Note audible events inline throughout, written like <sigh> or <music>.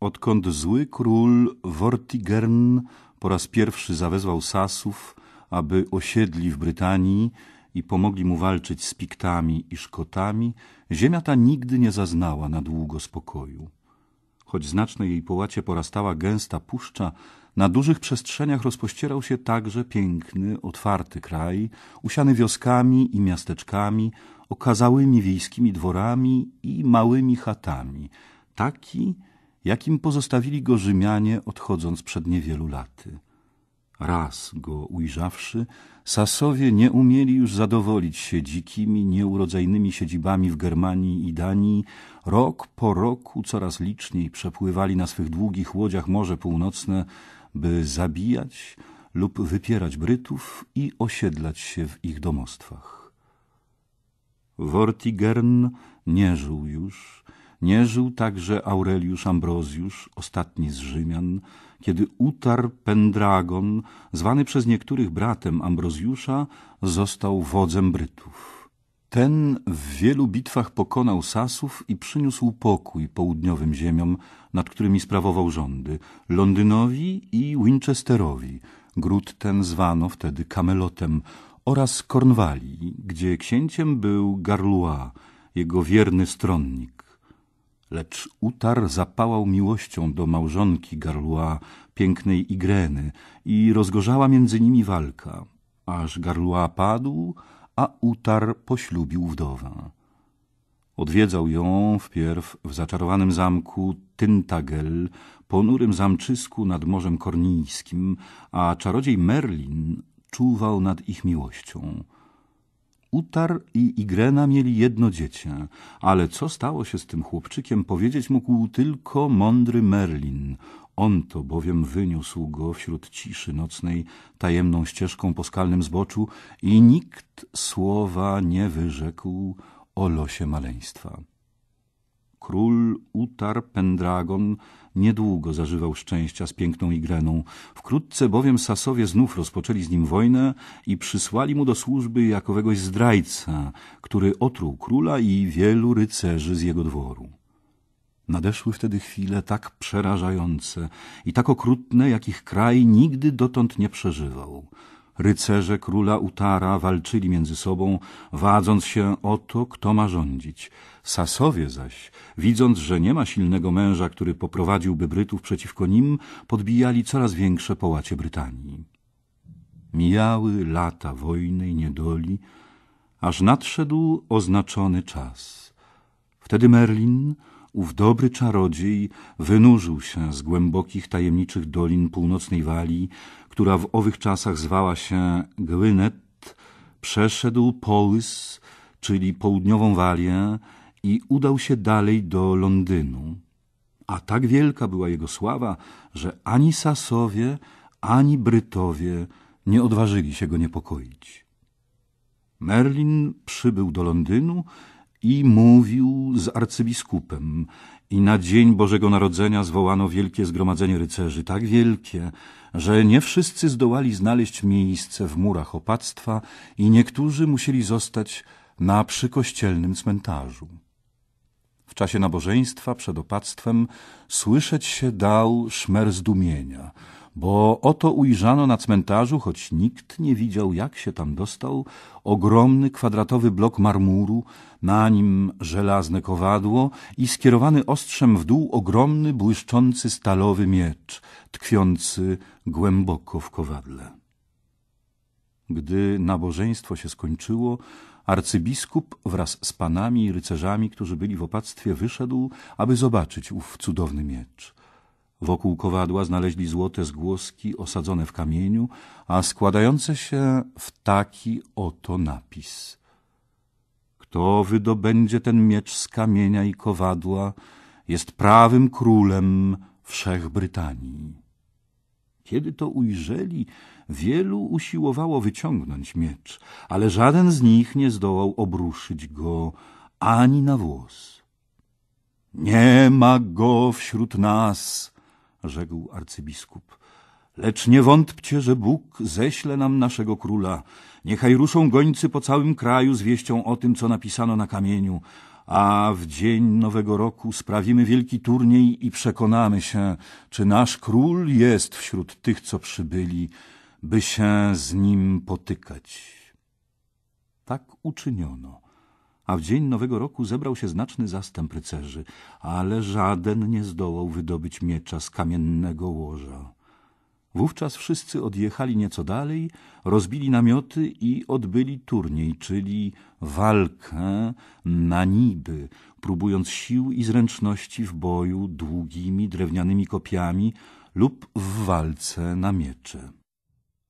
odkąd zły król Vortigern po raz pierwszy zawezwał Sasów, aby osiedli w Brytanii i pomogli mu walczyć z Piktami i Szkotami, ziemia ta nigdy nie zaznała na długo spokoju. Choć znaczne jej połacie porastała gęsta puszcza, na dużych przestrzeniach rozpościerał się także piękny, otwarty kraj, usiany wioskami i miasteczkami, okazałymi wiejskimi dworami i małymi chatami, taki, jakim pozostawili go Rzymianie odchodząc przed niewielu laty. Raz go ujrzawszy, Sasowie nie umieli już zadowolić się dzikimi, nieurodzajnymi siedzibami w Germanii i Danii. Rok po roku coraz liczniej przepływali na swych długich łodziach Morze Północne, by zabijać lub wypierać Brytów i osiedlać się w ich domostwach. Wortigern nie żył już, nie żył także Aureliusz Ambrozjusz, ostatni z Rzymian, kiedy Utar Pendragon, zwany przez niektórych bratem Ambrozjusza, został wodzem Brytów. Ten w wielu bitwach pokonał Sasów i przyniósł pokój południowym ziemiom, nad którymi sprawował rządy, Londynowi i Winchesterowi. Gród ten zwano wtedy Kamelotem oraz Kornwalii, gdzie księciem był Garlua, jego wierny stronnik. Lecz utar zapałał miłością do małżonki Garlua, pięknej Igreny, i rozgorzała między nimi walka, aż Garlua padł, a utar poślubił wdowę. Odwiedzał ją wpierw w zaczarowanym zamku Tyntagel, ponurym zamczysku nad Morzem Kornijskim, a czarodziej Merlin czuwał nad ich miłością. Utar i Igrena mieli jedno dziecię, ale co stało się z tym chłopczykiem, powiedzieć mógł tylko mądry Merlin. On to bowiem wyniósł go wśród ciszy nocnej tajemną ścieżką po skalnym zboczu i nikt słowa nie wyrzekł o losie maleństwa. Król Utar Pendragon niedługo zażywał szczęścia z piękną Igreną. Wkrótce bowiem Sasowie znów rozpoczęli z nim wojnę i przysłali mu do służby jakowegoś zdrajca, który otruł króla i wielu rycerzy z jego dworu. Nadeszły wtedy chwile tak przerażające i tak okrutne, jakich kraj nigdy dotąd nie przeżywał. Rycerze króla Utara walczyli między sobą, wadząc się o to, kto ma rządzić – Sasowie zaś, widząc, że nie ma silnego męża, który poprowadziłby Brytów przeciwko nim, podbijali coraz większe połacie Brytanii. Mijały lata wojny i niedoli, aż nadszedł oznaczony czas. Wtedy Merlin, ów dobry czarodziej, wynurzył się z głębokich, tajemniczych dolin północnej Walii, która w owych czasach zwała się Gwynet, przeszedł Połys, czyli południową Walię, i udał się dalej do Londynu. A tak wielka była jego sława, że ani Sasowie, ani Brytowie nie odważyli się go niepokoić. Merlin przybył do Londynu i mówił z arcybiskupem i na dzień Bożego Narodzenia zwołano wielkie zgromadzenie rycerzy, tak wielkie, że nie wszyscy zdołali znaleźć miejsce w murach opactwa i niektórzy musieli zostać na przykościelnym cmentarzu. W czasie nabożeństwa przed opactwem słyszeć się dał szmer zdumienia, bo oto ujrzano na cmentarzu, choć nikt nie widział, jak się tam dostał, ogromny kwadratowy blok marmuru, na nim żelazne kowadło i skierowany ostrzem w dół ogromny, błyszczący stalowy miecz, tkwiący głęboko w kowadle. Gdy nabożeństwo się skończyło, Arcybiskup wraz z panami i rycerzami, którzy byli w opactwie, wyszedł, aby zobaczyć ów cudowny miecz. Wokół kowadła znaleźli złote zgłoski osadzone w kamieniu, a składające się w taki oto napis. Kto wydobędzie ten miecz z kamienia i kowadła, jest prawym królem wszech Brytanii. Kiedy to ujrzeli, Wielu usiłowało wyciągnąć miecz, ale żaden z nich nie zdołał obruszyć go ani na włos. Nie ma go wśród nas, rzekł arcybiskup. Lecz nie wątpcie, że Bóg ześle nam naszego króla. Niechaj ruszą gońcy po całym kraju z wieścią o tym, co napisano na kamieniu, a w dzień Nowego Roku sprawimy wielki turniej i przekonamy się, czy nasz król jest wśród tych, co przybyli, by się z nim potykać. Tak uczyniono, a w dzień Nowego Roku zebrał się znaczny zastęp rycerzy, ale żaden nie zdołał wydobyć miecza z kamiennego łoża. Wówczas wszyscy odjechali nieco dalej, rozbili namioty i odbyli turniej, czyli walkę na niby, próbując sił i zręczności w boju długimi drewnianymi kopiami lub w walce na miecze.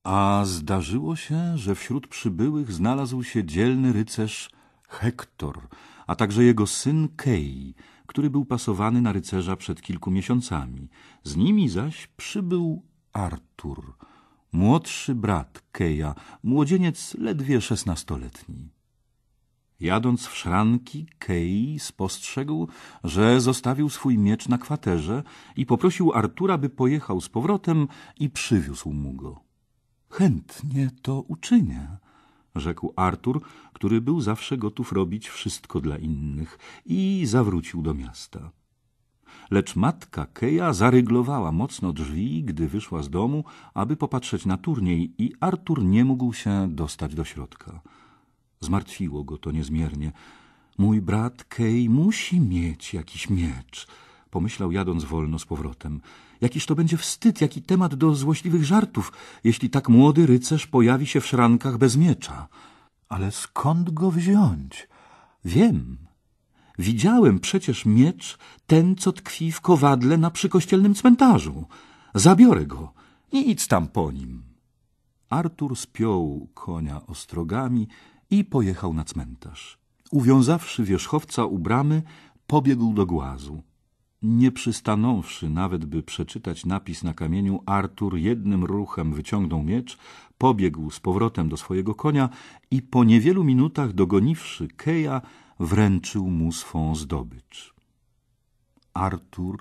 A zdarzyło się, że wśród przybyłych znalazł się dzielny rycerz Hektor, a także jego syn Kei, który był pasowany na rycerza przed kilku miesiącami. Z nimi zaś przybył Artur, młodszy brat Keja, młodzieniec ledwie szesnastoletni. Jadąc w szranki, Kei spostrzegł, że zostawił swój miecz na kwaterze i poprosił Artura, by pojechał z powrotem i przywiózł mu go. Chętnie to uczynię, rzekł Artur, który był zawsze gotów robić wszystko dla innych i zawrócił do miasta. Lecz matka Keja zaryglowała mocno drzwi, gdy wyszła z domu, aby popatrzeć na turniej i Artur nie mógł się dostać do środka. Zmartwiło go to niezmiernie. Mój brat Kej musi mieć jakiś miecz, pomyślał jadąc wolno z powrotem. Jakiż to będzie wstyd, jaki temat do złośliwych żartów, jeśli tak młody rycerz pojawi się w szrankach bez miecza. Ale skąd go wziąć? Wiem. Widziałem przecież miecz, ten, co tkwi w kowadle na przykościelnym cmentarzu. Zabiorę go i idź tam po nim. Artur spiął konia ostrogami i pojechał na cmentarz. Uwiązawszy wierzchowca u bramy, pobiegł do głazu. Nie przystanąwszy nawet, by przeczytać napis na kamieniu, Artur jednym ruchem wyciągnął miecz, pobiegł z powrotem do swojego konia i po niewielu minutach, dogoniwszy Keja, wręczył mu swą zdobycz. Artur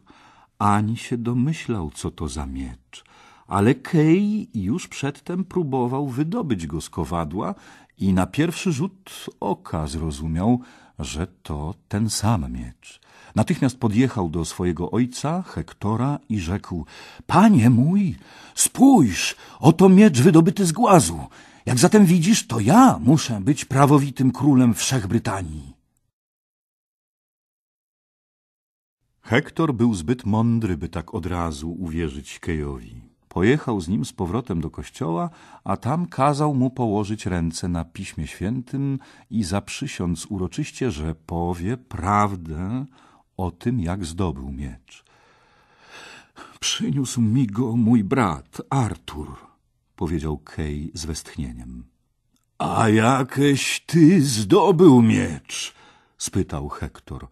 ani się domyślał, co to za miecz, ale Kej już przedtem próbował wydobyć go z kowadła i na pierwszy rzut oka zrozumiał, że to ten sam miecz. Natychmiast podjechał do swojego ojca, Hektora, i rzekł — Panie mój, spójrz, oto miecz wydobyty z głazu. Jak zatem widzisz, to ja muszę być prawowitym królem Wszechbrytanii. Hektor był zbyt mądry, by tak od razu uwierzyć Kejowi. Pojechał z nim z powrotem do kościoła, a tam kazał mu położyć ręce na Piśmie Świętym i zaprzysiąc uroczyście, że powie prawdę o tym, jak zdobył miecz. Przyniósł mi go mój brat, Artur, powiedział Kej z westchnieniem. A jakeś ty zdobył miecz? spytał Hektor.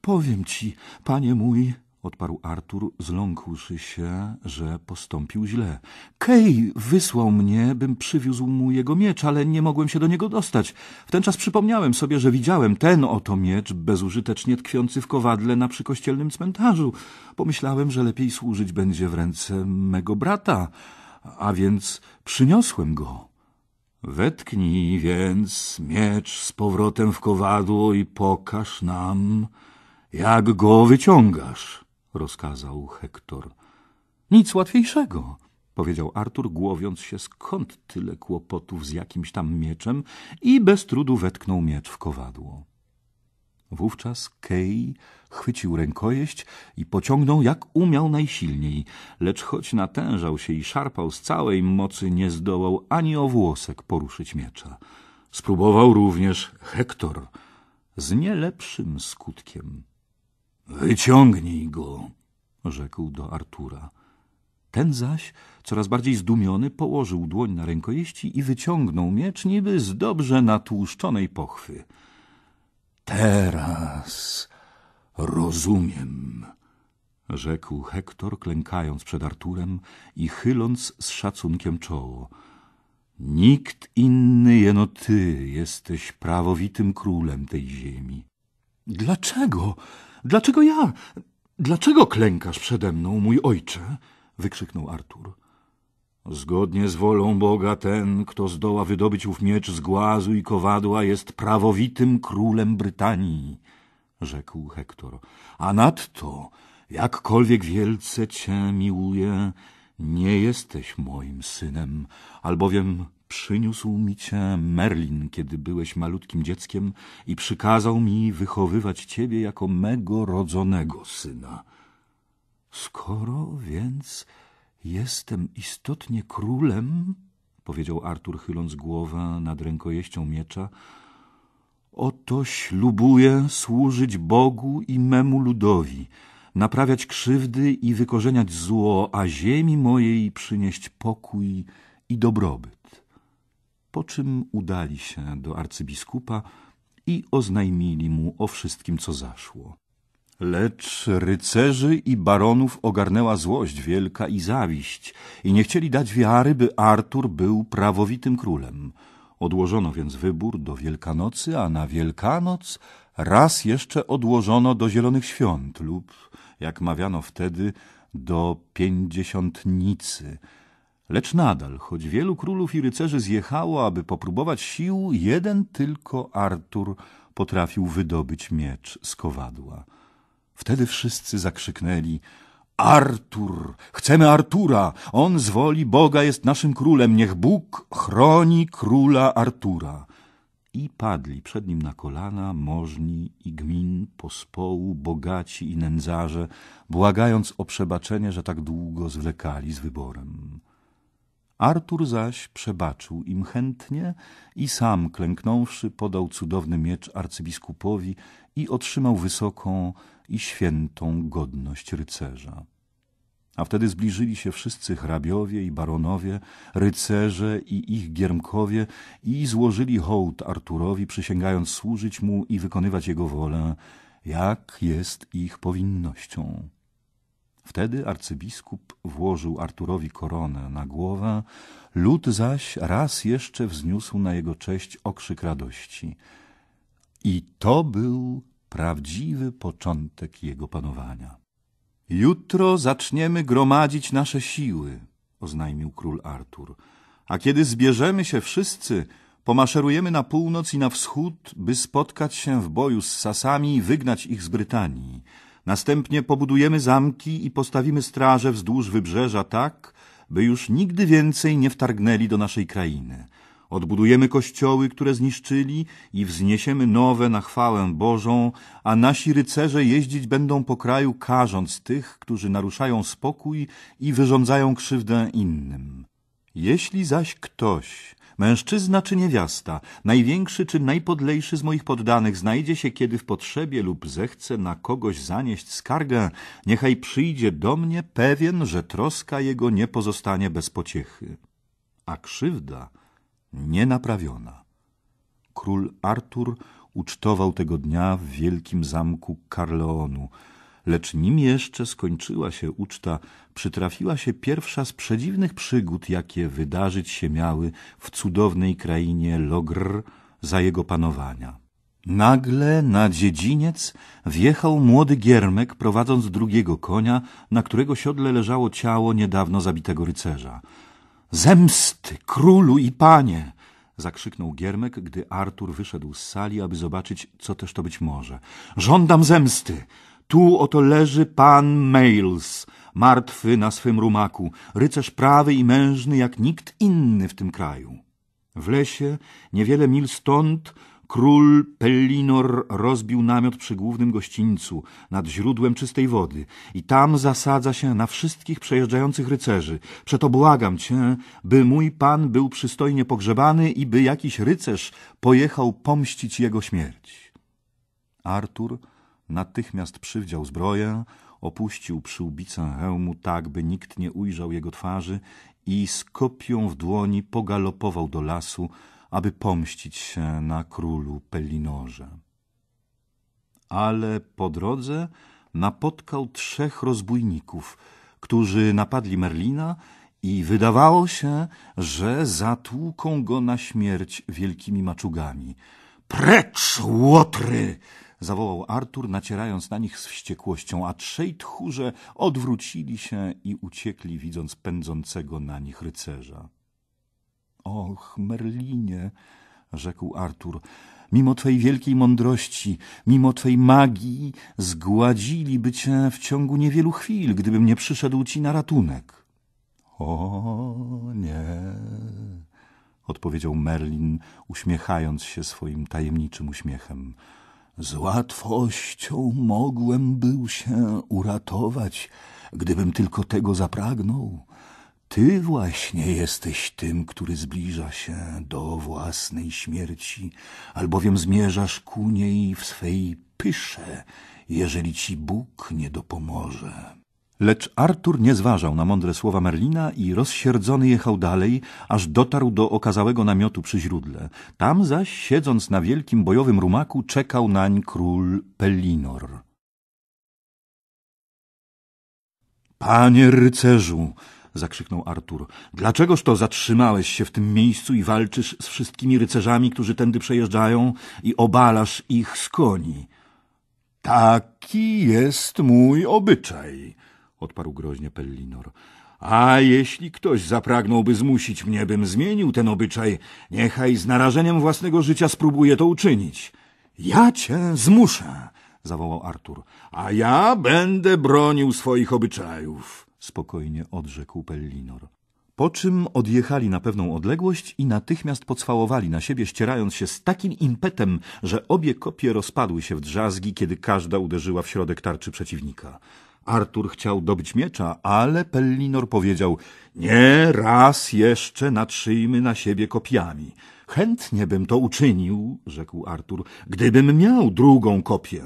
Powiem ci, panie mój, odparł Artur, zląkłszy się, że postąpił źle. Kej wysłał mnie, bym przywiózł mu jego miecz, ale nie mogłem się do niego dostać. W ten czas przypomniałem sobie, że widziałem ten oto miecz bezużytecznie tkwiący w kowadle na przykościelnym cmentarzu. Pomyślałem, że lepiej służyć będzie w ręce mego brata, a więc przyniosłem go. Wetknij więc miecz z powrotem w kowadło i pokaż nam, jak go wyciągasz rozkazał Hektor. Nic łatwiejszego, powiedział Artur, głowiąc się skąd tyle kłopotów z jakimś tam mieczem i bez trudu wetknął miecz w kowadło. Wówczas Kej chwycił rękojeść i pociągnął jak umiał najsilniej, lecz choć natężał się i szarpał z całej mocy, nie zdołał ani o włosek poruszyć miecza. Spróbował również Hektor z nielepszym skutkiem. Wyciągnij go, rzekł do Artura. Ten zaś, coraz bardziej zdumiony, położył dłoń na rękojeści i wyciągnął miecz niby z dobrze natłuszczonej pochwy. Teraz rozumiem, rzekł Hektor, klękając przed Arturem i chyląc z szacunkiem czoło. Nikt inny, jeno ty, jesteś prawowitym królem tej ziemi. Dlaczego? Dlaczego ja? Dlaczego klękasz przede mną, mój ojcze? wykrzyknął Artur. Zgodnie z wolą Boga ten, kto zdoła wydobyć ów miecz z głazu i kowadła, jest prawowitym królem Brytanii, rzekł Hektor. A nadto, jakkolwiek wielce cię miłuję, nie jesteś moim synem, albowiem Przyniósł mi cię Merlin, kiedy byłeś malutkim dzieckiem i przykazał mi wychowywać ciebie jako mego rodzonego syna. Skoro więc jestem istotnie królem, powiedział Artur chyląc głowę nad rękojeścią miecza, oto ślubuję służyć Bogu i memu ludowi, naprawiać krzywdy i wykorzeniać zło, a ziemi mojej przynieść pokój i dobrobyt po czym udali się do arcybiskupa i oznajmili mu o wszystkim, co zaszło. Lecz rycerzy i baronów ogarnęła złość wielka i zawiść i nie chcieli dać wiary, by Artur był prawowitym królem. Odłożono więc wybór do Wielkanocy, a na Wielkanoc raz jeszcze odłożono do Zielonych Świąt lub, jak mawiano wtedy, do Pięćdziesiątnicy – Lecz nadal, choć wielu królów i rycerzy zjechało, aby popróbować sił, jeden tylko Artur potrafił wydobyć miecz z kowadła. Wtedy wszyscy zakrzyknęli Artur! Chcemy Artura! On z woli Boga jest naszym królem. Niech Bóg chroni króla Artura! I padli przed nim na kolana możni i gmin, pospołu, bogaci i nędzarze, błagając o przebaczenie, że tak długo zwlekali z wyborem. Artur zaś przebaczył im chętnie i sam klęknąwszy podał cudowny miecz arcybiskupowi i otrzymał wysoką i świętą godność rycerza. A wtedy zbliżyli się wszyscy hrabiowie i baronowie, rycerze i ich giermkowie i złożyli hołd Arturowi, przysięgając służyć mu i wykonywać jego wolę, jak jest ich powinnością. Wtedy arcybiskup włożył Arturowi koronę na głowę, lud zaś raz jeszcze wzniósł na jego cześć okrzyk radości. I to był prawdziwy początek jego panowania. Jutro zaczniemy gromadzić nasze siły, oznajmił król Artur, a kiedy zbierzemy się wszyscy, pomaszerujemy na północ i na wschód, by spotkać się w boju z Sasami i wygnać ich z Brytanii. Następnie pobudujemy zamki i postawimy straże wzdłuż wybrzeża tak, by już nigdy więcej nie wtargnęli do naszej krainy. Odbudujemy kościoły, które zniszczyli i wzniesiemy nowe na chwałę Bożą, a nasi rycerze jeździć będą po kraju karząc tych, którzy naruszają spokój i wyrządzają krzywdę innym. Jeśli zaś ktoś Mężczyzna czy niewiasta, największy czy najpodlejszy z moich poddanych, znajdzie się kiedy w potrzebie lub zechce na kogoś zanieść skargę, niechaj przyjdzie do mnie pewien, że troska jego nie pozostanie bez pociechy, a krzywda nienaprawiona. Król Artur ucztował tego dnia w wielkim zamku Karleonu, Lecz nim jeszcze skończyła się uczta, przytrafiła się pierwsza z przedziwnych przygód, jakie wydarzyć się miały w cudownej krainie Logr za jego panowania. Nagle na dziedziniec wjechał młody giermek, prowadząc drugiego konia, na którego siodle leżało ciało niedawno zabitego rycerza. Zemsty, królu i panie! zakrzyknął giermek, gdy Artur wyszedł z sali, aby zobaczyć, co też to być może. Żądam zemsty! Tu oto leży pan Mails, martwy na swym rumaku, rycerz prawy i mężny jak nikt inny w tym kraju. W lesie, niewiele mil stąd, król Pellinor rozbił namiot przy głównym gościńcu, nad źródłem czystej wody i tam zasadza się na wszystkich przejeżdżających rycerzy. Przeto błagam cię, by mój pan był przystojnie pogrzebany i by jakiś rycerz pojechał pomścić jego śmierć. Artur Natychmiast przywdział zbroję, opuścił przyłbicę hełmu tak, by nikt nie ujrzał jego twarzy i z kopią w dłoni pogalopował do lasu, aby pomścić się na królu Pelinorze. Ale po drodze napotkał trzech rozbójników, którzy napadli Merlina i wydawało się, że zatłuką go na śmierć wielkimi maczugami. Precz, łotry! zawołał Artur, nacierając na nich z wściekłością, a trzej tchórze odwrócili się i uciekli, widząc pędzącego na nich rycerza. Och, Merlinie, rzekł Artur, mimo twej wielkiej mądrości, mimo twej magii, zgładziliby cię w ciągu niewielu chwil, gdybym nie przyszedł ci na ratunek. O nie, odpowiedział Merlin, uśmiechając się swoim tajemniczym uśmiechem. Z łatwością mogłem był się uratować, gdybym tylko tego zapragnął. Ty właśnie jesteś tym, który zbliża się do własnej śmierci, albowiem zmierzasz ku niej w swej pysze, jeżeli ci Bóg nie dopomoże. Lecz Artur nie zważał na mądre słowa Merlina i rozsierdzony jechał dalej, aż dotarł do okazałego namiotu przy źródle. Tam zaś, siedząc na wielkim bojowym rumaku, czekał nań król Pellinor. Panie rycerzu! zakrzyknął Artur. Dlaczegoż to zatrzymałeś się w tym miejscu i walczysz z wszystkimi rycerzami, którzy tędy przejeżdżają i obalasz ich z koni? Taki jest mój obyczaj – odparł groźnie Pellinor. A jeśli ktoś zapragnąłby zmusić mnie, bym zmienił ten obyczaj, niechaj z narażeniem własnego życia spróbuje to uczynić. Ja cię zmuszę, zawołał Artur. A ja będę bronił swoich obyczajów, spokojnie odrzekł Pellinor. Po czym odjechali na pewną odległość i natychmiast pocwałowali na siebie, ścierając się z takim impetem, że obie kopie rozpadły się w drzazgi, kiedy każda uderzyła w środek tarczy przeciwnika. Artur chciał dobyć miecza, ale Pellinor powiedział — Nie, raz jeszcze natrzyjmy na siebie kopiami. Chętnie bym to uczynił, rzekł Artur, gdybym miał drugą kopię.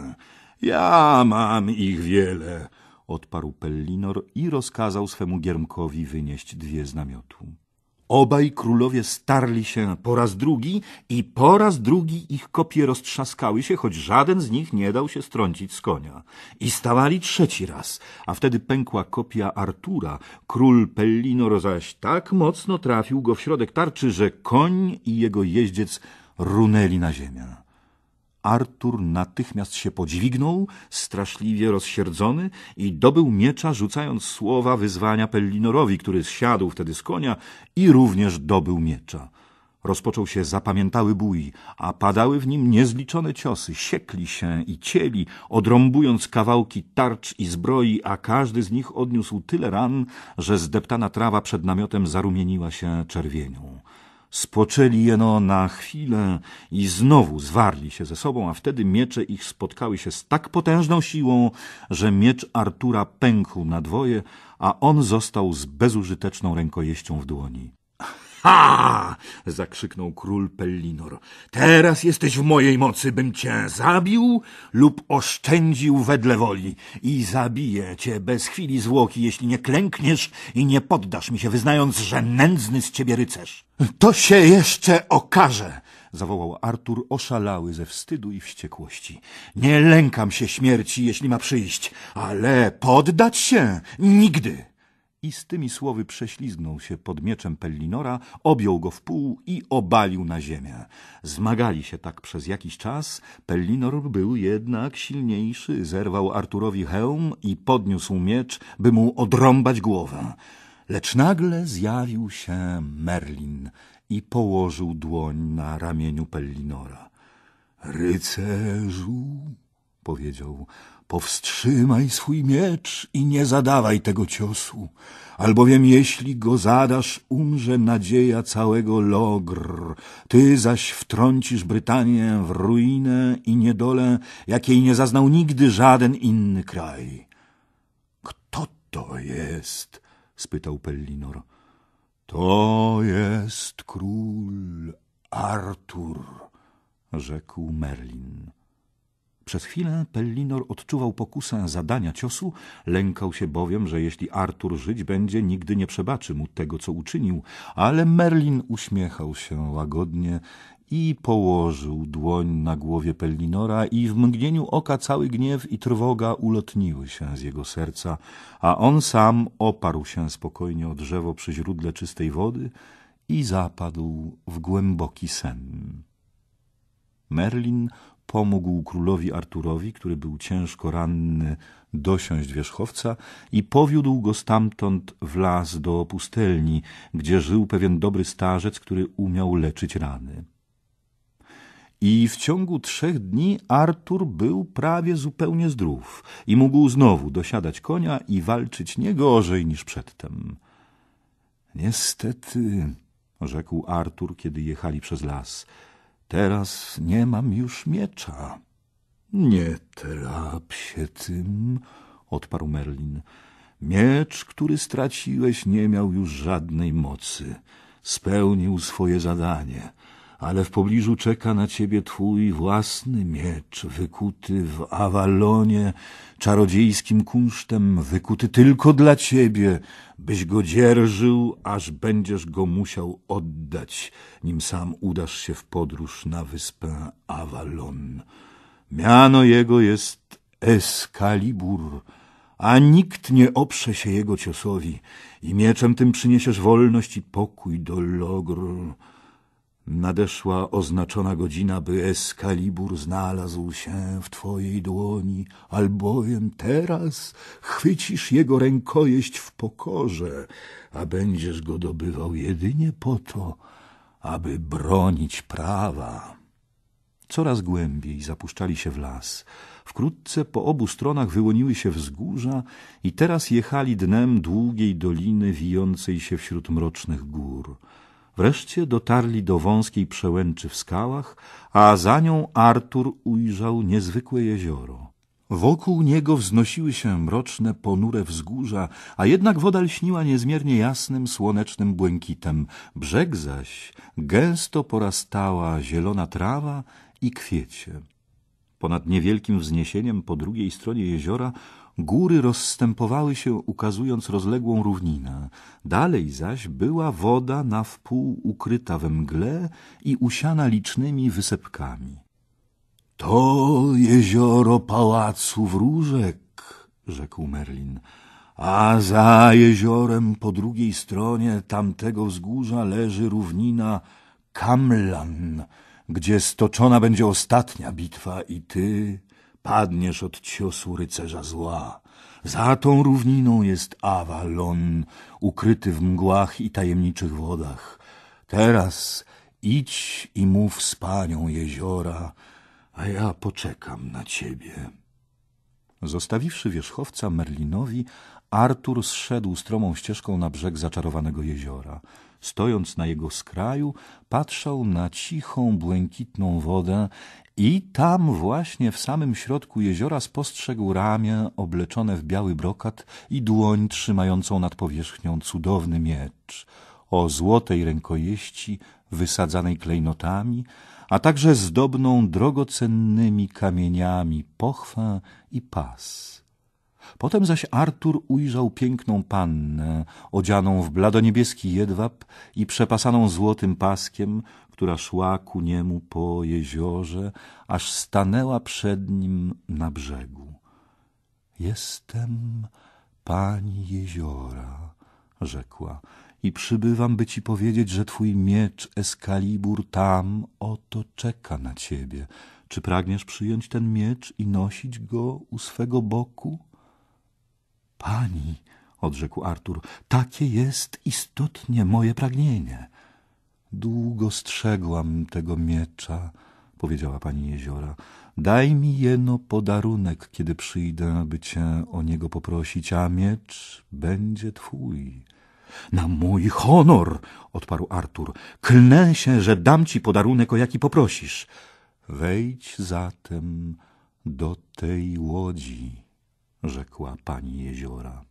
Ja mam ich wiele, odparł Pellinor i rozkazał swemu giermkowi wynieść dwie z namiotu. Obaj królowie starli się po raz drugi i po raz drugi ich kopie roztrzaskały się, choć żaden z nich nie dał się strącić z konia. I stawali trzeci raz, a wtedy pękła kopia Artura. Król Pellinor zaś tak mocno trafił go w środek tarczy, że koń i jego jeździec runęli na ziemię. Artur natychmiast się podźwignął, straszliwie rozsierdzony i dobył miecza, rzucając słowa wyzwania Pellinorowi, który zsiadł wtedy z konia i również dobył miecza. Rozpoczął się zapamiętały bój, a padały w nim niezliczone ciosy. Siekli się i cieli, odrąbując kawałki tarcz i zbroi, a każdy z nich odniósł tyle ran, że zdeptana trawa przed namiotem zarumieniła się czerwienią. Spoczęli jeno na chwilę i znowu zwarli się ze sobą, a wtedy miecze ich spotkały się z tak potężną siłą, że miecz Artura pękł na dwoje, a on został z bezużyteczną rękojeścią w dłoni. Ha! zakrzyknął król Pellinor. Teraz jesteś w mojej mocy, bym cię zabił lub oszczędził wedle woli i zabiję cię bez chwili zwłoki, jeśli nie klękniesz i nie poddasz mi się, wyznając, że nędzny z ciebie rycerz. To się jeszcze okaże! zawołał Artur, oszalały ze wstydu i wściekłości. Nie lękam się śmierci, jeśli ma przyjść, ale poddać się nigdy! I z tymi słowy prześlizgnął się pod mieczem Pellinora, objął go w pół i obalił na ziemię. Zmagali się tak przez jakiś czas. Pellinor był jednak silniejszy, zerwał Arturowi hełm i podniósł miecz, by mu odrąbać głowę. Lecz nagle zjawił się Merlin i położył dłoń na ramieniu Pellinora. — Rycerzu! — powiedział. Powstrzymaj swój miecz i nie zadawaj tego ciosu, albowiem jeśli go zadasz, umrze nadzieja całego Logr. Ty zaś wtrącisz Brytanię w ruinę i niedolę, jakiej nie zaznał nigdy żaden inny kraj. Kto to jest? spytał Pellinor. To jest król Artur, rzekł Merlin. Przez chwilę Pellinor odczuwał pokusę zadania ciosu, lękał się bowiem, że jeśli Artur żyć będzie, nigdy nie przebaczy mu tego, co uczynił, ale Merlin uśmiechał się łagodnie i położył dłoń na głowie Pellinora i w mgnieniu oka cały gniew i trwoga ulotniły się z jego serca, a on sam oparł się spokojnie o drzewo przy źródle czystej wody i zapadł w głęboki sen. Merlin pomógł królowi Arturowi, który był ciężko ranny, dosiąść wierzchowca i powiódł go stamtąd w las do pustelni, gdzie żył pewien dobry starzec, który umiał leczyć rany. I w ciągu trzech dni Artur był prawie zupełnie zdrów i mógł znowu dosiadać konia i walczyć nie gorzej niż przedtem. Niestety, rzekł Artur, kiedy jechali przez las – Teraz nie mam już miecza. Nie trap się tym, odparł Merlin. Miecz, który straciłeś, nie miał już żadnej mocy. Spełnił swoje zadanie ale w pobliżu czeka na ciebie twój własny miecz, wykuty w awalonie, czarodziejskim kunsztem, wykuty tylko dla ciebie, byś go dzierżył, aż będziesz go musiał oddać, nim sam udasz się w podróż na wyspę Awalon. Miano jego jest Eskalibur, a nikt nie oprze się jego ciosowi i mieczem tym przyniesiesz wolność i pokój do Logr. Nadeszła oznaczona godzina, by Eskalibur znalazł się w twojej dłoni, albowiem teraz chwycisz jego rękojeść w pokorze, a będziesz go dobywał jedynie po to, aby bronić prawa. Coraz głębiej zapuszczali się w las. Wkrótce po obu stronach wyłoniły się wzgórza i teraz jechali dnem długiej doliny wijącej się wśród mrocznych gór. Wreszcie dotarli do wąskiej przełęczy w skałach, a za nią Artur ujrzał niezwykłe jezioro. Wokół niego wznosiły się mroczne, ponure wzgórza, a jednak woda lśniła niezmiernie jasnym, słonecznym błękitem. Brzeg zaś gęsto porastała zielona trawa i kwiecie. Ponad niewielkim wzniesieniem po drugiej stronie jeziora Góry rozstępowały się, ukazując rozległą równinę. Dalej zaś była woda na wpół ukryta we mgle i usiana licznymi wysepkami. — To jezioro pałacu wróżek — rzekł Merlin — a za jeziorem po drugiej stronie tamtego wzgórza leży równina Kamlan, gdzie stoczona będzie ostatnia bitwa i ty padniesz od ciosu rycerza zła. Za tą równiną jest Avalon, ukryty w mgłach i tajemniczych wodach. Teraz idź i mów z panią jeziora, a ja poczekam na ciebie. Zostawiwszy wierzchowca Merlinowi, Artur zszedł stromą ścieżką na brzeg zaczarowanego jeziora. Stojąc na jego skraju, patrzał na cichą, błękitną wodę i tam właśnie w samym środku jeziora spostrzegł ramię obleczone w biały brokat i dłoń trzymającą nad powierzchnią cudowny miecz o złotej rękojeści wysadzanej klejnotami, a także zdobną drogocennymi kamieniami pochwę i pas. Potem zaś Artur ujrzał piękną pannę, odzianą w bladoniebieski jedwab i przepasaną złotym paskiem, która szła ku niemu po jeziorze, aż stanęła przed nim na brzegu. Jestem pani jeziora, rzekła, i przybywam, by ci powiedzieć, że twój miecz Eskalibur tam oto czeka na ciebie. Czy pragniesz przyjąć ten miecz i nosić go u swego boku? Pani, odrzekł Artur, takie jest istotnie moje pragnienie. Długo strzegłam tego miecza, powiedziała pani jeziora. Daj mi jeno podarunek, kiedy przyjdę, aby cię o niego poprosić, a miecz będzie twój. Na mój honor, odparł Artur, klnę się, że dam ci podarunek, o jaki poprosisz. Wejdź zatem do tej łodzi, rzekła pani jeziora.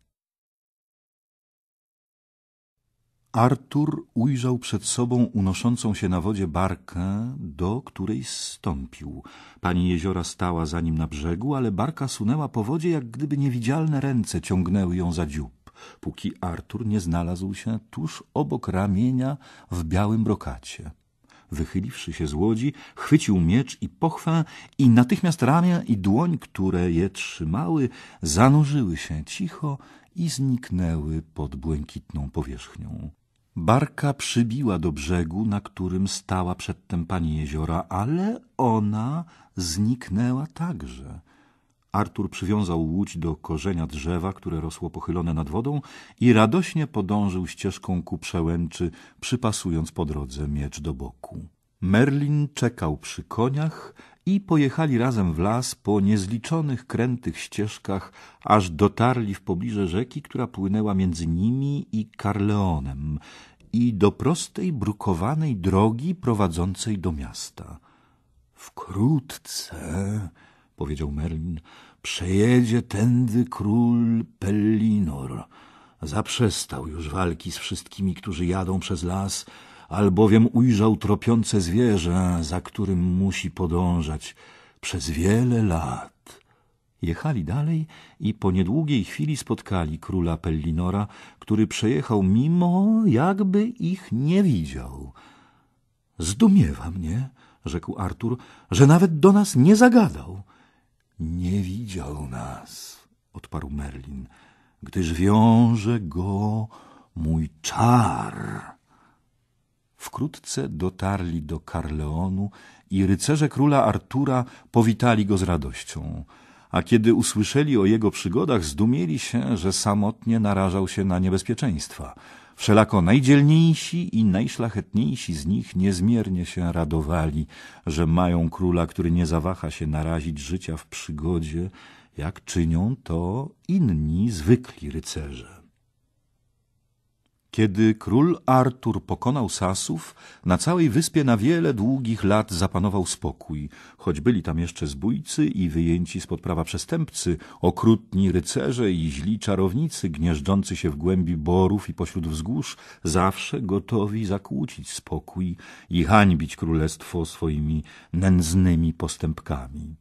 Artur ujrzał przed sobą unoszącą się na wodzie barkę, do której stąpił. Pani jeziora stała za nim na brzegu, ale barka sunęła po wodzie, jak gdyby niewidzialne ręce ciągnęły ją za dziób, póki Artur nie znalazł się tuż obok ramienia w białym brokacie. Wychyliwszy się z łodzi, chwycił miecz i pochwę i natychmiast ramię i dłoń, które je trzymały, zanurzyły się cicho i zniknęły pod błękitną powierzchnią. Barka przybiła do brzegu, na którym stała przedtem pani jeziora, ale ona zniknęła także. Artur przywiązał łódź do korzenia drzewa, które rosło pochylone nad wodą i radośnie podążył ścieżką ku przełęczy, przypasując po drodze miecz do boku. Merlin czekał przy koniach, i pojechali razem w las po niezliczonych krętych ścieżkach, aż dotarli w pobliże rzeki, która płynęła między nimi i Karleonem i do prostej, brukowanej drogi prowadzącej do miasta. Wkrótce, powiedział Merlin, przejedzie tędy król Pellinor. Zaprzestał już walki z wszystkimi, którzy jadą przez las albowiem ujrzał tropiące zwierzę, za którym musi podążać przez wiele lat. Jechali dalej i po niedługiej chwili spotkali króla Pellinora, który przejechał mimo, jakby ich nie widział. Zdumiewa mnie, rzekł Artur, że nawet do nas nie zagadał. Nie widział nas, odparł Merlin, gdyż wiąże go mój czar. Wkrótce dotarli do Karleonu i rycerze króla Artura powitali go z radością. A kiedy usłyszeli o jego przygodach, zdumieli się, że samotnie narażał się na niebezpieczeństwa. Wszelako najdzielniejsi i najszlachetniejsi z nich niezmiernie się radowali, że mają króla, który nie zawaha się narazić życia w przygodzie, jak czynią to inni zwykli rycerze. Kiedy król Artur pokonał Sasów, na całej wyspie na wiele długich lat zapanował spokój, choć byli tam jeszcze zbójcy i wyjęci spod prawa przestępcy, okrutni rycerze i źli czarownicy gnieżdżący się w głębi borów i pośród wzgórz, zawsze gotowi zakłócić spokój i hańbić królestwo swoimi nędznymi postępkami.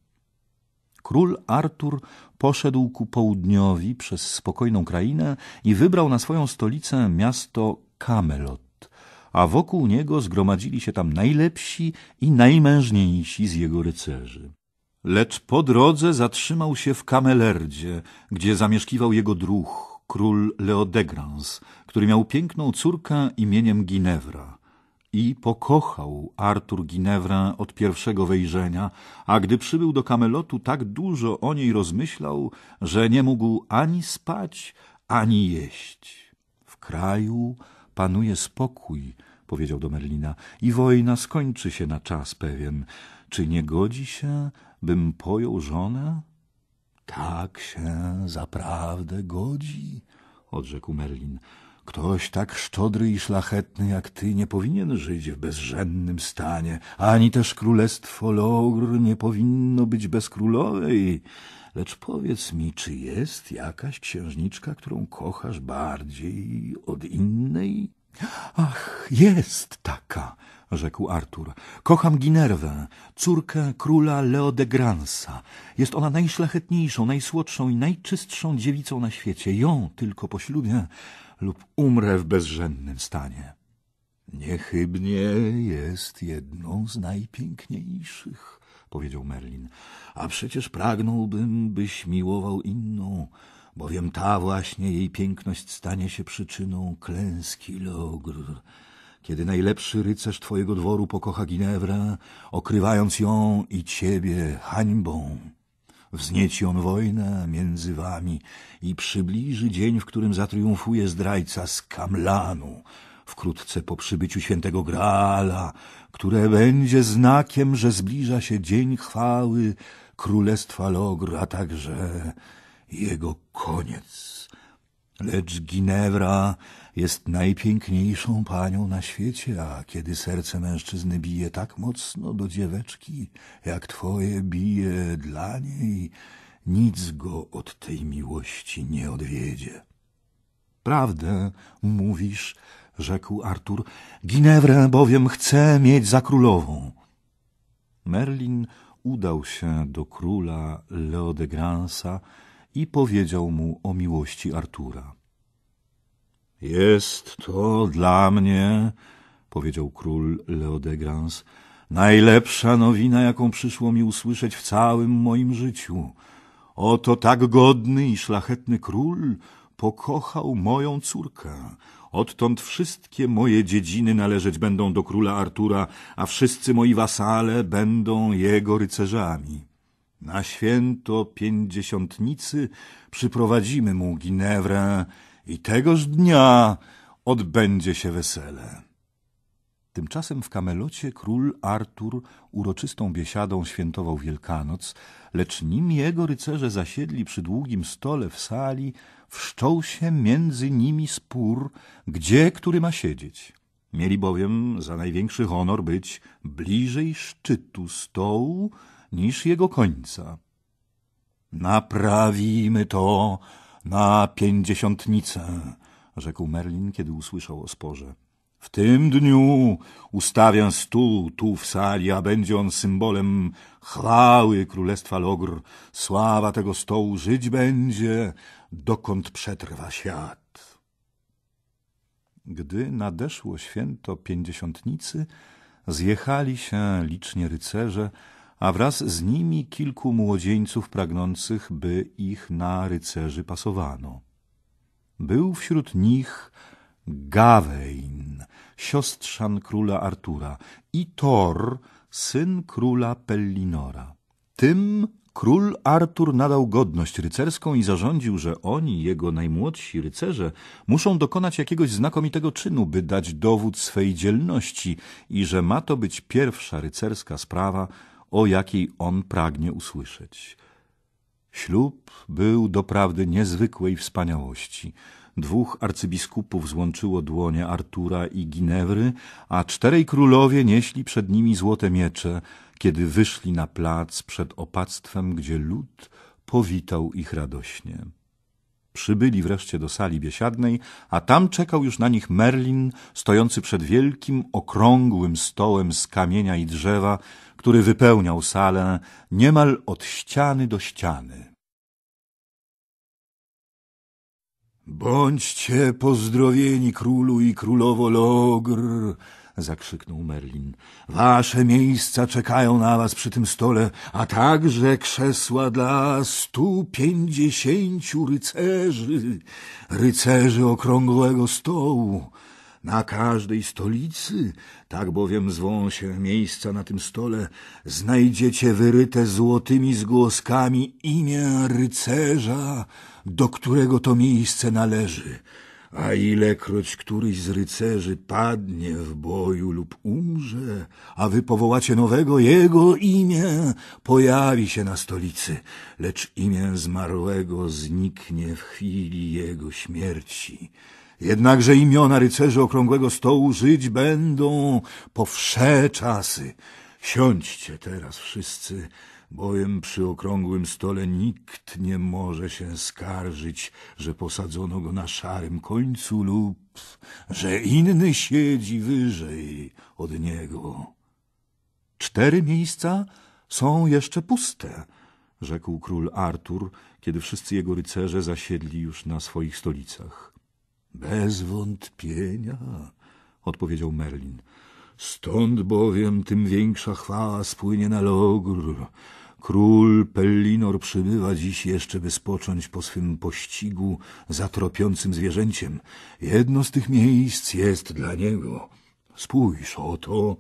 Król Artur poszedł ku południowi przez spokojną krainę i wybrał na swoją stolicę miasto Camelot, a wokół niego zgromadzili się tam najlepsi i najmężniejsi z jego rycerzy. Lecz po drodze zatrzymał się w Camelerdzie, gdzie zamieszkiwał jego druh, król Leodegrans, który miał piękną córkę imieniem Ginewra. I pokochał Artur Ginewrę od pierwszego wejrzenia, a gdy przybył do Kamelotu, tak dużo o niej rozmyślał, że nie mógł ani spać, ani jeść. W kraju panuje spokój, powiedział do Merlina, i wojna skończy się na czas pewien. Czy nie godzi się, bym pojął żonę? Tak się zaprawdę godzi, odrzekł Merlin. Ktoś tak szczodry i szlachetny jak ty nie powinien żyć w bezrzędnym stanie, ani też królestwo Logr nie powinno być bez królowej. Lecz powiedz mi, czy jest jakaś księżniczka, którą kochasz bardziej od innej? Ach, jest taka, rzekł Artur. Kocham Ginerwę, córkę króla Leodegransa. Jest ona najszlachetniejszą, najsłodszą i najczystszą dziewicą na świecie. Ją tylko poślubię, lub umrę w bezrzędnym stanie. Niechybnie jest jedną z najpiękniejszych, powiedział Merlin, a przecież pragnąłbym, byś miłował inną, bowiem ta właśnie jej piękność stanie się przyczyną klęski Logr. Kiedy najlepszy rycerz twojego dworu pokocha Ginewrę, okrywając ją i ciebie hańbą. Wznieci on wojnę między wami i przybliży dzień, w którym zatriumfuje zdrajca z Kamlanu, wkrótce po przybyciu świętego Graala, które będzie znakiem, że zbliża się dzień chwały Królestwa Logr, a także jego koniec. Lecz Ginewra jest najpiękniejszą panią na świecie, a kiedy serce mężczyzny bije tak mocno do dzieweczki, jak twoje bije dla niej, nic go od tej miłości nie odwiedzie. Prawdę mówisz, rzekł Artur, Ginewrę bowiem chcę mieć za królową. Merlin udał się do króla Leodegransa i powiedział mu o miłości Artura. Jest to dla mnie, powiedział król Leodegrans, najlepsza nowina, jaką przyszło mi usłyszeć w całym moim życiu. Oto tak godny i szlachetny król pokochał moją córkę. Odtąd wszystkie moje dziedziny należeć będą do króla Artura, a wszyscy moi wasale będą jego rycerzami. Na święto pięćdziesiątnicy przyprowadzimy mu Ginewrę i tegoż dnia odbędzie się wesele. Tymczasem w Kamelocie król Artur uroczystą biesiadą świętował Wielkanoc, lecz nim jego rycerze zasiedli przy długim stole w sali, wszczął się między nimi spór, gdzie który ma siedzieć. Mieli bowiem za największy honor być bliżej szczytu stołu niż jego końca. Naprawimy to, na pięćdziesiątnicę, rzekł Merlin, kiedy usłyszał o sporze. W tym dniu ustawię stół tu w sali, a będzie on symbolem chwały królestwa Logr. Sława tego stołu żyć będzie, dokąd przetrwa świat. Gdy nadeszło święto pięćdziesiątnicy, zjechali się licznie rycerze, a wraz z nimi kilku młodzieńców pragnących, by ich na rycerzy pasowano. Był wśród nich Gawain, siostrzan króla Artura i Tor, syn króla Pellinora. Tym król Artur nadał godność rycerską i zarządził, że oni, jego najmłodsi rycerze, muszą dokonać jakiegoś znakomitego czynu, by dać dowód swej dzielności i że ma to być pierwsza rycerska sprawa, o jakiej on pragnie usłyszeć. Ślub był doprawdy niezwykłej wspaniałości. Dwóch arcybiskupów złączyło dłonie Artura i Ginewry, a czterej królowie nieśli przed nimi złote miecze, kiedy wyszli na plac przed opactwem, gdzie lud powitał ich radośnie. Przybyli wreszcie do sali biesiadnej, a tam czekał już na nich Merlin, stojący przed wielkim, okrągłym stołem z kamienia i drzewa, który wypełniał salę niemal od ściany do ściany. Bądźcie pozdrowieni, królu i królowo Logr! zakrzyknął Merlin. Wasze miejsca czekają na was przy tym stole, a także krzesła dla stu pięćdziesięciu rycerzy, rycerzy okrągłego stołu na każdej stolicy, tak bowiem zwą się miejsca na tym stole, znajdziecie wyryte złotymi zgłoskami imię rycerza, do którego to miejsce należy. A ilekroć któryś z rycerzy padnie w boju lub umrze, a wy powołacie nowego, jego imię pojawi się na stolicy, lecz imię zmarłego zniknie w chwili jego śmierci. Jednakże imiona rycerzy okrągłego stołu żyć będą po wsze czasy. Siądźcie teraz wszyscy, bowiem przy okrągłym stole nikt nie może się skarżyć, że posadzono go na szarym końcu lub że inny siedzi wyżej od niego. Cztery miejsca są jeszcze puste, rzekł król Artur, kiedy wszyscy jego rycerze zasiedli już na swoich stolicach. Bez wątpienia, odpowiedział Merlin. Stąd bowiem tym większa chwała spłynie na logr. Król Pellinor przybywa dziś jeszcze, by spocząć po swym pościgu za tropiącym zwierzęciem. Jedno z tych miejsc jest dla niego. Spójrz oto,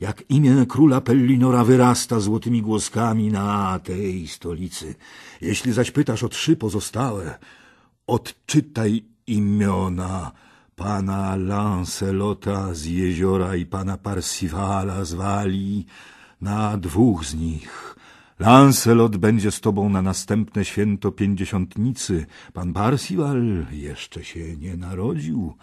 jak imię króla Pellinora wyrasta złotymi głoskami na tej stolicy. Jeśli zaś pytasz o trzy pozostałe, odczytaj imiona pana Lancelota z jeziora i pana Parsivala z Walii na dwóch z nich. Lancelot będzie z tobą na następne święto pięćdziesiątnicy. Pan Parsival jeszcze się nie narodził,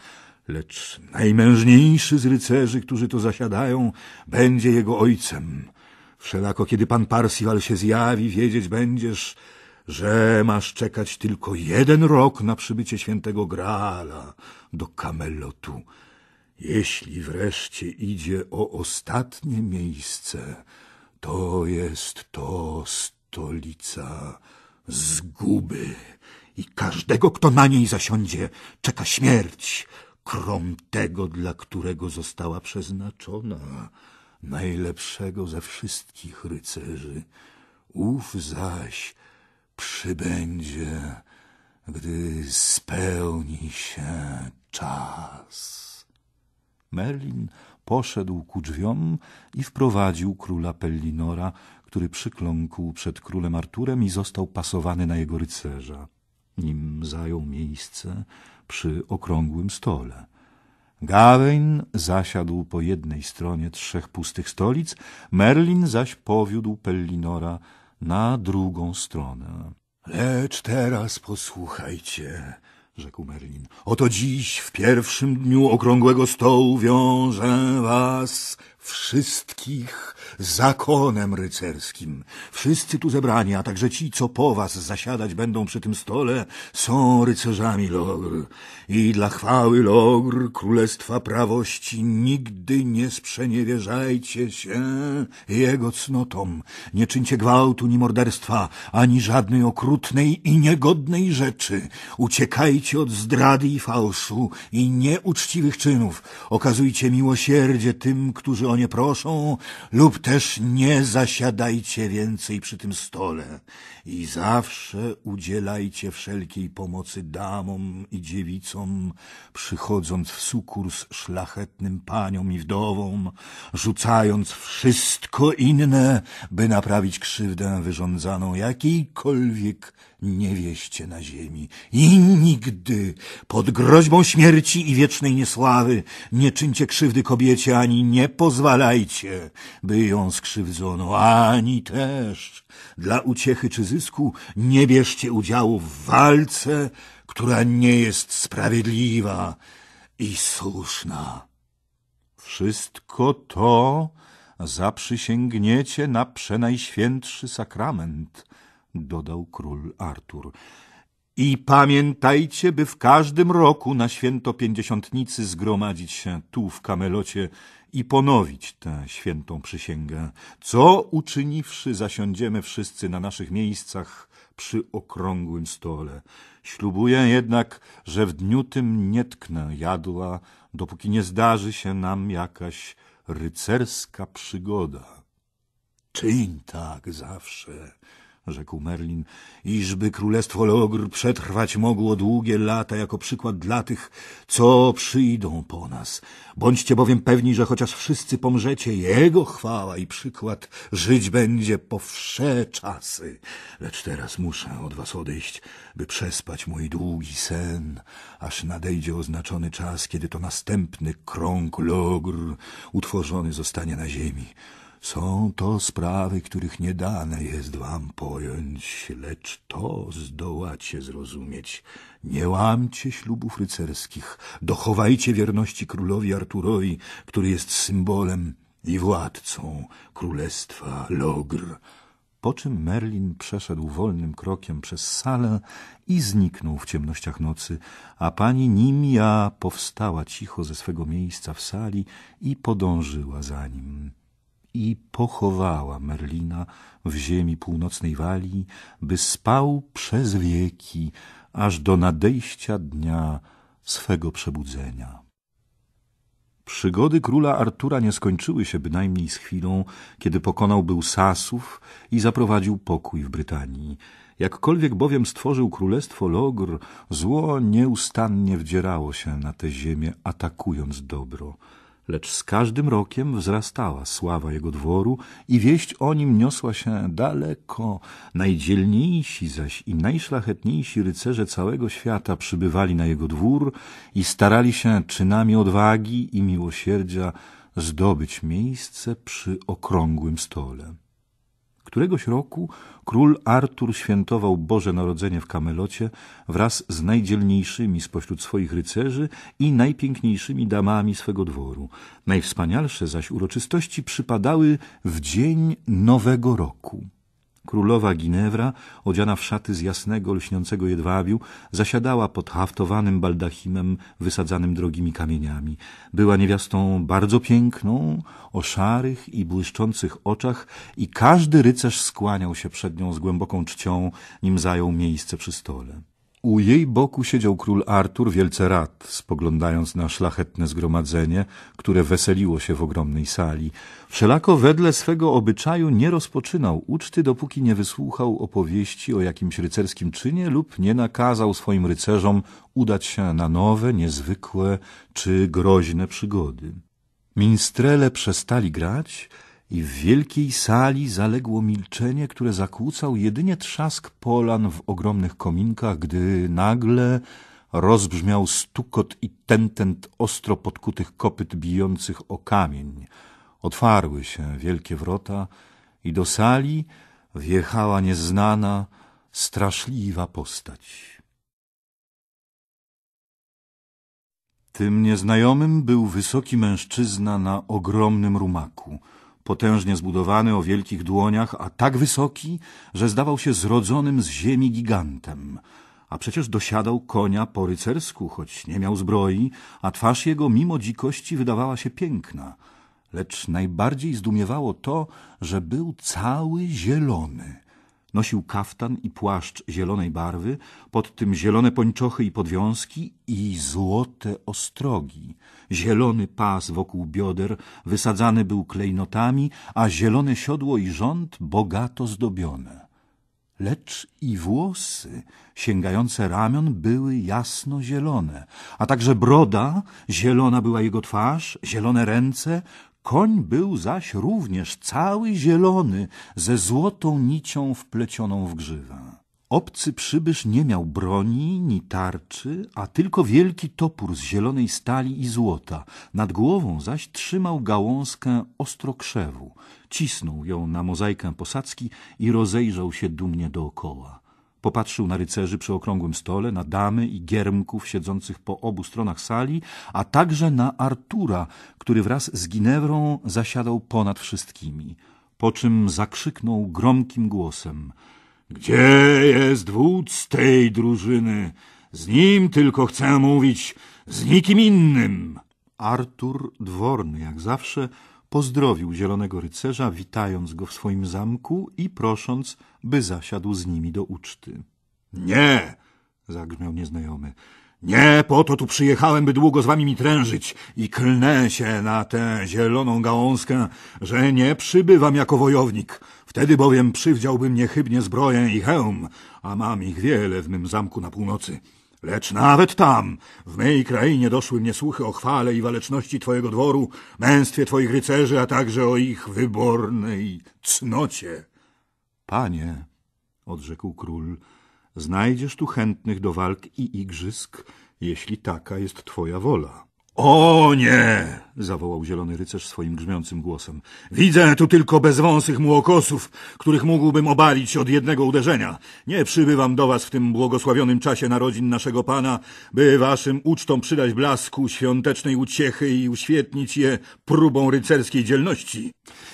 lecz najmężniejszy z rycerzy, którzy tu zasiadają, będzie jego ojcem. Wszelako, kiedy pan Parsival się zjawi, wiedzieć będziesz, że masz czekać tylko jeden rok na przybycie świętego Graala do Kamelotu, jeśli wreszcie idzie o ostatnie miejsce, to jest to stolica zguby i każdego, kto na niej zasiądzie, czeka śmierć, krom tego, dla którego została przeznaczona, najlepszego ze wszystkich rycerzy. Ów zaś przybędzie, gdy spełni się czas. Merlin poszedł ku drzwiom i wprowadził króla Pellinora, który przykląkł przed królem Arturem i został pasowany na jego rycerza, nim zajął miejsce przy okrągłym stole. Gawain zasiadł po jednej stronie trzech pustych stolic, Merlin zaś powiódł Pellinora na drugą stronę. Lecz teraz posłuchajcie, rzekł Merlin. Oto dziś, w pierwszym dniu okrągłego stołu, wiążę was wszystkich zakonem rycerskim. Wszyscy tu zebrani, a także ci, co po was zasiadać będą przy tym stole, są rycerzami Logr. I dla chwały Logr, królestwa prawości, nigdy nie sprzeniewierzajcie się jego cnotom. Nie czyńcie gwałtu ni morderstwa, ani żadnej okrutnej i niegodnej rzeczy. Uciekajcie od zdrady i fałszu i nieuczciwych czynów. Okazujcie miłosierdzie tym, którzy o nie proszą, lub też nie zasiadajcie więcej przy tym stole i zawsze udzielajcie wszelkiej pomocy damom i dziewicom, przychodząc w sukurs szlachetnym paniom i wdowom, rzucając wszystko inne, by naprawić krzywdę wyrządzaną jakiejkolwiek nie wieście na ziemi i nigdy pod groźbą śmierci i wiecznej niesławy nie czyńcie krzywdy kobiecie, ani nie pozwalajcie, by ją skrzywdzono, ani też dla uciechy czy zysku nie bierzcie udziału w walce, która nie jest sprawiedliwa i słuszna. Wszystko to zaprzysięgniecie na przenajświętszy sakrament – dodał król Artur. I pamiętajcie, by w każdym roku na święto pięćdziesiątnicy zgromadzić się tu w Kamelocie i ponowić tę świętą przysięgę. Co uczyniwszy, zasiądziemy wszyscy na naszych miejscach przy okrągłym stole. Ślubuję jednak, że w dniu tym nie tknę jadła, dopóki nie zdarzy się nam jakaś rycerska przygoda. Czyń tak zawsze rzekł Merlin, iżby królestwo Logr przetrwać mogło długie lata jako przykład dla tych, co przyjdą po nas. Bądźcie bowiem pewni, że chociaż wszyscy pomrzecie, jego chwała i przykład żyć będzie po wsze czasy. Lecz teraz muszę od was odejść, by przespać mój długi sen, aż nadejdzie oznaczony czas, kiedy to następny krąg Logr utworzony zostanie na ziemi. Są to sprawy, których nie dane jest wam pojąć, lecz to zdołacie zrozumieć. Nie łamcie ślubów rycerskich, dochowajcie wierności królowi Arturowi, który jest symbolem i władcą królestwa Logr. Po czym Merlin przeszedł wolnym krokiem przez salę i zniknął w ciemnościach nocy, a pani Nimia powstała cicho ze swego miejsca w sali i podążyła za nim i pochowała Merlina w ziemi północnej Walii, by spał przez wieki, aż do nadejścia dnia swego przebudzenia. Przygody króla Artura nie skończyły się bynajmniej z chwilą, kiedy pokonał był Sasów i zaprowadził pokój w Brytanii. Jakkolwiek bowiem stworzył królestwo Logr, zło nieustannie wdzierało się na tę ziemię, atakując dobro lecz z każdym rokiem wzrastała sława jego dworu i wieść o nim niosła się daleko. Najdzielniejsi zaś i najszlachetniejsi rycerze całego świata przybywali na jego dwór i starali się czynami odwagi i miłosierdzia zdobyć miejsce przy okrągłym stole. Któregoś roku król Artur świętował Boże Narodzenie w Kamelocie wraz z najdzielniejszymi spośród swoich rycerzy i najpiękniejszymi damami swego dworu. Najwspanialsze zaś uroczystości przypadały w dzień Nowego Roku. Królowa Ginewra, odziana w szaty z jasnego, lśniącego jedwabiu, zasiadała pod haftowanym baldachimem wysadzanym drogimi kamieniami. Była niewiastą bardzo piękną, o szarych i błyszczących oczach i każdy rycerz skłaniał się przed nią z głęboką czcią, nim zajął miejsce przy stole. U jej boku siedział król Artur wielce rad, spoglądając na szlachetne zgromadzenie, które weseliło się w ogromnej sali. Wszelako wedle swego obyczaju nie rozpoczynał uczty, dopóki nie wysłuchał opowieści o jakimś rycerskim czynie lub nie nakazał swoim rycerzom udać się na nowe, niezwykłe czy groźne przygody. Minstrele przestali grać, i w wielkiej sali zaległo milczenie, które zakłócał jedynie trzask polan w ogromnych kominkach, gdy nagle rozbrzmiał stukot i tentent ostro podkutych kopyt bijących o kamień. Otwarły się wielkie wrota i do sali wjechała nieznana, straszliwa postać. Tym nieznajomym był wysoki mężczyzna na ogromnym rumaku – potężnie zbudowany, o wielkich dłoniach, a tak wysoki, że zdawał się zrodzonym z ziemi gigantem. A przecież dosiadał konia po rycersku, choć nie miał zbroi, a twarz jego mimo dzikości wydawała się piękna. Lecz najbardziej zdumiewało to, że był cały zielony. Nosił kaftan i płaszcz zielonej barwy, pod tym zielone pończochy i podwiązki i złote ostrogi. Zielony pas wokół bioder wysadzany był klejnotami, a zielone siodło i rząd bogato zdobione. Lecz i włosy sięgające ramion były jasno-zielone, a także broda, zielona była jego twarz, zielone ręce, koń był zaś również cały zielony, ze złotą nicią wplecioną w grzywę. Obcy przybysz nie miał broni ni tarczy, a tylko wielki topór z zielonej stali i złota. Nad głową zaś trzymał gałązkę ostrokrzewu. Cisnął ją na mozaikę posadzki i rozejrzał się dumnie dookoła. Popatrzył na rycerzy przy okrągłym stole, na damy i giermków siedzących po obu stronach sali, a także na Artura, który wraz z Ginewrą zasiadał ponad wszystkimi. Po czym zakrzyknął gromkim głosem – gdzie jest wódz tej drużyny? Z nim tylko chcę mówić, z nikim innym. Artur Dworny, jak zawsze, pozdrowił Zielonego Rycerza, witając go w swoim zamku i prosząc, by zasiadł z nimi do uczty. Nie! zagrzmiał nieznajomy. Nie po to tu przyjechałem, by długo z wami mi trężyć i klnę się na tę zieloną gałązkę, że nie przybywam jako wojownik. Wtedy bowiem przywdziałbym niechybnie zbroję i hełm, a mam ich wiele w mym zamku na północy. Lecz nawet tam, w mej krainie doszły mnie słuchy o chwale i waleczności twojego dworu, męstwie twoich rycerzy, a także o ich wybornej cnocie. Panie, odrzekł król, Znajdziesz tu chętnych do walk i igrzysk, jeśli taka jest twoja wola. O nie! zawołał zielony rycerz swoim grzmiącym głosem. Widzę tu tylko bezwąsych młokosów, których mógłbym obalić od jednego uderzenia. Nie przybywam do was w tym błogosławionym czasie narodzin naszego Pana, by waszym ucztom przydać blasku świątecznej uciechy i uświetnić je próbą rycerskiej dzielności.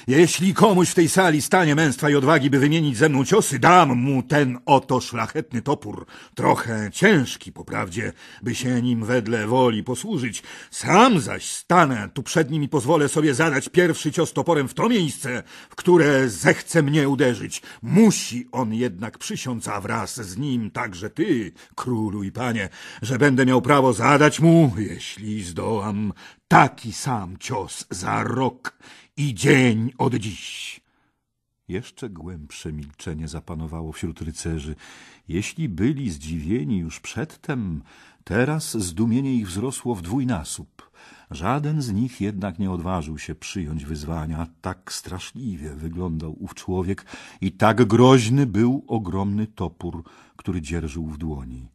Jeśli komuś w tej sali stanie męstwa i odwagi, by wymienić ze mną ciosy, dam mu ten oto szlachetny topór, trochę ciężki poprawdzie, by się nim wedle woli posłużyć. Sam zaś stanę tu przed nim i pozwolę sobie zadać pierwszy cios toporem w to miejsce, w które zechce mnie uderzyć. Musi on jednak przysiąc, a wraz z nim także ty, królu i panie, że będę miał prawo zadać mu, jeśli zdołam, taki sam cios za rok i dzień od dziś. Jeszcze głębsze milczenie zapanowało wśród rycerzy. Jeśli byli zdziwieni już przedtem, teraz zdumienie ich wzrosło w dwójnasób. Żaden z nich jednak nie odważył się przyjąć wyzwania. Tak straszliwie wyglądał ów człowiek i tak groźny był ogromny topór, który dzierżył w dłoni.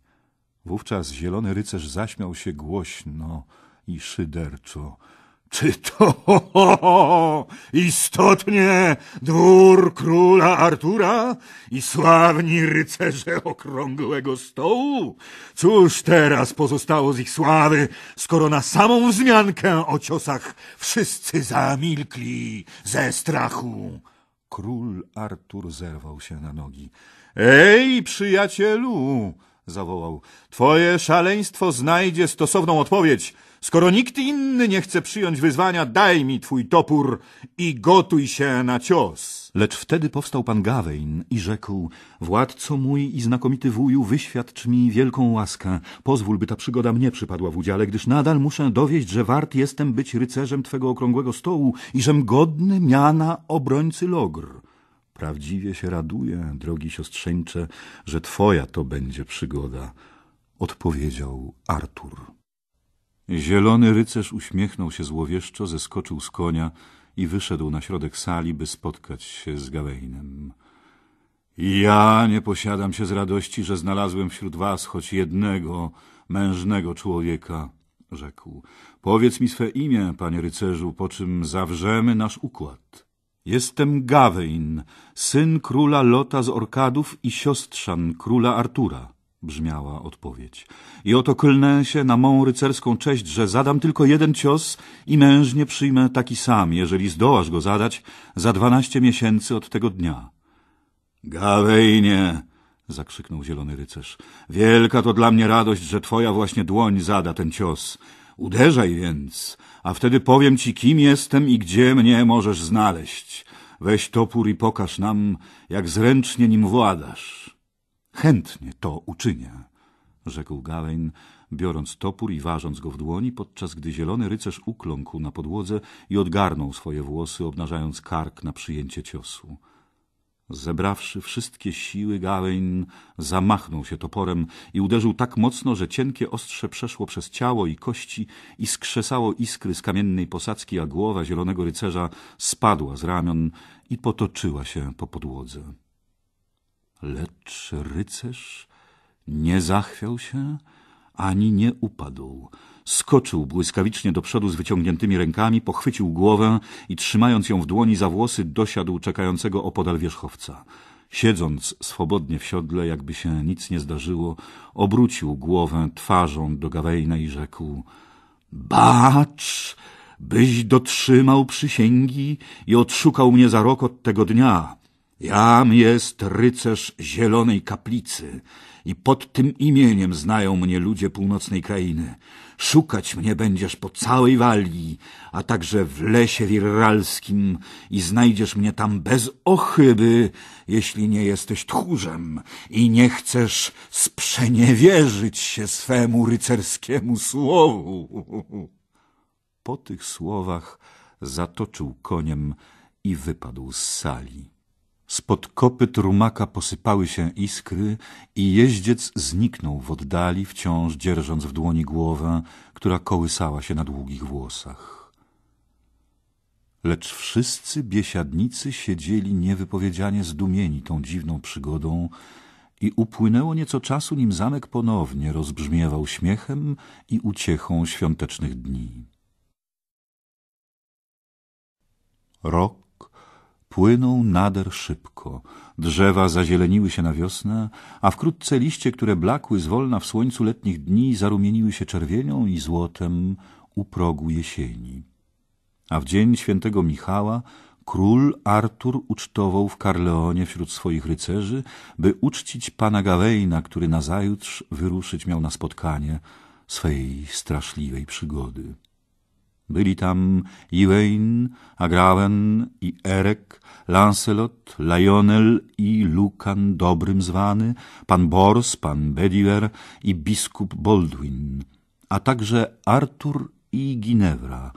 Wówczas zielony rycerz zaśmiał się głośno i szyderczo. Czy to ho, <laughs> ho, istotnie dwór króla Artura i sławni rycerze okrągłego stołu? Cóż teraz pozostało z ich sławy, skoro na samą wzmiankę o ciosach wszyscy zamilkli ze strachu? Król Artur zerwał się na nogi. Ej, przyjacielu! zawołał. Twoje szaleństwo znajdzie stosowną odpowiedź. Skoro nikt inny nie chce przyjąć wyzwania, daj mi twój topór i gotuj się na cios. Lecz wtedy powstał pan Gawain i rzekł, władco mój i znakomity wuju, wyświadcz mi wielką łaskę. Pozwól, by ta przygoda mnie przypadła w udziale, gdyż nadal muszę dowieść, że wart jestem być rycerzem twego okrągłego stołu i żem godny miana obrońcy logr. Prawdziwie się raduję, drogi siostrzeńcze, że twoja to będzie przygoda, odpowiedział Artur. Zielony rycerz uśmiechnął się złowieszczo, zeskoczył z konia i wyszedł na środek sali, by spotkać się z Gawainem. Ja nie posiadam się z radości, że znalazłem wśród was choć jednego mężnego człowieka, rzekł. Powiedz mi swe imię, panie rycerzu, po czym zawrzemy nasz układ. Jestem Gawain, syn króla Lota z Orkadów i siostrzan króla Artura, brzmiała odpowiedź. I oto klnę się na mą rycerską cześć, że zadam tylko jeden cios i mężnie przyjmę taki sam, jeżeli zdołasz go zadać, za dwanaście miesięcy od tego dnia. Gawainie, zakrzyknął zielony rycerz. Wielka to dla mnie radość, że twoja właśnie dłoń zada ten cios. Uderzaj więc, a wtedy powiem ci, kim jestem i gdzie mnie możesz znaleźć. Weź topór i pokaż nam, jak zręcznie nim władasz. Chętnie to uczynię, rzekł Galein, biorąc topór i ważąc go w dłoni, podczas gdy zielony rycerz ukląkł na podłodze i odgarnął swoje włosy, obnażając kark na przyjęcie ciosu. Zebrawszy wszystkie siły, Gawain zamachnął się toporem i uderzył tak mocno, że cienkie ostrze przeszło przez ciało i kości i skrzesało iskry z kamiennej posadzki, a głowa zielonego rycerza spadła z ramion i potoczyła się po podłodze. Lecz rycerz nie zachwiał się ani nie upadł, Skoczył błyskawicznie do przodu z wyciągniętymi rękami, pochwycił głowę i trzymając ją w dłoni za włosy, dosiadł czekającego opodal wierzchowca. Siedząc swobodnie w siodle, jakby się nic nie zdarzyło, obrócił głowę twarzą do Gawejna i rzekł — Bacz! byś dotrzymał przysięgi i odszukał mnie za rok od tego dnia. Jam jest rycerz Zielonej Kaplicy i pod tym imieniem znają mnie ludzie północnej krainy. Szukać mnie będziesz po całej Walii, a także w lesie wirralskim i znajdziesz mnie tam bez ochyby, jeśli nie jesteś tchórzem i nie chcesz sprzeniewierzyć się swemu rycerskiemu słowu. Po tych słowach zatoczył koniem i wypadł z sali. Spod kopy trumaka posypały się iskry i jeździec zniknął w oddali, wciąż dzierżąc w dłoni głowę, która kołysała się na długich włosach. Lecz wszyscy biesiadnicy siedzieli niewypowiedzianie zdumieni tą dziwną przygodą i upłynęło nieco czasu, nim zamek ponownie rozbrzmiewał śmiechem i uciechą świątecznych dni. Rok Płynął nader szybko. Drzewa zazieleniły się na wiosnę, a wkrótce liście, które blakły zwolna w słońcu letnich dni, zarumieniły się czerwienią i złotem u progu jesieni. A w dzień świętego Michała król Artur ucztował w Karleonie wśród swoich rycerzy, by uczcić pana Gawejna, który nazajutrz wyruszyć miał na spotkanie swej straszliwej przygody. Byli tam Iwain, Agraven i Erek, Lancelot, Lionel i Lukan dobrym zwany, pan Bors, pan Bediver i biskup Baldwin, a także Artur i Ginevra,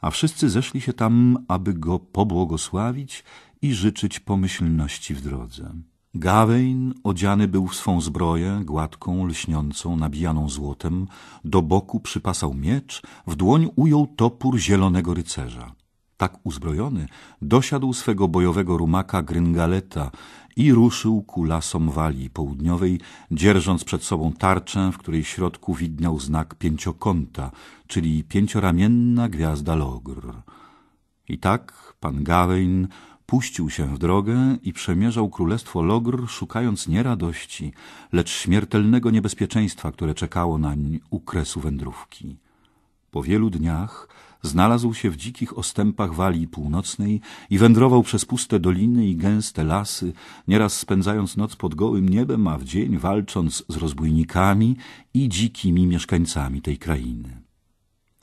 a wszyscy zeszli się tam, aby go pobłogosławić i życzyć pomyślności w drodze. Gawain odziany był w swą zbroję, gładką, lśniącą, nabijaną złotem, do boku przypasał miecz, w dłoń ujął topór zielonego rycerza. Tak uzbrojony dosiadł swego bojowego rumaka Gryngaleta i ruszył ku lasom Walii Południowej, dzierżąc przed sobą tarczę, w której środku widniał znak pięciokąta, czyli pięcioramienna gwiazda Logr. I tak pan Gawain Puścił się w drogę i przemierzał królestwo Logr, szukając nie radości, lecz śmiertelnego niebezpieczeństwa, które czekało nań u kresu wędrówki. Po wielu dniach znalazł się w dzikich ostępach Walii Północnej i wędrował przez puste doliny i gęste lasy, nieraz spędzając noc pod gołym niebem, a w dzień walcząc z rozbójnikami i dzikimi mieszkańcami tej krainy.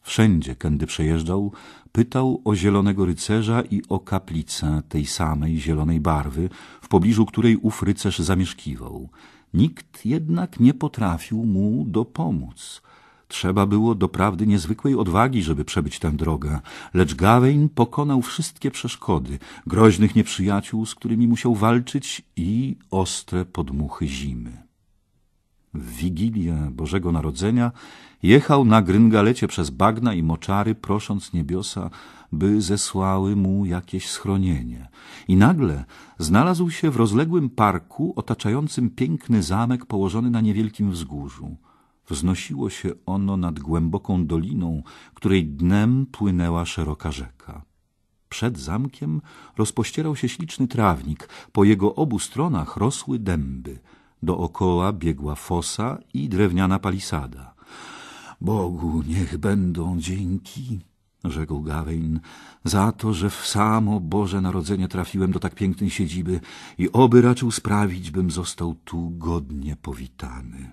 Wszędzie, kędy przejeżdżał, pytał o zielonego rycerza i o kaplicę tej samej zielonej barwy, w pobliżu której ów rycerz zamieszkiwał. Nikt jednak nie potrafił mu dopomóc. Trzeba było doprawdy niezwykłej odwagi, żeby przebyć tę drogę, lecz Gawain pokonał wszystkie przeszkody, groźnych nieprzyjaciół, z którymi musiał walczyć i ostre podmuchy zimy. W Wigilię Bożego Narodzenia Jechał na gryngalecie przez bagna i moczary, prosząc niebiosa, by zesłały mu jakieś schronienie. I nagle znalazł się w rozległym parku otaczającym piękny zamek położony na niewielkim wzgórzu. Wznosiło się ono nad głęboką doliną, której dnem płynęła szeroka rzeka. Przed zamkiem rozpościerał się śliczny trawnik, po jego obu stronach rosły dęby, dookoła biegła fosa i drewniana palisada. Bogu niech będą dzięki, rzekł Gawain, za to, że w samo Boże Narodzenie trafiłem do tak pięknej siedziby i oby raczył sprawić, bym został tu godnie powitany.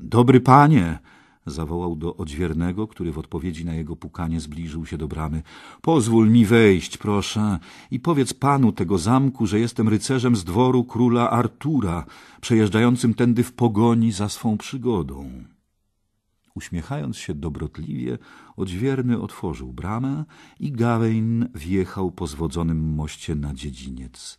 Dobry panie! zawołał do odźwiernego, który w odpowiedzi na jego pukanie zbliżył się do bramy. Pozwól mi wejść, proszę, i powiedz panu tego zamku, że jestem rycerzem z dworu króla Artura, przejeżdżającym tędy w pogoni za swą przygodą. Uśmiechając się dobrotliwie, odźwierny otworzył bramę i Gawain wjechał po zwodzonym moście na dziedziniec.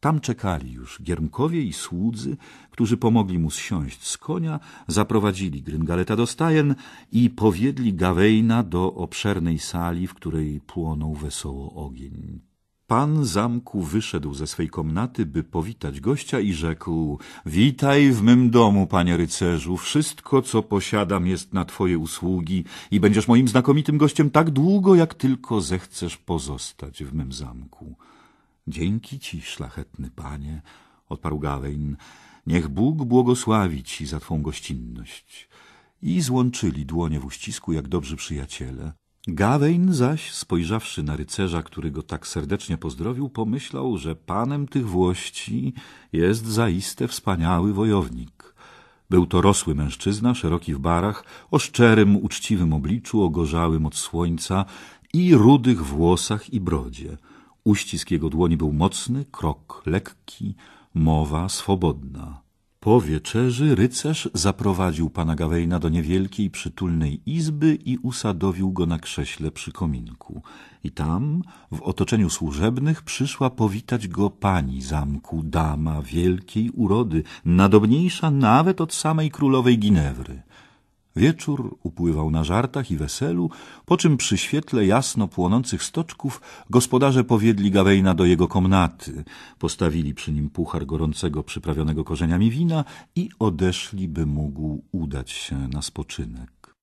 Tam czekali już giermkowie i słudzy, którzy pomogli mu zsiąść z konia, zaprowadzili Gryngaleta do stajen i powiedli Gaweina do obszernej sali, w której płonął wesoło ogień. Pan zamku wyszedł ze swej komnaty, by powitać gościa i rzekł – Witaj w mym domu, panie rycerzu. Wszystko, co posiadam, jest na twoje usługi i będziesz moim znakomitym gościem tak długo, jak tylko zechcesz pozostać w mym zamku. – Dzięki ci, szlachetny panie – odparł Gawain. – Niech Bóg błogosławi ci za twą gościnność. I złączyli dłonie w uścisku, jak dobrzy przyjaciele – Gawain zaś, spojrzawszy na rycerza, który go tak serdecznie pozdrowił, pomyślał, że panem tych włości jest zaiste wspaniały wojownik. Był to rosły mężczyzna, szeroki w barach, o szczerym, uczciwym obliczu, ogorzałym od słońca i rudych włosach i brodzie. Uścisk jego dłoni był mocny, krok lekki, mowa swobodna. Po wieczerzy rycerz zaprowadził pana Gawaina do niewielkiej, przytulnej izby i usadowił go na krześle przy kominku. I tam, w otoczeniu służebnych, przyszła powitać go pani zamku, dama wielkiej urody, nadobniejsza nawet od samej królowej Ginewry. Wieczór upływał na żartach i weselu, po czym przy świetle jasno płonących stoczków gospodarze powiedli Gawejna do jego komnaty, postawili przy nim puchar gorącego przyprawionego korzeniami wina i odeszli, by mógł udać się na spoczynek.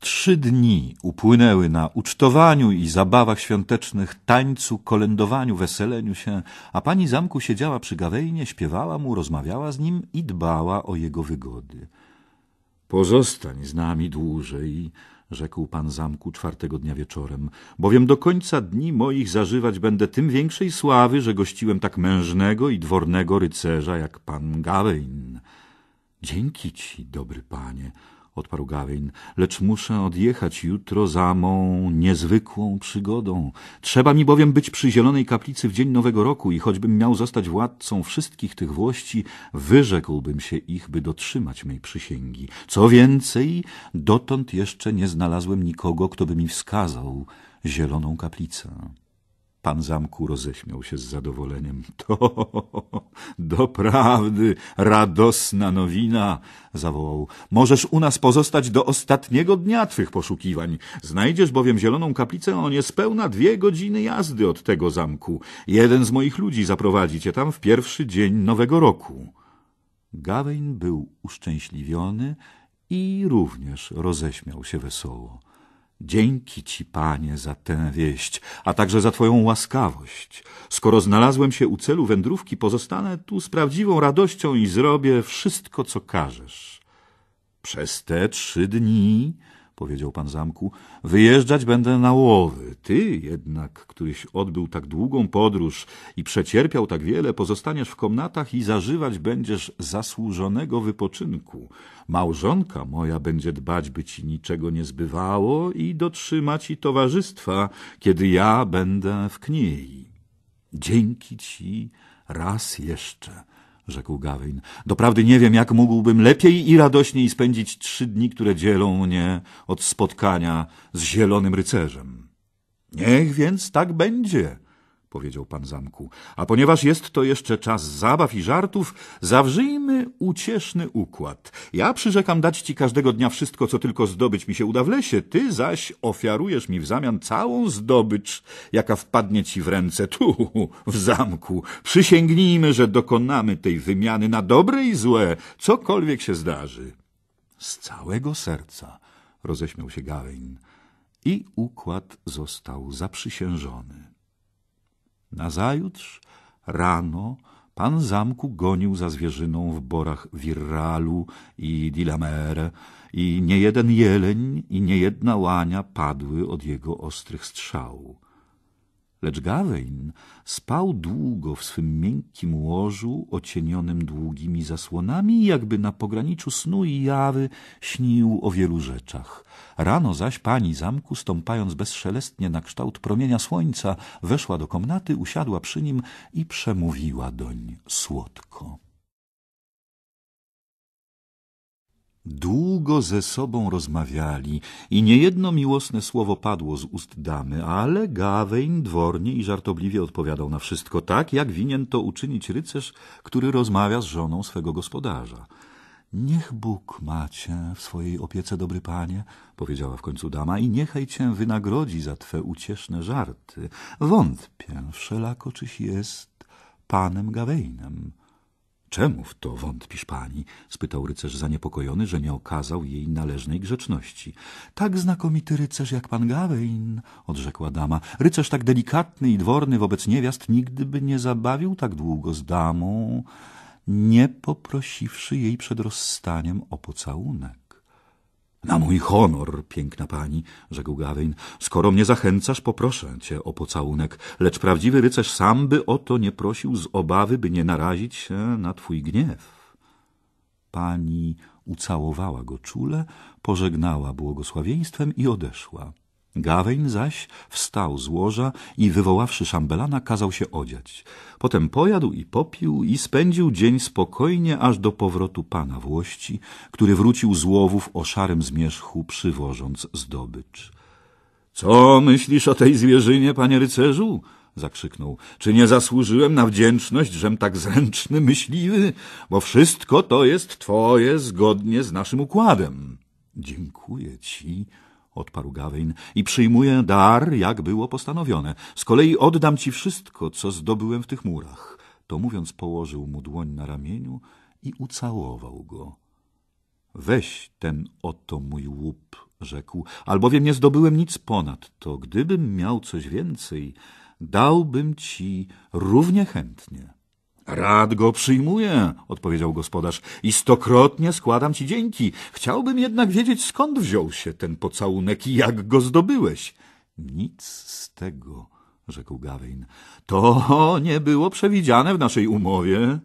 Trzy dni upłynęły na ucztowaniu i zabawach świątecznych, tańcu, kolędowaniu, weseleniu się, a pani zamku siedziała przy Gawejnie, śpiewała mu, rozmawiała z nim i dbała o jego wygody. Pozostań z nami dłużej, rzekł pan zamku czwartego dnia wieczorem, bowiem do końca dni moich zażywać będę tym większej sławy, że gościłem tak mężnego i dwornego rycerza jak pan Gawain. Dzięki ci, dobry panie, odparł Gawin, lecz muszę odjechać jutro za mą niezwykłą przygodą. Trzeba mi bowiem być przy Zielonej Kaplicy w dzień Nowego Roku i choćbym miał zostać władcą wszystkich tych włości, wyrzekłbym się ich, by dotrzymać mej przysięgi. Co więcej, dotąd jeszcze nie znalazłem nikogo, kto by mi wskazał Zieloną Kaplicę. Pan zamku roześmiał się z zadowoleniem. <laughs> To doprawdy radosna nowina, zawołał. Możesz u nas pozostać do ostatniego dnia twych poszukiwań. Znajdziesz bowiem zieloną kaplicę o niespełna dwie godziny jazdy od tego zamku. Jeden z moich ludzi zaprowadzi cię tam w pierwszy dzień nowego roku. Gawain był uszczęśliwiony i również roześmiał się wesoło. Dzięki Ci, Panie, za tę wieść, a także za Twoją łaskawość. Skoro znalazłem się u celu wędrówki, pozostanę tu z prawdziwą radością i zrobię wszystko, co każesz. Przez te trzy dni powiedział pan zamku, wyjeżdżać będę na łowy. Ty jednak, któryś odbył tak długą podróż i przecierpiał tak wiele, pozostaniesz w komnatach i zażywać będziesz zasłużonego wypoczynku. Małżonka moja będzie dbać, by ci niczego nie zbywało i dotrzymać ci towarzystwa, kiedy ja będę w kniei. Dzięki ci raz jeszcze – rzekł Gawain. Doprawdy nie wiem, jak mógłbym lepiej i radośniej spędzić trzy dni, które dzielą mnie od spotkania z zielonym rycerzem. Niech więc tak będzie, powiedział pan zamku. A ponieważ jest to jeszcze czas zabaw i żartów, zawrzyjmy ucieszny układ. Ja przyrzekam dać ci każdego dnia wszystko, co tylko zdobyć mi się uda w lesie, ty zaś ofiarujesz mi w zamian całą zdobycz, jaka wpadnie ci w ręce tu, w zamku. Przysięgnijmy, że dokonamy tej wymiany na dobre i złe, cokolwiek się zdarzy. Z całego serca roześmiał się Gawain i układ został zaprzysiężony. Nazajutrz rano pan zamku gonił za zwierzyną w borach Wirralu i Dilamere i niejeden jeleń i niejedna łania padły od jego ostrych strzałów. Lecz Gawain spał długo w swym miękkim łożu, ocienionym długimi zasłonami, jakby na pograniczu snu i jawy śnił o wielu rzeczach. Rano zaś pani zamku, stąpając bezszelestnie na kształt promienia słońca, weszła do komnaty, usiadła przy nim i przemówiła doń słodko. Długo ze sobą rozmawiali i niejedno miłosne słowo padło z ust damy, ale Gawain dwornie i żartobliwie odpowiadał na wszystko tak, jak winien to uczynić rycerz, który rozmawia z żoną swego gospodarza. Niech Bóg macie w swojej opiece, dobry panie, powiedziała w końcu dama, i niechaj cię wynagrodzi za twe ucieszne żarty. Wątpię wszelako, czyś jest panem Gawainem. Czemu w to wątpisz pani? spytał rycerz zaniepokojony, że nie okazał jej należnej grzeczności. Tak znakomity rycerz jak pan Gawain, odrzekła dama. Rycerz tak delikatny i dworny wobec niewiast nigdy by nie zabawił tak długo z damą, nie poprosiwszy jej przed rozstaniem o pocałunek. Na mój honor, piękna pani, rzekł Gawain, skoro mnie zachęcasz, poproszę cię o pocałunek, lecz prawdziwy rycerz sam by o to nie prosił z obawy, by nie narazić się na twój gniew. Pani ucałowała go czule, pożegnała błogosławieństwem i odeszła. Gawain zaś wstał z łoża i wywoławszy szambelana kazał się odziać. Potem pojadł i popił i spędził dzień spokojnie aż do powrotu pana Włości, który wrócił z łowów o szarym zmierzchu przywożąc zdobycz. — Co myślisz o tej zwierzynie, panie rycerzu? zakrzyknął. Czy nie zasłużyłem na wdzięczność, żem tak zręczny, myśliwy? Bo wszystko to jest twoje zgodnie z naszym układem. Dziękuję ci, odparł Gawain, i przyjmuję dar, jak było postanowione. Z kolei oddam ci wszystko, co zdobyłem w tych murach. To mówiąc, położył mu dłoń na ramieniu i ucałował go. Weź ten oto mój łup, rzekł, albowiem nie zdobyłem nic ponadto. Gdybym miał coś więcej, dałbym ci równie chętnie. Rad go przyjmuję, odpowiedział gospodarz, i stokrotnie składam ci dzięki. Chciałbym jednak wiedzieć, skąd wziął się ten pocałunek i jak go zdobyłeś. Nic z tego, rzekł Gawain. To nie było przewidziane w naszej umowie.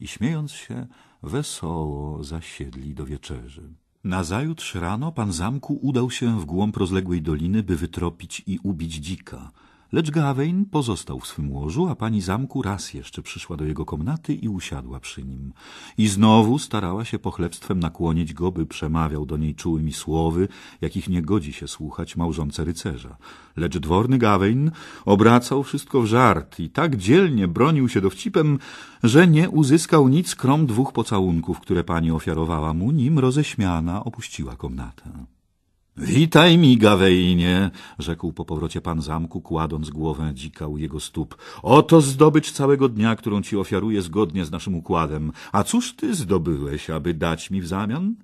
I śmiejąc się, wesoło zasiedli do wieczerzy. Nazajutrz rano pan zamku udał się w głąb rozległej doliny, by wytropić i ubić dzika. Lecz Gawain pozostał w swym łożu, a pani zamku raz jeszcze przyszła do jego komnaty i usiadła przy nim. I znowu starała się pochlebstwem nakłonić go, by przemawiał do niej czułymi słowy, jakich nie godzi się słuchać małżonce rycerza. Lecz dworny Gawain obracał wszystko w żart i tak dzielnie bronił się dowcipem, że nie uzyskał nic krom dwóch pocałunków, które pani ofiarowała mu, nim roześmiana opuściła komnatę. Witaj mi, Gawejnie, rzekł po powrocie pan zamku, kładąc głowę dzika u jego stóp. Oto zdobycz całego dnia, którą ci ofiaruję zgodnie z naszym układem. A cóż ty zdobyłeś, aby dać mi w zamian?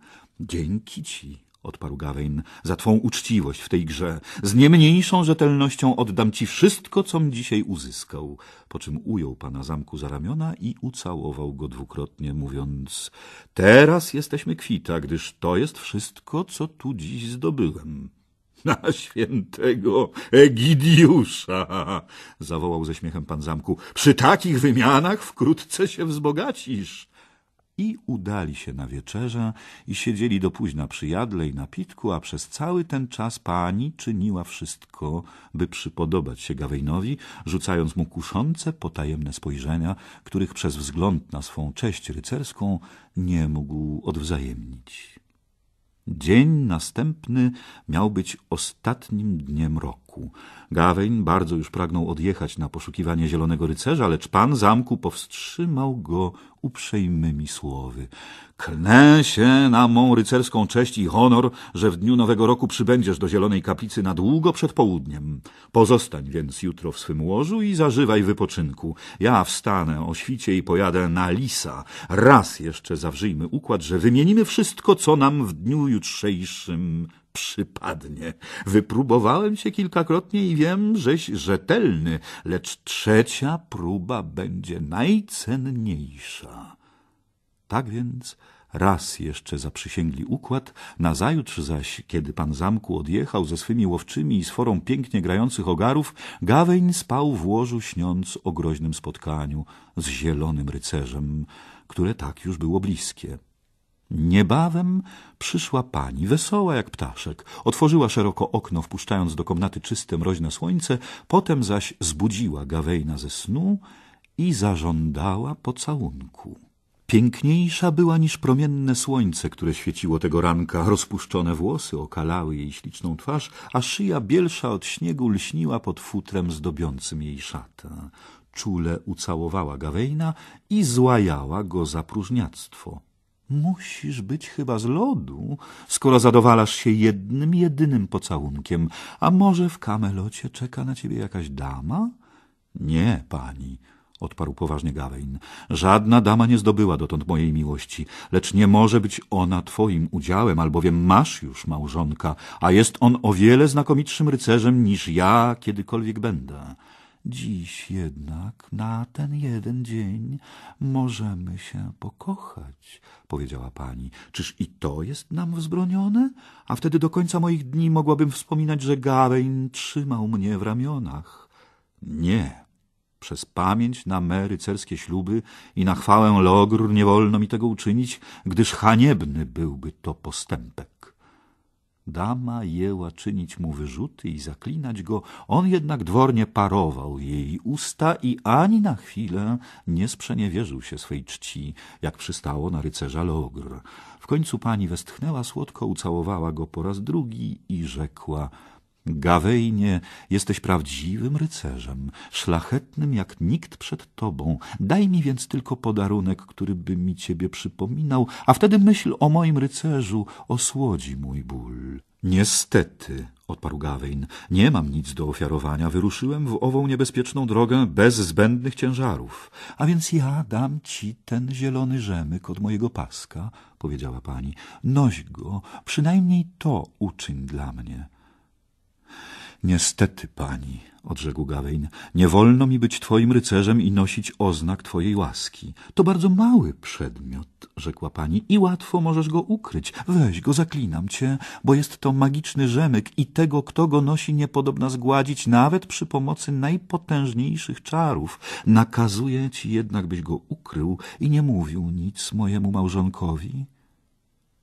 Dzięki ci, odparł Gawain, za twą uczciwość w tej grze. Z nie mniejszą rzetelnością oddam ci wszystko, com dzisiaj uzyskał. Po czym ujął pana zamku za ramiona i ucałował go dwukrotnie, mówiąc Teraz jesteśmy kwita, gdyż to jest wszystko, co tu dziś zdobyłem. <laughs> Na świętego Egidiusza! <laughs> zawołał ze śmiechem pan zamku. Przy takich wymianach wkrótce się wzbogacisz. I udali się na wieczerze i siedzieli do późna przy jadle i napitku, a przez cały ten czas pani czyniła wszystko, by przypodobać się Gawainowi, rzucając mu kuszące, potajemne spojrzenia, których przez wzgląd na swą cześć rycerską nie mógł odwzajemnić. Dzień następny miał być ostatnim dniem roku – Gawain bardzo już pragnął odjechać na poszukiwanie Zielonego Rycerza, lecz pan zamku powstrzymał go uprzejmymi słowy. Klnę się na mą rycerską cześć i honor, że w dniu Nowego Roku przybędziesz do Zielonej Kaplicy na długo przed południem. Pozostań więc jutro w swym łożu i zażywaj wypoczynku. Ja wstanę o świcie i pojadę na Lisa. Raz jeszcze zawrzyjmy układ, że wymienimy wszystko, co nam w dniu jutrzejszym przypadnie. Wypróbowałem się kilkakrotnie i wiem, żeś rzetelny, lecz trzecia próba będzie najcenniejsza. Tak więc raz jeszcze zaprzysięgli układ, nazajutrz zaś, kiedy pan zamku odjechał ze swymi łowczymi i sforą pięknie grających ogarów, Gawain spał w łożu śniąc o groźnym spotkaniu z zielonym rycerzem, które tak już było bliskie. Niebawem przyszła pani, wesoła jak ptaszek. Otworzyła szeroko okno, wpuszczając do komnaty czyste, mroźne słońce, potem zaś zbudziła Gawejna ze snu i zażądała pocałunku. Piękniejsza była niż promienne słońce, które świeciło tego ranka. Rozpuszczone włosy okalały jej śliczną twarz, a szyja bielsza od śniegu lśniła pod futrem zdobiącym jej szatę. Czule ucałowała Gawejna i złajała go za próżniactwo. Musisz być chyba z lodu, skoro zadowalasz się jednym, jedynym pocałunkiem. A może w kamelocie czeka na ciebie jakaś dama? Nie, pani, odparł poważnie Gawain. Żadna dama nie zdobyła dotąd mojej miłości, lecz nie może być ona twoim udziałem, albowiem masz już małżonka, a jest on o wiele znakomitszym rycerzem niż ja kiedykolwiek będę. Dziś jednak, na ten jeden dzień, możemy się pokochać, powiedziała pani. Czyż i to jest nam wzbronione? A wtedy do końca moich dni mogłabym wspominać, że Gawain trzymał mnie w ramionach. Nie. Przez pamięć na me rycerskie śluby i na chwałę logr nie wolno mi tego uczynić, gdyż haniebny byłby to postępek. Dama jęła czynić mu wyrzuty i zaklinać go, on jednak dwornie parował jej usta i ani na chwilę nie sprzeniewierzył się swej czci, jak przystało na rycerza Logr. W końcu pani westchnęła słodko, ucałowała go po raz drugi i rzekła – Gawejnie, jesteś prawdziwym rycerzem, szlachetnym jak nikt przed tobą. Daj mi więc tylko podarunek, który by mi ciebie przypominał, a wtedy myśl o moim rycerzu osłodzi mój ból. Niestety, odparł Gawain, nie mam nic do ofiarowania. Wyruszyłem w ową niebezpieczną drogę bez zbędnych ciężarów. A więc ja dam ci ten zielony rzemyk od mojego paska, powiedziała pani. Noś go, przynajmniej to uczyń dla mnie. Niestety, pani, odrzekł Gawain, nie wolno mi być twoim rycerzem i nosić oznak twojej łaski. To bardzo mały przedmiot, rzekła pani, i łatwo możesz go ukryć. Weź go, zaklinam cię, bo jest to magiczny rzemyk i tego, kto go nosi, niepodobna zgładzić nawet przy pomocy najpotężniejszych czarów. Nakazuję ci jednak, byś go ukrył i nie mówił nic mojemu małżonkowi.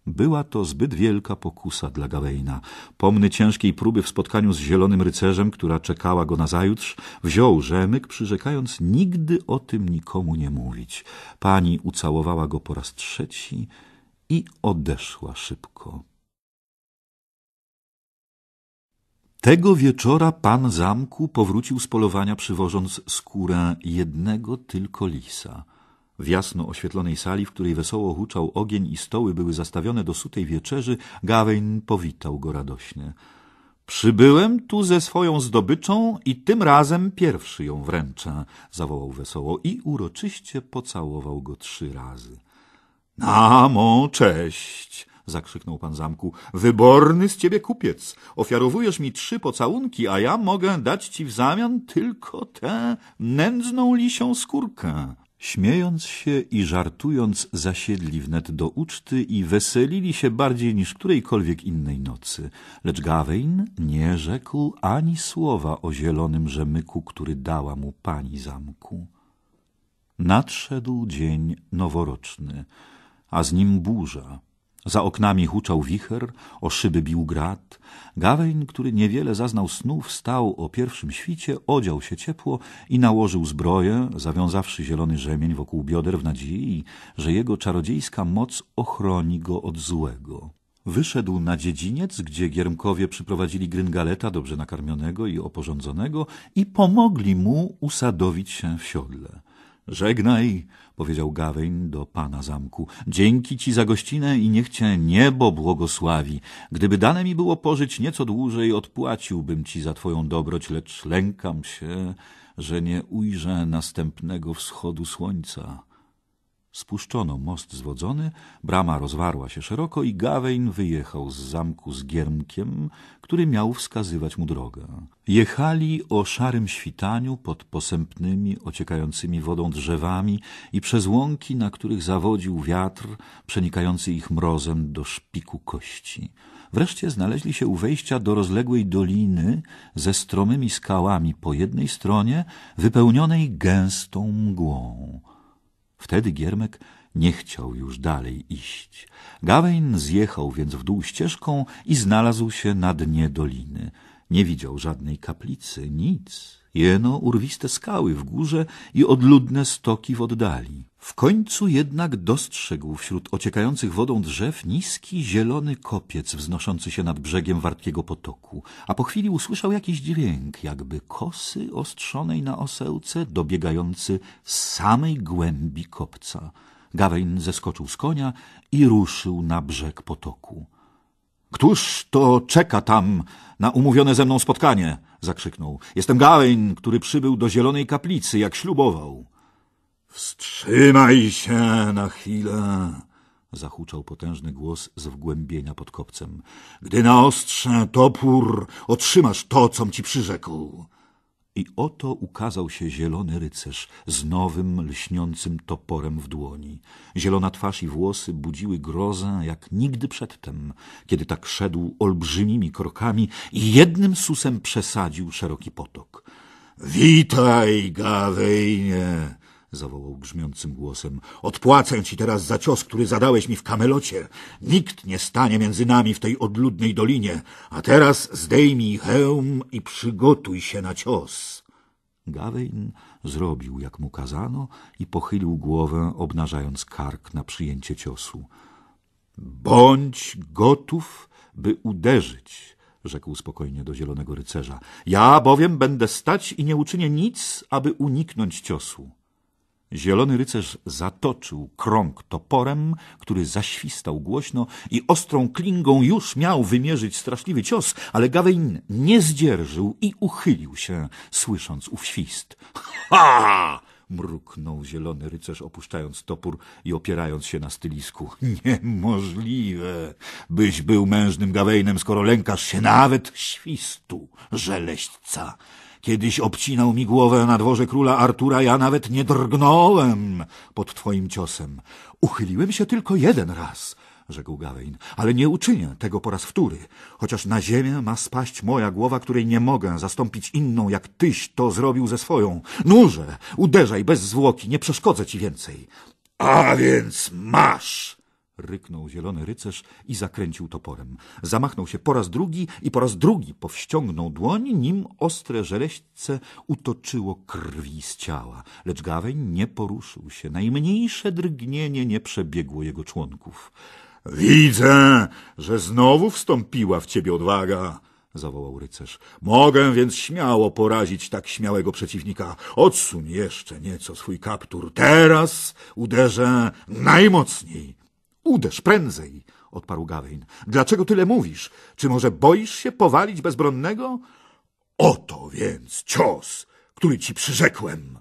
Była to zbyt wielka pokusa dla Gawaina. Pomny ciężkiej próby w spotkaniu z zielonym rycerzem, która czekała go nazajutrz, wziął rzemyk, przyrzekając nigdy o tym nikomu nie mówić. Pani ucałowała go po raz trzeci i odeszła szybko. Tego wieczora pan zamku powrócił z polowania, przywożąc skórę jednego tylko lisa – w jasno oświetlonej sali, w której wesoło huczał ogień i stoły były zastawione do sutej wieczerzy, Gawain powitał go radośnie. Przybyłem tu ze swoją zdobyczą i tym razem pierwszy ją wręczę, zawołał wesoło i uroczyście pocałował go trzy razy. Na mą cześć! zakrzyknął pan zamku. Wyborny z ciebie kupiec. Ofiarowujesz mi trzy pocałunki, a ja mogę dać ci w zamian tylko tę nędzną lisią skórkę. Śmiejąc się i żartując zasiedli wnet do uczty i weselili się bardziej niż którejkolwiek innej nocy, lecz Gawain nie rzekł ani słowa o zielonym rzemyku, który dała mu pani zamku. Nadszedł dzień noworoczny, a z nim burza. Za oknami huczał wicher, o szyby bił grat. Gawain, który niewiele zaznał snu, wstał o pierwszym świcie, odział się ciepło i nałożył zbroję, zawiązawszy zielony rzemień wokół bioder w nadziei, że jego czarodziejska moc ochroni go od złego. Wyszedł na dziedziniec, gdzie giermkowie przyprowadzili gryngaleta dobrze nakarmionego i oporządzonego i pomogli mu usadowić się w siodle. Żegnaj, powiedział Gawain do pana zamku. Dzięki ci za gościnę i niech cię niebo błogosławi. Gdyby dane mi było pożyć nieco dłużej, odpłaciłbym ci za twoją dobroć, lecz lękam się, że nie ujrzę następnego wschodu słońca. Spuszczono most zwodzony, brama rozwarła się szeroko i Gawain wyjechał z zamku z giermkiem, który miał wskazywać mu drogę. Jechali o szarym świtaniu pod posępnymi, ociekającymi wodą drzewami i przez łąki, na których zawodził wiatr, przenikający ich mrozem do szpiku kości. Wreszcie znaleźli się u wejścia do rozległej doliny ze stromymi skałami po jednej stronie, wypełnionej gęstą mgłą. Wtedy Giermek nie chciał już dalej iść. Gawain zjechał więc w dół ścieżką i znalazł się na dnie doliny – nie widział żadnej kaplicy, nic. Jeno urwiste skały w górze i odludne stoki w oddali. W końcu jednak dostrzegł wśród ociekających wodą drzew niski, zielony kopiec wznoszący się nad brzegiem wartkiego potoku, a po chwili usłyszał jakiś dźwięk, jakby kosy ostrzonej na osełce dobiegający z samej głębi kopca. Gawain zeskoczył z konia i ruszył na brzeg potoku. Któż to czeka tam na umówione ze mną spotkanie? zakrzyknął. Jestem Gawain, który przybył do Zielonej Kaplicy, jak ślubował. Wstrzymaj się na chwilę, zahuczał potężny głos z wgłębienia pod kopcem. Gdy ostrze topór, otrzymasz to, com ci przyrzekł. I oto ukazał się zielony rycerz z nowym, lśniącym toporem w dłoni. Zielona twarz i włosy budziły grozę jak nigdy przedtem, kiedy tak szedł olbrzymimi krokami i jednym susem przesadził szeroki potok. Witaj, Gawejnie! zawołał brzmiącym głosem. Odpłacę ci teraz za cios, który zadałeś mi w kamelocie. Nikt nie stanie między nami w tej odludnej dolinie, a teraz zdejmij hełm i przygotuj się na cios. Gawain zrobił, jak mu kazano i pochylił głowę, obnażając kark na przyjęcie ciosu. Bądź gotów, by uderzyć, rzekł spokojnie do zielonego rycerza. Ja bowiem będę stać i nie uczynię nic, aby uniknąć ciosu. Zielony rycerz zatoczył krąg toporem, który zaświstał głośno i ostrą klingą już miał wymierzyć straszliwy cios, ale Gawain nie zdzierżył i uchylił się, słysząc ów świst. <laughs> Ha! mruknął zielony rycerz, opuszczając topór i opierając się na stylisku. <laughs> Niemożliwe, byś był mężnym Gawainem, skoro lękasz się nawet świstu, żeleśca. Kiedyś obcinał mi głowę na dworze króla Artura, ja nawet nie drgnąłem pod twoim ciosem. Uchyliłem się tylko jeden raz, rzekł Gawain, ale nie uczynię tego po raz wtóry, chociaż na ziemię ma spaść moja głowa, której nie mogę zastąpić inną, jak tyś to zrobił ze swoją. Nurze, uderzaj bez zwłoki, nie przeszkodzę ci więcej. A więc masz! Ryknął zielony rycerz i zakręcił toporem. Zamachnął się po raz drugi i po raz drugi powściągnął dłoń, nim ostre żeleśce utoczyło krwi z ciała. Lecz Gaweń nie poruszył się, najmniejsze drgnienie nie przebiegło jego członków. — Widzę, że znowu wstąpiła w ciebie odwaga! zawołał rycerz. Mogę więc śmiało porazić tak śmiałego przeciwnika. Odsuń jeszcze nieco swój kaptur. Teraz uderzę najmocniej. Uderz prędzej, odparł Gawain. Dlaczego tyle mówisz? Czy może boisz się powalić bezbronnego? Oto więc cios, który ci przyrzekłem!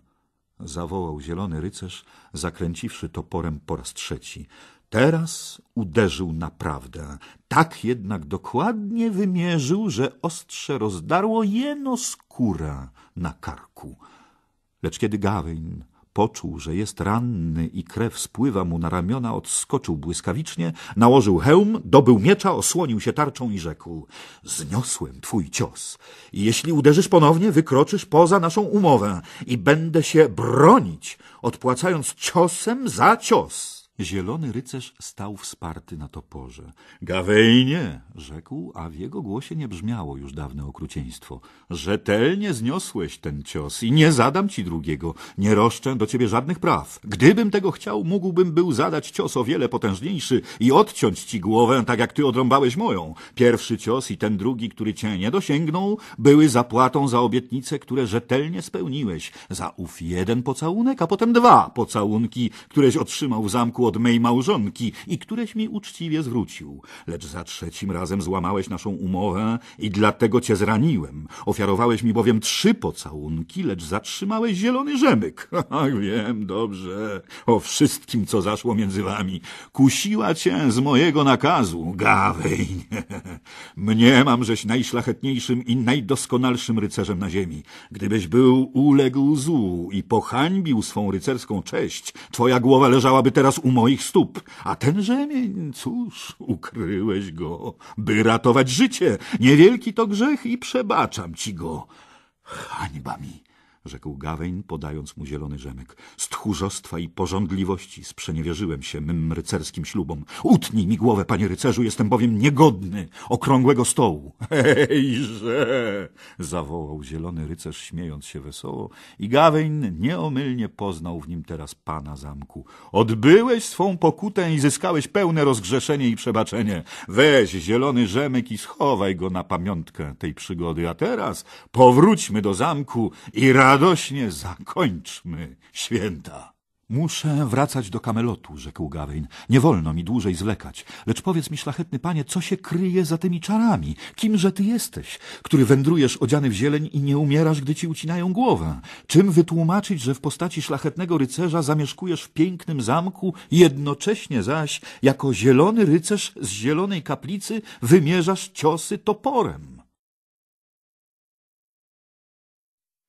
Zawołał zielony rycerz, zakręciwszy toporem po raz trzeci. Teraz uderzył naprawdę. Tak jednak dokładnie wymierzył, że ostrze rozdarło jeno skóra na karku. Lecz kiedy Gawain Poczuł, że jest ranny i krew spływa mu na ramiona, odskoczył błyskawicznie, nałożył hełm, dobył miecza, osłonił się tarczą i rzekł – Zniosłem twój cios. Jeśli uderzysz ponownie, wykroczysz poza naszą umowę i będę się bronić, odpłacając ciosem za cios. Zielony rycerz stał wsparty na toporze. Gawejnie, rzekł, a w jego głosie nie brzmiało już dawne okrucieństwo. Rzetelnie zniosłeś ten cios i nie zadam ci drugiego. Nie roszczę do ciebie żadnych praw. Gdybym tego chciał, mógłbym był zadać cios o wiele potężniejszy i odciąć ci głowę, tak jak ty odrąbałeś moją. Pierwszy cios i ten drugi, który cię nie dosięgnął, były zapłatą za obietnice, które rzetelnie spełniłeś. Za ów jeden pocałunek, a potem dwa pocałunki, któreś otrzymał w zamku od mej małżonki i któreś mi uczciwie zwrócił. Lecz za trzecim razem złamałeś naszą umowę i dlatego cię zraniłem. Ofiarowałeś mi bowiem trzy pocałunki, lecz zatrzymałeś zielony rzemyk. Ach, <laughs> wiem dobrze o wszystkim, co zaszło między wami. Kusiła cię z mojego nakazu, gawej. <laughs> Mnie mam, żeś najszlachetniejszym i najdoskonalszym rycerzem na ziemi. Gdybyś był uległ złu i pohańbił swą rycerską cześć, twoja głowa leżałaby teraz u moich stóp. A ten rzemień, cóż, ukryłeś go, by ratować życie. Niewielki to grzech i przebaczam ci go. Hańba mi rzekł Gawain, podając mu zielony rzemek. Z tchórzostwa i porządliwości sprzeniewierzyłem się mym rycerskim ślubom. Utnij mi głowę, panie rycerzu, jestem bowiem niegodny okrągłego stołu. <laughs> Hejże! zawołał zielony rycerz, śmiejąc się wesoło i Gawain nieomylnie poznał w nim teraz pana zamku. Odbyłeś swą pokutę i zyskałeś pełne rozgrzeszenie i przebaczenie. Weź zielony rzemek i schowaj go na pamiątkę tej przygody, a teraz powróćmy do zamku i raz radośnie zakończmy święta. Muszę wracać do kamelotu, rzekł Gawain. Nie wolno mi dłużej zwlekać. Lecz powiedz mi, szlachetny panie, co się kryje za tymi czarami? Kimże ty jesteś, który wędrujesz odziany w zieleń i nie umierasz, gdy ci ucinają głowę? Czym wytłumaczyć, że w postaci szlachetnego rycerza zamieszkujesz w pięknym zamku, jednocześnie zaś, jako zielony rycerz z zielonej kaplicy, wymierzasz ciosy toporem?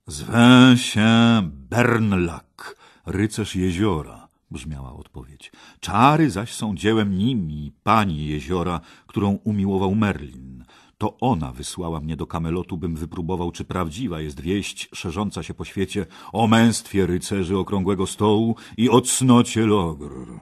Zwę się Bernlak, rycerz jeziora, brzmiała odpowiedź. Czary zaś są dziełem nimi, pani jeziora, którą umiłował Merlin. To ona wysłała mnie do Kamelotu, bym wypróbował, czy prawdziwa jest wieść szerząca się po świecie o męstwie rycerzy okrągłego stołu i o cnocie logr.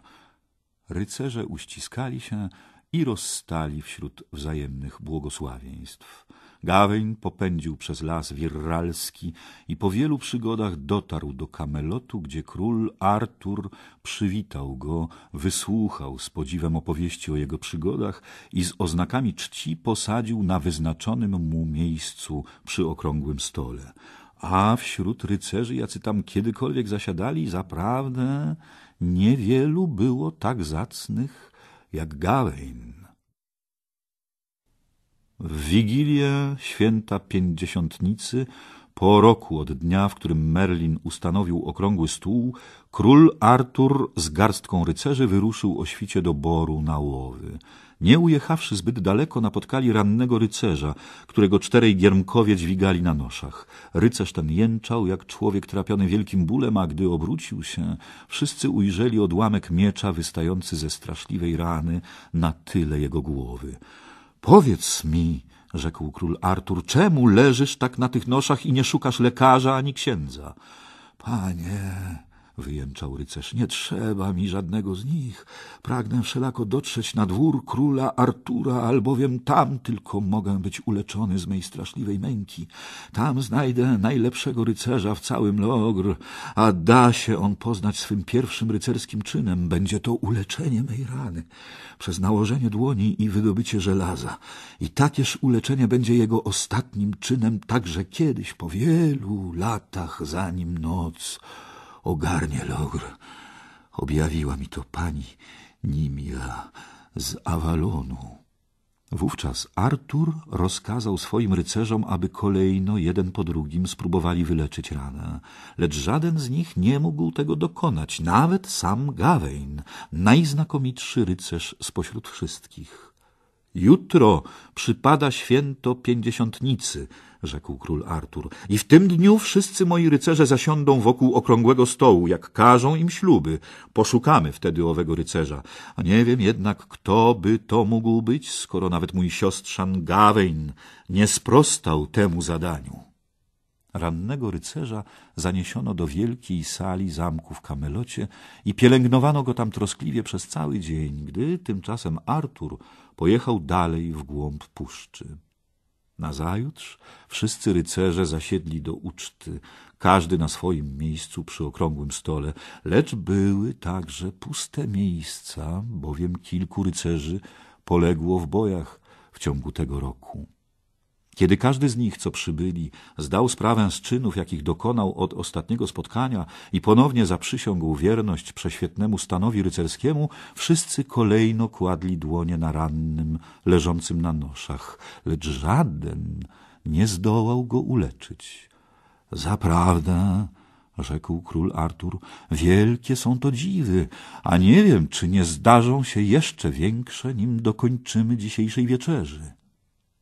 Rycerze uściskali się i rozstali wśród wzajemnych błogosławieństw. Gawain popędził przez las wirralski i po wielu przygodach dotarł do Kamelotu, gdzie król Artur przywitał go, wysłuchał z podziwem opowieści o jego przygodach i z oznakami czci posadził na wyznaczonym mu miejscu przy okrągłym stole. A wśród rycerzy, jacy tam kiedykolwiek zasiadali, zaprawdę niewielu było tak zacnych jak Gawain. W Wigilię święta Pięćdziesiątnicy, po roku od dnia, w którym Merlin ustanowił okrągły stół, król Artur z garstką rycerzy wyruszył o świcie do boru na łowy. Nie ujechawszy zbyt daleko, napotkali rannego rycerza, którego czterej giermkowie dźwigali na noszach. Rycerz ten jęczał, jak człowiek trapiony wielkim bólem, a gdy obrócił się, wszyscy ujrzeli odłamek miecza wystający ze straszliwej rany na tyle jego głowy. Powiedz mi, rzekł król Artur, czemu leżysz tak na tych noszach i nie szukasz lekarza ani księdza? Panie, wyjęczał rycerz. Nie trzeba mi żadnego z nich. Pragnę wszelako dotrzeć na dwór króla Artura, albowiem tam tylko mogę być uleczony z mej straszliwej męki. Tam znajdę najlepszego rycerza w całym Logr, a da się on poznać swym pierwszym rycerskim czynem. Będzie to uleczenie mej rany przez nałożenie dłoni i wydobycie żelaza. I takież uleczenie będzie jego ostatnim czynem także kiedyś, po wielu latach, zanim noc ogarnie Logr. Objawiła mi to pani Nimia z Awalonu. Wówczas Artur rozkazał swoim rycerzom, aby kolejno jeden po drugim spróbowali wyleczyć ranę, lecz żaden z nich nie mógł tego dokonać, nawet sam Gawain, najznakomitszy rycerz spośród wszystkich. Jutro przypada święto pięćdziesiątnicy – rzekł król Artur, i w tym dniu wszyscy moi rycerze zasiądą wokół okrągłego stołu, jak każą im śluby. Poszukamy wtedy owego rycerza. A nie wiem jednak, kto by to mógł być, skoro nawet mój siostrzan Gawain nie sprostał temu zadaniu. Rannego rycerza zaniesiono do wielkiej sali zamku w Kamelocie i pielęgnowano go tam troskliwie przez cały dzień, gdy tymczasem Artur pojechał dalej w głąb puszczy. Nazajutrz wszyscy rycerze zasiedli do uczty, każdy na swoim miejscu przy okrągłym stole, lecz były także puste miejsca, bowiem kilku rycerzy poległo w bojach w ciągu tego roku. Kiedy każdy z nich, co przybyli, zdał sprawę z czynów, jakich dokonał od ostatniego spotkania i ponownie zaprzysiągł wierność prześwietnemu stanowi rycerskiemu, wszyscy kolejno kładli dłonie na rannym, leżącym na noszach, lecz żaden nie zdołał go uleczyć. Zaprawdę, rzekł król Artur, wielkie są to dziwy, a nie wiem, czy nie zdarzą się jeszcze większe, nim dokończymy dzisiejszej wieczerzy.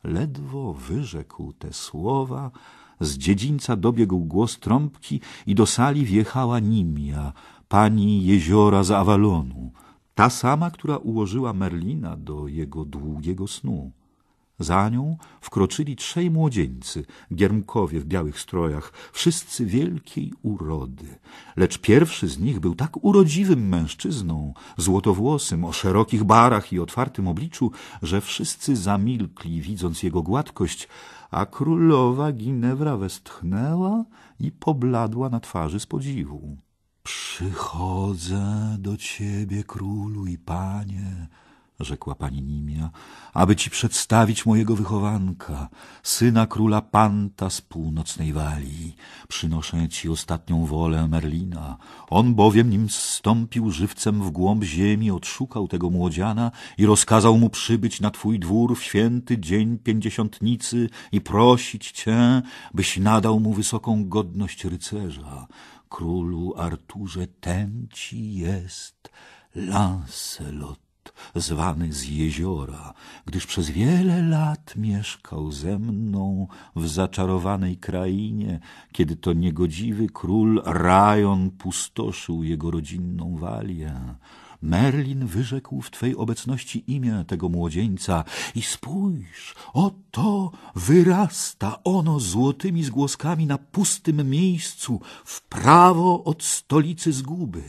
Ledwo wyrzekł te słowa, z dziedzińca dobiegł głos trąbki i do sali wjechała Nimia, pani jeziora z Awalonu, ta sama, która ułożyła Merlina do jego długiego snu. Za nią wkroczyli trzej młodzieńcy, giermkowie w białych strojach, wszyscy wielkiej urody. Lecz pierwszy z nich był tak urodziwym mężczyzną, złotowłosym, o szerokich barach i otwartym obliczu, że wszyscy zamilkli, widząc jego gładkość, a królowa Ginewra westchnęła i pobladła na twarzy z podziwu. Przychodzę do ciebie, królu i panie, rzekła pani Nimia, aby ci przedstawić mojego wychowanka, syna króla Panta z północnej Walii. Przynoszę ci ostatnią wolę Merlina. On bowiem nim zstąpił żywcem w głąb ziemi, odszukał tego młodziana i rozkazał mu przybyć na twój dwór w święty dzień pięćdziesiątnicy i prosić cię, byś nadał mu wysoką godność rycerza. Królu Arturze, ten ci jest Lancelot zwany z jeziora, gdyż przez wiele lat mieszkał ze mną w zaczarowanej krainie, kiedy to niegodziwy król Rajon pustoszył jego rodzinną walię. Merlin wyrzekł w Twej obecności imię tego młodzieńca i spójrz, oto wyrasta ono złotymi zgłoskami na pustym miejscu w prawo od stolicy zguby.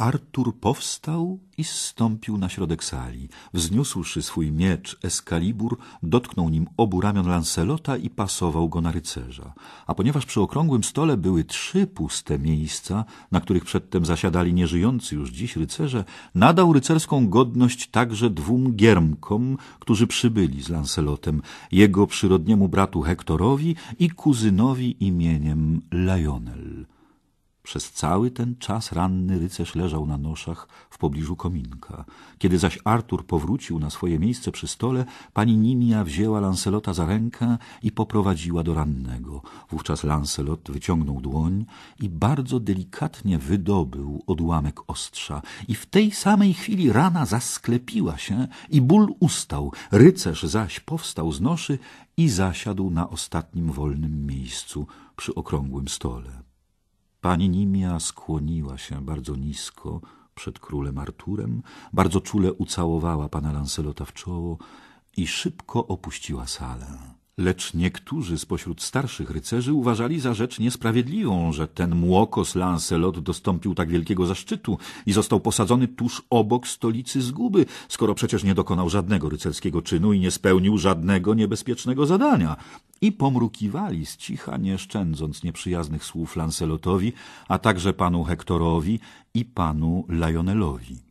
Artur powstał i zstąpił na środek sali. Wzniósłszy swój miecz Eskalibur, dotknął nim obu ramion Lancelota i pasował go na rycerza. A ponieważ przy okrągłym stole były trzy puste miejsca, na których przedtem zasiadali nieżyjący już dziś rycerze, nadał rycerską godność także dwóm giermkom, którzy przybyli z Lancelotem, jego przyrodniemu bratu Hektorowi i kuzynowi imieniem Lionel. Przez cały ten czas ranny rycerz leżał na noszach w pobliżu kominka. Kiedy zaś Artur powrócił na swoje miejsce przy stole, pani Nimia wzięła Lancelota za rękę i poprowadziła do rannego. Wówczas Lancelot wyciągnął dłoń i bardzo delikatnie wydobył odłamek ostrza. I w tej samej chwili rana zasklepiła się i ból ustał. Rycerz zaś powstał z noszy i zasiadł na ostatnim wolnym miejscu przy okrągłym stole. Pani Nimia skłoniła się bardzo nisko przed królem Arturem, bardzo czule ucałowała pana Lancelota w czoło i szybko opuściła salę. Lecz niektórzy spośród starszych rycerzy uważali za rzecz niesprawiedliwą, że ten młokos Lancelot dostąpił tak wielkiego zaszczytu i został posadzony tuż obok stolicy zguby, skoro przecież nie dokonał żadnego rycerskiego czynu i nie spełnił żadnego niebezpiecznego zadania. I pomrukiwali z cicha, nie szczędząc nieprzyjaznych słów Lancelotowi, a także panu Hektorowi i panu Lionelowi.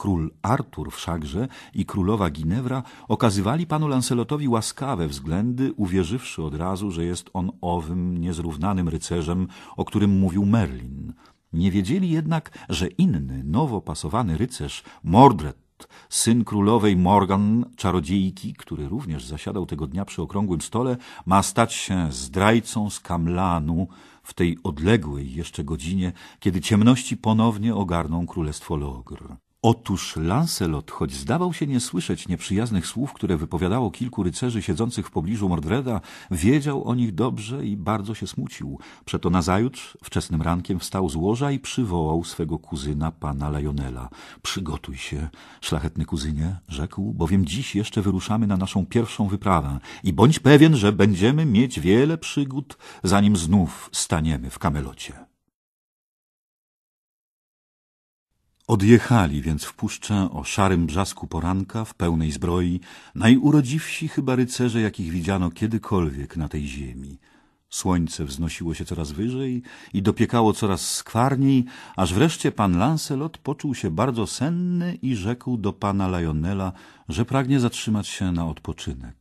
Król Artur wszakże i królowa Ginewra okazywali panu Lancelotowi łaskawe względy, uwierzywszy od razu, że jest on owym niezrównanym rycerzem, o którym mówił Merlin. Nie wiedzieli jednak, że inny, nowo pasowany rycerz, Mordred, syn królowej Morgan, czarodziejki, który również zasiadał tego dnia przy okrągłym stole, ma stać się zdrajcą z Kamlanu w tej odległej jeszcze godzinie, kiedy ciemności ponownie ogarną królestwo Logr. Otóż Lancelot, choć zdawał się nie słyszeć nieprzyjaznych słów, które wypowiadało kilku rycerzy siedzących w pobliżu Mordreda, wiedział o nich dobrze i bardzo się smucił. Przeto nazajutrz, wczesnym rankiem, wstał z łoża i przywołał swego kuzyna, pana Lionela. Przygotuj się, szlachetny kuzynie, rzekł, bowiem dziś jeszcze wyruszamy na naszą pierwszą wyprawę i bądź pewien, że będziemy mieć wiele przygód, zanim znów staniemy w kamelocie. Odjechali więc w puszczę o szarym brzasku poranka, w pełnej zbroi, najurodziwsi chyba rycerze, jakich widziano kiedykolwiek na tej ziemi. Słońce wznosiło się coraz wyżej i dopiekało coraz skwarniej, aż wreszcie pan Lancelot poczuł się bardzo senny i rzekł do pana Lionela, że pragnie zatrzymać się na odpoczynek.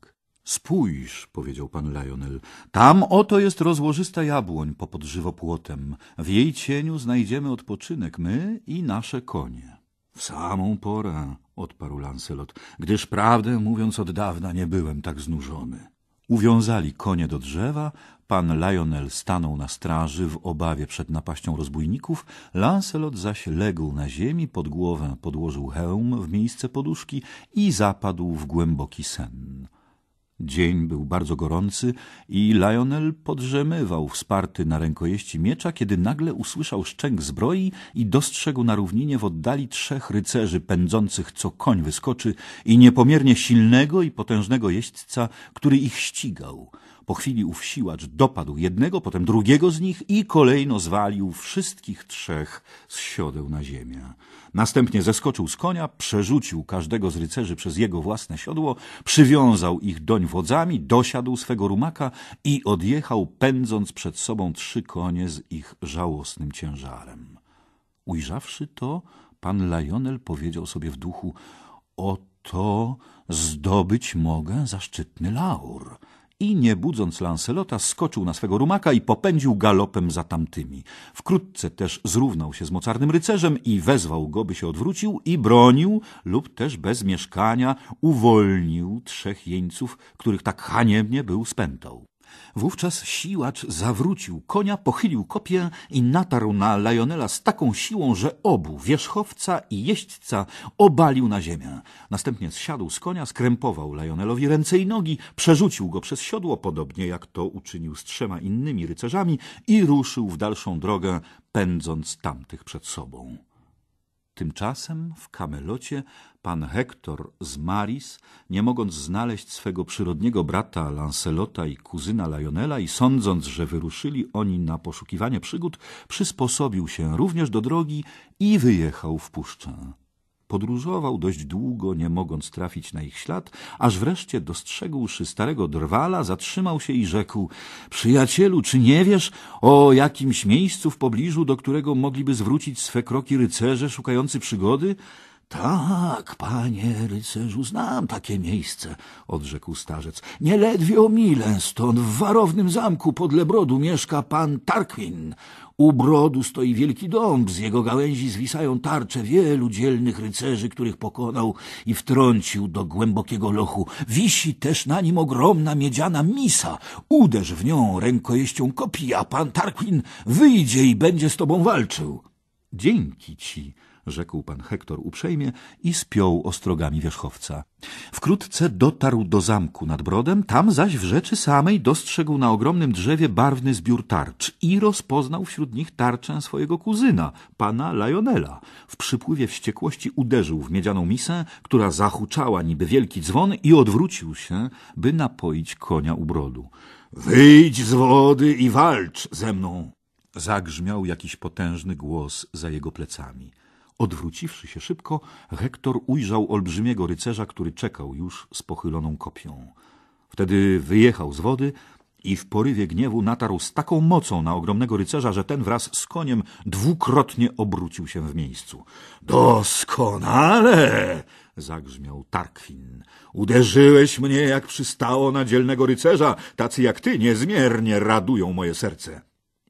Spójrz, powiedział pan Lionel, tam oto jest rozłożysta jabłoń popod żywopłotem. W jej cieniu znajdziemy odpoczynek, my i nasze konie. W samą porę, odparł Lancelot, gdyż prawdę mówiąc od dawna nie byłem tak znużony. Uwiązali konie do drzewa, pan Lionel stanął na straży w obawie przed napaścią rozbójników, Lancelot zaś legł na ziemi, pod głowę podłożył hełm w miejsce poduszki i zapadł w głęboki sen. Dzień był bardzo gorący i Lionel podrzemywał wsparty na rękojeści miecza, kiedy nagle usłyszał szczęk zbroi i dostrzegł na równinie w oddali trzech rycerzy pędzących, co koń wyskoczy, i niepomiernie silnego i potężnego jeźdźca, który ich ścigał. Po chwili ów siłacz dopadł jednego, potem drugiego z nich i kolejno zwalił wszystkich trzech z siodeł na ziemię. Następnie zeskoczył z konia, przerzucił każdego z rycerzy przez jego własne siodło, przywiązał ich doń wodzami, dosiadł swego rumaka i odjechał, pędząc przed sobą trzy konie z ich żałosnym ciężarem. Ujrzawszy to, pan Lionel powiedział sobie w duchu – oto zdobyć mogę zaszczytny laur – i nie budząc Lancelota skoczył na swego rumaka i popędził galopem za tamtymi. Wkrótce też zrównał się z mocarnym rycerzem i wezwał go, by się odwrócił i bronił lub też bez mieszkania uwolnił trzech jeńców, których tak haniebnie był spętał. Wówczas siłacz zawrócił konia, pochylił kopię i natarł na Lionela z taką siłą, że obu, wierzchowca i jeźdźca, obalił na ziemię. Następnie zsiadł z konia, skrępował Lionelowi ręce i nogi, przerzucił go przez siodło, podobnie jak to uczynił z trzema innymi rycerzami i ruszył w dalszą drogę, pędząc tamtych przed sobą. Tymczasem w Kamelocie pan Hektor z Maris, nie mogąc znaleźć swego przyrodniego brata Lancelota i kuzyna Lionela i sądząc, że wyruszyli oni na poszukiwanie przygód, przysposobił się również do drogi i wyjechał w puszczę. Podróżował dość długo, nie mogąc trafić na ich ślad, aż wreszcie dostrzegłszy starego drwala, zatrzymał się i rzekł — Przyjacielu, czy nie wiesz o jakimś miejscu w pobliżu, do którego mogliby zwrócić swe kroki rycerze szukający przygody? Tak, panie rycerzu, znam takie miejsce, odrzekł starzec. Nieledwie o milę stąd w warownym zamku pod Lebrodu mieszka pan Tarquin. U brodu stoi wielki dąb, z jego gałęzi zwisają tarcze wielu dzielnych rycerzy, których pokonał i wtrącił do głębokiego lochu. Wisi też na nim ogromna miedziana misa. Uderz w nią rękojeścią kopii, a pan Tarquin wyjdzie i będzie z tobą walczył. Dzięki ci rzekł pan Hektor uprzejmie i spiął ostrogami wierzchowca. Wkrótce dotarł do zamku nad brodem, tam zaś w rzeczy samej dostrzegł na ogromnym drzewie barwny zbiór tarcz i rozpoznał wśród nich tarczę swojego kuzyna, pana Lionela. W przypływie wściekłości uderzył w miedzianą misę, która zahuczała niby wielki dzwon i odwrócił się, by napoić konia u brodu. Wyjdź z wody i walcz ze mną! Zagrzmiał jakiś potężny głos za jego plecami. Odwróciwszy się szybko, rektor ujrzał olbrzymiego rycerza, który czekał już z pochyloną kopią. Wtedy wyjechał z wody i w porywie gniewu natarł z taką mocą na ogromnego rycerza, że ten wraz z koniem dwukrotnie obrócił się w miejscu. Doskonale! zagrzmiał Tarkwin. Uderzyłeś mnie, jak przystało na dzielnego rycerza. Tacy jak ty niezmiernie radują moje serce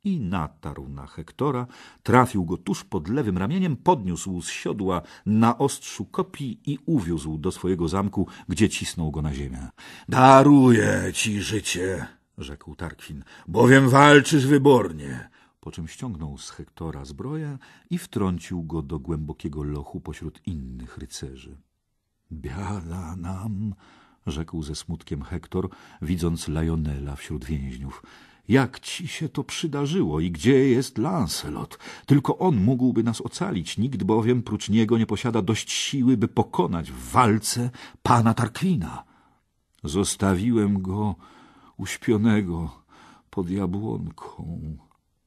i natarł na Hektora, trafił go tuż pod lewym ramieniem, podniósł z siodła na ostrzu kopii i uwiózł do swojego zamku, gdzie cisnął go na ziemię. — Daruję ci życie! — rzekł Tarkwin, — bowiem walczysz wybornie! Po czym ściągnął z Hektora zbroję i wtrącił go do głębokiego lochu pośród innych rycerzy. — Biada nam! — rzekł ze smutkiem Hektor, widząc Lionela wśród więźniów jak ci się to przydarzyło i gdzie jest Lancelot? Tylko on mógłby nas ocalić, nikt bowiem prócz niego nie posiada dość siły, by pokonać w walce pana Tarkwina. Zostawiłem go uśpionego pod jabłonką,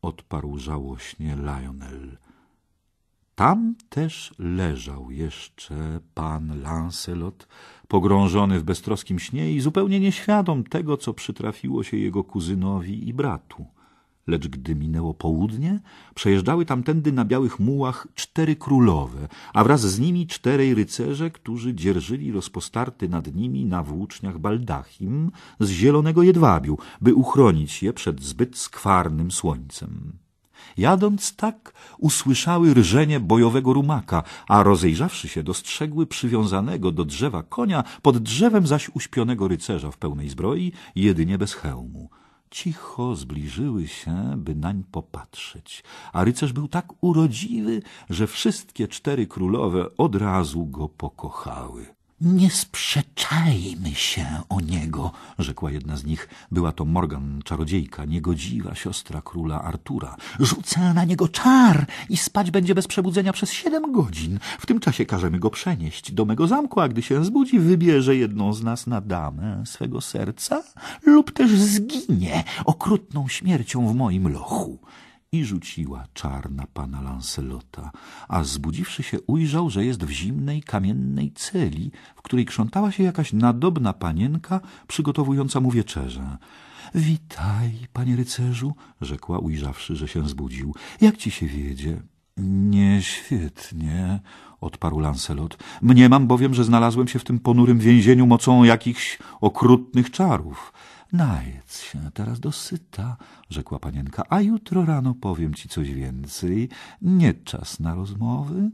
odparł żałośnie Lionel. Tam też leżał jeszcze pan Lancelot, pogrążony w beztroskim śnie i zupełnie nieświadom tego, co przytrafiło się jego kuzynowi i bratu. Lecz gdy minęło południe, przejeżdżały tamtędy na białych mułach cztery królowe, a wraz z nimi czterej rycerze, którzy dzierżyli rozpostarty nad nimi na włóczniach baldachim z zielonego jedwabiu, by uchronić je przed zbyt skwarnym słońcem. Jadąc tak, usłyszały rżenie bojowego rumaka, a rozejrzawszy się, dostrzegły przywiązanego do drzewa konia, pod drzewem zaś uśpionego rycerza w pełnej zbroi, jedynie bez hełmu. Cicho zbliżyły się, by nań popatrzeć, a rycerz był tak urodziwy, że wszystkie cztery królowe od razu go pokochały. Nie sprzeczajmy się o niego, rzekła jedna z nich. Była to Morgan, czarodziejka, niegodziwa siostra króla Artura. Rzucę na niego czar i spać będzie bez przebudzenia przez siedem godzin. W tym czasie każemy go przenieść do mego zamku, a gdy się zbudzi, wybierze jedną z nas na damę swego serca lub też zginie okrutną śmiercią w moim lochu i rzuciła czarna pana Lancelota, a zbudziwszy się ujrzał, że jest w zimnej, kamiennej celi, w której krzątała się jakaś nadobna panienka przygotowująca mu wieczerzę. — Witaj, panie rycerzu, rzekła ujrzawszy, że się zbudził. Jak ci się wiedzie? Nieświetnie, odparł Lancelot. Mniemam bowiem, że znalazłem się w tym ponurym więzieniu mocą jakichś okrutnych czarów. Najedz się teraz dosyta, rzekła panienka, a jutro rano powiem ci coś więcej. Nie czas na rozmowy.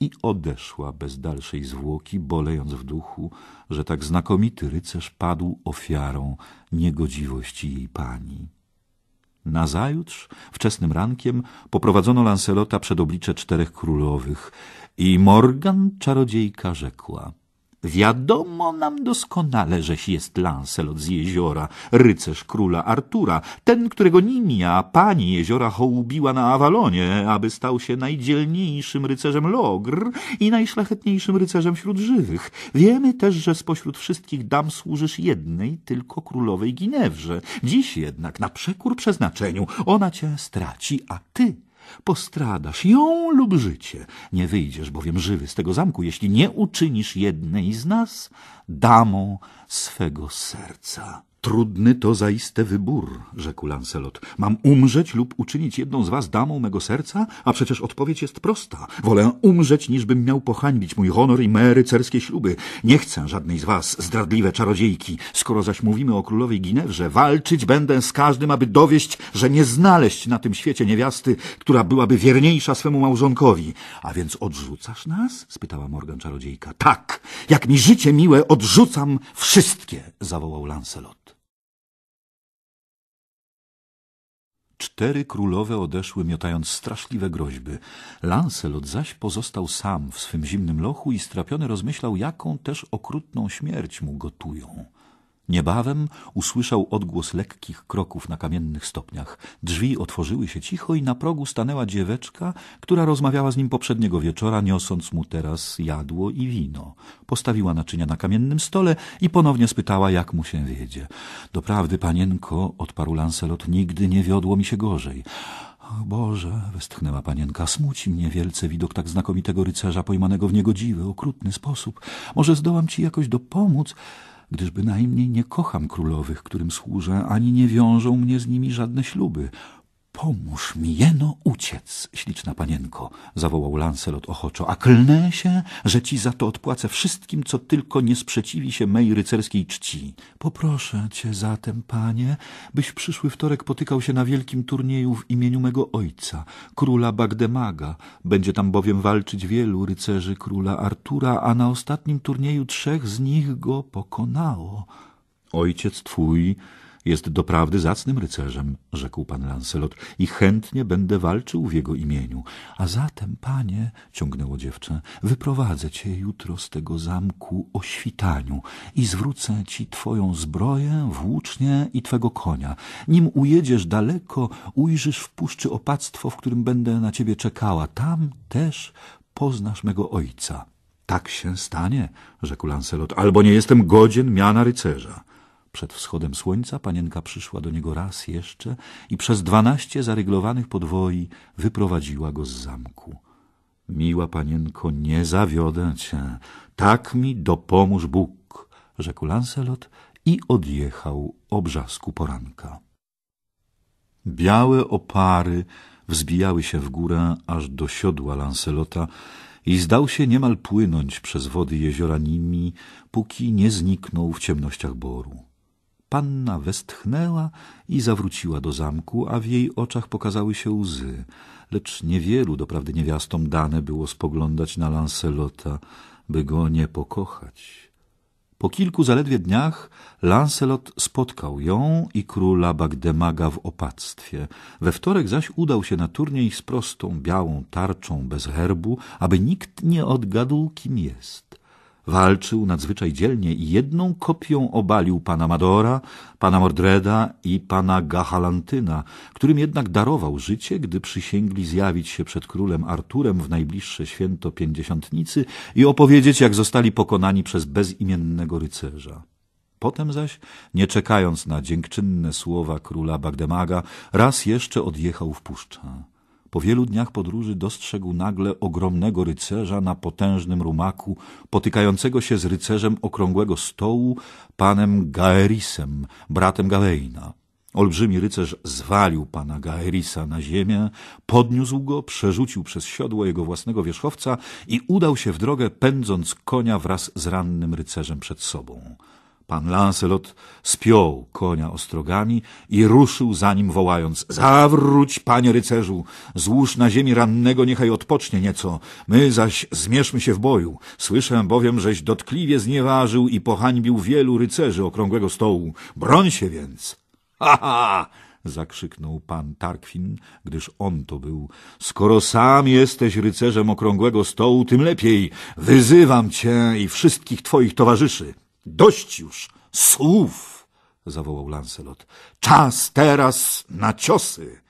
I odeszła bez dalszej zwłoki, bolejąc w duchu, że tak znakomity rycerz padł ofiarą niegodziwości jej pani. Nazajutrz, wczesnym rankiem, poprowadzono Lancelota przed oblicze czterech królowych i Morgan czarodziejka rzekła – Wiadomo nam doskonale, żeś jest Lancelot z jeziora, rycerz króla Artura, ten, którego Nimia, pani jeziora, hołubiła na Awalonie, aby stał się najdzielniejszym rycerzem Logr i najszlachetniejszym rycerzem wśród żywych. Wiemy też, że spośród wszystkich dam służysz jednej, tylko królowej Ginewrze. Dziś jednak, na przekór przeznaczeniu, ona cię straci, a ty Postradasz ją lub życie. Nie wyjdziesz bowiem żywy z tego zamku, jeśli nie uczynisz jednej z nas damą swego serca. Trudny to zaiste wybór, rzekł Lancelot. Mam umrzeć lub uczynić jedną z was damą mego serca? A przecież odpowiedź jest prosta. Wolę umrzeć, niżbym miał pohańbić mój honor i me śluby. Nie chcę żadnej z was, zdradliwe czarodziejki. Skoro zaś mówimy o królowej Ginewrze, walczyć będę z każdym, aby dowieść, że nie znaleźć na tym świecie niewiasty, która byłaby wierniejsza swemu małżonkowi. A więc odrzucasz nas? spytała Morgan czarodziejka. Tak, jak mi życie miłe, odrzucam wszystkie, zawołał Lancelot. Cztery królowe odeszły, miotając straszliwe groźby. Lancelot zaś pozostał sam w swym zimnym lochu i strapiony rozmyślał, jaką też okrutną śmierć mu gotują. Niebawem usłyszał odgłos lekkich kroków na kamiennych stopniach. Drzwi otworzyły się cicho i na progu stanęła dzieweczka, która rozmawiała z nim poprzedniego wieczora, niosąc mu teraz jadło i wino. Postawiła naczynia na kamiennym stole i ponownie spytała, jak mu się wiedzie. Doprawdy, panienko, odparł Lancelot, nigdy nie wiodło mi się gorzej. Ach Boże, westchnęła panienka, smuci mnie wielce widok tak znakomitego rycerza pojmanego w niegodziwy, okrutny sposób. Może zdołam ci jakoś dopomóc? gdyż bynajmniej nie kocham królowych, którym służę, ani nie wiążą mnie z nimi żadne śluby. Pomóż mi jeno uciec, śliczna panienko, zawołał Lancelot ochoczo, a klnę się, że ci za to odpłacę wszystkim, co tylko nie sprzeciwi się mej rycerskiej czci. Poproszę cię zatem, panie, byś przyszły wtorek potykał się na wielkim turnieju w imieniu mego ojca, króla Bagdemaga. Będzie tam bowiem walczyć wielu rycerzy króla Artura, a na ostatnim turnieju trzech z nich go pokonało. Ojciec twój jest doprawdy zacnym rycerzem, rzekł pan Lancelot, i chętnie będę walczył w jego imieniu. A zatem, panie, ciągnęło dziewczę, wyprowadzę cię jutro z tego zamku o świtaniu i zwrócę ci twoją zbroję, włócznie i twego konia. Nim ujedziesz daleko, ujrzysz w puszczy opactwo, w którym będę na ciebie czekała. Tam też poznasz mego ojca. Tak się stanie, rzekł Lancelot, albo nie jestem godzien miana rycerza. Przed wschodem słońca panienka przyszła do niego raz jeszcze i przez dwanaście zaryglowanych podwoi wyprowadziła go z zamku. Miła panienko, nie zawiodę cię. Tak mi dopomóż Bóg, rzekł Lancelot i odjechał obrzasku poranka. Białe opary wzbijały się w górę aż do siodła Lancelota i zdał się niemal płynąć przez wody jeziora nimi, póki nie zniknął w ciemnościach boru. Panna westchnęła i zawróciła do zamku, a w jej oczach pokazały się łzy, lecz niewielu doprawdy niewiastom dane było spoglądać na Lancelota, by go nie pokochać. Po kilku zaledwie dniach Lancelot spotkał ją i króla Bagdemaga w opactwie. We wtorek zaś udał się na turniej z prostą, białą tarczą bez herbu, aby nikt nie odgadł, kim jest. Walczył nadzwyczaj dzielnie i jedną kopią obalił pana Madora, pana Mordreda i pana Gahalantyna, którym jednak darował życie, gdy przysięgli zjawić się przed królem Arturem w najbliższe święto Pięćdziesiątnicy i opowiedzieć, jak zostali pokonani przez bezimiennego rycerza. Potem zaś, nie czekając na dziękczynne słowa króla Bagdemaga, raz jeszcze odjechał w puszczę. Po wielu dniach podróży dostrzegł nagle ogromnego rycerza na potężnym rumaku, potykającego się z rycerzem okrągłego stołu, panem Gaerisem, bratem Galeina. Olbrzymi rycerz zwalił pana Gaerisa na ziemię, podniósł go, przerzucił przez siodło jego własnego wierzchowca i udał się w drogę, pędząc konia wraz z rannym rycerzem przed sobą. Pan Lancelot spiął konia ostrogami i ruszył za nim, wołając — Zawróć, panie rycerzu! Złóż na ziemi rannego, niechaj odpocznie nieco. My zaś zmierzmy się w boju. Słyszę bowiem, żeś dotkliwie znieważył i pohańbił wielu rycerzy okrągłego stołu. Broń się więc! <laughs> — Ha, ha! zakrzyknął pan Tarkwin, gdyż on to był. Skoro sam jesteś rycerzem okrągłego stołu, tym lepiej. Wyzywam cię i wszystkich twoich towarzyszy. Dość już słów! zawołał Lancelot. Czas teraz na ciosy!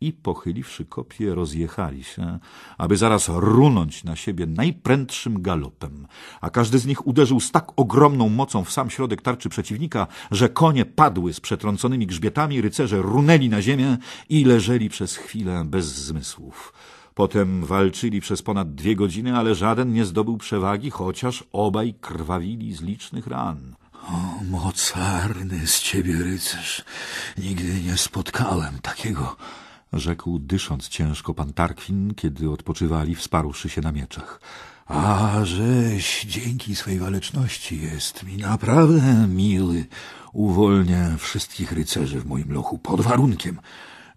I pochyliwszy kopie, rozjechali się, aby zaraz runąć na siebie najprędszym galopem, a każdy z nich uderzył z tak ogromną mocą w sam środek tarczy przeciwnika, że konie padły z przetrąconymi grzbietami, rycerze runęli na ziemię i leżeli przez chwilę bez zmysłów. Potem walczyli przez ponad dwie godziny, ale żaden nie zdobył przewagi, chociaż obaj krwawili z licznych ran. O, mocarny z ciebie rycerz, nigdy nie spotkałem takiego rzekł dysząc ciężko pan Tarkwin, kiedy odpoczywali, wsparłszy się na mieczach. A żeś dzięki swej waleczności jest mi naprawdę miły. Uwolnię wszystkich rycerzy w moim lochu pod warunkiem,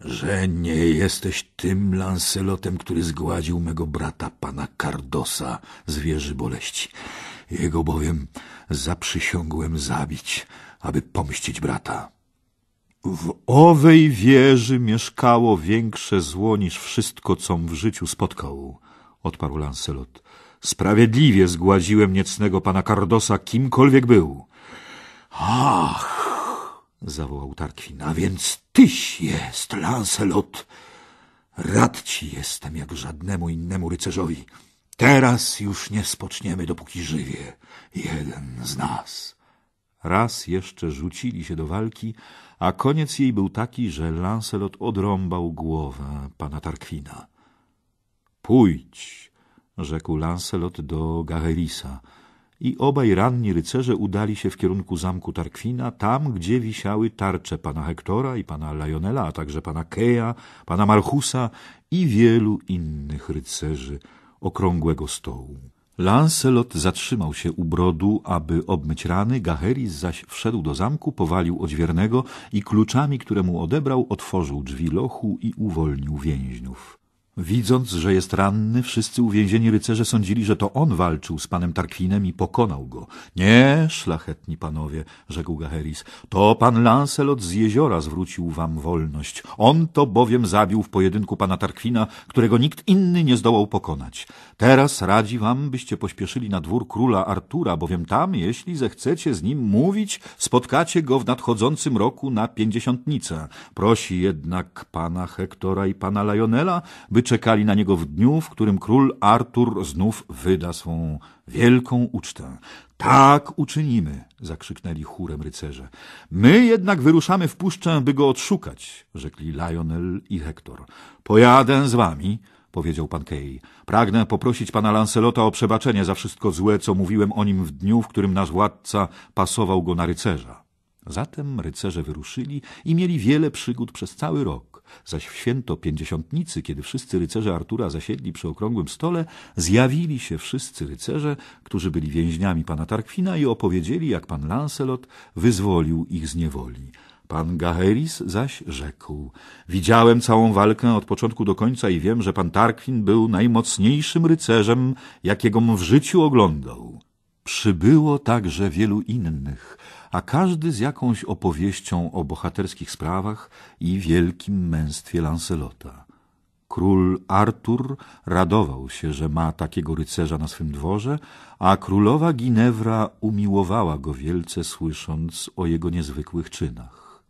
że nie jesteś tym Lancelotem, który zgładził mego brata pana Cardosa z wieży boleści. Jego bowiem zaprzysiągłem zabić, aby pomścić brata. W owej wieży mieszkało większe zło niż wszystko, com w życiu spotkał, odparł Lancelot. Sprawiedliwie zgładziłem niecnego pana Cardosa, kimkolwiek był. Ach, zawołał Tarkwin, a więc Tyś jest, Lancelot. Rad ci jestem jak żadnemu innemu rycerzowi. Teraz już nie spoczniemy, dopóki żywie jeden z nas. Raz jeszcze rzucili się do walki, a koniec jej był taki, że Lancelot odrąbał głowę pana Tarkwina. Pójdź, rzekł Lancelot do Gaherisa i obaj ranni rycerze udali się w kierunku zamku Tarkwina, tam, gdzie wisiały tarcze pana Hektora i pana Lionela, a także pana Keja, pana Marchusa i wielu innych rycerzy okrągłego stołu. Lancelot zatrzymał się u brodu, aby obmyć rany, Gaheris zaś wszedł do zamku, powalił odźwiernego i kluczami, które mu odebrał, otworzył drzwi lochu i uwolnił więźniów. Widząc, że jest ranny, wszyscy uwięzieni rycerze sądzili, że to on walczył z panem Tarkwinem i pokonał go. Nie, szlachetni panowie, rzekł Gaheris, to pan Lancelot z jeziora zwrócił wam wolność. On to bowiem zabił w pojedynku pana Tarkwina, którego nikt inny nie zdołał pokonać. Teraz radzi wam, byście pośpieszyli na dwór króla Artura, bowiem tam, jeśli zechcecie z nim mówić, spotkacie go w nadchodzącym roku na pięćdziesiątnicę. Prosi jednak pana Hektora i pana Lionela, by czekali na niego w dniu, w którym król Artur znów wyda swą wielką ucztę. Tak uczynimy, zakrzyknęli chórem rycerze. My jednak wyruszamy w puszczę, by go odszukać, rzekli Lionel i Hektor. Pojadę z wami, powiedział pan Kay. Pragnę poprosić pana Lancelota o przebaczenie za wszystko złe, co mówiłem o nim w dniu, w którym nasz władca pasował go na rycerza. Zatem rycerze wyruszyli i mieli wiele przygód przez cały rok. Zaś w święto pięćdziesiątnicy, kiedy wszyscy rycerze Artura zasiedli przy okrągłym stole, zjawili się wszyscy rycerze, którzy byli więźniami pana Tarkwina i opowiedzieli, jak pan Lancelot wyzwolił ich z niewoli. Pan Gaheris zaś rzekł: Widziałem całą walkę od początku do końca i wiem, że pan Tarkwin był najmocniejszym rycerzem, jakiego w życiu oglądał. Przybyło także wielu innych, a każdy z jakąś opowieścią o bohaterskich sprawach i wielkim męstwie Lancelota. Król Artur radował się, że ma takiego rycerza na swym dworze, a królowa Ginewra umiłowała go wielce, słysząc o jego niezwykłych czynach.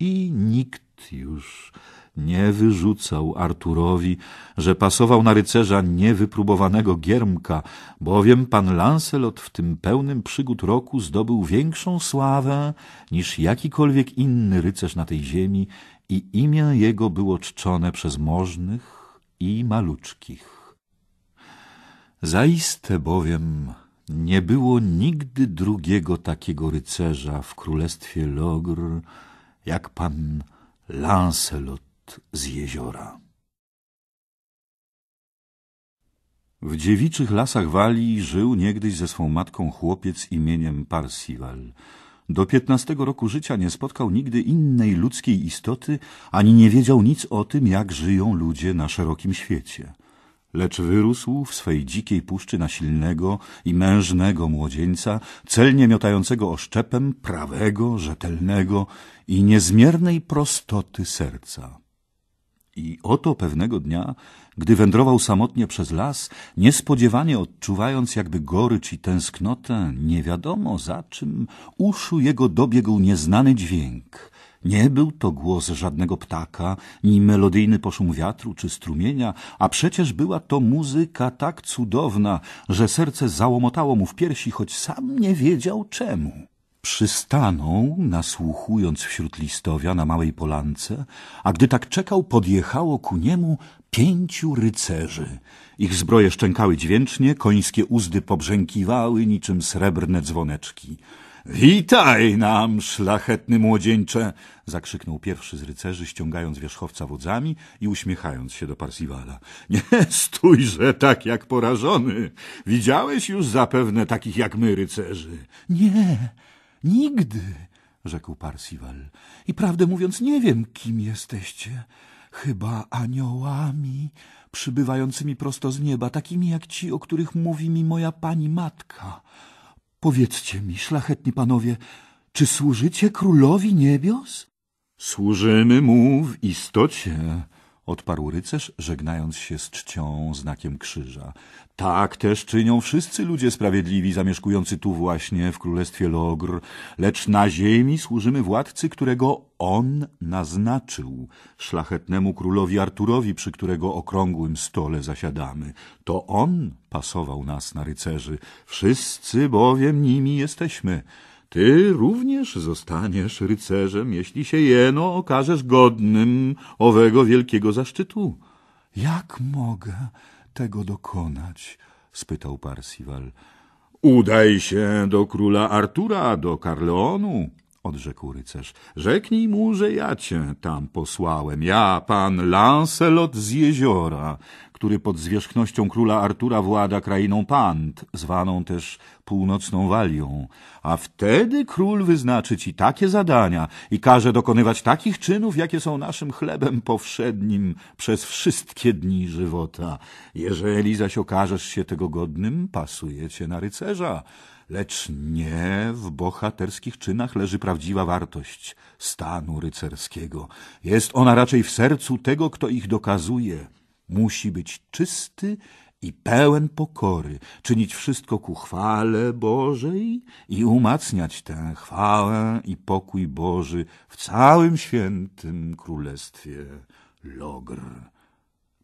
I nikt już nie wyrzucał Arturowi, że pasował na rycerza niewypróbowanego giermka, bowiem pan Lancelot w tym pełnym przygód roku zdobył większą sławę niż jakikolwiek inny rycerz na tej ziemi i imię jego było czczone przez możnych i maluczkich. Zaiste bowiem nie było nigdy drugiego takiego rycerza w królestwie Logr, jak pan Lancelot z jeziora. W dziewiczych lasach Walii żył niegdyś ze swą matką chłopiec imieniem Parsival. Do piętnastego roku życia nie spotkał nigdy innej ludzkiej istoty, ani nie wiedział nic o tym, jak żyją ludzie na szerokim świecie. Lecz wyrósł w swej dzikiej puszczy na silnego i mężnego młodzieńca, celnie miotającego oszczepem, prawego, rzetelnego i niezmiernej prostoty serca. I oto pewnego dnia, gdy wędrował samotnie przez las, niespodziewanie odczuwając jakby gorycz i tęsknotę, nie wiadomo za czym, uszu jego dobiegł nieznany dźwięk. Nie był to głos żadnego ptaka, ni melodyjny poszum wiatru czy strumienia, a przecież była to muzyka tak cudowna, że serce załomotało mu w piersi, choć sam nie wiedział czemu. Przystanął, nasłuchując wśród listowia na małej polance, a gdy tak czekał, podjechało ku niemu pięciu rycerzy. Ich zbroje szczękały dźwięcznie, końskie uzdy pobrzękiwały niczym srebrne dzwoneczki. Witaj nam, szlachetny młodzieńcze! zakrzyknął pierwszy z rycerzy, ściągając wierzchowca wodzami i uśmiechając się do Parsiwala. <laughs> Nie stójże tak jak porażony! Widziałeś już zapewne takich jak my rycerzy. Nie, Nigdy, rzekł Parsival. I prawdę mówiąc, nie wiem, kim jesteście. Chyba aniołami, przybywającymi prosto z nieba, takimi jak ci, o których mówi mi moja pani matka. Powiedzcie mi, szlachetni panowie, czy służycie królowi niebios? Służymy mu w istocie, odparł rycerz, żegnając się z czcią znakiem krzyża. Tak też czynią wszyscy ludzie sprawiedliwi zamieszkujący tu właśnie w królestwie Logr, lecz na ziemi służymy władcy, którego on naznaczył, szlachetnemu królowi Arturowi, przy którego okrągłym stole zasiadamy. To on pasował nas na rycerzy, wszyscy bowiem nimi jesteśmy. Ty również zostaniesz rycerzem, jeśli się jeno okażesz godnym owego wielkiego zaszczytu. Jak mogę tego dokonać? spytał Parsival. Udaj się do króla Artura, do Karleonu, odrzekł rycerz. Rzeknij mu, że ja cię tam posłałem. Ja, pan Lancelot z jeziora, który pod zwierzchnością króla Artura włada krainą Pant, zwaną też północną Walią. A wtedy król wyznaczy ci takie zadania i każe dokonywać takich czynów, jakie są naszym chlebem powszednim przez wszystkie dni żywota. Jeżeli zaś okażesz się tego godnym, pasuje cię na rycerza. Lecz nie w bohaterskich czynach leży prawdziwa wartość stanu rycerskiego. Jest ona raczej w sercu tego, kto ich dokazuje. Musi być czysty i pełen pokory, czynić wszystko ku chwale Bożej i umacniać tę chwałę i pokój Boży w całym świętym królestwie Logr.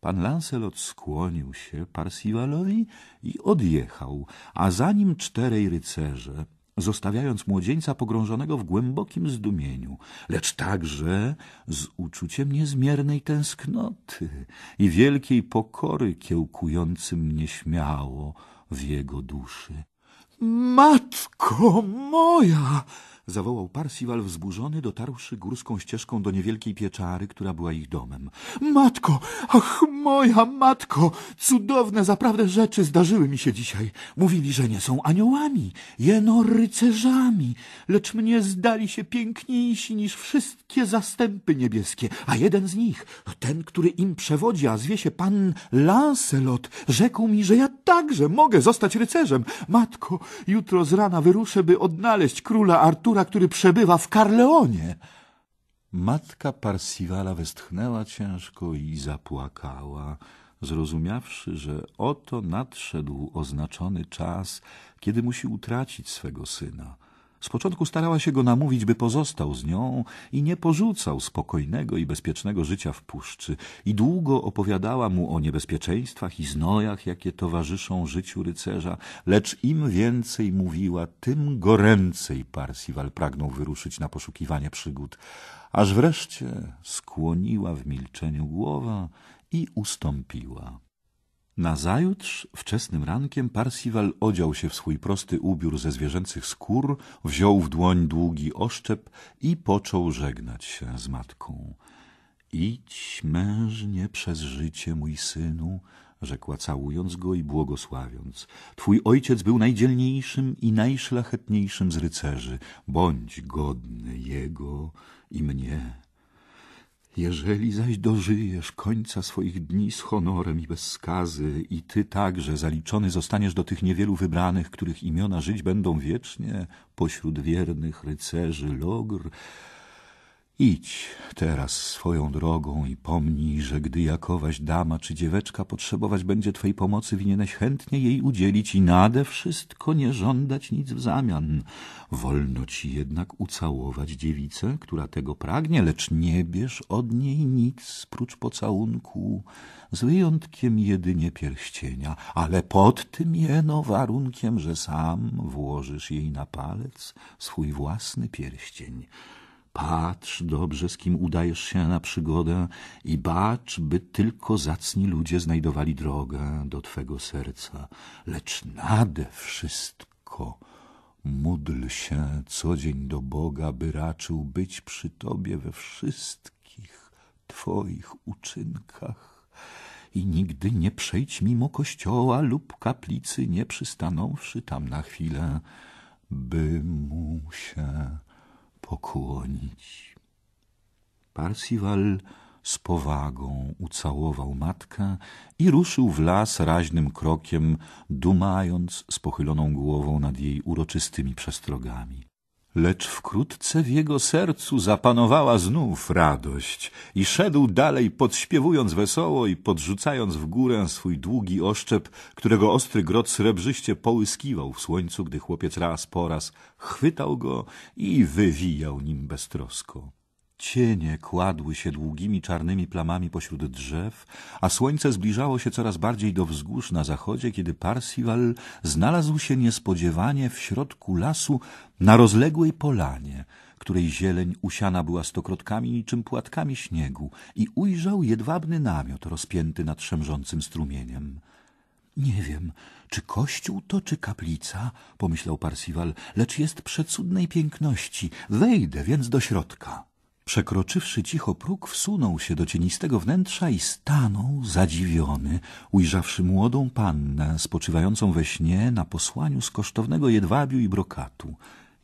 Pan Lancelot skłonił się Parsiwalowi i odjechał, a za nim czterej rycerze, zostawiając młodzieńca pogrążonego w głębokim zdumieniu, lecz także z uczuciem niezmiernej tęsknoty i wielkiej pokory kiełkującym nieśmiało w jego duszy. Matko moja! zawołał Parsival wzburzony, dotarłszy górską ścieżką do niewielkiej pieczary, która była ich domem. Matko, ach moja matko, cudowne zaprawdę rzeczy zdarzyły mi się dzisiaj. Mówili, że nie są aniołami, jeno rycerzami, lecz mnie zdali się piękniejsi niż wszystkie zastępy niebieskie, a jeden z nich, ten, który im przewodzi, a zwie się pan Lancelot, rzekł mi, że ja także mogę zostać rycerzem. Matko, jutro z rana wyruszę, by odnaleźć króla Artura, który przebywa w Karleonie. Matka Parsiwala westchnęła ciężko i zapłakała, zrozumiawszy, że oto nadszedł oznaczony czas, kiedy musi utracić swego syna. Z początku starała się go namówić, by pozostał z nią i nie porzucał spokojnego i bezpiecznego życia w puszczy i długo opowiadała mu o niebezpieczeństwach i znojach, jakie towarzyszą życiu rycerza, lecz im więcej mówiła, tym goręcej Parsival pragnął wyruszyć na poszukiwanie przygód, aż wreszcie skłoniła w milczeniu głowa i ustąpiła. Nazajutrz, wczesnym rankiem, Parsival odział się w swój prosty ubiór ze zwierzęcych skór, wziął w dłoń długi oszczep i począł żegnać się z matką. Idź mężnie przez życie, mój synu, rzekła całując go i błogosławiąc. Twój ojciec był najdzielniejszym i najszlachetniejszym z rycerzy. Bądź godny jego i mnie. Jeżeli zaś dożyjesz końca swoich dni z honorem i bez skazy, i ty także zaliczony zostaniesz do tych niewielu wybranych, których imiona żyć będą wiecznie pośród wiernych rycerzy Logr, Idź teraz swoją drogą i pomnij, że gdy jakowaś dama czy dzieweczka potrzebować będzie Twej pomocy, winieneś chętnie jej udzielić i nade wszystko nie żądać nic w zamian. Wolno Ci jednak ucałować dziewicę, która tego pragnie, lecz nie bierz od niej nic prócz pocałunku, z wyjątkiem jedynie pierścienia, ale pod tym jeno warunkiem, że sam włożysz jej na palec swój własny pierścień. Patrz dobrze, z kim udajesz się na przygodę i bacz, by tylko zacni ludzie znajdowali drogę do Twego serca. Lecz nade wszystko módl się co dzień do Boga, by raczył być przy Tobie we wszystkich Twoich uczynkach. I nigdy nie przejdź mimo kościoła lub kaplicy, nie przystanąwszy tam na chwilę, by mu się pokłonić. Parsival z powagą ucałował matkę i ruszył w las raźnym krokiem, dumając z pochyloną głową nad jej uroczystymi przestrogami. Lecz wkrótce w jego sercu zapanowała znów radość i szedł dalej, podśpiewując wesoło i podrzucając w górę swój długi oszczep, którego ostry grot srebrzyście połyskiwał w słońcu, gdy chłopiec raz po raz chwytał go i wywijał nim beztrosko. Cienie kładły się długimi czarnymi plamami pośród drzew, a słońce zbliżało się coraz bardziej do wzgórz na zachodzie, kiedy Parsival znalazł się niespodziewanie w środku lasu na rozległej polanie, której zieleń usiana była stokrotkami niczym płatkami śniegu i ujrzał jedwabny namiot rozpięty nad szemrzącym strumieniem. Nie wiem, czy kościół to, czy kaplica, pomyślał Parsival, lecz jest przecudnej piękności. Wejdę więc do środka. Przekroczywszy cicho próg, wsunął się do cienistego wnętrza i stanął zadziwiony, ujrzawszy młodą pannę spoczywającą we śnie na posłaniu z kosztownego jedwabiu i brokatu.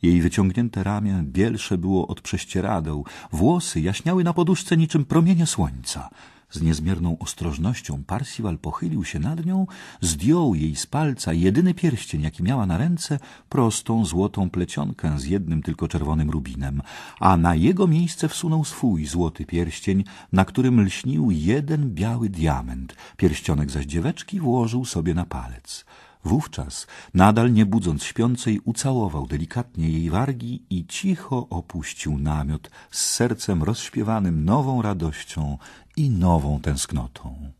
Jej wyciągnięte ramię bielsze było od prześcieradeł, włosy jaśniały na poduszce niczym promienie słońca – z niezmierną ostrożnością Parsiwal pochylił się nad nią, zdjął jej z palca jedyny pierścień, jaki miała na ręce, prostą złotą plecionkę z jednym tylko czerwonym rubinem, a na jego miejsce wsunął swój złoty pierścień, na którym lśnił jeden biały diament. Pierścionek zaś dzieweczki włożył sobie na palec. Wówczas, nadal nie budząc śpiącej, ucałował delikatnie jej wargi i cicho opuścił namiot z sercem rozśpiewanym nową radością i nową tęsknotą.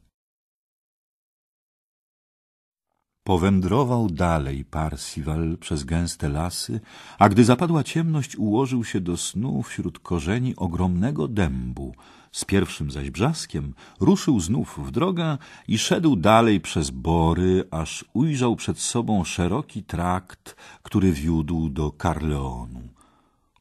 Powędrował dalej Parsiwal przez gęste lasy, a gdy zapadła ciemność, ułożył się do snu wśród korzeni ogromnego dębu – z pierwszym zaś brzaskiem ruszył znów w drogę i szedł dalej przez bory, aż ujrzał przed sobą szeroki trakt, który wiódł do Karleonu.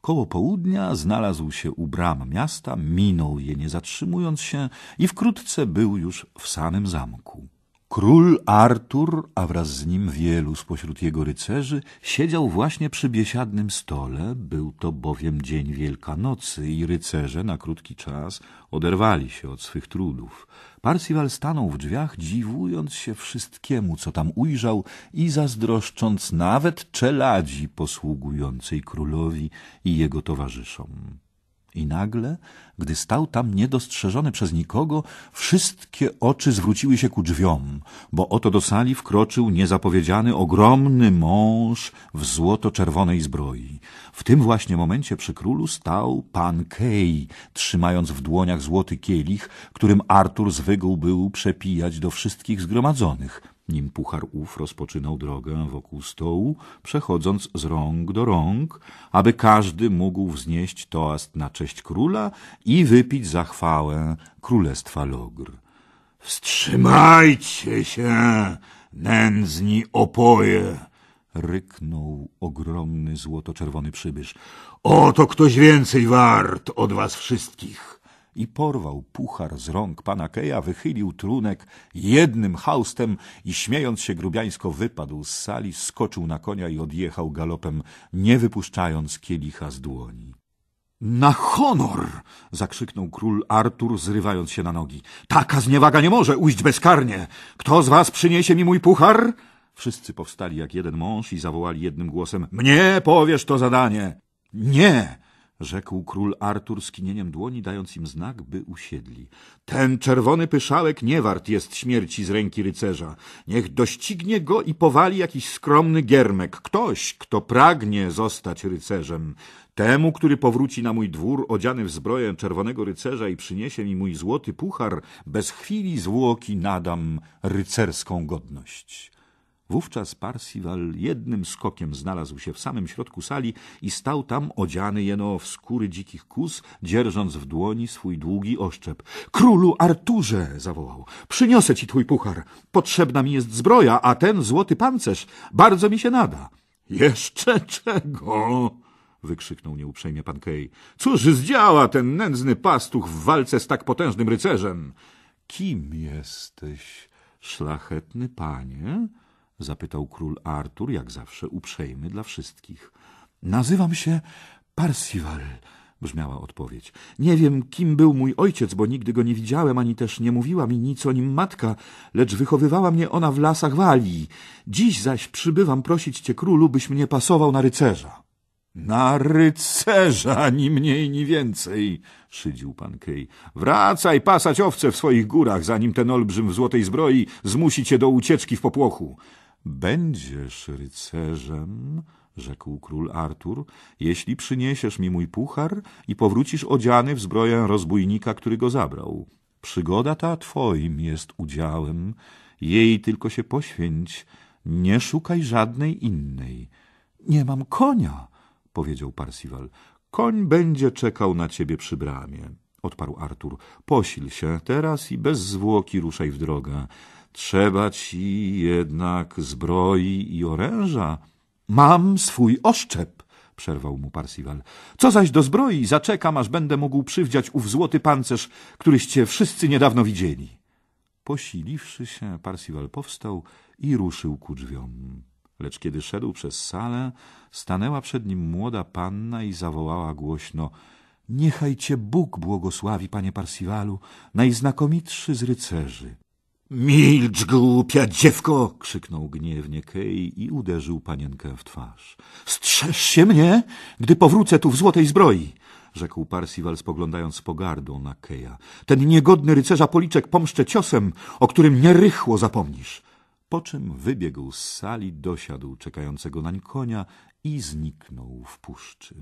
Koło południa znalazł się u bram miasta, minął je nie zatrzymując się i wkrótce był już w samym zamku. Król Artur, a wraz z nim wielu spośród jego rycerzy, siedział właśnie przy biesiadnym stole, był to bowiem dzień Wielkanocy i rycerze na krótki czas oderwali się od swych trudów. Parsival stanął w drzwiach, dziwując się wszystkiemu, co tam ujrzał i zazdroszcząc nawet czeladzi posługującej królowi i jego towarzyszom. I nagle, gdy stał tam niedostrzeżony przez nikogo, wszystkie oczy zwróciły się ku drzwiom, bo oto do sali wkroczył niezapowiedziany ogromny mąż w złoto-czerwonej zbroi. W tym właśnie momencie przy królu stał pan Kej, trzymając w dłoniach złoty kielich, którym Artur zwykł był przepijać do wszystkich zgromadzonych – nim puchar ów rozpoczynał drogę wokół stołu, przechodząc z rąk do rąk, aby każdy mógł wznieść toast na cześć króla i wypić za chwałę królestwa Logr. Wstrzymajcie się, nędzni opoje! Ryknął ogromny złoto-czerwony przybysz. Oto ktoś więcej wart od was wszystkich i porwał puchar z rąk pana Keja, wychylił trunek jednym haustem i śmiejąc się grubiańsko wypadł z sali, skoczył na konia i odjechał galopem, nie wypuszczając kielicha z dłoni. Na honor! zakrzyknął król Artur, zrywając się na nogi. Taka zniewaga nie może ujść bezkarnie! Kto z was przyniesie mi mój puchar? Wszyscy powstali jak jeden mąż i zawołali jednym głosem: Mnie powiesz to zadanie! Nie! rzekł król Artur skinieniem dłoni, dając im znak, by usiedli. Ten czerwony pyszałek nie wart jest śmierci z ręki rycerza. Niech doścignie go i powali jakiś skromny giermek, ktoś, kto pragnie zostać rycerzem. Temu, który powróci na mój dwór odziany w zbroję czerwonego rycerza i przyniesie mi mój złoty puchar, bez chwili zwłoki nadam rycerską godność. Wówczas Parsival jednym skokiem znalazł się w samym środku sali i stał tam odziany jeno w skóry dzikich kus, dzierżąc w dłoni swój długi oszczep. — Królu Arturze! — zawołał. — Przyniosę ci twój puchar. Potrzebna mi jest zbroja, a ten złoty pancerz bardzo mi się nada. — Jeszcze czego? wykrzyknął nieuprzejmie pan Kej. Cóż zdziała ten nędzny pastuch w walce z tak potężnym rycerzem? Kim jesteś, szlachetny panie? zapytał król Artur, jak zawsze uprzejmy dla wszystkich. Nazywam się Parsival, brzmiała odpowiedź. Nie wiem, kim był mój ojciec, bo nigdy go nie widziałem, ani też nie mówiła mi nic o nim matka, lecz wychowywała mnie ona w lasach Walii. Dziś zaś przybywam prosić cię, królu, byś mnie pasował na rycerza. Na rycerza, ni mniej, ni więcej, szydził pan Kej. Wracaj pasać owce w swoich górach, zanim ten olbrzym w złotej zbroi zmusi cię do ucieczki w popłochu. Będziesz rycerzem, rzekł król Artur, jeśli przyniesiesz mi mój puchar i powrócisz odziany w zbroję rozbójnika, który go zabrał. Przygoda ta twoim jest udziałem, jej tylko się poświęć, nie szukaj żadnej innej. Nie mam konia, powiedział Parsival. Koń będzie czekał na ciebie przy bramie, odparł Artur. Posil się teraz i bez zwłoki ruszaj w drogę. Trzeba ci jednak zbroi i oręża. Mam swój oszczep, przerwał mu Parsival. Co zaś do zbroi, zaczekam, aż będę mógł przywdziać ów złoty pancerz, któryście wszyscy niedawno widzieli. Posiliwszy się, Parsival powstał i ruszył ku drzwiom. Lecz kiedy szedł przez salę, stanęła przed nim młoda panna i zawołała głośno Niechaj cię Bóg błogosławi, panie Parsivalu, najznakomitszy z rycerzy. Milcz, głupia dziewko! krzyknął gniewnie Kej i uderzył panienkę w twarz. Strzeż się mnie, gdy powrócę tu w złotej zbroi! rzekł Parsiwal, spoglądając z pogardą na Keja. Ten niegodny rycerza policzek pomszczę ciosem, o którym nierychło zapomnisz. Po czym wybiegł z sali, dosiadł czekającego nań konia i zniknął w puszczy.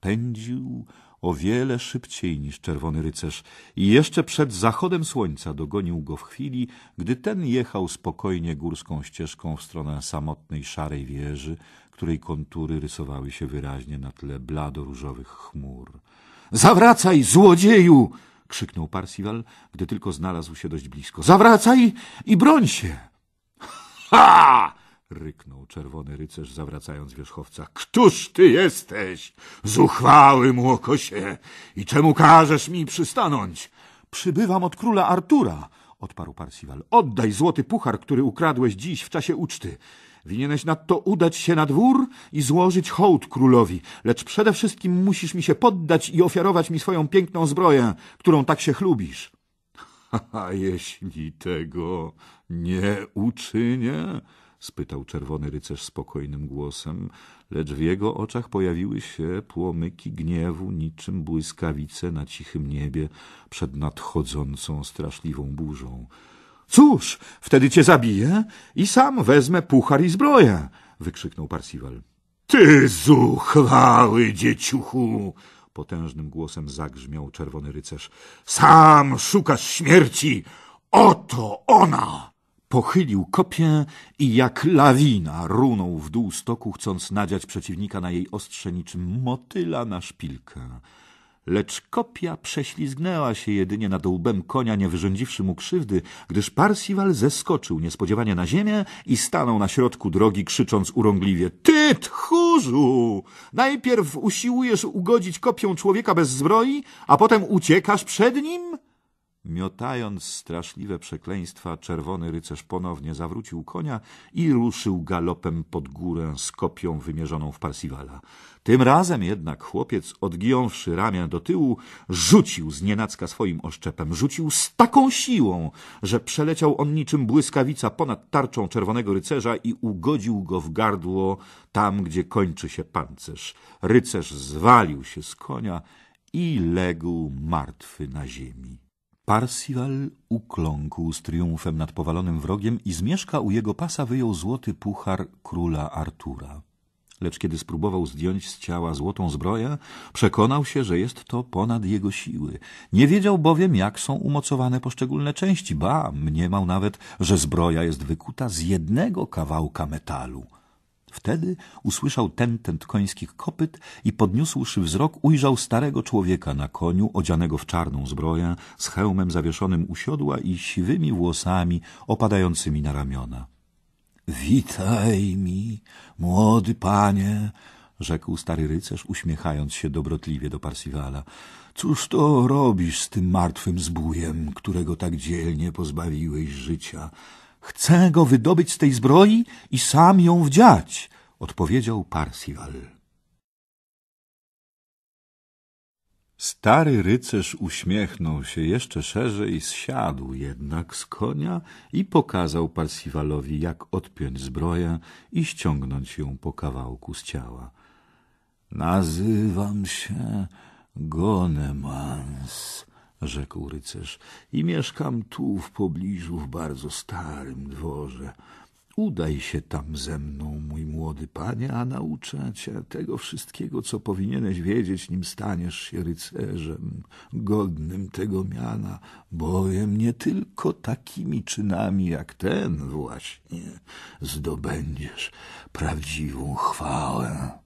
Pędził o wiele szybciej niż czerwony rycerz i jeszcze przed zachodem słońca dogonił go w chwili, gdy ten jechał spokojnie górską ścieżką w stronę samotnej szarej wieży, której kontury rysowały się wyraźnie na tle blado-różowych chmur. — Zawracaj, złodzieju! — krzyknął Parsival, gdy tylko znalazł się dość blisko. — Zawracaj i broń się! — Ha! ryknął czerwony rycerz, zawracając wierzchowca. Któż ty jesteś, zuchwały młokosie, i czemu każesz mi przystanąć? Przybywam od króla Artura, odparł Parsival. Oddaj złoty puchar, który ukradłeś dziś w czasie uczty. Winieneś nadto udać się na dwór i złożyć hołd królowi, lecz przede wszystkim musisz mi się poddać i ofiarować mi swoją piękną zbroję, którą tak się chlubisz. <laughs> A jeśli tego nie uczynię, spytał czerwony rycerz spokojnym głosem, lecz w jego oczach pojawiły się płomyki gniewu niczym błyskawice na cichym niebie przed nadchodzącą straszliwą burzą. Cóż, wtedy cię zabiję i sam wezmę puchar i zbroję! wykrzyknął Parsival. Ty zuchwały dzieciuchu! Potężnym głosem zagrzmiał czerwony rycerz. Sam szukasz śmierci! Oto ona! Pochylił kopię i jak lawina runął w dół stoku, chcąc nadziać przeciwnika na jej ostrze niczym motyla na szpilkę. Lecz kopia prześlizgnęła się jedynie nad łbem konia, nie wyrządziwszy mu krzywdy, gdyż Parsival zeskoczył niespodziewanie na ziemię i stanął na środku drogi, krzycząc urągliwie – Ty, tchórzu! Najpierw usiłujesz ugodzić kopią człowieka bez zbroi, a potem uciekasz przed nim? Miotając straszliwe przekleństwa, czerwony rycerz ponownie zawrócił konia i ruszył galopem pod górę z kopią wymierzoną w Parsiwala. Tym razem jednak chłopiec, odgiąwszy ramię do tyłu, rzucił z nienacka swoim oszczepem. Rzucił z taką siłą, że przeleciał on niczym błyskawica ponad tarczą czerwonego rycerza i ugodził go w gardło tam, gdzie kończy się pancerz. Rycerz zwalił się z konia i legł martwy na ziemi. Parsival ukląkł z triumfem nad powalonym wrogiem i z mieszka u jego pasa wyjął złoty puchar króla Artura. Lecz kiedy spróbował zdjąć z ciała złotą zbroję, przekonał się, że jest to ponad jego siły. Nie wiedział bowiem, jak są umocowane poszczególne części, ba, mniemał nawet, że zbroja jest wykuta z jednego kawałka metalu – Wtedy usłyszał tentent końskich kopyt i podniósłszy wzrok ujrzał starego człowieka na koniu, odzianego w czarną zbroję, z hełmem zawieszonym u siodła i siwymi włosami opadającymi na ramiona. — Witaj mi, młody panie! — rzekł stary rycerz, uśmiechając się dobrotliwie do Parsiwala. — Cóż to robisz z tym martwym zbójem, którego tak dzielnie pozbawiłeś życia? — Chcę go wydobyć z tej zbroi i sam ją wdziać, odpowiedział Parsival. Stary rycerz uśmiechnął się jeszcze szerzej, zsiadł jednak z konia i pokazał Parsiwalowi, jak odpiąć zbroję i ściągnąć ją po kawałku z ciała. Nazywam się Gonemans, rzekł rycerz, i mieszkam tu w pobliżu w bardzo starym dworze. Udaj się tam ze mną, mój młody panie, a nauczę cię tego wszystkiego, co powinieneś wiedzieć, nim staniesz się rycerzem, godnym tego miana, bowiem nie tylko takimi czynami jak ten właśnie zdobędziesz prawdziwą chwałę.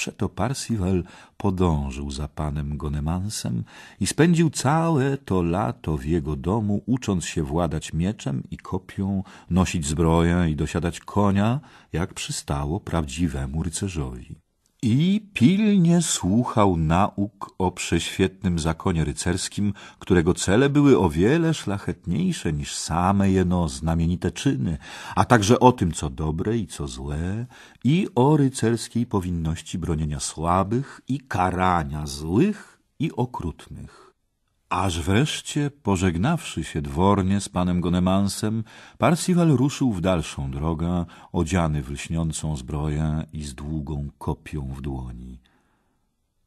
Przeto Parsival podążył za panem Gonemansem i spędził całe to lato w jego domu, ucząc się władać mieczem i kopią, nosić zbroję i dosiadać konia, jak przystało prawdziwemu rycerzowi i pilnie słuchał nauk o prześwietnym zakonie rycerskim, którego cele były o wiele szlachetniejsze niż same jeno znamienite czyny, a także o tym, co dobre i co złe, i o rycerskiej powinności bronienia słabych i karania złych i okrutnych. Aż wreszcie, pożegnawszy się dwornie z panem Gonemansem, Parsival ruszył w dalszą drogę, odziany w lśniącą zbroję i z długą kopią w dłoni.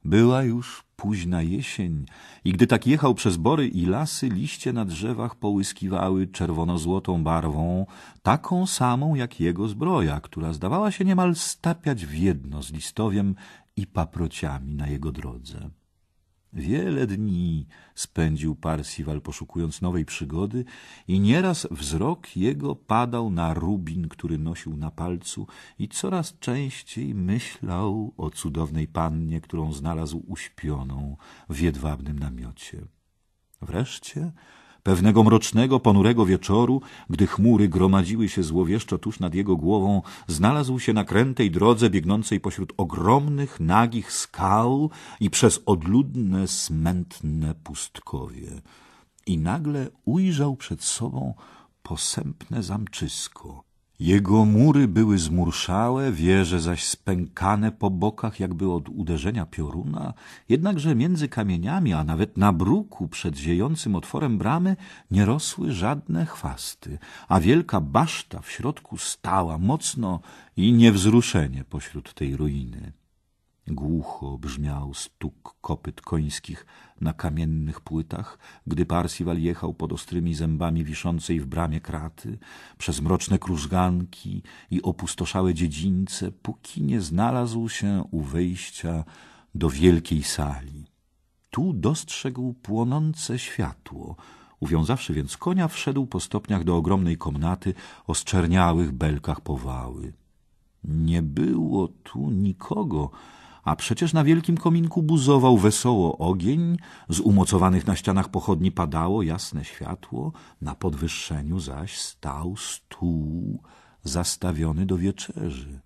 Była już późna jesień i gdy tak jechał przez bory i lasy, liście na drzewach połyskiwały czerwono-złotą barwą, taką samą jak jego zbroja, która zdawała się niemal stapiać w jedno z listowiem i paprociami na jego drodze. Wiele dni spędził Parsival poszukując nowej przygody i nieraz wzrok jego padał na rubin, który nosił na palcu i coraz częściej myślał o cudownej pannie, którą znalazł uśpioną w jedwabnym namiocie. Wreszcie Pewnego mrocznego, ponurego wieczoru, gdy chmury gromadziły się złowieszczo tuż nad jego głową, znalazł się na krętej drodze biegnącej pośród ogromnych, nagich skał i przez odludne, smętne pustkowie. I nagle ujrzał przed sobą posępne zamczysko. Jego mury były zmurszałe, wieże zaś spękane po bokach, jakby od uderzenia pioruna, jednakże między kamieniami, a nawet na bruku przed ziejącym otworem bramy nie rosły żadne chwasty, a wielka baszta w środku stała mocno i niewzruszenie pośród tej ruiny. Głucho brzmiał stuk kopyt końskich na kamiennych płytach, gdy Parsival jechał pod ostrymi zębami wiszącej w bramie kraty, przez mroczne krużganki i opustoszałe dziedzińce, póki nie znalazł się u wejścia do wielkiej sali. Tu dostrzegł płonące światło. Uwiązawszy więc konia, wszedł po stopniach do ogromnej komnaty o zczerniałych belkach powały. Nie było tu nikogo, a przecież na wielkim kominku buzował wesoło ogień, z umocowanych na ścianach pochodni padało jasne światło, na podwyższeniu zaś stał stół zastawiony do wieczerzy.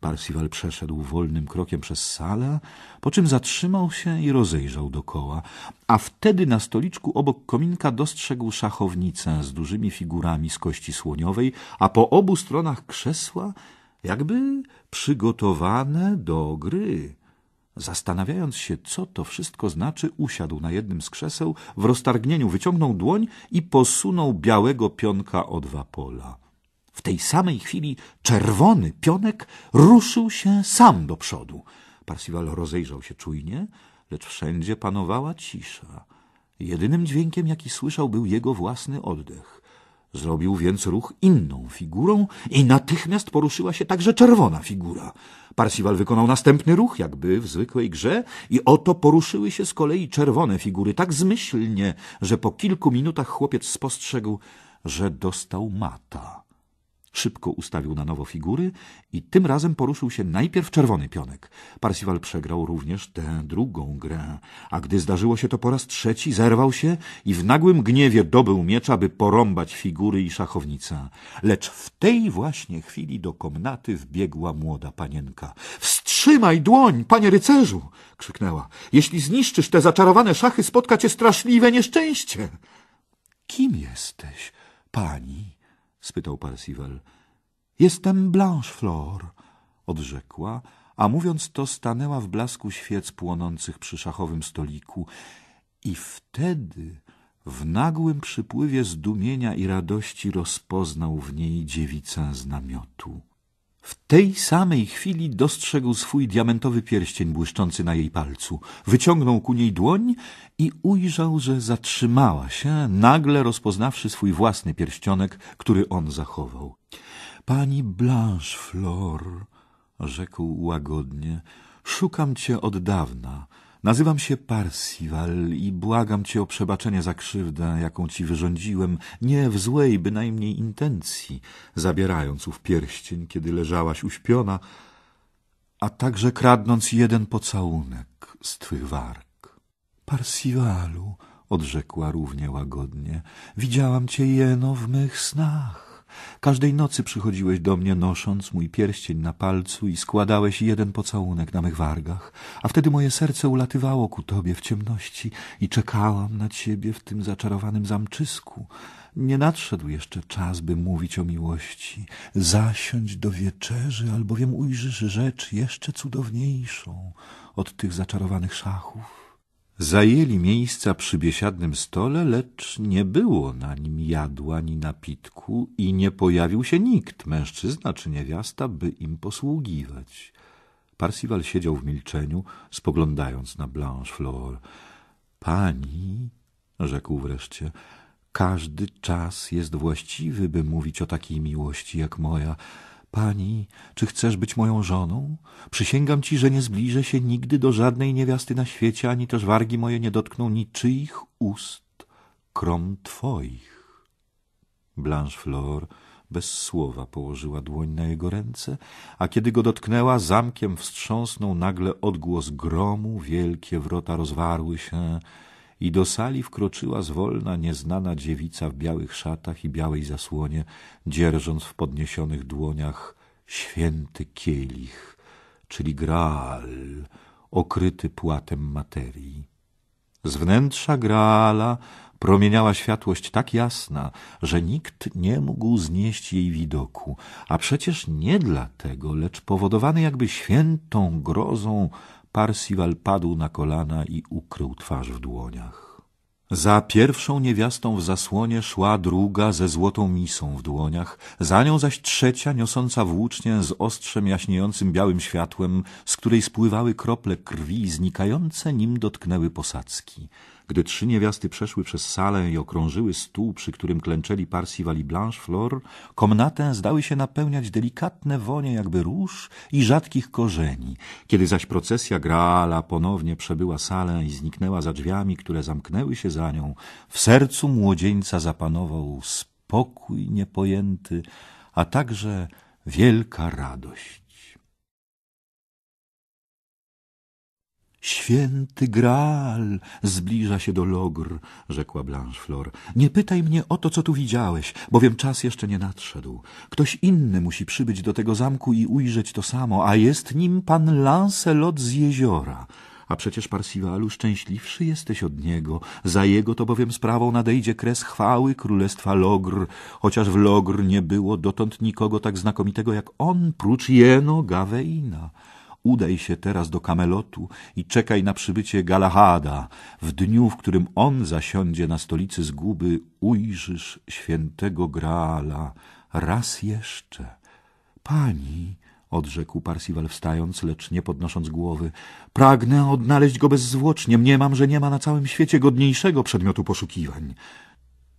Parsival przeszedł wolnym krokiem przez salę, po czym zatrzymał się i rozejrzał dokoła, a wtedy na stoliczku obok kominka dostrzegł szachownicę z dużymi figurami z kości słoniowej, a po obu stronach krzesła jakby przygotowane do gry. Zastanawiając się, co to wszystko znaczy, usiadł na jednym z krzeseł, w roztargnieniu wyciągnął dłoń i posunął białego pionka o dwa pola. W tej samej chwili czerwony pionek ruszył się sam do przodu. Parsival rozejrzał się czujnie, lecz wszędzie panowała cisza. Jedynym dźwiękiem, jaki słyszał, był jego własny oddech. Zrobił więc ruch inną figurą i natychmiast poruszyła się także czerwona figura. Parsival wykonał następny ruch, jakby w zwykłej grze, i oto poruszyły się z kolei czerwone figury tak zmyślnie, że po kilku minutach chłopiec spostrzegł, że dostał mata. Szybko ustawił na nowo figury i tym razem poruszył się najpierw czerwony pionek. Parsival przegrał również tę drugą grę, a gdy zdarzyło się to po raz trzeci, zerwał się i w nagłym gniewie dobył miecza, by porąbać figury i szachownica. Lecz w tej właśnie chwili do komnaty wbiegła młoda panienka. Wstrzymaj dłoń, panie rycerzu! krzyknęła. Jeśli zniszczysz te zaczarowane szachy, spotka cię straszliwe nieszczęście. Kim jesteś, pani? spytał Parsival. Jestem Blancheflor, odrzekła, a mówiąc to stanęła w blasku świec płonących przy szachowym stoliku. I wtedy w nagłym przypływie zdumienia i radości rozpoznał w niej dziewicę z namiotu. W tej samej chwili dostrzegł swój diamentowy pierścień błyszczący na jej palcu. Wyciągnął ku niej dłoń i ujrzał, że zatrzymała się, nagle rozpoznawszy swój własny pierścionek, który on zachował. Pani Blanche Flor, rzekł łagodnie, szukam cię od dawna. Nazywam się Parsival i błagam cię o przebaczenie za krzywdę, jaką ci wyrządziłem, nie w złej bynajmniej intencji, zabierając ów pierścień, kiedy leżałaś uśpiona, a także kradnąc jeden pocałunek z twych warg. Parsivalu, odrzekła równie łagodnie, widziałam cię jeno w mych snach. Każdej nocy przychodziłeś do mnie nosząc mój pierścień na palcu i składałeś jeden pocałunek na mych wargach, a wtedy moje serce ulatywało ku tobie w ciemności i czekałam na ciebie w tym zaczarowanym zamczysku. Nie nadszedł jeszcze czas, by mówić o miłości. Zasiądź do wieczerzy, albowiem ujrzysz rzecz jeszcze cudowniejszą od tych zaczarowanych szachów. Zajęli miejsca przy biesiadnym stole, lecz nie było na nim jadła ani napitku i nie pojawił się nikt, mężczyzna czy niewiasta, by im posługiwać. Parsival siedział w milczeniu, spoglądając na Blanche Flor. Pani, rzekł wreszcie, każdy czas jest właściwy, by mówić o takiej miłości jak moja. Pani, czy chcesz być moją żoną? Przysięgam ci, że nie zbliżę się nigdy do żadnej niewiasty na świecie, ani też wargi moje nie dotkną niczyich ust, krom twoich. Blanche Flor bez słowa położyła dłoń na jego ręce, a kiedy go dotknęła, zamkiem wstrząsnął nagle odgłos gromu, wielkie wrota rozwarły się, i do sali wkroczyła zwolna nieznana dziewica w białych szatach i białej zasłonie, dzierżąc w podniesionych dłoniach święty kielich, czyli graal, okryty płatem materii. Z wnętrza graala promieniała światłość tak jasna, że nikt nie mógł znieść jej widoku, a przecież nie dlatego, lecz powodowany jakby świętą grozą Parsival padł na kolana i ukrył twarz w dłoniach. Za pierwszą niewiastą w zasłonie szła druga ze złotą misą w dłoniach, za nią zaś trzecia niosąca włócznię z ostrzem jaśniejącym białym światłem, z której spływały krople krwi znikające nim dotknęły posadzki. Gdy trzy niewiasty przeszły przez salę i okrążyły stół, przy którym klęczeli Parsival i Flor, komnatę zdały się napełniać delikatne wonie jakby róż i rzadkich korzeni. Kiedy zaś procesja Graala ponownie przebyła salę i zniknęła za drzwiami, które zamknęły się za nią, w sercu młodzieńca zapanował spokój niepojęty, a także wielka radość. Święty Graal zbliża się do Logr, rzekła Blanche Flor. Nie pytaj mnie o to, co tu widziałeś, bowiem czas jeszcze nie nadszedł. Ktoś inny musi przybyć do tego zamku i ujrzeć to samo, a jest nim pan Lancelot z jeziora. A przecież, Parsiwalu, szczęśliwszy jesteś od niego. Za jego to bowiem sprawą nadejdzie kres chwały królestwa Logr, chociaż w Logr nie było dotąd nikogo tak znakomitego jak on, prócz jeno Gaweina. Udaj się teraz do Kamelotu i czekaj na przybycie Galahada. W dniu, w którym on zasiądzie na stolicy zguby, ujrzysz świętego Graala raz jeszcze. Pani, odrzekł Parsival wstając, lecz nie podnosząc głowy, pragnę odnaleźć go bezzwłocznie. Mniemam, że nie ma na całym świecie godniejszego przedmiotu poszukiwań.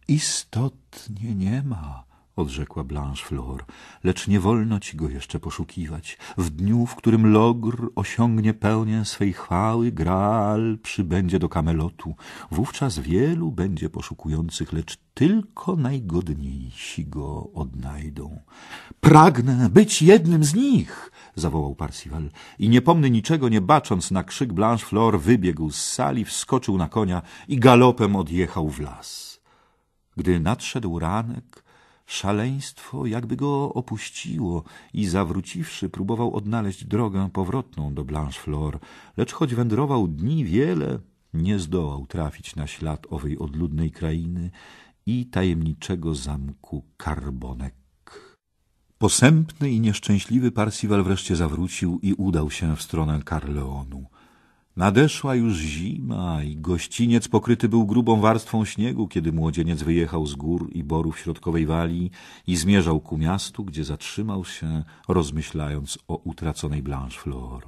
Istotnie nie ma, odrzekła Blanche Flor, lecz nie wolno ci go jeszcze poszukiwać. W dniu, w którym Logr osiągnie pełnię swej chwały, Graal przybędzie do Kamelotu. Wówczas wielu będzie poszukujących, lecz tylko najgodniejsi go odnajdą. Pragnę być jednym z nich! zawołał Parsival i niepomny niczego nie bacząc na krzyk Blanche Flor wybiegł z sali, wskoczył na konia i galopem odjechał w las. Gdy nadszedł ranek, Szaleństwo jakby go opuściło i zawróciwszy próbował odnaleźć drogę powrotną do Blanche Flor, lecz choć wędrował dni wiele, nie zdołał trafić na ślad owej odludnej krainy i tajemniczego zamku Karbonek. Posępny i nieszczęśliwy Parsival wreszcie zawrócił i udał się w stronę Karleonu. Nadeszła już zima i gościniec pokryty był grubą warstwą śniegu, kiedy młodzieniec wyjechał z gór i borów środkowej Walii i zmierzał ku miastu, gdzie zatrzymał się, rozmyślając o utraconej Blanche Flor.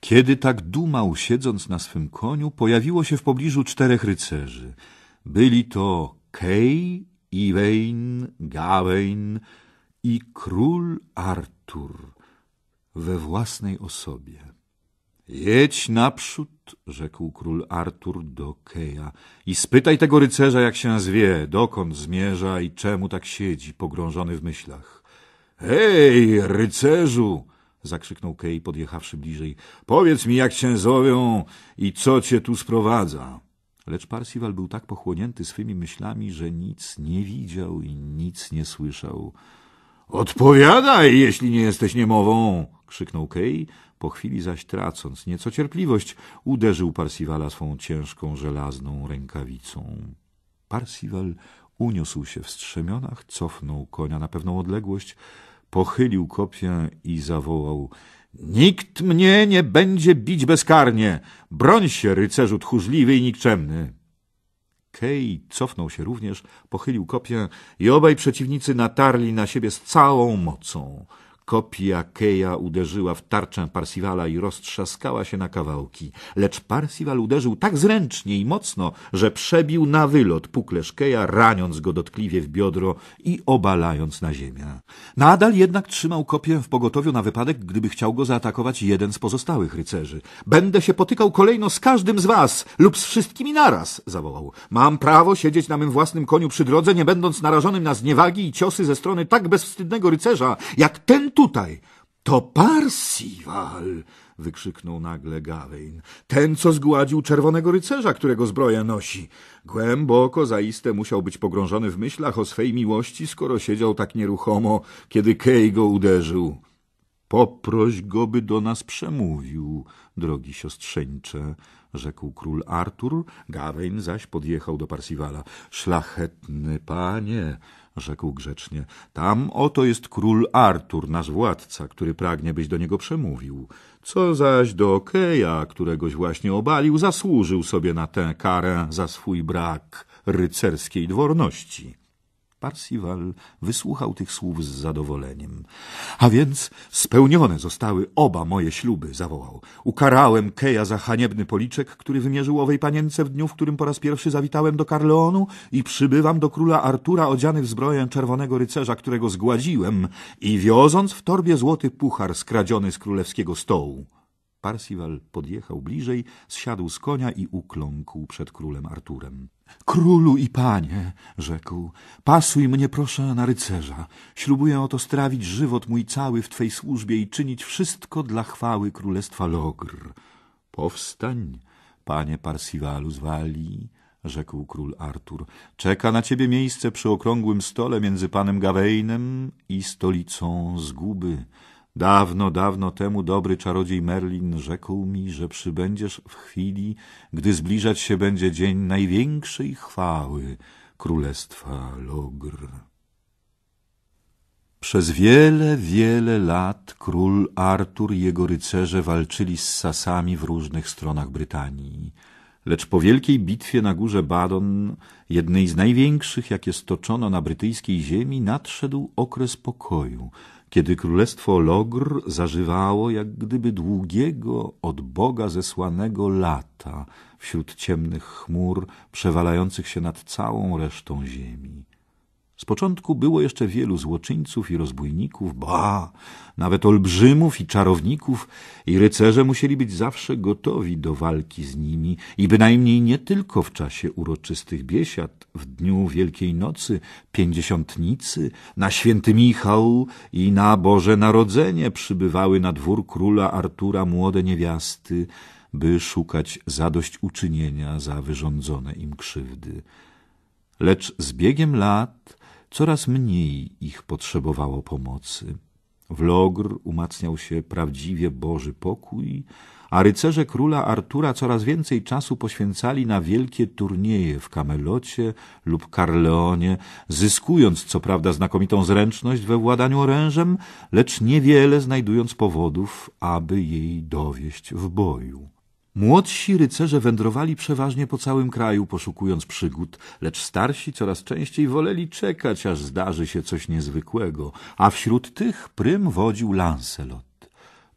Kiedy tak dumał, siedząc na swym koniu, pojawiło się w pobliżu czterech rycerzy. Byli to Kej, Iwein, Gawain i król Artur we własnej osobie. Jedź naprzód, rzekł król Artur do Keja, i spytaj tego rycerza, jak się zwie, dokąd zmierza i czemu tak siedzi, pogrążony w myślach. Hej, rycerzu! zakrzyknął Kej, podjechawszy bliżej. Powiedz mi, jak cię zowią i co cię tu sprowadza. Lecz Parsival był tak pochłonięty swymi myślami, że nic nie widział i nic nie słyszał. Odpowiadaj, jeśli nie jesteś niemową! krzyknął Kej, po chwili zaś tracąc nieco cierpliwość, uderzył Parsiwala swą ciężką, żelazną rękawicą. Parsiwal uniósł się w strzemionach, cofnął konia na pewną odległość, pochylił kopię i zawołał Nikt mnie nie będzie bić bezkarnie! Broń się, rycerzu tchórzliwy i nikczemny! Kej cofnął się również, pochylił kopię i obaj przeciwnicy natarli na siebie z całą mocą. Kopia Keja uderzyła w tarczę Parsiwala i roztrzaskała się na kawałki, lecz Parsiwal uderzył tak zręcznie i mocno, że przebił na wylot puklerz Keja, raniąc go dotkliwie w biodro i obalając na ziemię. Nadal jednak trzymał kopię w pogotowiu na wypadek, gdyby chciał go zaatakować jeden z pozostałych rycerzy. Będę się potykał kolejno z każdym z was lub z wszystkimi naraz, zawołał. Mam prawo siedzieć na mym własnym koniu przy drodze, nie będąc narażonym na zniewagi i ciosy ze strony tak bezwstydnego rycerza, jak ten tutaj. To Parsival! wykrzyknął nagle Gawain. Ten, co zgładził czerwonego rycerza, którego zbroja nosi. Głęboko zaiste musiał być pogrążony w myślach o swej miłości, skoro siedział tak nieruchomo, kiedy Kej go uderzył. Poproś go, by do nas przemówił, drogi siostrzeńcze, rzekł król Artur. Gawain zaś podjechał do Parsivala. Szlachetny panie, rzekł grzecznie. Tam oto jest król Artur, nasz władca, który pragnie, byś do niego przemówił. Co zaś do Keja, któregoś właśnie obalił, zasłużył sobie na tę karę za swój brak rycerskiej dworności. Parsival wysłuchał tych słów z zadowoleniem. A więc spełnione zostały oba moje śluby, zawołał. Ukarałem Keja za haniebny policzek, który wymierzył owej panience w dniu, w którym po raz pierwszy zawitałem do Karleonu i przybywam do króla Artura odziany w zbroję czerwonego rycerza, którego zgładziłem i wioząc w torbie złoty puchar skradziony z królewskiego stołu. Parsival podjechał bliżej, zsiadł z konia i ukląkł przed królem Arturem. Królu i panie, rzekł, pasuj mnie proszę na rycerza. Ślubuję oto strawić żywot mój cały w twej służbie i czynić wszystko dla chwały królestwa Logr. Powstań, panie Parsivalu z Walii, rzekł król Artur. Czeka na ciebie miejsce przy okrągłym stole między panem Gawainem i stolicą zguby. Dawno, dawno temu dobry czarodziej Merlin rzekł mi, że przybędziesz w chwili, gdy zbliżać się będzie dzień największej chwały królestwa Logr. Przez wiele, wiele lat król Artur i jego rycerze walczyli z Sasami w różnych stronach Brytanii. Lecz po wielkiej bitwie na górze Badon, jednej z największych, jakie stoczono na brytyjskiej ziemi, nadszedł okres pokoju – kiedy królestwo Logr zażywało jak gdyby długiego od Boga zesłanego lata wśród ciemnych chmur przewalających się nad całą resztą ziemi. Z początku było jeszcze wielu złoczyńców i rozbójników, ba, nawet olbrzymów i czarowników i rycerze musieli być zawsze gotowi do walki z nimi i bynajmniej nie tylko w czasie uroczystych biesiad, w dniu Wielkiej Nocy, Pięćdziesiątnicy, na Święty Michał i na Boże Narodzenie przybywały na dwór króla Artura młode niewiasty, by szukać zadośćuczynienia za wyrządzone im krzywdy. Lecz z biegiem lat coraz mniej ich potrzebowało pomocy. W Logr umacniał się prawdziwie Boży pokój, a rycerze króla Artura coraz więcej czasu poświęcali na wielkie turnieje w Kamelocie lub Karleonie, zyskując co prawda znakomitą zręczność we władaniu orężem, lecz niewiele znajdując powodów, aby jej dowieść w boju. Młodsi rycerze wędrowali przeważnie po całym kraju, poszukując przygód, lecz starsi coraz częściej woleli czekać, aż zdarzy się coś niezwykłego, a wśród tych prym wodził Lancelot.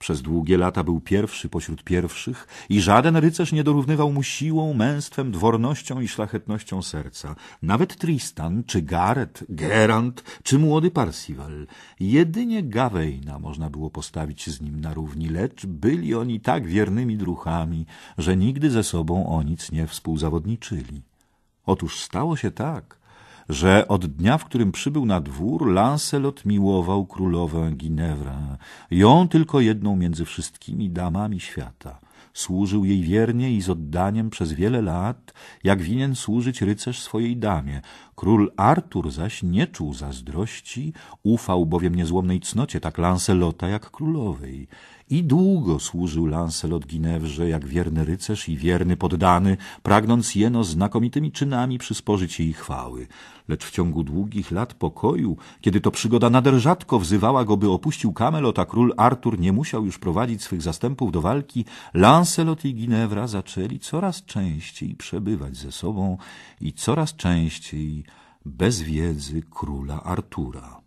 Przez długie lata był pierwszy pośród pierwszych i żaden rycerz nie dorównywał mu siłą, męstwem, dwornością i szlachetnością serca. Nawet Tristan, czy Gareth, Gerant, czy młody Parsival. Jedynie Gawaina można było postawić z nim na równi, lecz byli oni tak wiernymi druchami, że nigdy ze sobą o nic nie współzawodniczyli. Otóż stało się tak, że od dnia, w którym przybył na dwór, Lancelot miłował królowę Ginewrę, ją tylko jedną między wszystkimi damami świata. Służył jej wiernie i z oddaniem przez wiele lat, jak winien służyć rycerz swojej damie. Król Artur zaś nie czuł zazdrości, ufał bowiem niezłomnej cnocie tak Lancelota jak królowej. I długo służył Lancelot Ginewrze jak wierny rycerz i wierny poddany, pragnąc jeno znakomitymi czynami przysporzyć jej chwały. Lecz w ciągu długich lat pokoju, kiedy to przygoda nader rzadko wzywała go, by opuścił Camelot, a król Artur nie musiał już prowadzić swych zastępów do walki, Lancelot i Ginewra zaczęli coraz częściej przebywać ze sobą i coraz częściej bez wiedzy króla Artura.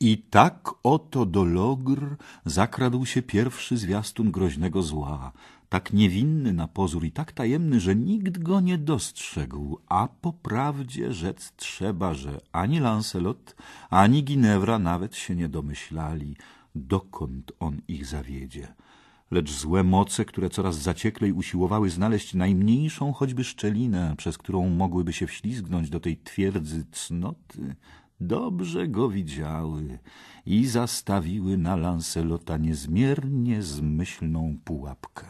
I tak oto do Logr zakradł się pierwszy zwiastun groźnego zła, tak niewinny na pozór i tak tajemny, że nikt go nie dostrzegł, a po prawdzie rzec trzeba, że ani Lancelot, ani Ginewra nawet się nie domyślali, dokąd on ich zawiedzie. Lecz złe moce, które coraz zacieklej usiłowały znaleźć najmniejszą choćby szczelinę, przez którą mogłyby się wślizgnąć do tej twierdzy cnoty, Dobrze go widziały i zastawiły na Lancelota niezmiernie zmyślną pułapkę.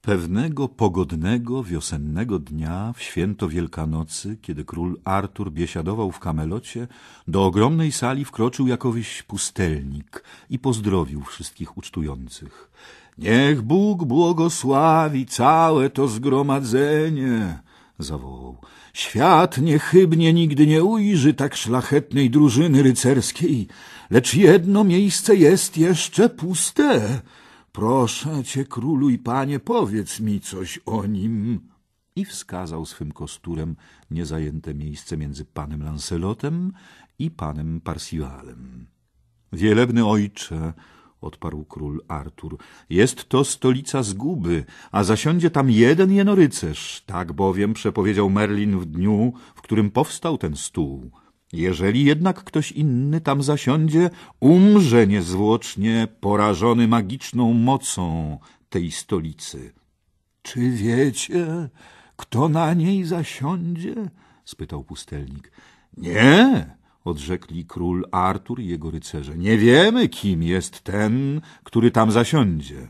Pewnego pogodnego, wiosennego dnia, w święto Wielkanocy, kiedy król Artur biesiadował w Kamelocie, do ogromnej sali wkroczył jakowyś pustelnik i pozdrowił wszystkich ucztujących. Niech Bóg błogosławi całe to zgromadzenie, zawołał. Świat niechybnie nigdy nie ujrzy tak szlachetnej drużyny rycerskiej, lecz jedno miejsce jest jeszcze puste. Proszę cię, królu i panie, powiedz mi coś o nim. I wskazał swym kosturem niezajęte miejsce między panem Lancelotem i panem Parsivalem. Wielebny ojcze, odparł król Artur. Jest to stolica zguby, a zasiądzie tam jeden jeno rycerz. Tak bowiem przepowiedział Merlin w dniu, w którym powstał ten stół. Jeżeli jednak ktoś inny tam zasiądzie, umrze niezwłocznie, porażony magiczną mocą tej stolicy. Czy wiecie, kto na niej zasiądzie? spytał pustelnik. Nie, odrzekli król Artur i jego rycerze. Nie wiemy, kim jest ten, który tam zasiądzie.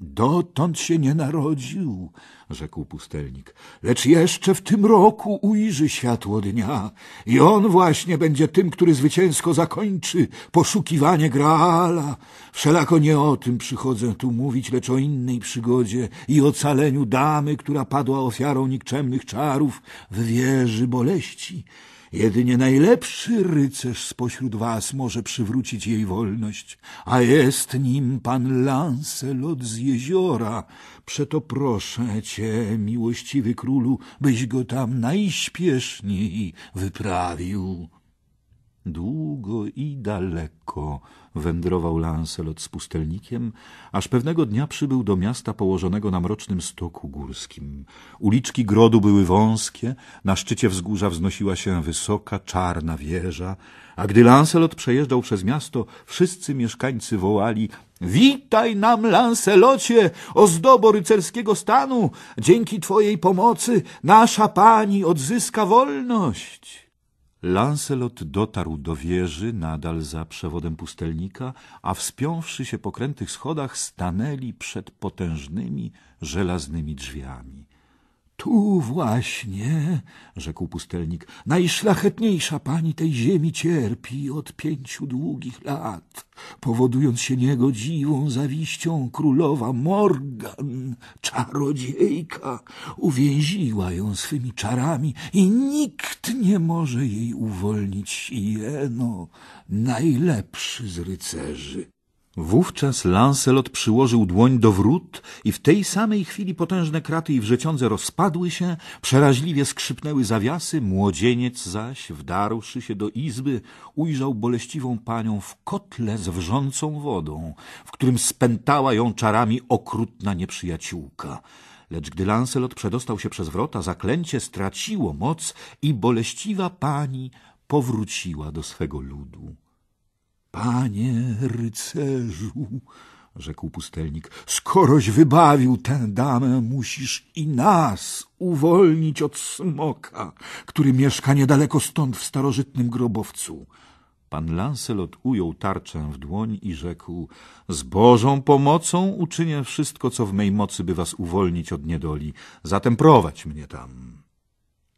Dotąd się nie narodził, rzekł pustelnik, lecz jeszcze w tym roku ujrzy światło dnia i on właśnie będzie tym, który zwycięsko zakończy poszukiwanie Graala. Wszelako nie o tym przychodzę tu mówić, lecz o innej przygodzie i ocaleniu damy, która padła ofiarą nikczemnych czarów w wieży boleści. Jedynie najlepszy rycerz spośród was może przywrócić jej wolność, a jest nim pan Lancelot z jeziora. Przeto proszę cię, miłościwy królu, byś go tam najśpieszniej wyprawił. Długo i daleko wędrował Lancelot z pustelnikiem, aż pewnego dnia przybył do miasta położonego na mrocznym stoku górskim. Uliczki grodu były wąskie, na szczycie wzgórza wznosiła się wysoka, czarna wieża, a gdy Lancelot przejeżdżał przez miasto, wszyscy mieszkańcy wołali Witaj nam, Lancelocie, ozdobo rycerskiego stanu! Dzięki twojej pomocy nasza pani odzyska wolność! Lancelot dotarł do wieży, nadal za przewodem pustelnika, a wspiąwszy się po krętych schodach, stanęli przed potężnymi, żelaznymi drzwiami. Tu właśnie, rzekł pustelnik, najszlachetniejsza pani tej ziemi cierpi od pięciu długich lat, powodując się niegodziwą zawiścią królowa Morgan, czarodziejka, uwięziła ją swymi czarami i nikt nie może jej uwolnić jeno, najlepszy z rycerzy. Wówczas Lancelot przyłożył dłoń do wrót i w tej samej chwili potężne kraty i wrzeciądze rozpadły się, przeraźliwie skrzypnęły zawiasy, młodzieniec zaś, wdarłszy się do izby, ujrzał boleściwą panią w kotle z wrzącą wodą, w którym spętała ją czarami okrutna nieprzyjaciółka. Lecz gdy Lancelot przedostał się przez wrota, zaklęcie straciło moc i boleściwa pani powróciła do swego ludu. Panie rycerzu, rzekł pustelnik, skoroś wybawił tę damę, musisz i nas uwolnić od smoka, który mieszka niedaleko stąd w starożytnym grobowcu. Pan Lancelot ujął tarczę w dłoń i rzekł – z Bożą pomocą uczynię wszystko, co w mej mocy, by was uwolnić od niedoli. Zatem prowadź mnie tam.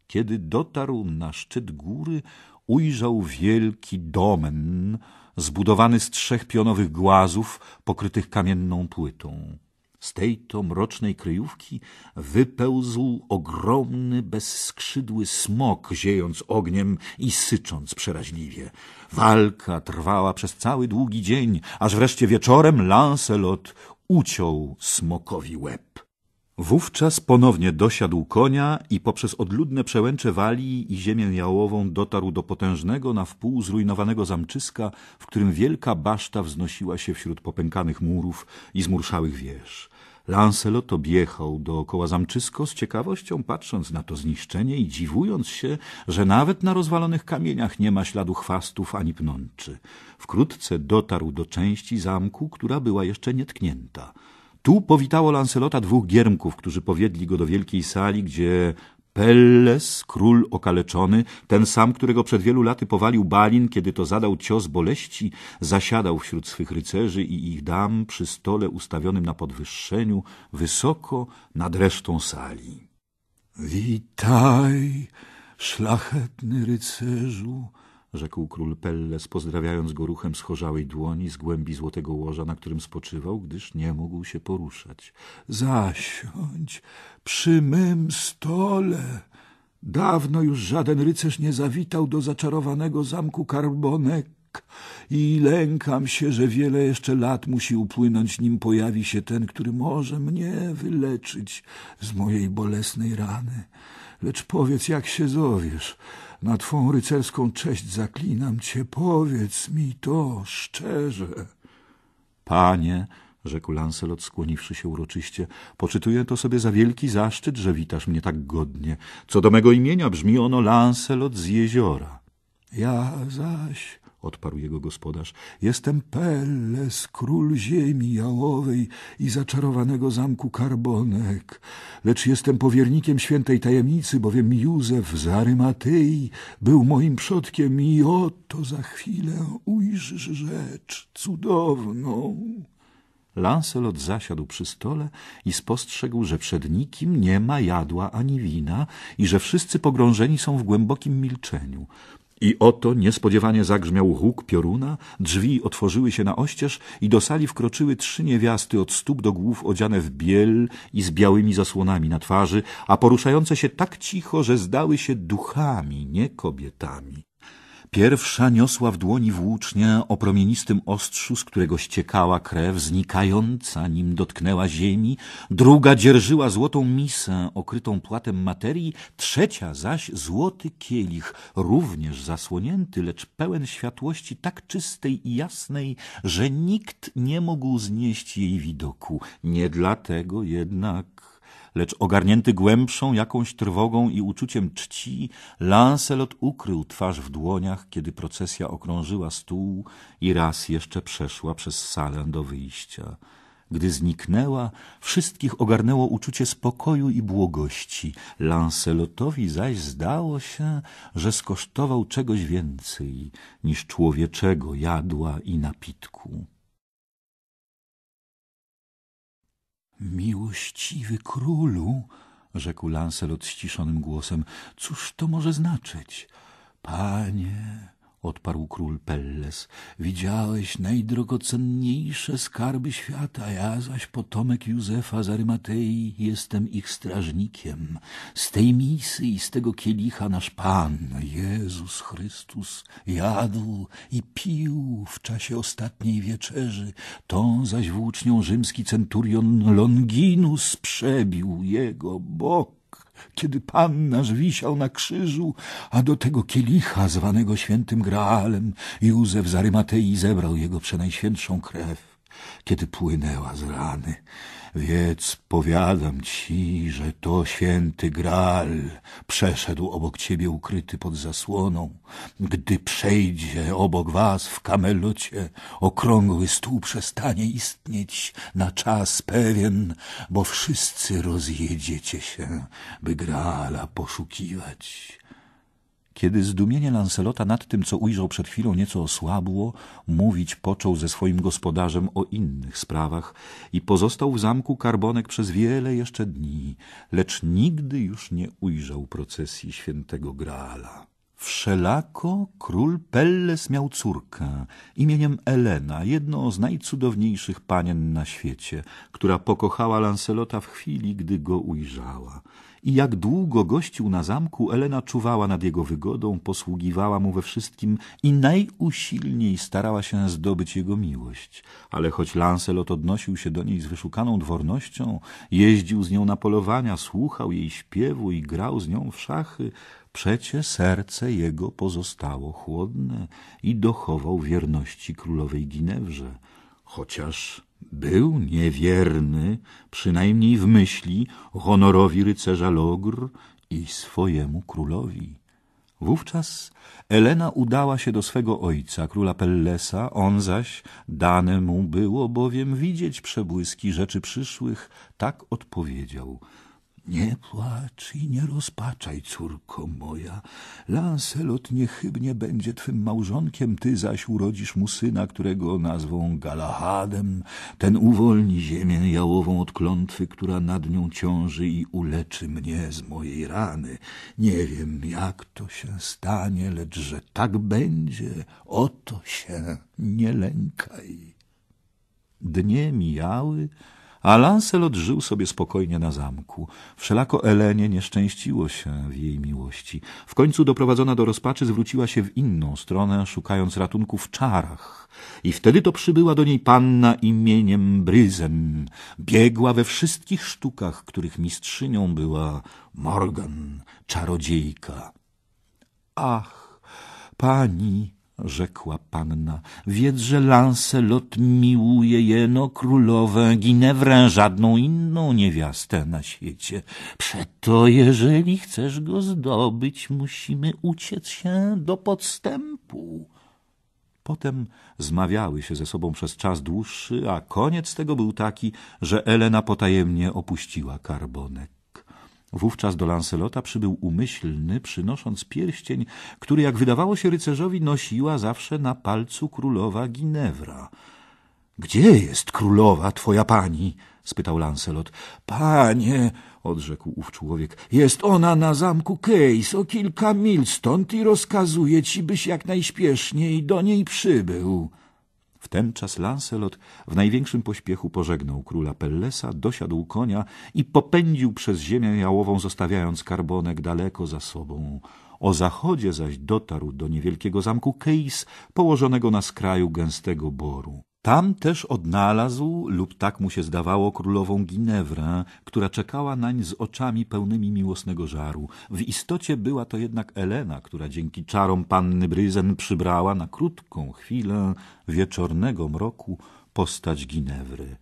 Kiedy dotarł na szczyt góry, ujrzał wielki domen – zbudowany z trzech pionowych głazów pokrytych kamienną płytą. Z tej to mrocznej kryjówki wypełzł ogromny, bezskrzydły smok, ziejąc ogniem i sycząc przeraźliwie. Walka trwała przez cały długi dzień, aż wreszcie wieczorem Lancelot uciął smokowi łeb. Wówczas ponownie dosiadł konia i poprzez odludne przełęcze walii i ziemię jałową dotarł do potężnego, na wpół zrujnowanego zamczyska, w którym wielka baszta wznosiła się wśród popękanych murów i zmurszałych wież. Lancelot objechał dookoła zamczysko z ciekawością patrząc na to zniszczenie i dziwując się, że nawet na rozwalonych kamieniach nie ma śladu chwastów ani pnączy. Wkrótce dotarł do części zamku, która była jeszcze nietknięta. Tu powitało Lancelota dwóch giermków, którzy powiedli go do wielkiej sali, gdzie Pelles, król okaleczony, ten sam, którego przed wielu laty powalił Balin, kiedy to zadał cios boleści, zasiadał wśród swych rycerzy i ich dam przy stole ustawionym na podwyższeniu, wysoko nad resztą sali. Witaj, szlachetny rycerzu, rzekł król Pelles, pozdrawiając go ruchem schorzałej dłoni z głębi złotego łoża, na którym spoczywał, gdyż nie mógł się poruszać. Zasiądź przy mym stole. Dawno już żaden rycerz nie zawitał do zaczarowanego zamku Karbonek i lękam się, że wiele jeszcze lat musi upłynąć, nim pojawi się ten, który może mnie wyleczyć z mojej bolesnej rany. Lecz powiedz, jak się zowiesz na twą rycerską cześć zaklinam cię, powiedz mi to szczerze. Panie, rzekł Lancelot, skłoniwszy się uroczyście, poczytuję to sobie za wielki zaszczyt, że witasz mnie tak godnie. Co do mego imienia brzmi ono Lancelot z jeziora. Ja zaś odparł jego gospodarz. Jestem Pelles, król ziemi jałowej i zaczarowanego zamku Karbonek, lecz jestem powiernikiem świętej tajemnicy, bowiem Józef z Arymatei był moim przodkiem i oto za chwilę ujrzysz rzecz cudowną. Lancelot zasiadł przy stole i spostrzegł, że przed nikim nie ma jadła ani wina i że wszyscy pogrążeni są w głębokim milczeniu. I oto niespodziewanie zagrzmiał huk pioruna, drzwi otworzyły się na oścież i do sali wkroczyły trzy niewiasty od stóp do głów odziane w biel i z białymi zasłonami na twarzy, a poruszające się tak cicho, że zdały się duchami, nie kobietami. Pierwsza niosła w dłoni włócznie o promienistym ostrzu, z którego ściekała krew, znikająca, nim dotknęła ziemi. Druga dzierżyła złotą misę, okrytą płatem materii. Trzecia zaś złoty kielich, również zasłonięty, lecz pełen światłości tak czystej i jasnej, że nikt nie mógł znieść jej widoku. Nie dlatego jednak lecz ogarnięty głębszą jakąś trwogą i uczuciem czci, Lancelot ukrył twarz w dłoniach, kiedy procesja okrążyła stół i raz jeszcze przeszła przez salę do wyjścia. Gdy zniknęła, wszystkich ogarnęło uczucie spokoju i błogości. Lancelotowi zaś zdało się, że skosztował czegoś więcej niż człowieczego jadła i napitku. Miłościwy królu, rzekł Lancelot ściszonym głosem, cóż to może znaczyć? Panie, odparł król Pelles. Widziałeś najdrogocenniejsze skarby świata, ja zaś potomek Józefa z Arymatei jestem ich strażnikiem. Z tej misy i z tego kielicha nasz Pan, Jezus Chrystus, jadł i pił w czasie ostatniej wieczerzy, tą zaś włócznią rzymski centurion Longinus przebił jego bok kiedy Pan nasz wisiał na krzyżu, a do tego kielicha zwanego świętym Graalem Józef z Arymatei zebrał jego przenajświętszą krew, kiedy płynęła z rany. Wiedz, powiadam ci, że to święty Graal przeszedł obok ciebie ukryty pod zasłoną. Gdy przejdzie obok was w kamelocie, okrągły stół przestanie istnieć na czas pewien, bo wszyscy rozjedziecie się, by Graala poszukiwać. Kiedy zdumienie Lancelota nad tym, co ujrzał przed chwilą, nieco osłabło, mówić począł ze swoim gospodarzem o innych sprawach i pozostał w zamku Karbonek przez wiele jeszcze dni, lecz nigdy już nie ujrzał procesji świętego Graala. Wszelako król Pelles miał córkę imieniem Elena, jedną z najcudowniejszych panien na świecie, która pokochała Lancelota w chwili, gdy go ujrzała i jak długo gościł na zamku, Elena czuwała nad jego wygodą, posługiwała mu we wszystkim i najusilniej starała się zdobyć jego miłość. Ale choć Lancelot odnosił się do niej z wyszukaną dwornością, jeździł z nią na polowania, słuchał jej śpiewu i grał z nią w szachy, przecie serce jego pozostało chłodne i dochował wierności królowej Ginewrze. Chociaż był niewierny, przynajmniej w myśli, honorowi rycerza Logr i swojemu królowi. Wówczas Elena udała się do swego ojca, króla Pellesa, on zaś dane mu było bowiem widzieć przebłyski rzeczy przyszłych, tak odpowiedział – nie płacz i nie rozpaczaj, córko moja. Lancelot niechybnie będzie twym małżonkiem, ty zaś urodzisz mu syna, którego nazwą Galahadem. Ten uwolni ziemię jałową od klątwy, która nad nią ciąży i uleczy mnie z mojej rany. Nie wiem, jak to się stanie, lecz że tak będzie, oto się nie lękaj. Dnie mijały, a Lancelot żył sobie spokojnie na zamku. Wszelako Elenie nie szczęściło się w jej miłości. W końcu doprowadzona do rozpaczy zwróciła się w inną stronę, szukając ratunku w czarach. I wtedy to przybyła do niej panna imieniem Bryzen, biegła we wszystkich sztukach, których mistrzynią była Morgan, czarodziejka. Ach, pani, rzekła panna, wiedz, że Lancelot miłuje jeno królowę Ginewrę, żadną inną niewiastę na świecie. Przeto, jeżeli chcesz go zdobyć, musimy uciec się do podstępu. Potem zmawiały się ze sobą przez czas dłuższy, a koniec tego był taki, że Elena potajemnie opuściła karbonek. Wówczas do Lancelota przybył umyślny, przynosząc pierścień, który, jak wydawało się rycerzowi, nosiła zawsze na palcu królowa Ginewra. — Gdzie jest królowa, twoja pani? — spytał Lancelot. — Panie — odrzekł ów człowiek — jest ona na zamku Kejs o kilka mil stąd i rozkazuje ci, byś jak najśpieszniej do niej przybył czas Lancelot w największym pośpiechu pożegnał króla Pellesa, dosiadł konia i popędził przez ziemię jałową, zostawiając karbonek daleko za sobą. O zachodzie zaś dotarł do niewielkiego zamku Keis, położonego na skraju gęstego boru. Tam też odnalazł, lub tak mu się zdawało, królową Ginewrę, która czekała nań z oczami pełnymi miłosnego żaru. W istocie była to jednak Elena, która dzięki czarom panny Bryzen przybrała na krótką chwilę wieczornego mroku postać Ginewry.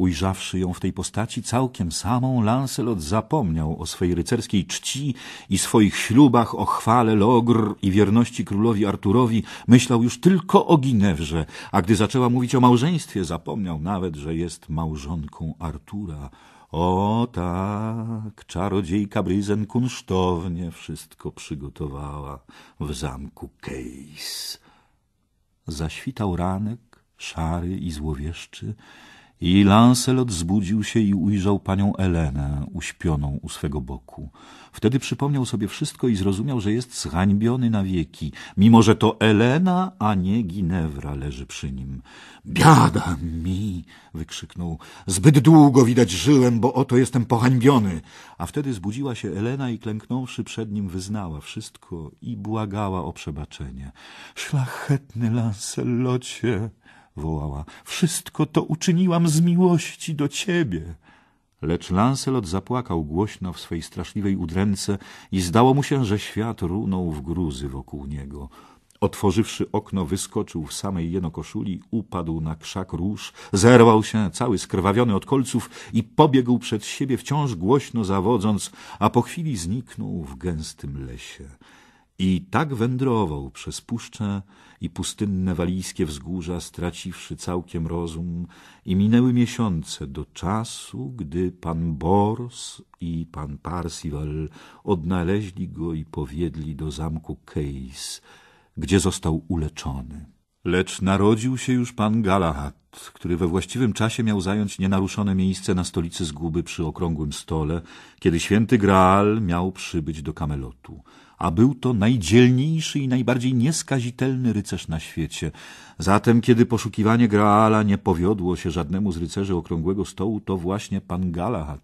Ujrzawszy ją w tej postaci całkiem samą, Lancelot zapomniał o swej rycerskiej czci i swoich ślubach, o chwale Logr i wierności królowi Arturowi. Myślał już tylko o Ginewrze, a gdy zaczęła mówić o małżeństwie, zapomniał nawet, że jest małżonką Artura. O tak, czarodziejka Bryzen kunsztownie wszystko przygotowała w zamku Case. Zaświtał ranek, szary i złowieszczy, i Lancelot zbudził się i ujrzał panią Elenę, uśpioną u swego boku. Wtedy przypomniał sobie wszystko i zrozumiał, że jest zhańbiony na wieki, mimo że to Elena, a nie Ginewra leży przy nim. — Biada mi! — wykrzyknął. — Zbyt długo widać żyłem, bo oto jestem pohańbiony. A wtedy zbudziła się Elena i klęknąwszy przed nim wyznała wszystko i błagała o przebaczenie. — Szlachetny Lancelocie! wołała. Wszystko to uczyniłam z miłości do ciebie. Lecz Lancelot zapłakał głośno w swej straszliwej udręce i zdało mu się, że świat runął w gruzy wokół niego. Otworzywszy okno, wyskoczył w samej jeno koszuli, upadł na krzak róż, zerwał się, cały skrwawiony od kolców i pobiegł przed siebie, wciąż głośno zawodząc, a po chwili zniknął w gęstym lesie. I tak wędrował przez puszczę, i pustynne walijskie wzgórza, straciwszy całkiem rozum, i minęły miesiące do czasu, gdy pan Bors i pan Parsival odnaleźli go i powiedli do zamku Case, gdzie został uleczony. Lecz narodził się już pan Galahad, który we właściwym czasie miał zająć nienaruszone miejsce na stolicy zguby przy okrągłym stole, kiedy święty Graal miał przybyć do Kamelotu a był to najdzielniejszy i najbardziej nieskazitelny rycerz na świecie. Zatem, kiedy poszukiwanie Graala nie powiodło się żadnemu z rycerzy okrągłego stołu, to właśnie pan Galahad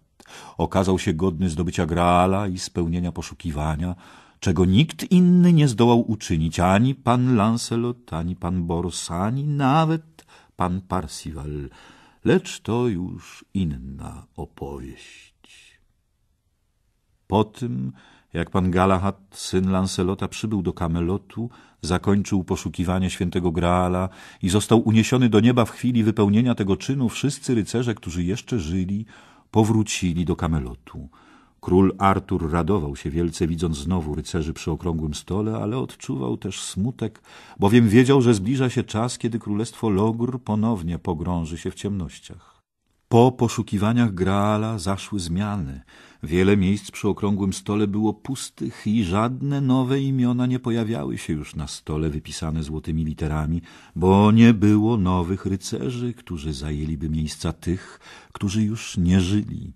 okazał się godny zdobycia Graala i spełnienia poszukiwania, czego nikt inny nie zdołał uczynić, ani pan Lancelot, ani pan Bors, ani nawet pan Parsival. Lecz to już inna opowieść. Po tym jak pan Galahad, syn Lancelota, przybył do Kamelotu, zakończył poszukiwanie świętego Graala i został uniesiony do nieba w chwili wypełnienia tego czynu, wszyscy rycerze, którzy jeszcze żyli, powrócili do Kamelotu. Król Artur radował się wielce, widząc znowu rycerzy przy okrągłym stole, ale odczuwał też smutek, bowiem wiedział, że zbliża się czas, kiedy królestwo Logr ponownie pogrąży się w ciemnościach. Po poszukiwaniach Graala zaszły zmiany – Wiele miejsc przy okrągłym stole było pustych i żadne nowe imiona nie pojawiały się już na stole wypisane złotymi literami, bo nie było nowych rycerzy, którzy zajęliby miejsca tych, którzy już nie żyli.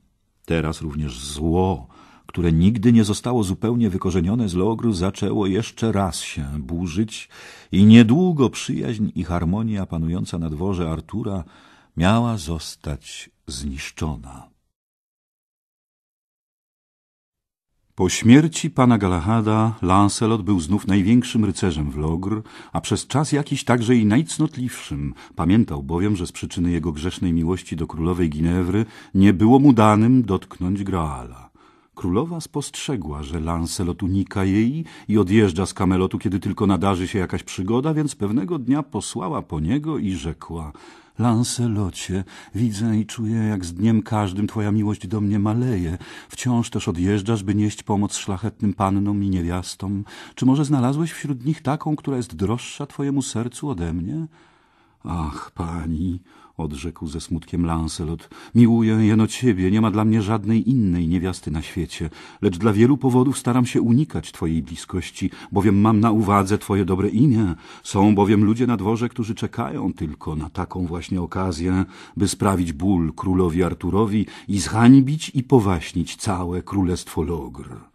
Teraz również zło, które nigdy nie zostało zupełnie wykorzenione z Logru, zaczęło jeszcze raz się burzyć i niedługo przyjaźń i harmonia panująca na dworze Artura miała zostać zniszczona. Po śmierci pana Galahada Lancelot był znów największym rycerzem w Logr, a przez czas jakiś także i najcnotliwszym. Pamiętał bowiem, że z przyczyny jego grzesznej miłości do królowej Ginewry nie było mu danym dotknąć Graala. Królowa spostrzegła, że Lancelot unika jej i odjeżdża z Kamelotu, kiedy tylko nadarzy się jakaś przygoda, więc pewnego dnia posłała po niego i rzekła – Lancelocie, widzę i czuję, jak z dniem każdym twoja miłość do mnie maleje. Wciąż też odjeżdżasz, by nieść pomoc szlachetnym pannom i niewiastom. Czy może znalazłeś wśród nich taką, która jest droższa twojemu sercu ode mnie? Ach, pani, odrzekł ze smutkiem Lancelot. Miłuję jeno ciebie, nie ma dla mnie żadnej innej niewiasty na świecie, lecz dla wielu powodów staram się unikać twojej bliskości, bowiem mam na uwadze twoje dobre imię. Są bowiem ludzie na dworze, którzy czekają tylko na taką właśnie okazję, by sprawić ból królowi Arturowi i zhańbić i powaśnić całe królestwo Logr.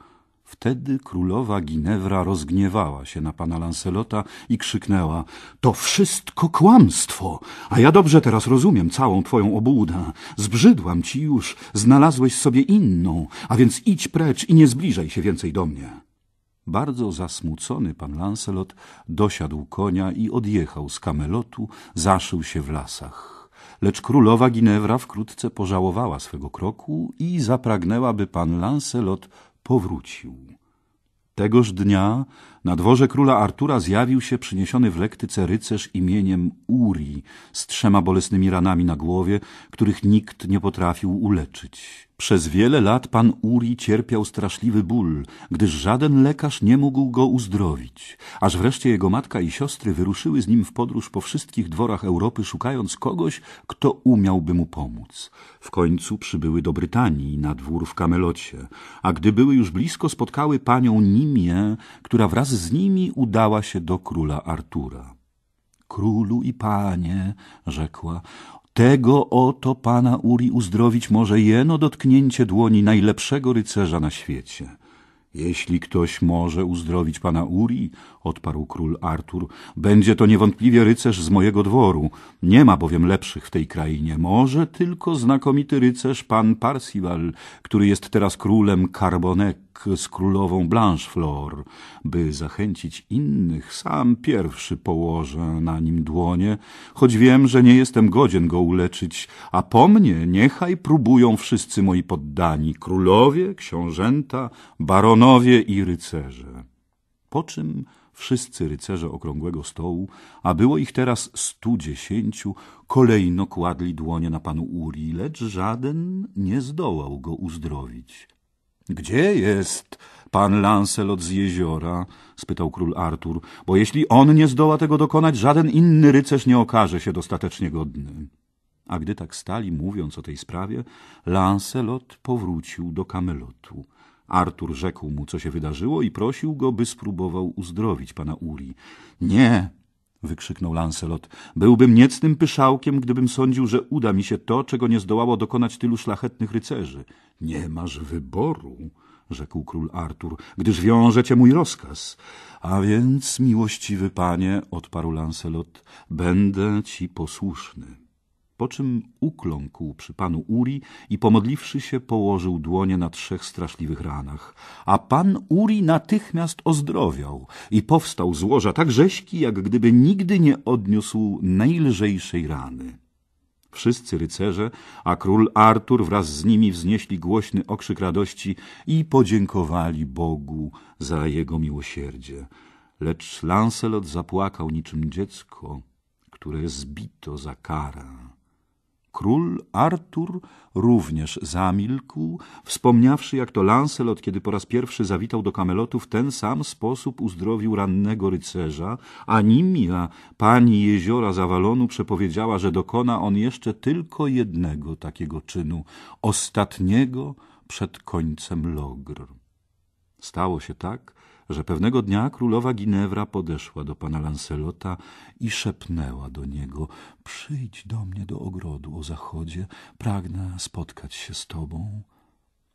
Wtedy królowa Ginewra rozgniewała się na pana Lancelota i krzyknęła – to wszystko kłamstwo, a ja dobrze teraz rozumiem całą twoją obłudę. Zbrzydłam ci już, znalazłeś sobie inną, a więc idź precz i nie zbliżaj się więcej do mnie. Bardzo zasmucony pan Lancelot dosiadł konia i odjechał z kamelotu, zaszył się w lasach lecz królowa Ginewra wkrótce pożałowała swego kroku i zapragnęła by pan Lancelot powrócił. Tegoż dnia na dworze króla Artura zjawił się przyniesiony w lektyce rycerz imieniem Uri z trzema bolesnymi ranami na głowie, których nikt nie potrafił uleczyć. Przez wiele lat pan Uri cierpiał straszliwy ból, gdyż żaden lekarz nie mógł go uzdrowić, aż wreszcie jego matka i siostry wyruszyły z nim w podróż po wszystkich dworach Europy, szukając kogoś, kto umiałby mu pomóc. W końcu przybyły do Brytanii, na dwór w Kamelocie, a gdy były już blisko, spotkały panią Nimię, która wraz z nimi udała się do króla Artura. Królu i panie, rzekła, tego oto pana Uri uzdrowić może jeno dotknięcie dłoni najlepszego rycerza na świecie. Jeśli ktoś może uzdrowić pana Uri, odparł król Artur, będzie to niewątpliwie rycerz z mojego dworu. Nie ma bowiem lepszych w tej krainie. Może tylko znakomity rycerz pan Parsival, który jest teraz królem Carbonek z królową Blancheflor. By zachęcić innych, sam pierwszy położę na nim dłonie, choć wiem, że nie jestem godzien go uleczyć, a po mnie niechaj próbują wszyscy moi poddani, królowie, książęta, baronowie, panowie i rycerze. Po czym wszyscy rycerze okrągłego stołu, a było ich teraz stu dziesięciu, kolejno kładli dłonie na panu Uri, lecz żaden nie zdołał go uzdrowić. Gdzie jest pan Lancelot z jeziora? spytał król Artur, bo jeśli on nie zdoła tego dokonać, żaden inny rycerz nie okaże się dostatecznie godny. A gdy tak stali, mówiąc o tej sprawie, Lancelot powrócił do Kamelotu. Artur rzekł mu, co się wydarzyło i prosił go, by spróbował uzdrowić pana Uri. Nie! wykrzyknął Lancelot. Byłbym niecnym pyszałkiem, gdybym sądził, że uda mi się to, czego nie zdołało dokonać tylu szlachetnych rycerzy. Nie masz wyboru, rzekł król Artur, gdyż wiąże cię mój rozkaz. A więc, miłościwy panie, odparł Lancelot, będę ci posłuszny. Po czym ukląkł przy panu Uri i pomodliwszy się położył dłonie na trzech straszliwych ranach. A pan Uri natychmiast ozdrowiał i powstał z łoża tak rześki, jak gdyby nigdy nie odniósł najlżejszej rany. Wszyscy rycerze, a król Artur wraz z nimi wznieśli głośny okrzyk radości i podziękowali Bogu za jego miłosierdzie. Lecz Lancelot zapłakał niczym dziecko, które zbito za karę. Król Artur również zamilkł, wspomniawszy, jak to Lancelot, kiedy po raz pierwszy zawitał do Kamelotu, w ten sam sposób uzdrowił rannego rycerza, a Nimia, pani jeziora Zawalonu, przepowiedziała, że dokona on jeszcze tylko jednego takiego czynu, ostatniego przed końcem logr. Stało się tak, że pewnego dnia królowa Ginewra podeszła do pana Lancelota i szepnęła do niego – przyjdź do mnie do ogrodu o zachodzie, pragnę spotkać się z tobą.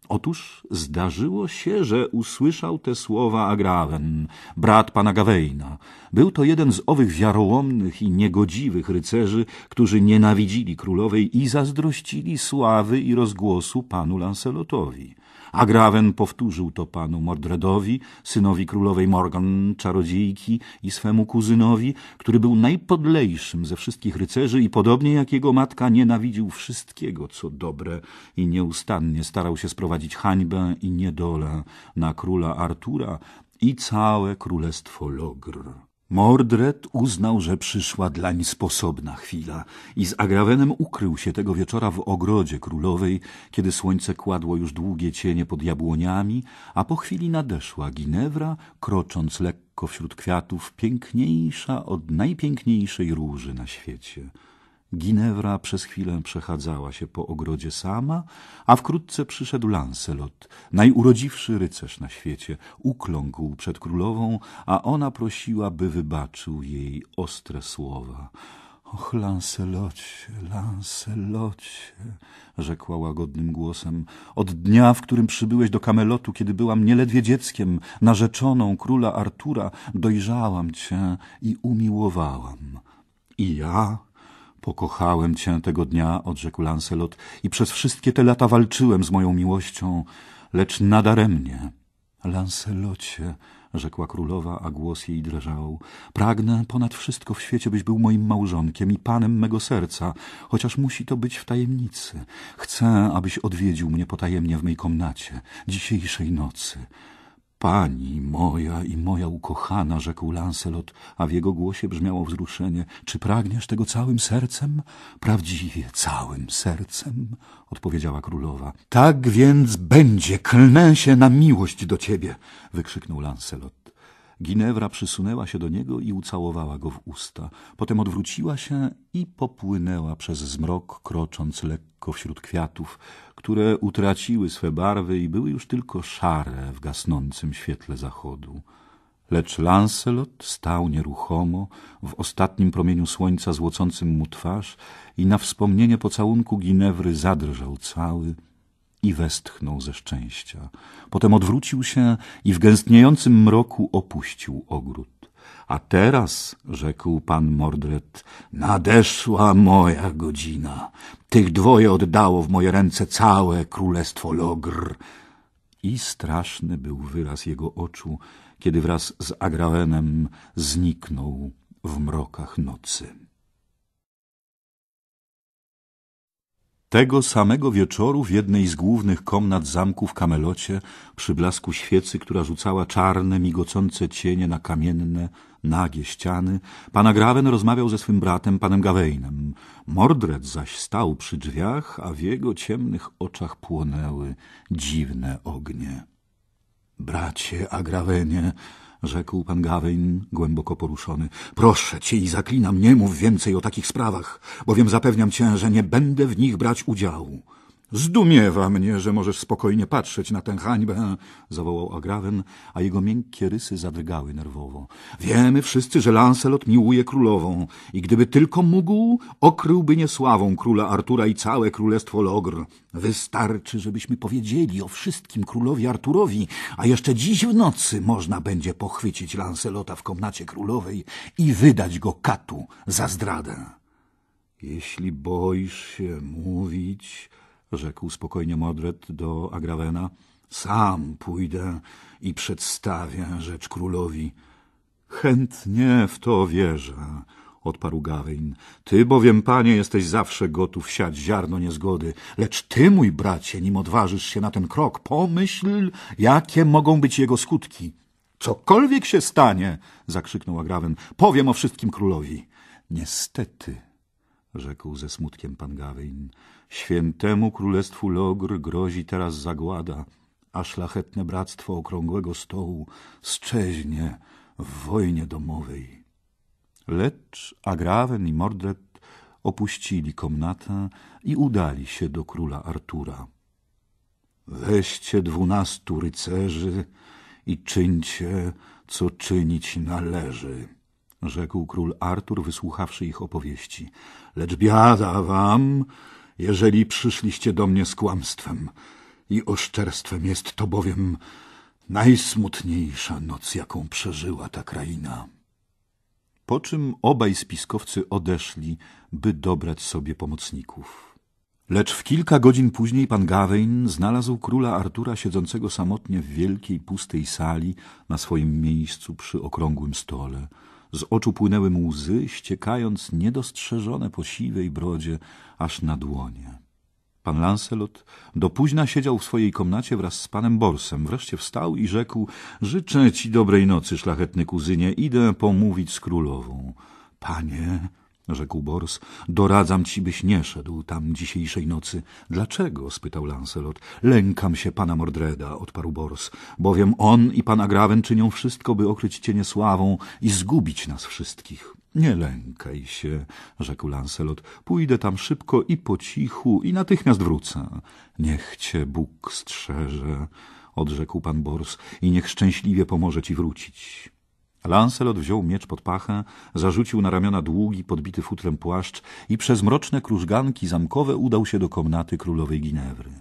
Otóż zdarzyło się, że usłyszał te słowa Agraven, brat pana Gawaina. Był to jeden z owych wiarołomnych i niegodziwych rycerzy, którzy nienawidzili królowej i zazdrościli sławy i rozgłosu panu Lancelotowi. A powtórzył to panu Mordredowi, synowi królowej Morgan, czarodziejki i swemu kuzynowi, który był najpodlejszym ze wszystkich rycerzy i podobnie jak jego matka nienawidził wszystkiego, co dobre i nieustannie starał się sprowadzić hańbę i niedolę na króla Artura i całe królestwo Logr. Mordred uznał, że przyszła dlań sposobna chwila i z agravenem ukrył się tego wieczora w ogrodzie królowej, kiedy słońce kładło już długie cienie pod jabłoniami, a po chwili nadeszła Ginewra, krocząc lekko wśród kwiatów, piękniejsza od najpiękniejszej róży na świecie. Ginewra przez chwilę przechadzała się po ogrodzie sama, a wkrótce przyszedł Lancelot, najurodziwszy rycerz na świecie. Ukląkł przed królową, a ona prosiła, by wybaczył jej ostre słowa. Och, Lancelocie, Lancelocie, rzekła łagodnym głosem, od dnia, w którym przybyłeś do Kamelotu, kiedy byłam nieledwie dzieckiem, narzeczoną króla Artura, dojrzałam cię i umiłowałam. I ja, Pokochałem cię tego dnia, odrzekł Lancelot, i przez wszystkie te lata walczyłem z moją miłością, lecz nadaremnie. Lancelocie, rzekła królowa, a głos jej drżał, pragnę ponad wszystko w świecie, byś był moim małżonkiem i panem mego serca, chociaż musi to być w tajemnicy. Chcę, abyś odwiedził mnie potajemnie w mej komnacie, dzisiejszej nocy. Pani moja i moja ukochana, rzekł Lancelot, a w jego głosie brzmiało wzruszenie. Czy pragniesz tego całym sercem? Prawdziwie całym sercem, odpowiedziała królowa. Tak więc będzie, klnę się na miłość do ciebie, wykrzyknął Lancelot. Ginewra przysunęła się do niego i ucałowała go w usta. Potem odwróciła się i popłynęła przez zmrok, krocząc lekko wśród kwiatów, które utraciły swe barwy i były już tylko szare w gasnącym świetle zachodu. Lecz Lancelot stał nieruchomo, w ostatnim promieniu słońca złocącym mu twarz i na wspomnienie pocałunku Ginewry zadrżał cały, i westchnął ze szczęścia. Potem odwrócił się i w gęstniejącym mroku opuścił ogród. A teraz, rzekł pan Mordred, nadeszła moja godzina. Tych dwoje oddało w moje ręce całe królestwo Logr. I straszny był wyraz jego oczu, kiedy wraz z Agraenem zniknął w mrokach nocy. Tego samego wieczoru w jednej z głównych komnat zamku w Kamelocie, przy blasku świecy, która rzucała czarne, migocące cienie na kamienne, nagie ściany, pan Agrawen rozmawiał ze swym bratem, panem Gawainem. Mordred zaś stał przy drzwiach, a w jego ciemnych oczach płonęły dziwne ognie. — Bracie Agravenie! rzekł pan Gawain, głęboko poruszony. Proszę cię i zaklinam, nie mów więcej o takich sprawach, bowiem zapewniam cię, że nie będę w nich brać udziału. Zdumiewa mnie, że możesz spokojnie patrzeć na tę hańbę, zawołał Agrawen, a jego miękkie rysy zadrgały nerwowo. Wiemy wszyscy, że Lancelot miłuje królową i gdyby tylko mógł, okryłby niesławą króla Artura i całe królestwo Logr. Wystarczy, żebyśmy powiedzieli o wszystkim królowi Arturowi, a jeszcze dziś w nocy można będzie pochwycić Lancelota w komnacie królowej i wydać go katu za zdradę. Jeśli boisz się mówić rzekł spokojnie Modred do Agrawena. Sam pójdę i przedstawię rzecz królowi. Chętnie w to wierzę, odparł Gawain. Ty bowiem, panie, jesteś zawsze gotów siać ziarno niezgody, lecz ty, mój bracie, nim odważysz się na ten krok, pomyśl, jakie mogą być jego skutki. Cokolwiek się stanie, zakrzyknął Agrawen, powiem o wszystkim królowi. Niestety, rzekł ze smutkiem pan Gawain, Świętemu królestwu Logr grozi teraz zagłada, a szlachetne bractwo okrągłego stołu szczeźnie w wojnie domowej. Lecz Agraven i Mordred opuścili komnatę i udali się do króla Artura. Weźcie dwunastu rycerzy i czyńcie, co czynić należy, rzekł król Artur, wysłuchawszy ich opowieści. Lecz biada wam, jeżeli przyszliście do mnie z kłamstwem i oszczerstwem. Jest to bowiem najsmutniejsza noc, jaką przeżyła ta kraina. Po czym obaj spiskowcy odeszli, by dobrać sobie pomocników. Lecz w kilka godzin później pan Gawain znalazł króla Artura siedzącego samotnie w wielkiej, pustej sali na swoim miejscu przy okrągłym stole – z oczu płynęły mu łzy, ściekając niedostrzeżone po siwej brodzie aż na dłonie. Pan Lancelot do późna siedział w swojej komnacie wraz z panem Borsem. Wreszcie wstał i rzekł – Życzę ci dobrej nocy, szlachetny kuzynie. Idę pomówić z królową. – Panie rzekł Bors. Doradzam ci, byś nie szedł tam dzisiejszej nocy. Dlaczego? spytał Lancelot. Lękam się pana Mordreda, odparł Bors, bowiem on i pan Graven czynią wszystko, by okryć cienie niesławą i zgubić nas wszystkich. Nie lękaj się, rzekł Lancelot. Pójdę tam szybko i po cichu i natychmiast wrócę. Niech cię Bóg strzeże, odrzekł pan Bors, i niech szczęśliwie pomoże ci wrócić. Lancelot wziął miecz pod pachę, zarzucił na ramiona długi, podbity futrem płaszcz i przez mroczne krużganki zamkowe udał się do komnaty królowej Ginewry.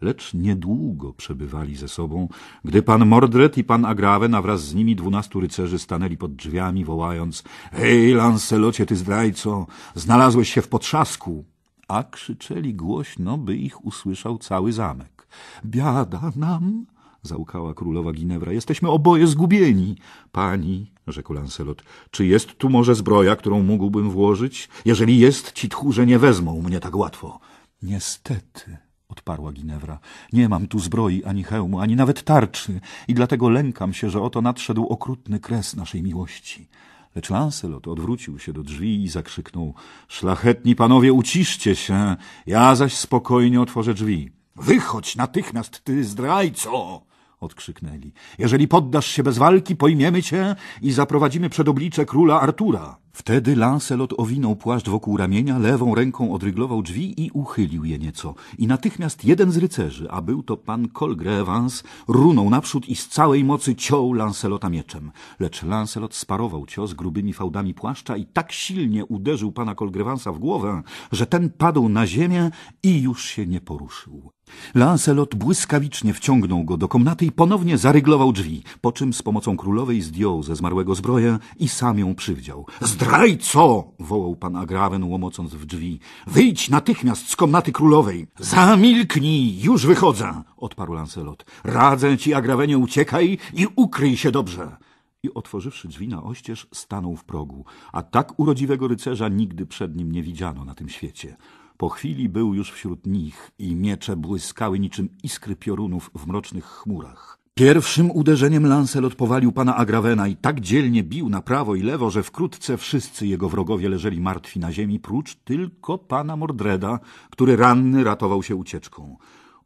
Lecz niedługo przebywali ze sobą, gdy pan Mordred i pan Agraven, a wraz z nimi dwunastu rycerzy stanęli pod drzwiami, wołając — Hej, Lancelocie, ty zdrajco, znalazłeś się w potrzasku! A krzyczeli głośno, by ich usłyszał cały zamek. — Biada nam! załkała królowa Ginewra. Jesteśmy oboje zgubieni. Pani, rzekł Lancelot, czy jest tu może zbroja, którą mógłbym włożyć? Jeżeli jest, ci tchórze nie wezmą mnie tak łatwo. Niestety, odparła Ginewra, nie mam tu zbroi ani hełmu, ani nawet tarczy i dlatego lękam się, że oto nadszedł okrutny kres naszej miłości. Lecz Lancelot odwrócił się do drzwi i zakrzyknął — Szlachetni panowie, uciszcie się, ja zaś spokojnie otworzę drzwi. — Wychodź natychmiast, ty zdrajco! odkrzyknęli. Jeżeli poddasz się bez walki, pojmiemy cię i zaprowadzimy przed oblicze króla Artura. Wtedy Lancelot owinął płaszcz wokół ramienia, lewą ręką odryglował drzwi i uchylił je nieco. I natychmiast jeden z rycerzy, a był to pan Colgrevans, runął naprzód i z całej mocy ciął Lancelota mieczem. Lecz Lancelot sparował cios grubymi fałdami płaszcza i tak silnie uderzył pana Colgrevansa w głowę, że ten padł na ziemię i już się nie poruszył. Lancelot błyskawicznie wciągnął go do komnaty i ponownie zaryglował drzwi, po czym z pomocą królowej zdjął ze zmarłego zbroję i sam ją przywdział. Z Zdrajco! wołał pan Agrawen, łomocąc w drzwi. Wyjdź natychmiast z komnaty królowej! Zamilknij! Już wychodzę! odparł Lancelot. Radzę ci, Agrawenie, uciekaj i ukryj się dobrze! I otworzywszy drzwi na oścież, stanął w progu, a tak urodziwego rycerza nigdy przed nim nie widziano na tym świecie. Po chwili był już wśród nich i miecze błyskały niczym iskry piorunów w mrocznych chmurach. Pierwszym uderzeniem Lancelot powalił pana Agravena i tak dzielnie bił na prawo i lewo, że wkrótce wszyscy jego wrogowie leżeli martwi na ziemi, prócz tylko pana Mordreda, który ranny ratował się ucieczką.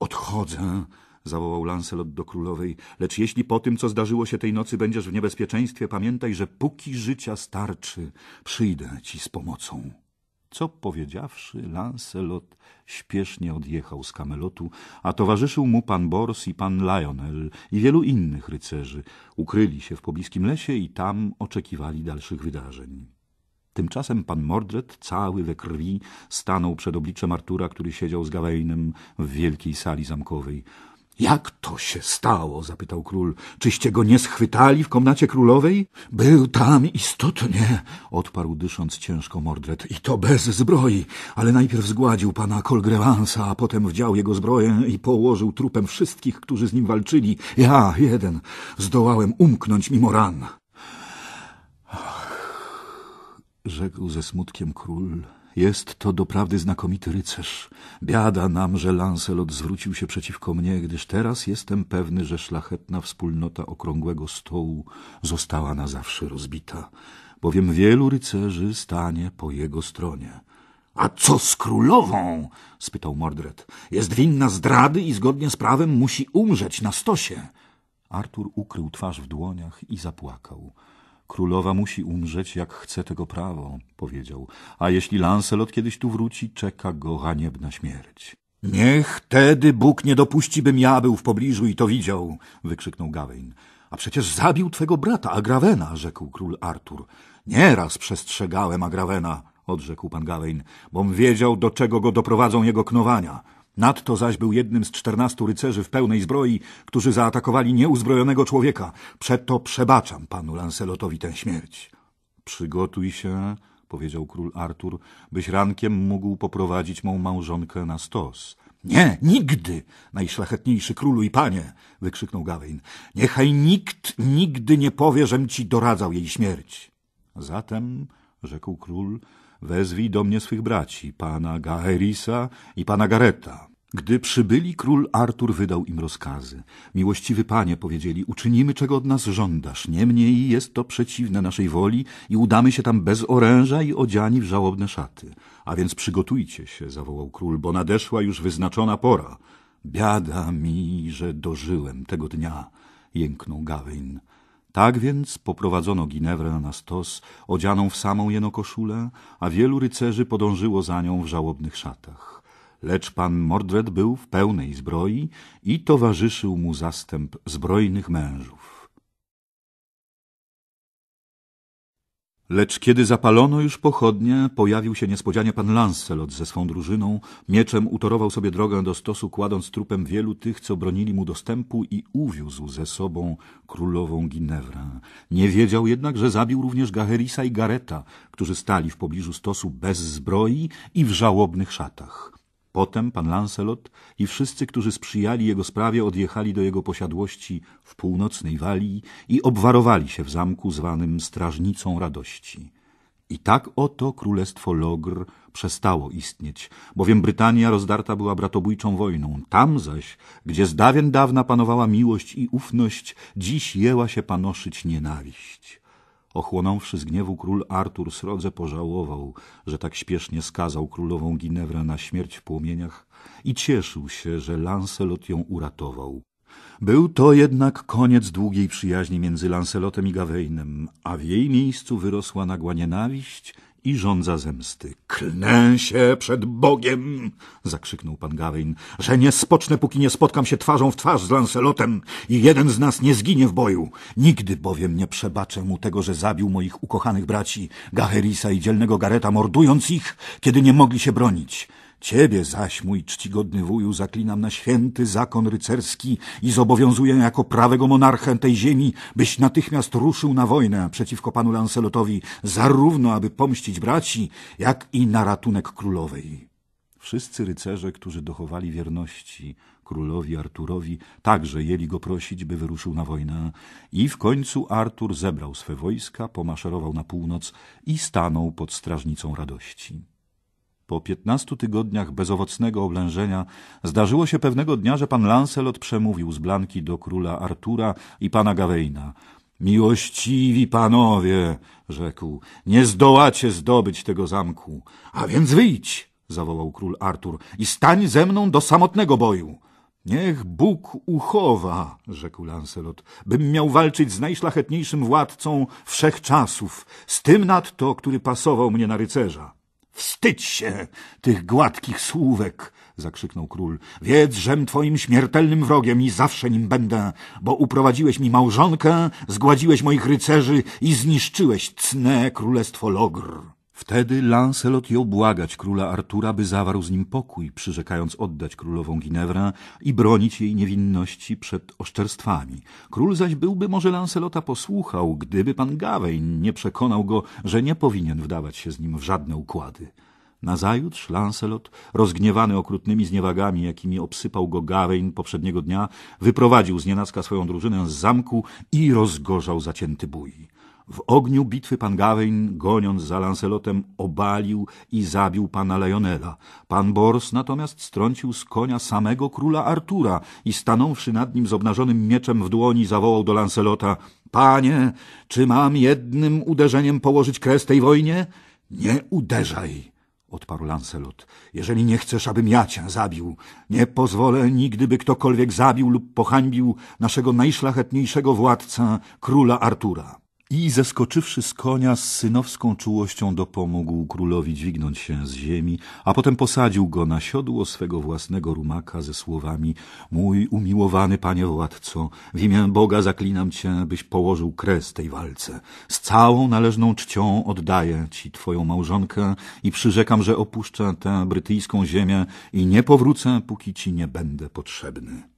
Odchodzę, zawołał Lancelot do królowej, lecz jeśli po tym, co zdarzyło się tej nocy, będziesz w niebezpieczeństwie, pamiętaj, że póki życia starczy, przyjdę ci z pomocą. Co powiedziawszy, Lancelot śpiesznie odjechał z kamelotu, a towarzyszył mu pan Bors i pan Lionel i wielu innych rycerzy. Ukryli się w pobliskim lesie i tam oczekiwali dalszych wydarzeń. Tymczasem pan Mordred, cały we krwi, stanął przed obliczem Artura, który siedział z Gawainem w wielkiej sali zamkowej. Jak to się stało? zapytał król. Czyście go nie schwytali w komnacie królowej? Był tam istotnie, odparł dysząc ciężko Mordred. I to bez zbroi, ale najpierw zgładził pana Colgrevansa, a potem wdział jego zbroję i położył trupem wszystkich, którzy z nim walczyli. Ja, jeden, zdołałem umknąć mimo ran. Ach, rzekł ze smutkiem król. Jest to doprawdy znakomity rycerz. Biada nam, że Lancelot zwrócił się przeciwko mnie, gdyż teraz jestem pewny, że szlachetna wspólnota okrągłego stołu została na zawsze rozbita, bowiem wielu rycerzy stanie po jego stronie. A co z królową? spytał Mordred. Jest winna zdrady i zgodnie z prawem musi umrzeć na stosie. Artur ukrył twarz w dłoniach i zapłakał. Królowa musi umrzeć, jak chce tego prawo, powiedział, a jeśli Lancelot kiedyś tu wróci, czeka go haniebna śmierć. Niech tedy Bóg nie dopuści, bym ja był w pobliżu i to widział, wykrzyknął Gawain. A przecież zabił twego brata, Agrawena, rzekł król Artur. Nieraz przestrzegałem Agrawena, odrzekł pan Gawain, bom wiedział, do czego go doprowadzą jego knowania. Nadto zaś był jednym z czternastu rycerzy w pełnej zbroi, którzy zaatakowali nieuzbrojonego człowieka. Przeto przebaczam panu Lancelotowi tę śmierć. Przygotuj się, powiedział król Artur, byś rankiem mógł poprowadzić mą małżonkę na stos. Nie, nigdy, najszlachetniejszy królu i panie, wykrzyknął Gawain. Niechaj nikt nigdy nie powie, żem ci doradzał jej śmierć. Zatem, rzekł król, wezwij do mnie swych braci, pana Gaherisa i pana Gareta. Gdy przybyli, król Artur wydał im rozkazy. Miłościwy panie, powiedzieli, uczynimy czego od nas żądasz, niemniej jest to przeciwne naszej woli i udamy się tam bez oręża i odziani w żałobne szaty. A więc przygotujcie się, zawołał król, bo nadeszła już wyznaczona pora. Biada mi, że dożyłem tego dnia, jęknął Gawain. Tak więc poprowadzono Ginewrę na stos, odzianą w samą jeno koszulę, a wielu rycerzy podążyło za nią w żałobnych szatach. Lecz pan Mordred był w pełnej zbroi i towarzyszył mu zastęp zbrojnych mężów. Lecz kiedy zapalono już pochodnie, pojawił się niespodzianie pan Lancelot ze swą drużyną. Mieczem utorował sobie drogę do stosu, kładąc trupem wielu tych, co bronili mu dostępu i uwiózł ze sobą królową Ginewrę. Nie wiedział jednak, że zabił również Gaherisa i Gareta, którzy stali w pobliżu stosu bez zbroi i w żałobnych szatach. Potem pan Lancelot i wszyscy, którzy sprzyjali jego sprawie, odjechali do jego posiadłości w północnej Walii i obwarowali się w zamku zwanym Strażnicą Radości. I tak oto królestwo Logr przestało istnieć, bowiem Brytania rozdarta była bratobójczą wojną. Tam zaś, gdzie z dawien dawna panowała miłość i ufność, dziś jęła się panoszyć nienawiść. Ochłonąwszy z gniewu król Artur srodze pożałował, że tak śpiesznie skazał królową Ginewrę na śmierć w płomieniach i cieszył się, że Lancelot ją uratował. Był to jednak koniec długiej przyjaźni między Lancelotem i Gawainem, a w jej miejscu wyrosła nagła nienawiść i żądza zemsty. Klnę się przed Bogiem, zakrzyknął pan Gawain, że nie spocznę, póki nie spotkam się twarzą w twarz z Lancelotem i jeden z nas nie zginie w boju. Nigdy bowiem nie przebaczę mu tego, że zabił moich ukochanych braci, Gaherisa i dzielnego Gareta, mordując ich, kiedy nie mogli się bronić. Ciebie zaś, mój czcigodny wuju, zaklinam na święty zakon rycerski i zobowiązuję jako prawego monarchę tej ziemi, byś natychmiast ruszył na wojnę przeciwko panu Lancelotowi, zarówno aby pomścić braci, jak i na ratunek królowej. Wszyscy rycerze, którzy dochowali wierności królowi Arturowi, także jeli go prosić, by wyruszył na wojnę. I w końcu Artur zebrał swe wojska, pomaszerował na północ i stanął pod strażnicą radości po piętnastu tygodniach bezowocnego oblężenia, zdarzyło się pewnego dnia, że pan Lancelot przemówił z Blanki do króla Artura i pana Gawaina. Miłościwi panowie, rzekł, nie zdołacie zdobyć tego zamku. A więc wyjdź, zawołał król Artur, i stań ze mną do samotnego boju. Niech Bóg uchowa, rzekł Lancelot, bym miał walczyć z najszlachetniejszym władcą wszechczasów, z tym nadto, który pasował mnie na rycerza. Wstydź się tych gładkich słówek, zakrzyknął król. Wiedz, żem twoim śmiertelnym wrogiem i zawsze nim będę, bo uprowadziłeś mi małżonkę, zgładziłeś moich rycerzy i zniszczyłeś cne królestwo Logr. Wtedy Lancelot jął błagać króla Artura, by zawarł z nim pokój, przyrzekając oddać królową Ginevra i bronić jej niewinności przed oszczerstwami. Król zaś byłby może Lancelota posłuchał, gdyby pan Gawain nie przekonał go, że nie powinien wdawać się z nim w żadne układy. Nazajutrz Lancelot, rozgniewany okrutnymi zniewagami, jakimi obsypał go Gawain poprzedniego dnia, wyprowadził z nienacka swoją drużynę z zamku i rozgorzał zacięty bój. W ogniu bitwy pan Gawain, goniąc za Lancelotem, obalił i zabił pana Lionela. Pan Bors natomiast strącił z konia samego króla Artura i stanąwszy nad nim z obnażonym mieczem w dłoni, zawołał do Lancelota — Panie, czy mam jednym uderzeniem położyć kres tej wojnie? — Nie uderzaj! — odparł Lancelot. — Jeżeli nie chcesz, abym ja cię zabił, nie pozwolę nigdy, by ktokolwiek zabił lub pohańbił naszego najszlachetniejszego władca, króla Artura. — i zeskoczywszy z konia z synowską czułością dopomógł królowi dźwignąć się z ziemi, a potem posadził go na siodło swego własnego rumaka ze słowami Mój umiłowany panie władco, w imię Boga zaklinam cię, byś położył kres tej walce. Z całą należną czcią oddaję ci twoją małżonkę i przyrzekam, że opuszczę tę brytyjską ziemię i nie powrócę, póki ci nie będę potrzebny.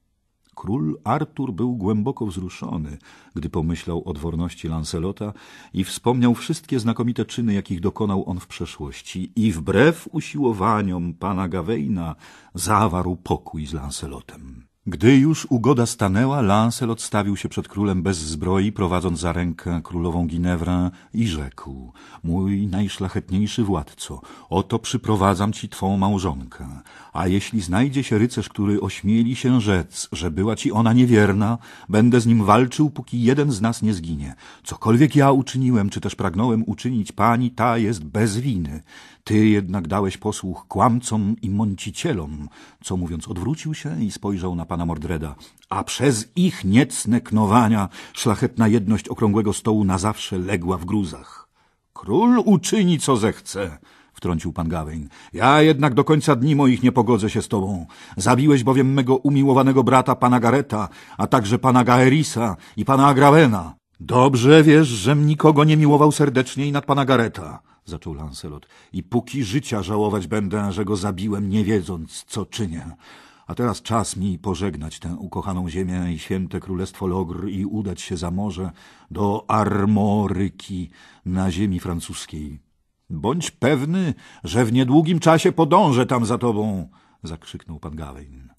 Król Artur był głęboko wzruszony, gdy pomyślał o dworności Lancelota i wspomniał wszystkie znakomite czyny, jakich dokonał on w przeszłości i wbrew usiłowaniom pana Gawejna zawarł pokój z Lancelotem. Gdy już ugoda stanęła, Lancelot stawił się przed królem bez zbroi, prowadząc za rękę królową Ginewrę i rzekł — Mój najszlachetniejszy władco, oto przyprowadzam ci twą małżonkę. A jeśli znajdzie się rycerz, który ośmieli się rzec, że była ci ona niewierna, będę z nim walczył, póki jeden z nas nie zginie. Cokolwiek ja uczyniłem, czy też pragnąłem uczynić, pani ta jest bez winy. Ty jednak dałeś posłuch kłamcom i mącicielom, co mówiąc odwrócił się i spojrzał na pana Mordreda. A przez ich niecne knowania szlachetna jedność okrągłego stołu na zawsze legła w gruzach. Król uczyni, co zechce wtrącił pan Gawain. Ja jednak do końca dni moich nie pogodzę się z tobą. Zabiłeś bowiem mego umiłowanego brata pana Gareta, a także pana Gaerisa i pana Agrawena. Dobrze wiesz, żem nikogo nie miłował serdecznie i nad pana Gareta, zaczął Lancelot. I póki życia żałować będę, że go zabiłem, nie wiedząc, co czynię. A teraz czas mi pożegnać tę ukochaną ziemię i święte królestwo Logr i udać się za morze do Armoryki na ziemi francuskiej. Bądź pewny, że w niedługim czasie podążę tam za tobą, zakrzyknął pan Gawain.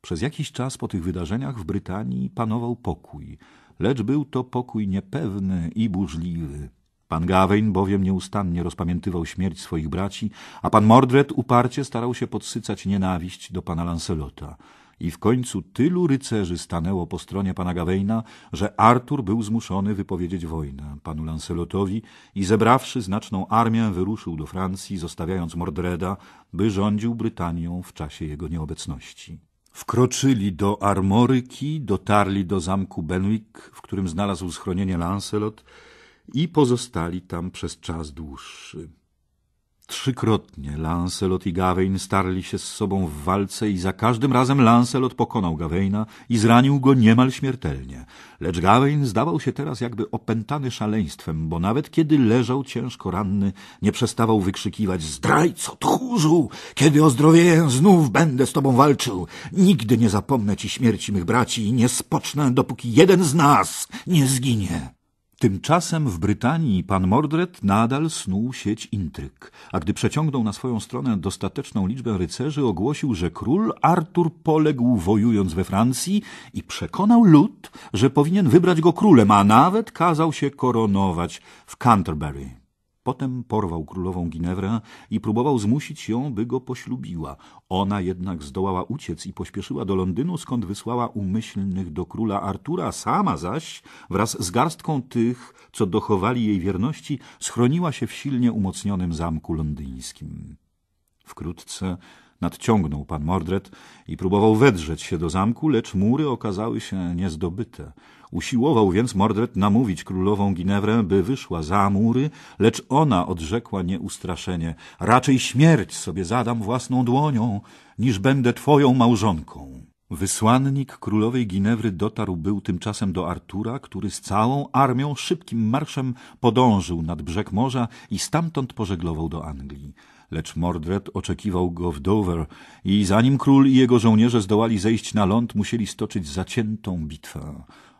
Przez jakiś czas po tych wydarzeniach w Brytanii panował pokój, lecz był to pokój niepewny i burzliwy. Pan Gawain bowiem nieustannie rozpamiętywał śmierć swoich braci, a pan Mordred uparcie starał się podsycać nienawiść do pana Lancelota – i w końcu tylu rycerzy stanęło po stronie pana Gawaina, że Artur był zmuszony wypowiedzieć wojnę panu Lancelotowi i zebrawszy znaczną armię wyruszył do Francji, zostawiając Mordreda, by rządził Brytanią w czasie jego nieobecności. Wkroczyli do Armoryki, dotarli do zamku Benwick, w którym znalazł schronienie Lancelot i pozostali tam przez czas dłuższy. Trzykrotnie Lancelot i Gawain starli się z sobą w walce i za każdym razem Lancelot pokonał Gawaina i zranił go niemal śmiertelnie. Lecz Gawain zdawał się teraz jakby opętany szaleństwem, bo nawet kiedy leżał ciężko ranny, nie przestawał wykrzykiwać – Zdrajco, tchórzu! Kiedy ozdrowieję, znów będę z tobą walczył! Nigdy nie zapomnę ci śmierci mych braci i nie spocznę, dopóki jeden z nas nie zginie! Tymczasem w Brytanii pan Mordred nadal snuł sieć intryg, a gdy przeciągnął na swoją stronę dostateczną liczbę rycerzy, ogłosił, że król Artur poległ wojując we Francji i przekonał lud, że powinien wybrać go królem, a nawet kazał się koronować w Canterbury. Potem porwał królową Ginewrę i próbował zmusić ją, by go poślubiła. Ona jednak zdołała uciec i pośpieszyła do Londynu, skąd wysłała umyślnych do króla Artura, sama zaś wraz z garstką tych, co dochowali jej wierności, schroniła się w silnie umocnionym zamku londyńskim. Wkrótce nadciągnął pan Mordred i próbował wedrzeć się do zamku, lecz mury okazały się niezdobyte. Usiłował więc Mordred namówić królową Ginewrę, by wyszła za mury, lecz ona odrzekła nieustraszenie. Raczej śmierć sobie zadam własną dłonią, niż będę twoją małżonką. Wysłannik królowej Ginewry dotarł był tymczasem do Artura, który z całą armią szybkim marszem podążył nad brzeg morza i stamtąd pożeglował do Anglii. Lecz Mordred oczekiwał go w Dover i zanim król i jego żołnierze zdołali zejść na ląd, musieli stoczyć zaciętą bitwę.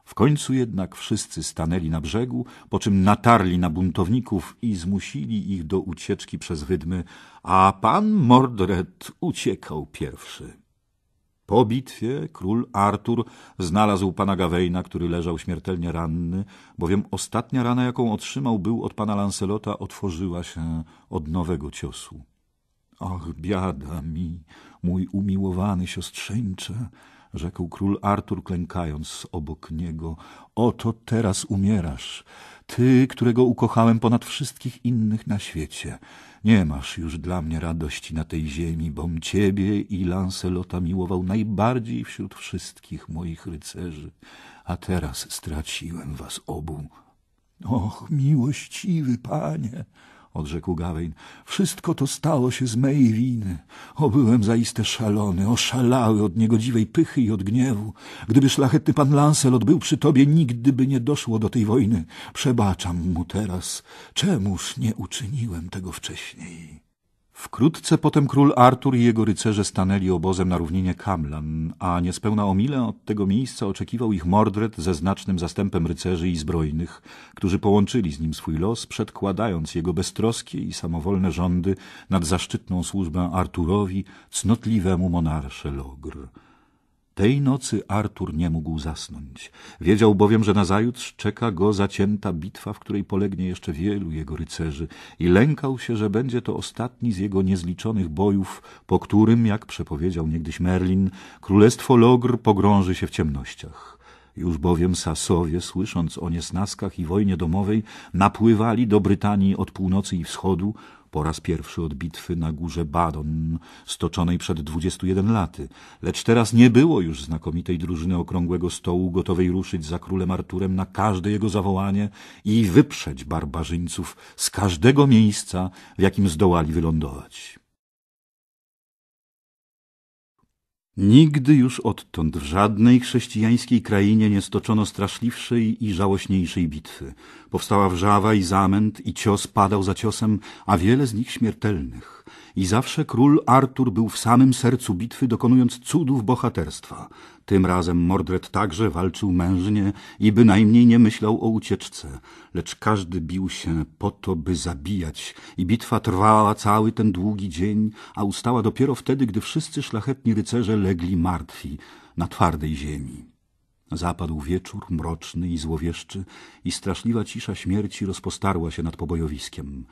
W końcu jednak wszyscy stanęli na brzegu, po czym natarli na buntowników i zmusili ich do ucieczki przez wydmy, a pan Mordred uciekał pierwszy. Po bitwie król Artur znalazł pana Gawaina, który leżał śmiertelnie ranny, bowiem ostatnia rana, jaką otrzymał, był od pana Lancelota, otworzyła się od nowego ciosu. — Ach, biada mi, mój umiłowany siostrzeńcze! rzekł król Artur, klękając obok niego. Oto teraz umierasz, ty, którego ukochałem ponad wszystkich innych na świecie. Nie masz już dla mnie radości na tej ziemi, bom ciebie i Lancelota miłował najbardziej wśród wszystkich moich rycerzy, a teraz straciłem was obu. Och, miłościwy panie! odrzekł Gawain. Wszystko to stało się z mej winy. O, byłem zaiste szalony, oszalały od niegodziwej pychy i od gniewu. Gdyby szlachetny pan Lancelot był przy tobie, nigdy by nie doszło do tej wojny. Przebaczam mu teraz. Czemuż nie uczyniłem tego wcześniej? Wkrótce potem król Artur i jego rycerze stanęli obozem na równinie Kamlan, a niespełna o mile od tego miejsca oczekiwał ich Mordred ze znacznym zastępem rycerzy i zbrojnych, którzy połączyli z nim swój los, przedkładając jego beztroskie i samowolne rządy nad zaszczytną służbę Arturowi, cnotliwemu monarsze Logr. Tej nocy Artur nie mógł zasnąć. Wiedział bowiem, że nazajutrz czeka go zacięta bitwa, w której polegnie jeszcze wielu jego rycerzy i lękał się, że będzie to ostatni z jego niezliczonych bojów, po którym, jak przepowiedział niegdyś Merlin, królestwo Logr pogrąży się w ciemnościach. Już bowiem Sasowie, słysząc o niesnaskach i wojnie domowej, napływali do Brytanii od północy i wschodu, po raz pierwszy od bitwy na górze Badon, stoczonej przed 21 laty. Lecz teraz nie było już znakomitej drużyny okrągłego stołu, gotowej ruszyć za królem Arturem na każde jego zawołanie i wyprzeć barbarzyńców z każdego miejsca, w jakim zdołali wylądować. Nigdy już odtąd w żadnej chrześcijańskiej krainie nie stoczono straszliwszej i żałośniejszej bitwy. Powstała wrzawa i zamęt i cios padał za ciosem, a wiele z nich śmiertelnych. I zawsze król Artur był w samym sercu bitwy, dokonując cudów bohaterstwa. Tym razem Mordred także walczył mężnie i bynajmniej nie myślał o ucieczce, lecz każdy bił się po to, by zabijać i bitwa trwała cały ten długi dzień, a ustała dopiero wtedy, gdy wszyscy szlachetni rycerze legli martwi na twardej ziemi. Zapadł wieczór mroczny i złowieszczy i straszliwa cisza śmierci rozpostarła się nad pobojowiskiem.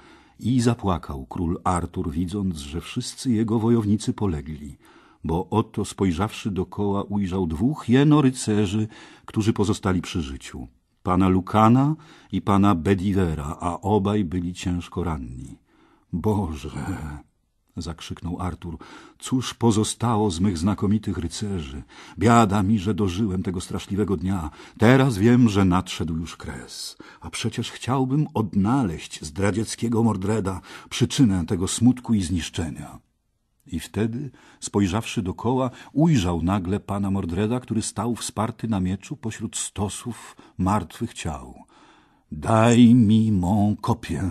I zapłakał król Artur, widząc, że wszyscy jego wojownicy polegli, bo oto spojrzawszy dokoła ujrzał dwóch jeno rycerzy, którzy pozostali przy życiu. Pana Lukana i pana Bedivera, a obaj byli ciężko ranni. Boże! zakrzyknął Artur. Cóż pozostało z mych znakomitych rycerzy? Biada mi, że dożyłem tego straszliwego dnia. Teraz wiem, że nadszedł już kres. A przecież chciałbym odnaleźć z Mordreda przyczynę tego smutku i zniszczenia. I wtedy, spojrzawszy dokoła, ujrzał nagle pana Mordreda, który stał wsparty na mieczu pośród stosów martwych ciał. Daj mi mą kopię!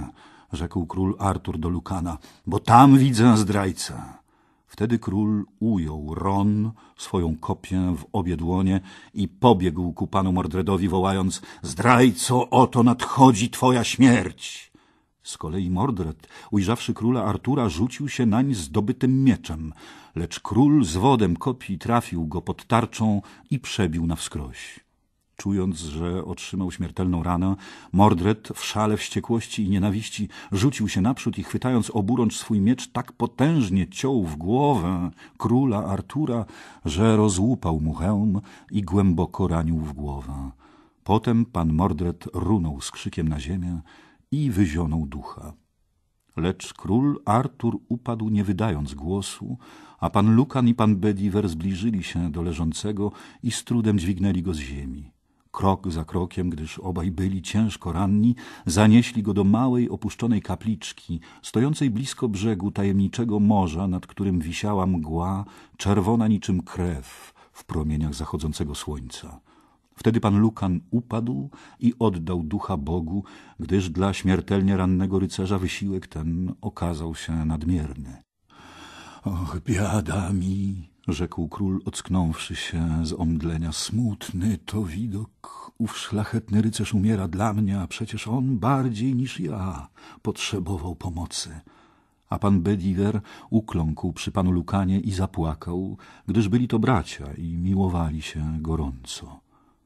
rzekł król Artur do Lukana, bo tam widzę zdrajcę. Wtedy król ujął Ron swoją kopię w obie dłonie i pobiegł ku panu Mordredowi, wołając – Zdrajco, oto nadchodzi twoja śmierć! Z kolei Mordred, ujrzawszy króla Artura, rzucił się nań zdobytym mieczem, lecz król z wodem kopii trafił go pod tarczą i przebił na wskroś. Czując, że otrzymał śmiertelną ranę, Mordred w szale wściekłości i nienawiści rzucił się naprzód i chwytając oburącz swój miecz tak potężnie ciął w głowę króla Artura, że rozłupał mu hełm i głęboko ranił w głowę. Potem pan Mordred runął z krzykiem na ziemię i wyzionął ducha. Lecz król Artur upadł nie wydając głosu, a pan Lukan i pan Bediver zbliżyli się do leżącego i z trudem dźwignęli go z ziemi. Krok za krokiem, gdyż obaj byli ciężko ranni, zanieśli go do małej opuszczonej kapliczki, stojącej blisko brzegu tajemniczego morza, nad którym wisiała mgła, czerwona niczym krew w promieniach zachodzącego słońca. Wtedy pan Lukan upadł i oddał ducha Bogu, gdyż dla śmiertelnie rannego rycerza wysiłek ten okazał się nadmierny. Och, biada mi! rzekł król, ocknąwszy się z omdlenia. Smutny to widok. Ów szlachetny rycerz umiera dla mnie, a przecież on bardziej niż ja potrzebował pomocy. A pan Bediver ukląkł przy panu Lukanie i zapłakał, gdyż byli to bracia i miłowali się gorąco.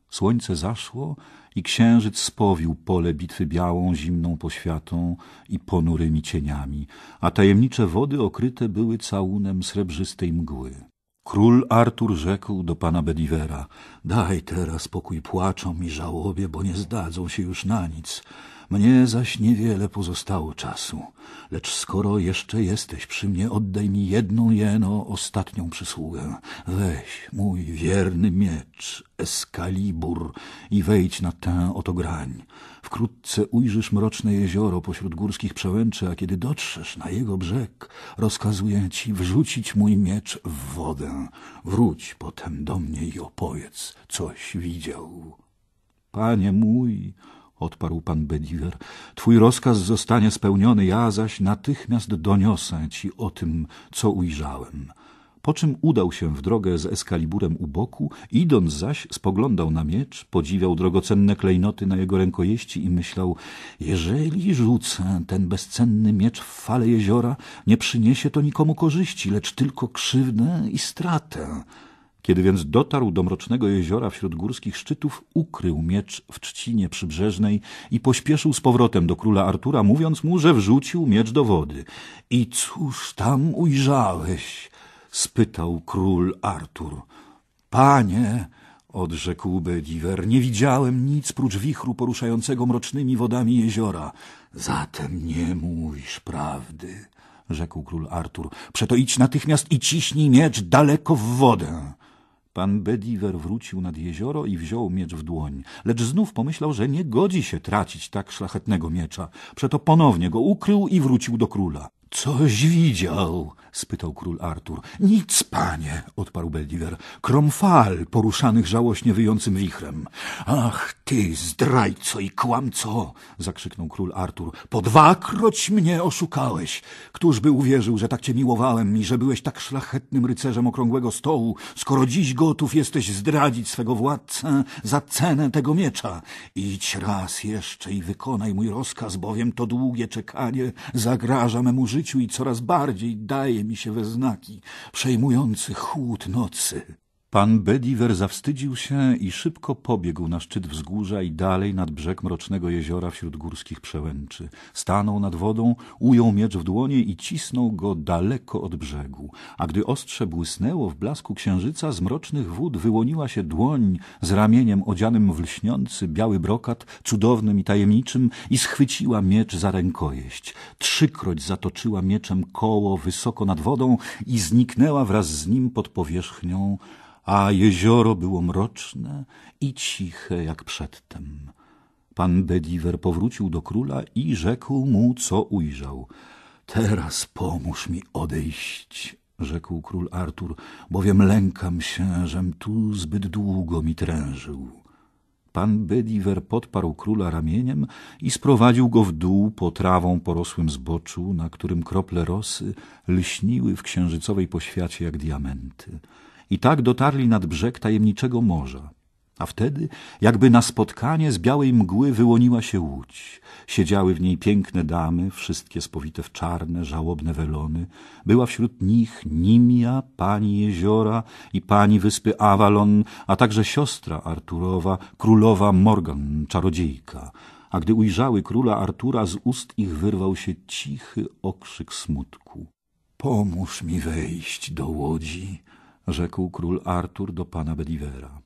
Słońce zaszło i księżyc spowił pole bitwy białą, zimną poświatą i ponurymi cieniami, a tajemnicze wody okryte były całunem srebrzystej mgły. Król Artur rzekł do pana Bedivera, daj teraz pokój płaczom i żałobie, bo nie zdadzą się już na nic. Mnie zaś niewiele pozostało czasu, lecz skoro jeszcze jesteś przy mnie, oddaj mi jedną jeno ostatnią przysługę. Weź mój wierny miecz Eskalibur i wejdź na tę oto grań. Wkrótce ujrzysz mroczne jezioro pośród górskich przełęczy, a kiedy dotrzesz na jego brzeg, rozkazuję ci wrzucić mój miecz w wodę. Wróć potem do mnie i opowiedz, coś widział. Panie mój, odparł pan Bediver, twój rozkaz zostanie spełniony, ja zaś natychmiast doniosę ci o tym, co ujrzałem. Po czym udał się w drogę z Eskaliburem u boku, idąc zaś spoglądał na miecz, podziwiał drogocenne klejnoty na jego rękojeści i myślał, jeżeli rzucę ten bezcenny miecz w fale jeziora, nie przyniesie to nikomu korzyści, lecz tylko krzywdę i stratę. Kiedy więc dotarł do mrocznego jeziora wśród górskich szczytów, ukrył miecz w trzcinie przybrzeżnej i pośpieszył z powrotem do króla Artura, mówiąc mu, że wrzucił miecz do wody. I cóż tam ujrzałeś? spytał król Artur. Panie, odrzekł Bediver, nie widziałem nic prócz wichru poruszającego mrocznymi wodami jeziora. Zatem nie mówisz prawdy rzekł król Artur. Przeto idź natychmiast i ciśnij miecz daleko w wodę. Pan Bediver wrócił nad jezioro i wziął miecz w dłoń, lecz znów pomyślał, że nie godzi się tracić tak szlachetnego miecza. Przeto ponownie go ukrył i wrócił do króla. Coś widział, spytał król Artur. Nic, panie, odparł Beldiver. kromfal poruszanych żałośnie wyjącym wichrem. Ach, ty zdrajco i kłamco, zakrzyknął król Artur. Po dwakroć mnie oszukałeś. Któż by uwierzył, że tak cię miłowałem i że byłeś tak szlachetnym rycerzem okrągłego stołu, skoro dziś gotów jesteś zdradzić swego władcę za cenę tego miecza. Idź raz jeszcze i wykonaj mój rozkaz, bowiem to długie czekanie zagraża memu życiu i coraz bardziej daje mi się we znaki, przejmujący chłód nocy. Pan Bediver zawstydził się i szybko pobiegł na szczyt wzgórza i dalej nad brzeg mrocznego jeziora wśród górskich przełęczy. Stanął nad wodą, ujął miecz w dłonie i cisnął go daleko od brzegu. A gdy ostrze błysnęło w blasku księżyca, z mrocznych wód wyłoniła się dłoń z ramieniem odzianym w lśniący biały brokat, cudownym i tajemniczym, i schwyciła miecz za rękojeść. Trzykroć zatoczyła mieczem koło wysoko nad wodą i zniknęła wraz z nim pod powierzchnią a jezioro było mroczne i ciche jak przedtem. Pan Bediver powrócił do króla i rzekł mu, co ujrzał. Teraz pomóż mi odejść, rzekł król Artur, bowiem lękam się, żem tu zbyt długo mi trężył. Pan Bediver podparł króla ramieniem i sprowadził go w dół po trawą porosłym zboczu, na którym krople rosy lśniły w księżycowej poświacie jak diamenty. I tak dotarli nad brzeg tajemniczego morza. A wtedy, jakby na spotkanie z białej mgły wyłoniła się łódź. Siedziały w niej piękne damy, wszystkie spowite w czarne, żałobne welony. Była wśród nich Nimia, pani jeziora i pani wyspy Avalon, a także siostra Arturowa, królowa Morgan, czarodziejka. A gdy ujrzały króla Artura, z ust ich wyrwał się cichy okrzyk smutku. Pomóż mi wejść do łodzi, rzekł król Artur do pana Bedivera.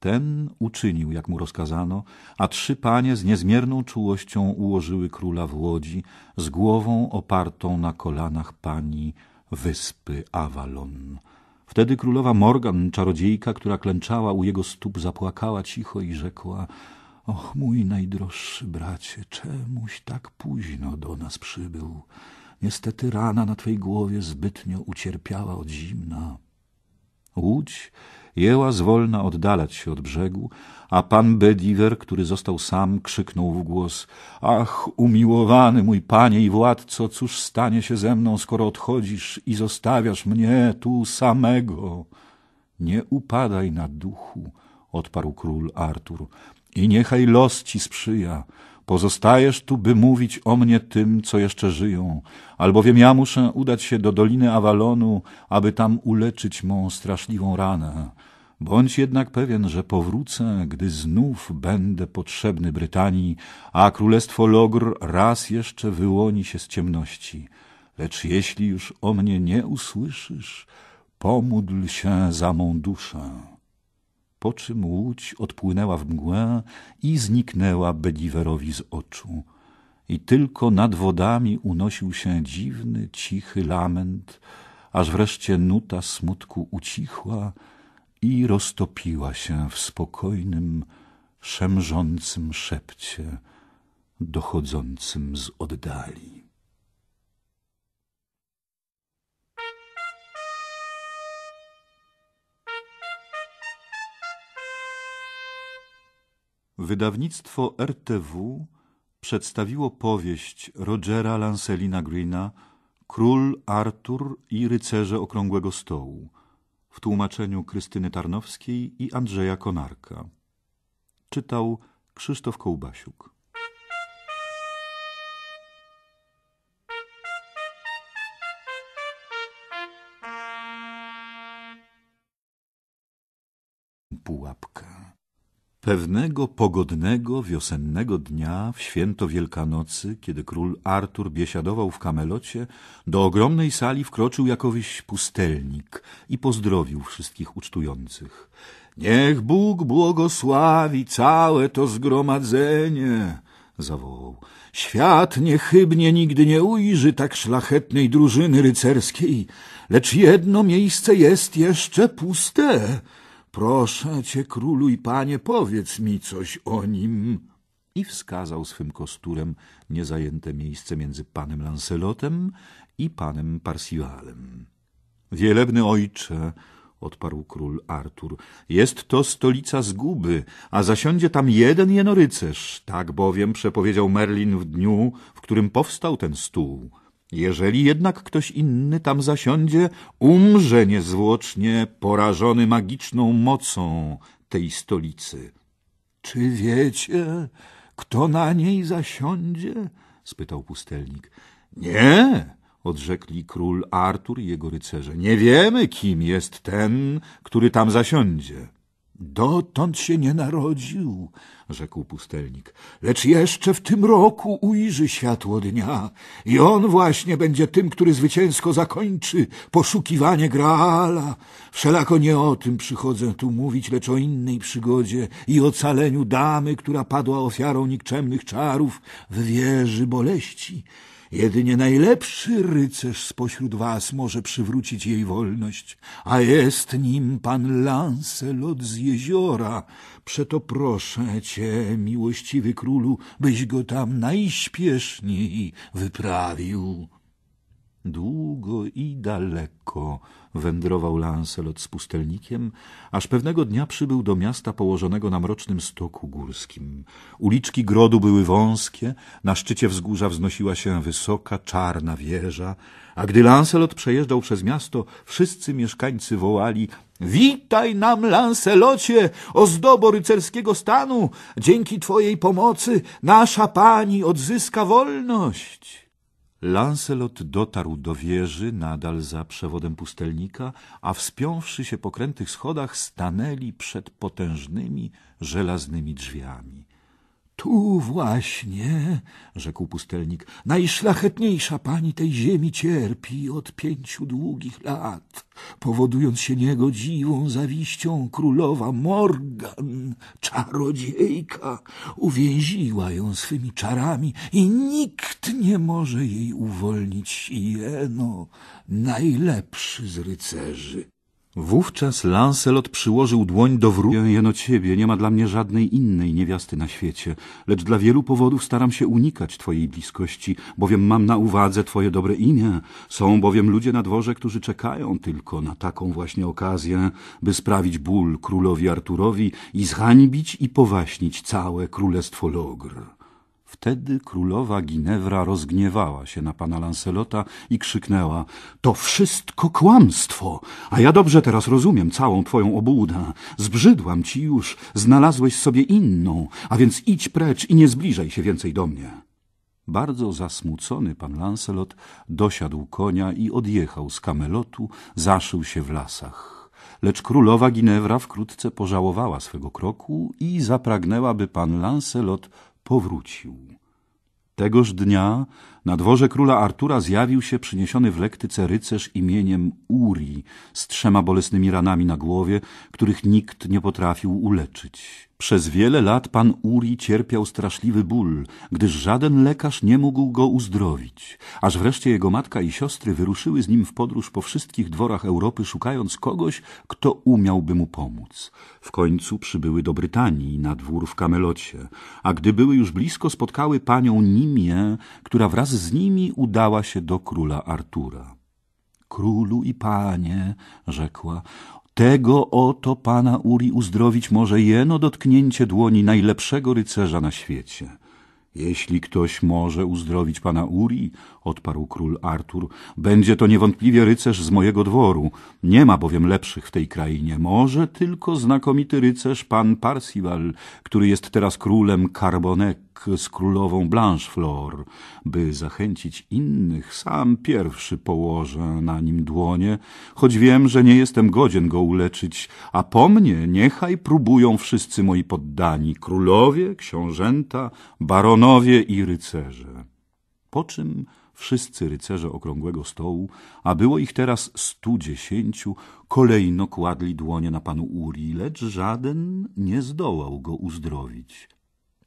Ten uczynił, jak mu rozkazano, a trzy panie z niezmierną czułością ułożyły króla w łodzi z głową opartą na kolanach pani wyspy Avalon. Wtedy królowa Morgan, czarodziejka, która klęczała u jego stóp, zapłakała cicho i rzekła — Och, mój najdroższy bracie, czemuś tak późno do nas przybył? Niestety rana na twej głowie zbytnio ucierpiała od zimna. Łódź jęła zwolna oddalać się od brzegu, a pan Bediver, który został sam, krzyknął w głos — Ach, umiłowany mój panie i władco, cóż stanie się ze mną, skoro odchodzisz i zostawiasz mnie tu samego? — Nie upadaj na duchu — odparł król Artur — i niechaj los ci sprzyja — Pozostajesz tu, by mówić o mnie tym, co jeszcze żyją, albowiem ja muszę udać się do Doliny Awalonu, aby tam uleczyć mą straszliwą ranę. Bądź jednak pewien, że powrócę, gdy znów będę potrzebny Brytanii, a królestwo Logr raz jeszcze wyłoni się z ciemności. Lecz jeśli już o mnie nie usłyszysz, pomódl się za mą duszę po czym łódź odpłynęła w mgłę i zniknęła Bediwerowi z oczu. I tylko nad wodami unosił się dziwny, cichy lament, aż wreszcie nuta smutku ucichła i roztopiła się w spokojnym, szemrzącym szepcie dochodzącym z oddali. Wydawnictwo RTW przedstawiło powieść Rogera Lancelina Greena Król Artur i Rycerze Okrągłego Stołu w tłumaczeniu Krystyny Tarnowskiej i Andrzeja Konarka. Czytał Krzysztof Kołbasiuk. Pułapka. Pewnego pogodnego, wiosennego dnia, w święto Wielkanocy, kiedy król Artur biesiadował w Kamelocie, do ogromnej sali wkroczył jakowyś pustelnik i pozdrowił wszystkich ucztujących. Niech Bóg błogosławi całe to zgromadzenie, zawołał. Świat niechybnie nigdy nie ujrzy tak szlachetnej drużyny rycerskiej, lecz jedno miejsce jest jeszcze puste. Proszę cię, królu i panie, powiedz mi coś o nim. I wskazał swym kosturem niezajęte miejsce między panem Lancelotem i panem Parsivalem. Wielebny ojcze, odparł król Artur. Jest to stolica zguby, a zasiądzie tam jeden jenorycerz. Tak bowiem przepowiedział Merlin w dniu, w którym powstał ten stół. Jeżeli jednak ktoś inny tam zasiądzie, umrze niezwłocznie, porażony magiczną mocą tej stolicy. — Czy wiecie, kto na niej zasiądzie? — spytał pustelnik. — Nie! — odrzekli król Artur i jego rycerze. — Nie wiemy, kim jest ten, który tam zasiądzie. Dotąd się nie narodził, rzekł pustelnik, lecz jeszcze w tym roku ujrzy światło dnia i on właśnie będzie tym, który zwycięsko zakończy poszukiwanie Graala. Wszelako nie o tym przychodzę tu mówić, lecz o innej przygodzie i ocaleniu damy, która padła ofiarą nikczemnych czarów w wieży boleści. Jedynie najlepszy rycerz spośród was może przywrócić jej wolność, a jest nim pan Lancelot z jeziora. Przeto proszę cię, miłościwy królu, byś go tam najśpieszniej wyprawił. Długo i daleko wędrował Lancelot z pustelnikiem, aż pewnego dnia przybył do miasta położonego na mrocznym stoku górskim. Uliczki grodu były wąskie, na szczycie wzgórza wznosiła się wysoka, czarna wieża, a gdy Lancelot przejeżdżał przez miasto, wszyscy mieszkańcy wołali Witaj nam, Lancelocie, ozdobo rycerskiego stanu! Dzięki twojej pomocy nasza pani odzyska wolność! Lancelot dotarł do wieży, nadal za przewodem pustelnika, a wspiąwszy się po krętych schodach, stanęli przed potężnymi, żelaznymi drzwiami. Tu właśnie, rzekł pustelnik, najszlachetniejsza pani tej ziemi cierpi od pięciu długich lat, powodując się niegodziwą zawiścią królowa Morgan, czarodziejka, uwięziła ją swymi czarami i nikt nie może jej uwolnić jeno, najlepszy z rycerzy. Wówczas Lancelot przyłożył dłoń do wróżby. Jeno ciebie, nie ma dla mnie żadnej innej niewiasty na świecie, lecz dla wielu powodów staram się unikać twojej bliskości, bowiem mam na uwadze twoje dobre imię. Są bowiem ludzie na dworze, którzy czekają tylko na taką właśnie okazję, by sprawić ból królowi Arturowi i zhańbić i powaśnić całe królestwo Logr. Wtedy królowa Ginewra rozgniewała się na pana Lancelota i krzyknęła – to wszystko kłamstwo, a ja dobrze teraz rozumiem całą twoją obłudę. Zbrzydłam ci już, znalazłeś sobie inną, a więc idź precz i nie zbliżaj się więcej do mnie. Bardzo zasmucony pan Lancelot dosiadł konia i odjechał z kamelotu, zaszył się w lasach lecz królowa Ginewra wkrótce pożałowała swego kroku i by pan Lancelot powrócił. Tegoż dnia na dworze króla Artura zjawił się przyniesiony w lektyce rycerz imieniem Uri z trzema bolesnymi ranami na głowie, których nikt nie potrafił uleczyć. Przez wiele lat pan Uri cierpiał straszliwy ból, gdyż żaden lekarz nie mógł go uzdrowić, aż wreszcie jego matka i siostry wyruszyły z nim w podróż po wszystkich dworach Europy, szukając kogoś, kto umiałby mu pomóc. W końcu przybyły do Brytanii, na dwór w Kamelocie, a gdy były już blisko, spotkały panią Nimię, która wraz z nimi udała się do króla Artura. Królu i panie, rzekła, tego oto pana Uri uzdrowić może jeno dotknięcie dłoni najlepszego rycerza na świecie. Jeśli ktoś może uzdrowić pana Uri, odparł król Artur, będzie to niewątpliwie rycerz z mojego dworu. Nie ma bowiem lepszych w tej krainie. Może tylko znakomity rycerz pan Parsival, który jest teraz królem Carbonek z królową Blancheflor. By zachęcić innych, sam pierwszy położę na nim dłonie, choć wiem, że nie jestem godzien go uleczyć, a po mnie niechaj próbują wszyscy moi poddani, królowie, książęta, baronowie i rycerze. Po czym wszyscy rycerze okrągłego stołu, a było ich teraz stu dziesięciu, kolejno kładli dłonie na panu Uri, lecz żaden nie zdołał go uzdrowić.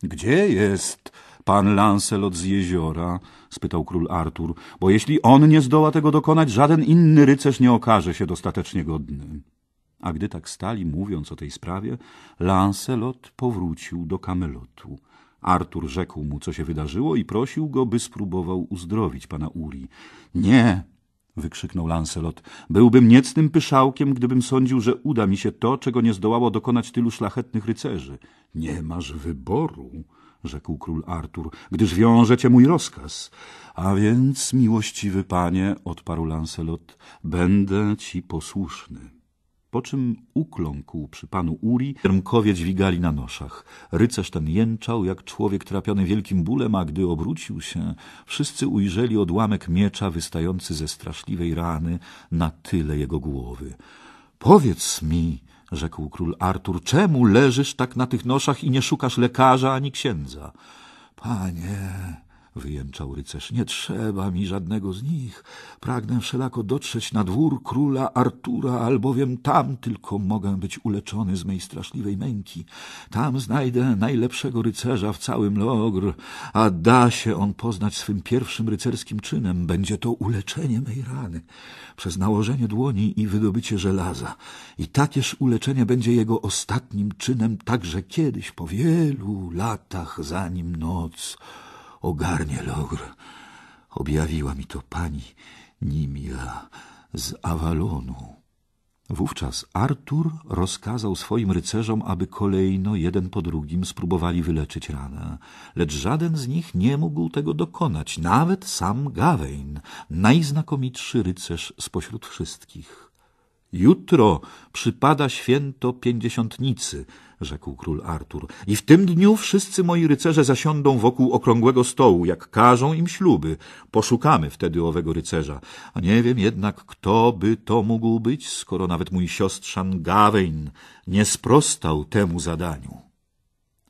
— Gdzie jest pan Lancelot z jeziora? — spytał król Artur, bo jeśli on nie zdoła tego dokonać, żaden inny rycerz nie okaże się dostatecznie godny. A gdy tak stali, mówiąc o tej sprawie, Lancelot powrócił do Kamelotu. Artur rzekł mu, co się wydarzyło i prosił go, by spróbował uzdrowić pana Uri. Nie! wykrzyknął Lancelot. Byłbym niecnym pyszałkiem, gdybym sądził, że uda mi się to, czego nie zdołało dokonać tylu szlachetnych rycerzy. Nie masz wyboru, rzekł król Artur, gdyż wiąże cię mój rozkaz. A więc, miłościwy panie, odparł Lancelot, będę ci posłuszny po czym ukląkł przy panu Uri. Jermkowie dźwigali na noszach. Rycerz ten jęczał, jak człowiek trapiony wielkim bólem, a gdy obrócił się, wszyscy ujrzeli odłamek miecza wystający ze straszliwej rany na tyle jego głowy. Powiedz mi, rzekł król Artur, czemu leżysz tak na tych noszach i nie szukasz lekarza ani księdza? Panie, wyjęczał rycerz. Nie trzeba mi żadnego z nich. Pragnę wszelako dotrzeć na dwór króla Artura, albowiem tam tylko mogę być uleczony z mej straszliwej męki. Tam znajdę najlepszego rycerza w całym Logr, a da się on poznać swym pierwszym rycerskim czynem. Będzie to uleczenie mej rany przez nałożenie dłoni i wydobycie żelaza. I takież uleczenie będzie jego ostatnim czynem, także kiedyś po wielu latach, zanim noc ogarnie Logr. Objawiła mi to pani Nimia z Awalonu. Wówczas Artur rozkazał swoim rycerzom, aby kolejno jeden po drugim spróbowali wyleczyć ranę, lecz żaden z nich nie mógł tego dokonać, nawet sam Gawain, najznakomitszy rycerz spośród wszystkich. Jutro przypada święto pięćdziesiątnicy, rzekł król Artur, i w tym dniu wszyscy moi rycerze zasiądą wokół okrągłego stołu, jak każą im śluby. Poszukamy wtedy owego rycerza. A nie wiem jednak, kto by to mógł być, skoro nawet mój siostrzan Gawain nie sprostał temu zadaniu.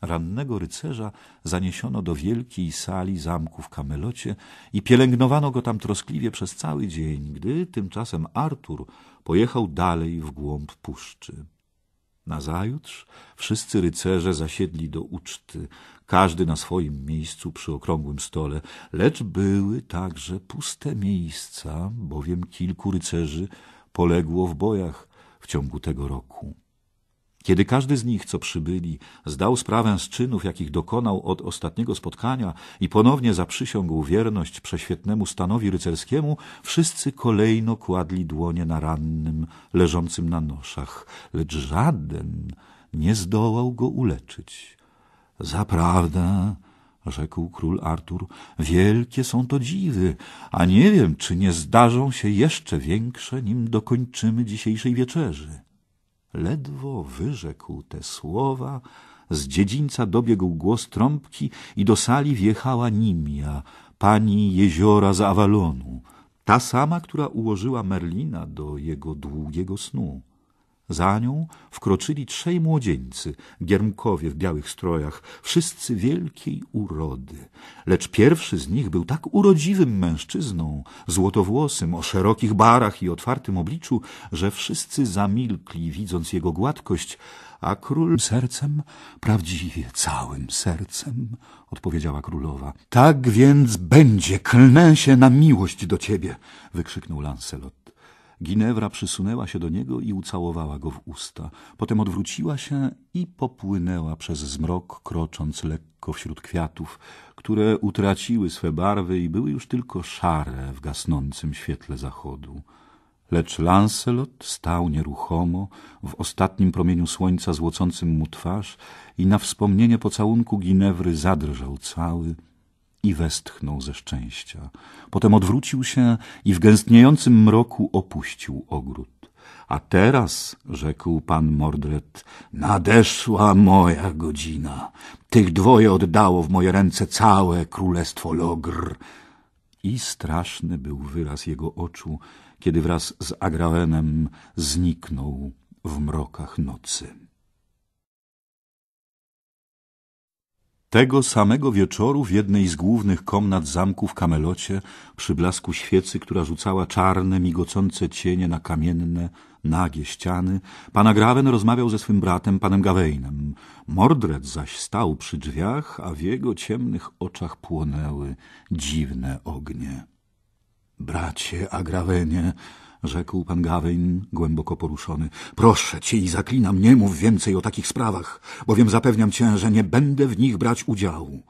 Rannego rycerza zaniesiono do wielkiej sali zamku w Kamelocie i pielęgnowano go tam troskliwie przez cały dzień, gdy tymczasem Artur pojechał dalej w głąb puszczy. Nazajutrz wszyscy rycerze zasiedli do uczty, każdy na swoim miejscu przy okrągłym stole, lecz były także puste miejsca, bowiem kilku rycerzy poległo w bojach w ciągu tego roku. Kiedy każdy z nich, co przybyli, zdał sprawę z czynów, jakich dokonał od ostatniego spotkania i ponownie zaprzysiągł wierność prześwietnemu stanowi rycerskiemu, wszyscy kolejno kładli dłonie na rannym, leżącym na noszach, lecz żaden nie zdołał go uleczyć. Zaprawdę, rzekł król Artur, wielkie są to dziwy, a nie wiem, czy nie zdarzą się jeszcze większe, nim dokończymy dzisiejszej wieczerzy. Ledwo wyrzekł te słowa, z dziedzińca dobiegł głos trąbki i do sali wjechała Nimia, pani jeziora z Awalonu, ta sama, która ułożyła Merlina do jego długiego snu. Za nią wkroczyli trzej młodzieńcy, giermkowie w białych strojach, wszyscy wielkiej urody. Lecz pierwszy z nich był tak urodziwym mężczyzną, złotowłosym, o szerokich barach i otwartym obliczu, że wszyscy zamilkli, widząc jego gładkość, a król sercem, prawdziwie całym sercem, odpowiedziała królowa. Tak więc będzie, klnę się na miłość do ciebie, wykrzyknął Lancelot. Ginewra przysunęła się do niego i ucałowała go w usta. Potem odwróciła się i popłynęła przez zmrok, krocząc lekko wśród kwiatów, które utraciły swe barwy i były już tylko szare w gasnącym świetle zachodu. Lecz Lancelot stał nieruchomo, w ostatnim promieniu słońca złocącym mu twarz i na wspomnienie pocałunku Ginewry zadrżał cały, i westchnął ze szczęścia. Potem odwrócił się i w gęstniejącym mroku opuścił ogród. A teraz, rzekł pan Mordred, nadeszła moja godzina. Tych dwoje oddało w moje ręce całe królestwo Logr. I straszny był wyraz jego oczu, kiedy wraz z Agraenem zniknął w mrokach nocy. Tego samego wieczoru w jednej z głównych komnat zamku w Kamelocie, przy blasku świecy, która rzucała czarne, migocące cienie na kamienne, nagie ściany, pan Graven rozmawiał ze swym bratem, panem Gawainem. Mordred zaś stał przy drzwiach, a w jego ciemnych oczach płonęły dziwne ognie. — Bracie Agravenie! rzekł pan Gawain, głęboko poruszony. Proszę cię i zaklinam, nie mów więcej o takich sprawach, bowiem zapewniam cię, że nie będę w nich brać udziału.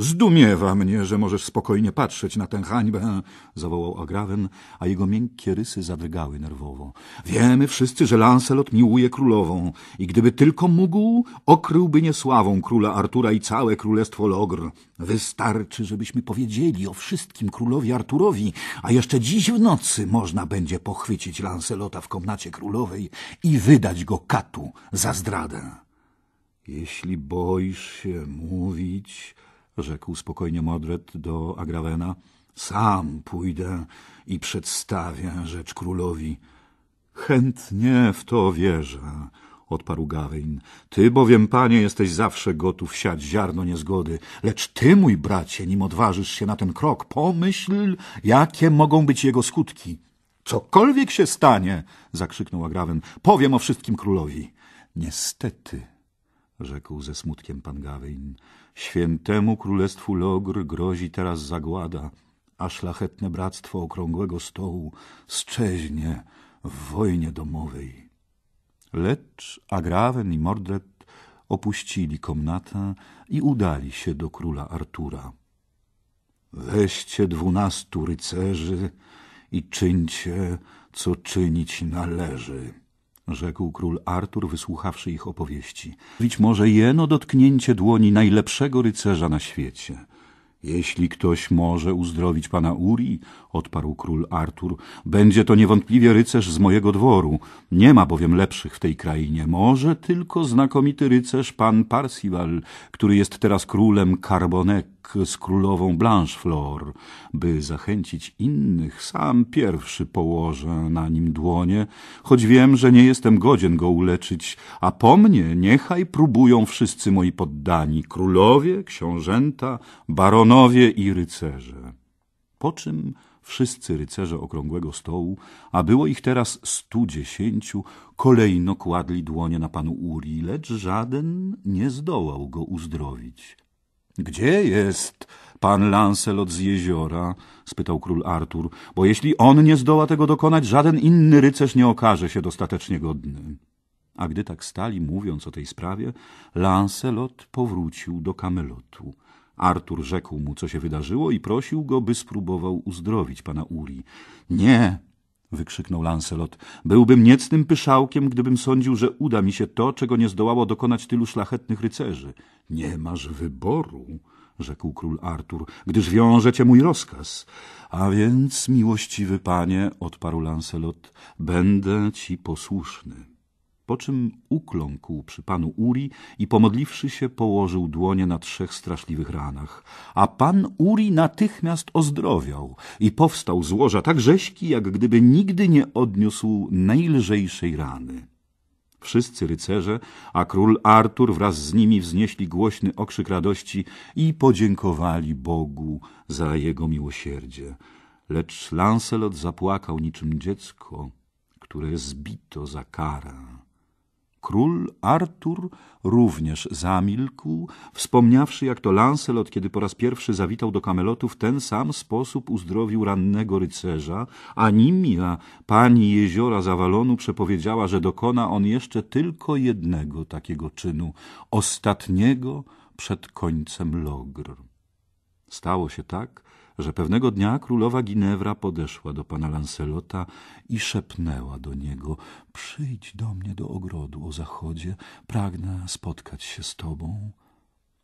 Zdumiewa mnie, że możesz spokojnie patrzeć na tę hańbę, zawołał Agrawen, a jego miękkie rysy zadrgały nerwowo. Wiemy wszyscy, że Lancelot miłuje królową i gdyby tylko mógł, okryłby niesławą króla Artura i całe królestwo Logr. Wystarczy, żebyśmy powiedzieli o wszystkim królowi Arturowi, a jeszcze dziś w nocy można będzie pochwycić Lancelota w komnacie królowej i wydać go katu za zdradę. Jeśli boisz się mówić rzekł spokojnie Modred do Agrawena. Sam pójdę i przedstawię rzecz królowi. Chętnie w to wierzę, odparł Gawain. Ty bowiem, panie, jesteś zawsze gotów siać ziarno niezgody. Lecz ty, mój bracie, nim odważysz się na ten krok, pomyśl, jakie mogą być jego skutki. Cokolwiek się stanie, zakrzyknął Agrawen, powiem o wszystkim królowi. Niestety, rzekł ze smutkiem pan Gawain, Świętemu królestwu Logr grozi teraz zagłada, a szlachetne bractwo okrągłego stołu szczeźnie w wojnie domowej. Lecz Agraven i Mordred opuścili komnatę i udali się do króla Artura. Weźcie dwunastu rycerzy i czyńcie, co czynić należy rzekł król Artur, wysłuchawszy ich opowieści. Być może jeno dotknięcie dłoni najlepszego rycerza na świecie. Jeśli ktoś może uzdrowić pana Uri, odparł król Artur, będzie to niewątpliwie rycerz z mojego dworu. Nie ma bowiem lepszych w tej krainie. Może tylko znakomity rycerz pan Parsival, który jest teraz królem Carbonek z królową Flor, by zachęcić innych, sam pierwszy położę na nim dłonie, choć wiem, że nie jestem godzien go uleczyć, a po mnie niechaj próbują wszyscy moi poddani, królowie, książęta, baronowie i rycerze. Po czym wszyscy rycerze okrągłego stołu, a było ich teraz stu dziesięciu, kolejno kładli dłonie na panu Uri, lecz żaden nie zdołał go uzdrowić. Gdzie jest pan Lancelot z jeziora? spytał król Artur, bo jeśli on nie zdoła tego dokonać, żaden inny rycerz nie okaże się dostatecznie godny. A gdy tak stali, mówiąc o tej sprawie, Lancelot powrócił do Kamelotu. Artur rzekł mu, co się wydarzyło i prosił go, by spróbował uzdrowić pana Uri. Nie, wykrzyknął Lancelot. Byłbym niecnym pyszałkiem, gdybym sądził, że uda mi się to, czego nie zdołało dokonać tylu szlachetnych rycerzy. Nie masz wyboru, rzekł król Artur, gdyż wiąże cię mój rozkaz. A więc, miłościwy panie, odparł Lancelot, będę ci posłuszny po czym ukląkł przy panu Uri i pomodliwszy się położył dłonie na trzech straszliwych ranach. A pan Uri natychmiast ozdrowiał i powstał z łoża tak rześki, jak gdyby nigdy nie odniósł najlżejszej rany. Wszyscy rycerze, a król Artur wraz z nimi wznieśli głośny okrzyk radości i podziękowali Bogu za jego miłosierdzie. Lecz Lancelot zapłakał niczym dziecko, które zbito za karę. Król Artur również zamilkł, wspomniawszy, jak to Lancelot, kiedy po raz pierwszy zawitał do Kamelotu, w ten sam sposób uzdrowił rannego rycerza, a Nimia, pani jeziora Zawalonu, przepowiedziała, że dokona on jeszcze tylko jednego takiego czynu, ostatniego przed końcem logr. Stało się tak, że pewnego dnia królowa Ginewra podeszła do pana Lancelota i szepnęła do niego – przyjdź do mnie do ogrodu o zachodzie, pragnę spotkać się z tobą.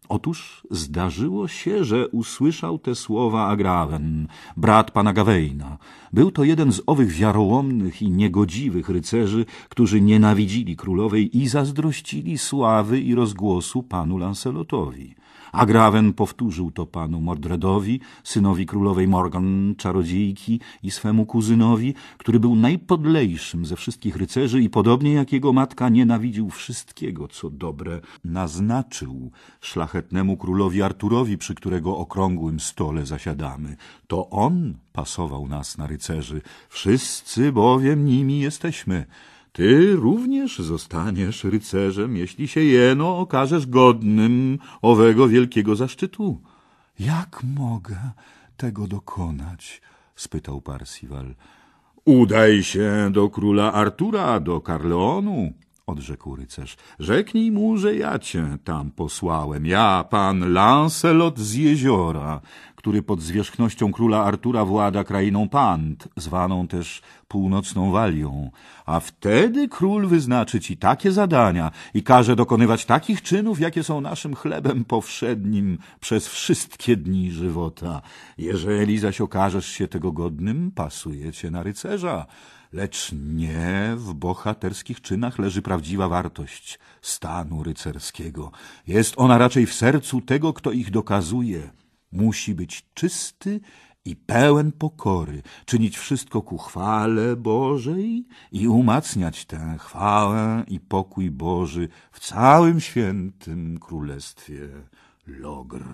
Otóż zdarzyło się, że usłyszał te słowa Agraven, brat pana Gawaina. Był to jeden z owych wiarołomnych i niegodziwych rycerzy, którzy nienawidzili królowej i zazdrościli sławy i rozgłosu panu Lancelotowi. A Graven powtórzył to panu Mordredowi, synowi królowej Morgan, czarodziejki i swemu kuzynowi, który był najpodlejszym ze wszystkich rycerzy i podobnie jak jego matka nienawidził wszystkiego, co dobre. Naznaczył szlachetnemu królowi Arturowi, przy którego okrągłym stole zasiadamy. To on pasował nas na rycerzy. Wszyscy bowiem nimi jesteśmy. Ty również zostaniesz rycerzem, jeśli się jeno okażesz godnym owego wielkiego zaszczytu. Jak mogę tego dokonać? spytał Parsival. Udaj się do króla Artura, do Karleonu, odrzekł rycerz. Rzeknij mu, że ja cię tam posłałem. Ja, pan Lancelot z jeziora, który pod zwierzchnością króla Artura włada krainą Pant, zwaną też północną Walią. A wtedy król wyznaczy ci takie zadania i każe dokonywać takich czynów, jakie są naszym chlebem powszednim przez wszystkie dni żywota. Jeżeli zaś okażesz się tego godnym, pasuje cię na rycerza. Lecz nie w bohaterskich czynach leży prawdziwa wartość stanu rycerskiego. Jest ona raczej w sercu tego, kto ich dokazuje. Musi być czysty i pełen pokory, czynić wszystko ku chwale Bożej i umacniać tę chwałę i pokój Boży w całym świętym królestwie Logr.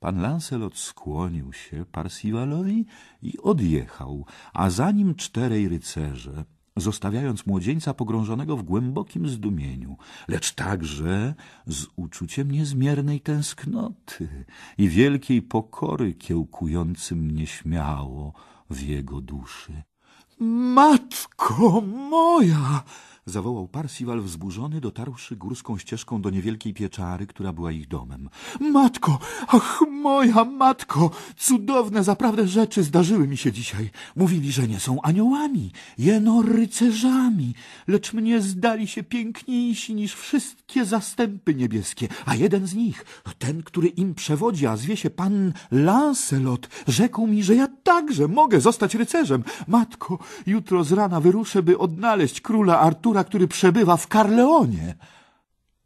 Pan Lancelot skłonił się Parsiwalowi i odjechał, a za nim czterej rycerze, zostawiając młodzieńca pogrążonego w głębokim zdumieniu, lecz także z uczuciem niezmiernej tęsknoty i wielkiej pokory kiełkującym nieśmiało w jego duszy. — Matko moja! zawołał Parsival wzburzony, dotarłszy górską ścieżką do niewielkiej pieczary, która była ich domem. Matko, ach moja matko, cudowne zaprawdę rzeczy zdarzyły mi się dzisiaj. Mówili, że nie są aniołami, jeno rycerzami, lecz mnie zdali się piękniejsi niż wszystkie zastępy niebieskie, a jeden z nich, ten, który im przewodzi, a zwie się pan Lancelot, rzekł mi, że ja także mogę zostać rycerzem. Matko, jutro z rana wyruszę, by odnaleźć króla Artura który przebywa w Karleonie.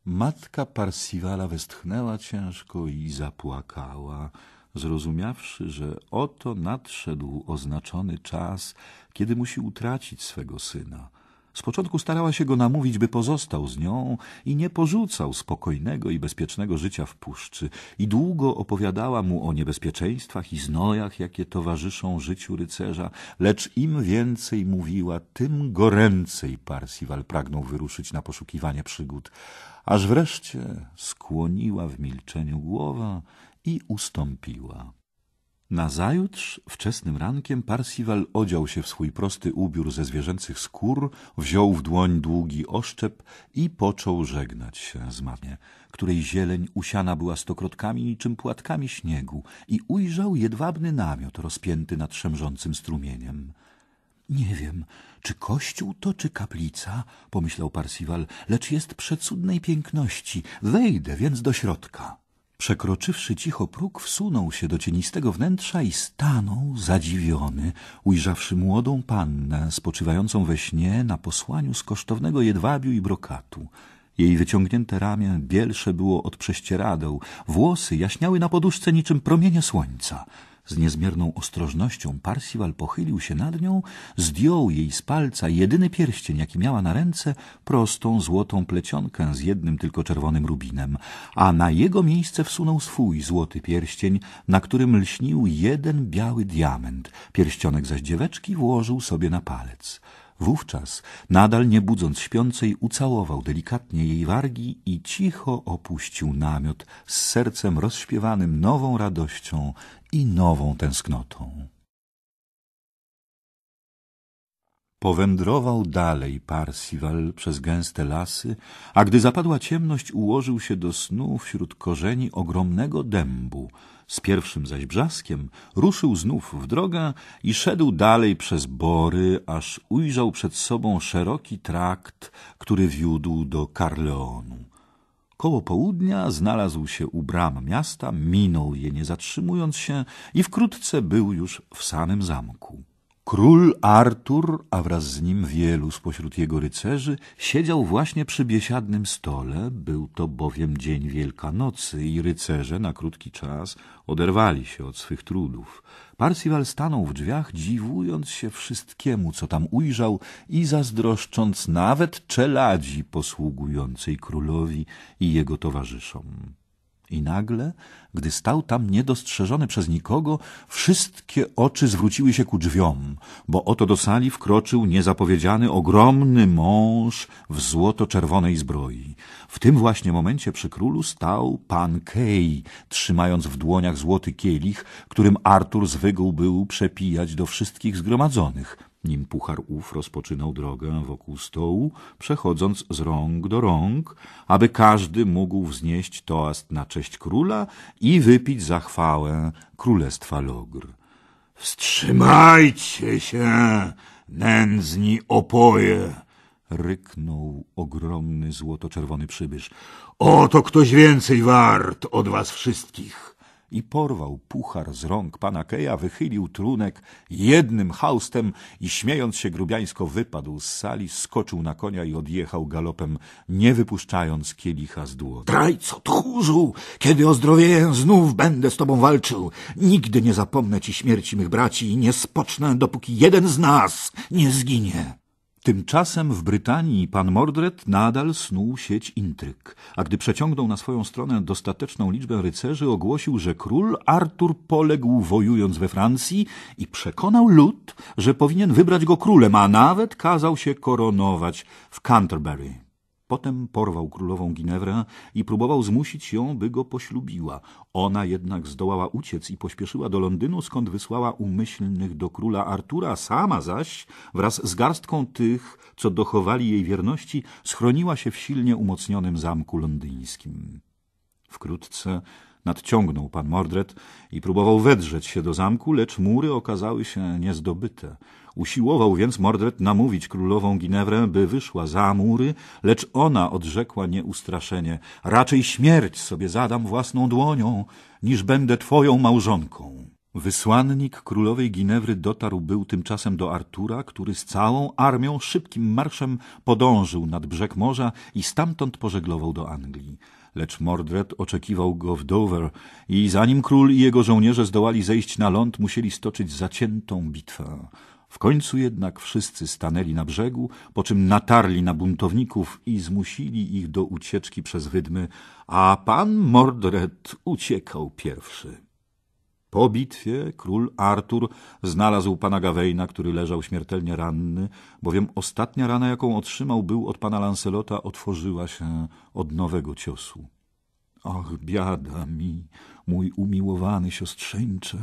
Matka Parsiwala westchnęła ciężko i zapłakała, zrozumiawszy, że oto nadszedł oznaczony czas, kiedy musi utracić swego syna – z początku starała się go namówić, by pozostał z nią i nie porzucał spokojnego i bezpiecznego życia w puszczy i długo opowiadała mu o niebezpieczeństwach i znojach, jakie towarzyszą życiu rycerza, lecz im więcej mówiła, tym goręcej Parsival pragnął wyruszyć na poszukiwanie przygód, aż wreszcie skłoniła w milczeniu głowa i ustąpiła. Nazajutrz, wczesnym rankiem, Parsiwal odział się w swój prosty ubiór ze zwierzęcych skór, wziął w dłoń długi oszczep i począł żegnać się z mamie, której zieleń usiana była stokrotkami niczym płatkami śniegu i ujrzał jedwabny namiot rozpięty nad szemrzącym strumieniem. Nie wiem, czy kościół to, czy kaplica, pomyślał Parsiwal, lecz jest przecudnej piękności. Wejdę więc do środka. Przekroczywszy cicho próg, wsunął się do cienistego wnętrza i stanął zadziwiony, ujrzawszy młodą pannę spoczywającą we śnie na posłaniu z kosztownego jedwabiu i brokatu. Jej wyciągnięte ramię bielsze było od prześcieradeł, włosy jaśniały na poduszce niczym promienie słońca – z niezmierną ostrożnością Parsival pochylił się nad nią, zdjął jej z palca jedyny pierścień, jaki miała na ręce, prostą złotą plecionkę z jednym tylko czerwonym rubinem, a na jego miejsce wsunął swój złoty pierścień, na którym lśnił jeden biały diament, pierścionek zaś dzieweczki włożył sobie na palec. Wówczas, nadal nie budząc śpiącej, ucałował delikatnie jej wargi i cicho opuścił namiot z sercem rozśpiewanym nową radością i nową tęsknotą. Powędrował dalej Parsiwal przez gęste lasy, a gdy zapadła ciemność, ułożył się do snu wśród korzeni ogromnego dębu, z pierwszym zaś brzaskiem ruszył znów w drogę i szedł dalej przez bory, aż ujrzał przed sobą szeroki trakt, który wiódł do Karleonu. Koło południa znalazł się u bram miasta, minął je nie zatrzymując się i wkrótce był już w samym zamku. Król Artur, a wraz z nim wielu spośród jego rycerzy, siedział właśnie przy biesiadnym stole, był to bowiem dzień Wielkanocy i rycerze na krótki czas oderwali się od swych trudów. Parsival stanął w drzwiach, dziwując się wszystkiemu, co tam ujrzał i zazdroszcząc nawet czeladzi posługującej królowi i jego towarzyszom. I nagle, gdy stał tam niedostrzeżony przez nikogo, wszystkie oczy zwróciły się ku drzwiom, bo oto do sali wkroczył niezapowiedziany, ogromny mąż w złoto-czerwonej zbroi. W tym właśnie momencie przy królu stał pan Kej, trzymając w dłoniach złoty kielich, którym Artur zwykł był przepijać do wszystkich zgromadzonych. Nim puchar ów rozpoczynał drogę wokół stołu, przechodząc z rąk do rąk, aby każdy mógł wznieść toast na cześć króla i wypić za chwałę królestwa Logr. Wstrzymajcie się, nędzni opoje! ryknął ogromny złoto-czerwony przybysz. Oto ktoś więcej wart od was wszystkich i porwał puchar z rąk pana Keja, wychylił trunek jednym haustem i śmiejąc się grubiańsko wypadł z sali, skoczył na konia i odjechał galopem, nie wypuszczając kielicha z dłoni. Drajco, tchórzu, kiedy ozdrowieję znów będę z tobą walczył. Nigdy nie zapomnę ci śmierci mych braci i nie spocznę, dopóki jeden z nas nie zginie. Tymczasem w Brytanii pan Mordred nadal snuł sieć intryg, a gdy przeciągnął na swoją stronę dostateczną liczbę rycerzy, ogłosił, że król Artur poległ wojując we Francji i przekonał lud, że powinien wybrać go królem, a nawet kazał się koronować w Canterbury. Potem porwał królową Ginewrę i próbował zmusić ją, by go poślubiła. Ona jednak zdołała uciec i pośpieszyła do Londynu, skąd wysłała umyślnych do króla Artura, sama zaś wraz z garstką tych, co dochowali jej wierności, schroniła się w silnie umocnionym zamku londyńskim. Wkrótce nadciągnął pan Mordred i próbował wedrzeć się do zamku, lecz mury okazały się niezdobyte. Usiłował więc Mordred namówić królową Ginewrę, by wyszła za mury, lecz ona odrzekła nieustraszenie. Raczej śmierć sobie zadam własną dłonią, niż będę twoją małżonką. Wysłannik królowej Ginewry dotarł był tymczasem do Artura, który z całą armią szybkim marszem podążył nad brzeg morza i stamtąd pożeglował do Anglii lecz Mordred oczekiwał go w Dover i zanim król i jego żołnierze zdołali zejść na ląd, musieli stoczyć zaciętą bitwę. W końcu jednak wszyscy stanęli na brzegu, po czym natarli na buntowników i zmusili ich do ucieczki przez wydmy, a pan Mordred uciekał pierwszy. Po bitwie król Artur znalazł pana Gawaina, który leżał śmiertelnie ranny, bowiem ostatnia rana, jaką otrzymał, był od pana Lancelota, otworzyła się od nowego ciosu. — Och, biada mi, mój umiłowany siostrzeńcze!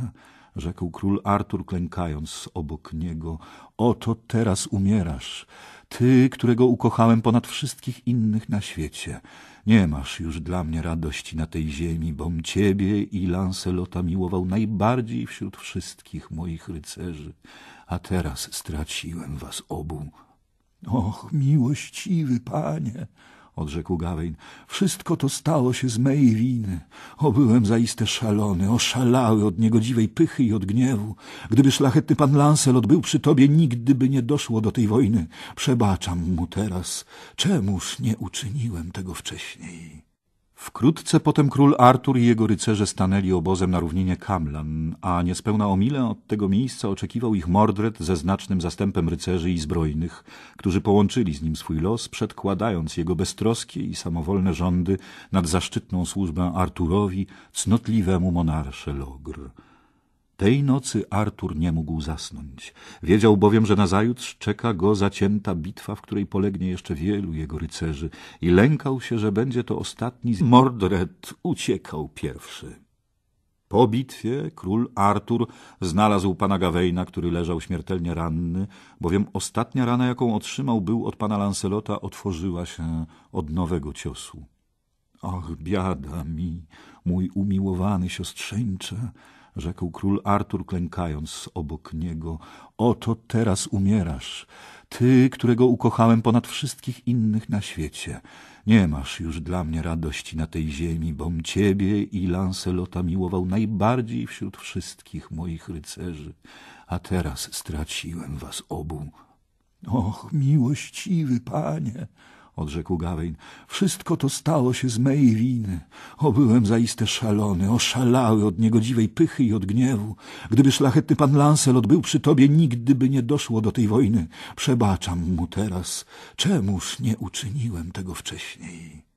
rzekł król Artur, klękając obok niego. Oto teraz umierasz. Ty, którego ukochałem ponad wszystkich innych na świecie. Nie masz już dla mnie radości na tej ziemi, bom ciebie i Lancelota miłował najbardziej wśród wszystkich moich rycerzy. A teraz straciłem was obu. Och, miłościwy panie! odrzekł Gawain. Wszystko to stało się z mej winy. O, byłem zaiste szalony, oszalały od niegodziwej pychy i od gniewu. Gdyby szlachetny pan Lancelot był przy tobie, nigdy by nie doszło do tej wojny. Przebaczam mu teraz. Czemuż nie uczyniłem tego wcześniej? Wkrótce potem król Artur i jego rycerze stanęli obozem na równinie Kamlan, a niespełna o milę od tego miejsca oczekiwał ich Mordred ze znacznym zastępem rycerzy i zbrojnych, którzy połączyli z nim swój los, przedkładając jego beztroskie i samowolne rządy nad zaszczytną służbę Arturowi, cnotliwemu monarsze Logr. Tej nocy Artur nie mógł zasnąć. Wiedział bowiem, że nazajutrz czeka go zacięta bitwa, w której polegnie jeszcze wielu jego rycerzy i lękał się, że będzie to ostatni. Mordred uciekał pierwszy. Po bitwie król Artur znalazł pana Gawaina, który leżał śmiertelnie ranny, bowiem ostatnia rana, jaką otrzymał, był od pana Lancelota, otworzyła się od nowego ciosu. — Ach, biada mi, mój umiłowany siostrzeńcze! rzekł król Artur, klękając obok niego. Oto teraz umierasz. Ty, którego ukochałem ponad wszystkich innych na świecie. Nie masz już dla mnie radości na tej ziemi, bom ciebie i Lancelota miłował najbardziej wśród wszystkich moich rycerzy. A teraz straciłem was obu. Och, miłościwy panie! odrzekł Gawain. Wszystko to stało się z mej winy. O, byłem zaiste szalony, oszalały od niegodziwej pychy i od gniewu. Gdyby szlachetny pan Lancelot był przy tobie, nigdy by nie doszło do tej wojny. Przebaczam mu teraz. Czemuż nie uczyniłem tego wcześniej?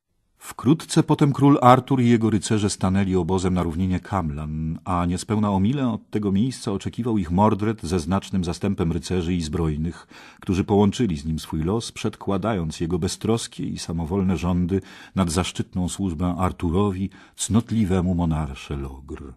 Wkrótce potem król Artur i jego rycerze stanęli obozem na równinie Kamlan, a niespełna o milę od tego miejsca oczekiwał ich Mordred ze znacznym zastępem rycerzy i zbrojnych, którzy połączyli z nim swój los, przedkładając jego beztroskie i samowolne rządy nad zaszczytną służbę Arturowi, cnotliwemu monarsze Logr.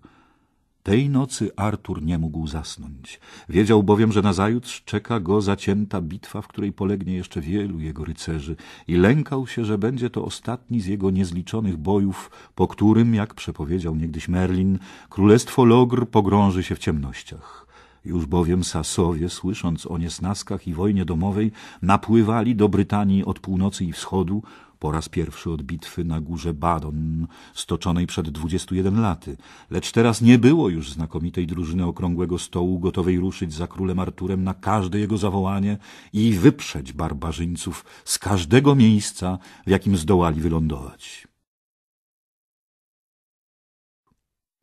Tej nocy Artur nie mógł zasnąć. Wiedział bowiem, że nazajutrz czeka go zacięta bitwa, w której polegnie jeszcze wielu jego rycerzy i lękał się, że będzie to ostatni z jego niezliczonych bojów, po którym, jak przepowiedział niegdyś Merlin, królestwo Logr pogrąży się w ciemnościach. Już bowiem Sasowie, słysząc o niesnaskach i wojnie domowej, napływali do Brytanii od północy i wschodu, po raz pierwszy od bitwy na górze Badon, stoczonej przed 21 laty. Lecz teraz nie było już znakomitej drużyny okrągłego stołu, gotowej ruszyć za królem Arturem na każde jego zawołanie i wyprzeć barbarzyńców z każdego miejsca, w jakim zdołali wylądować.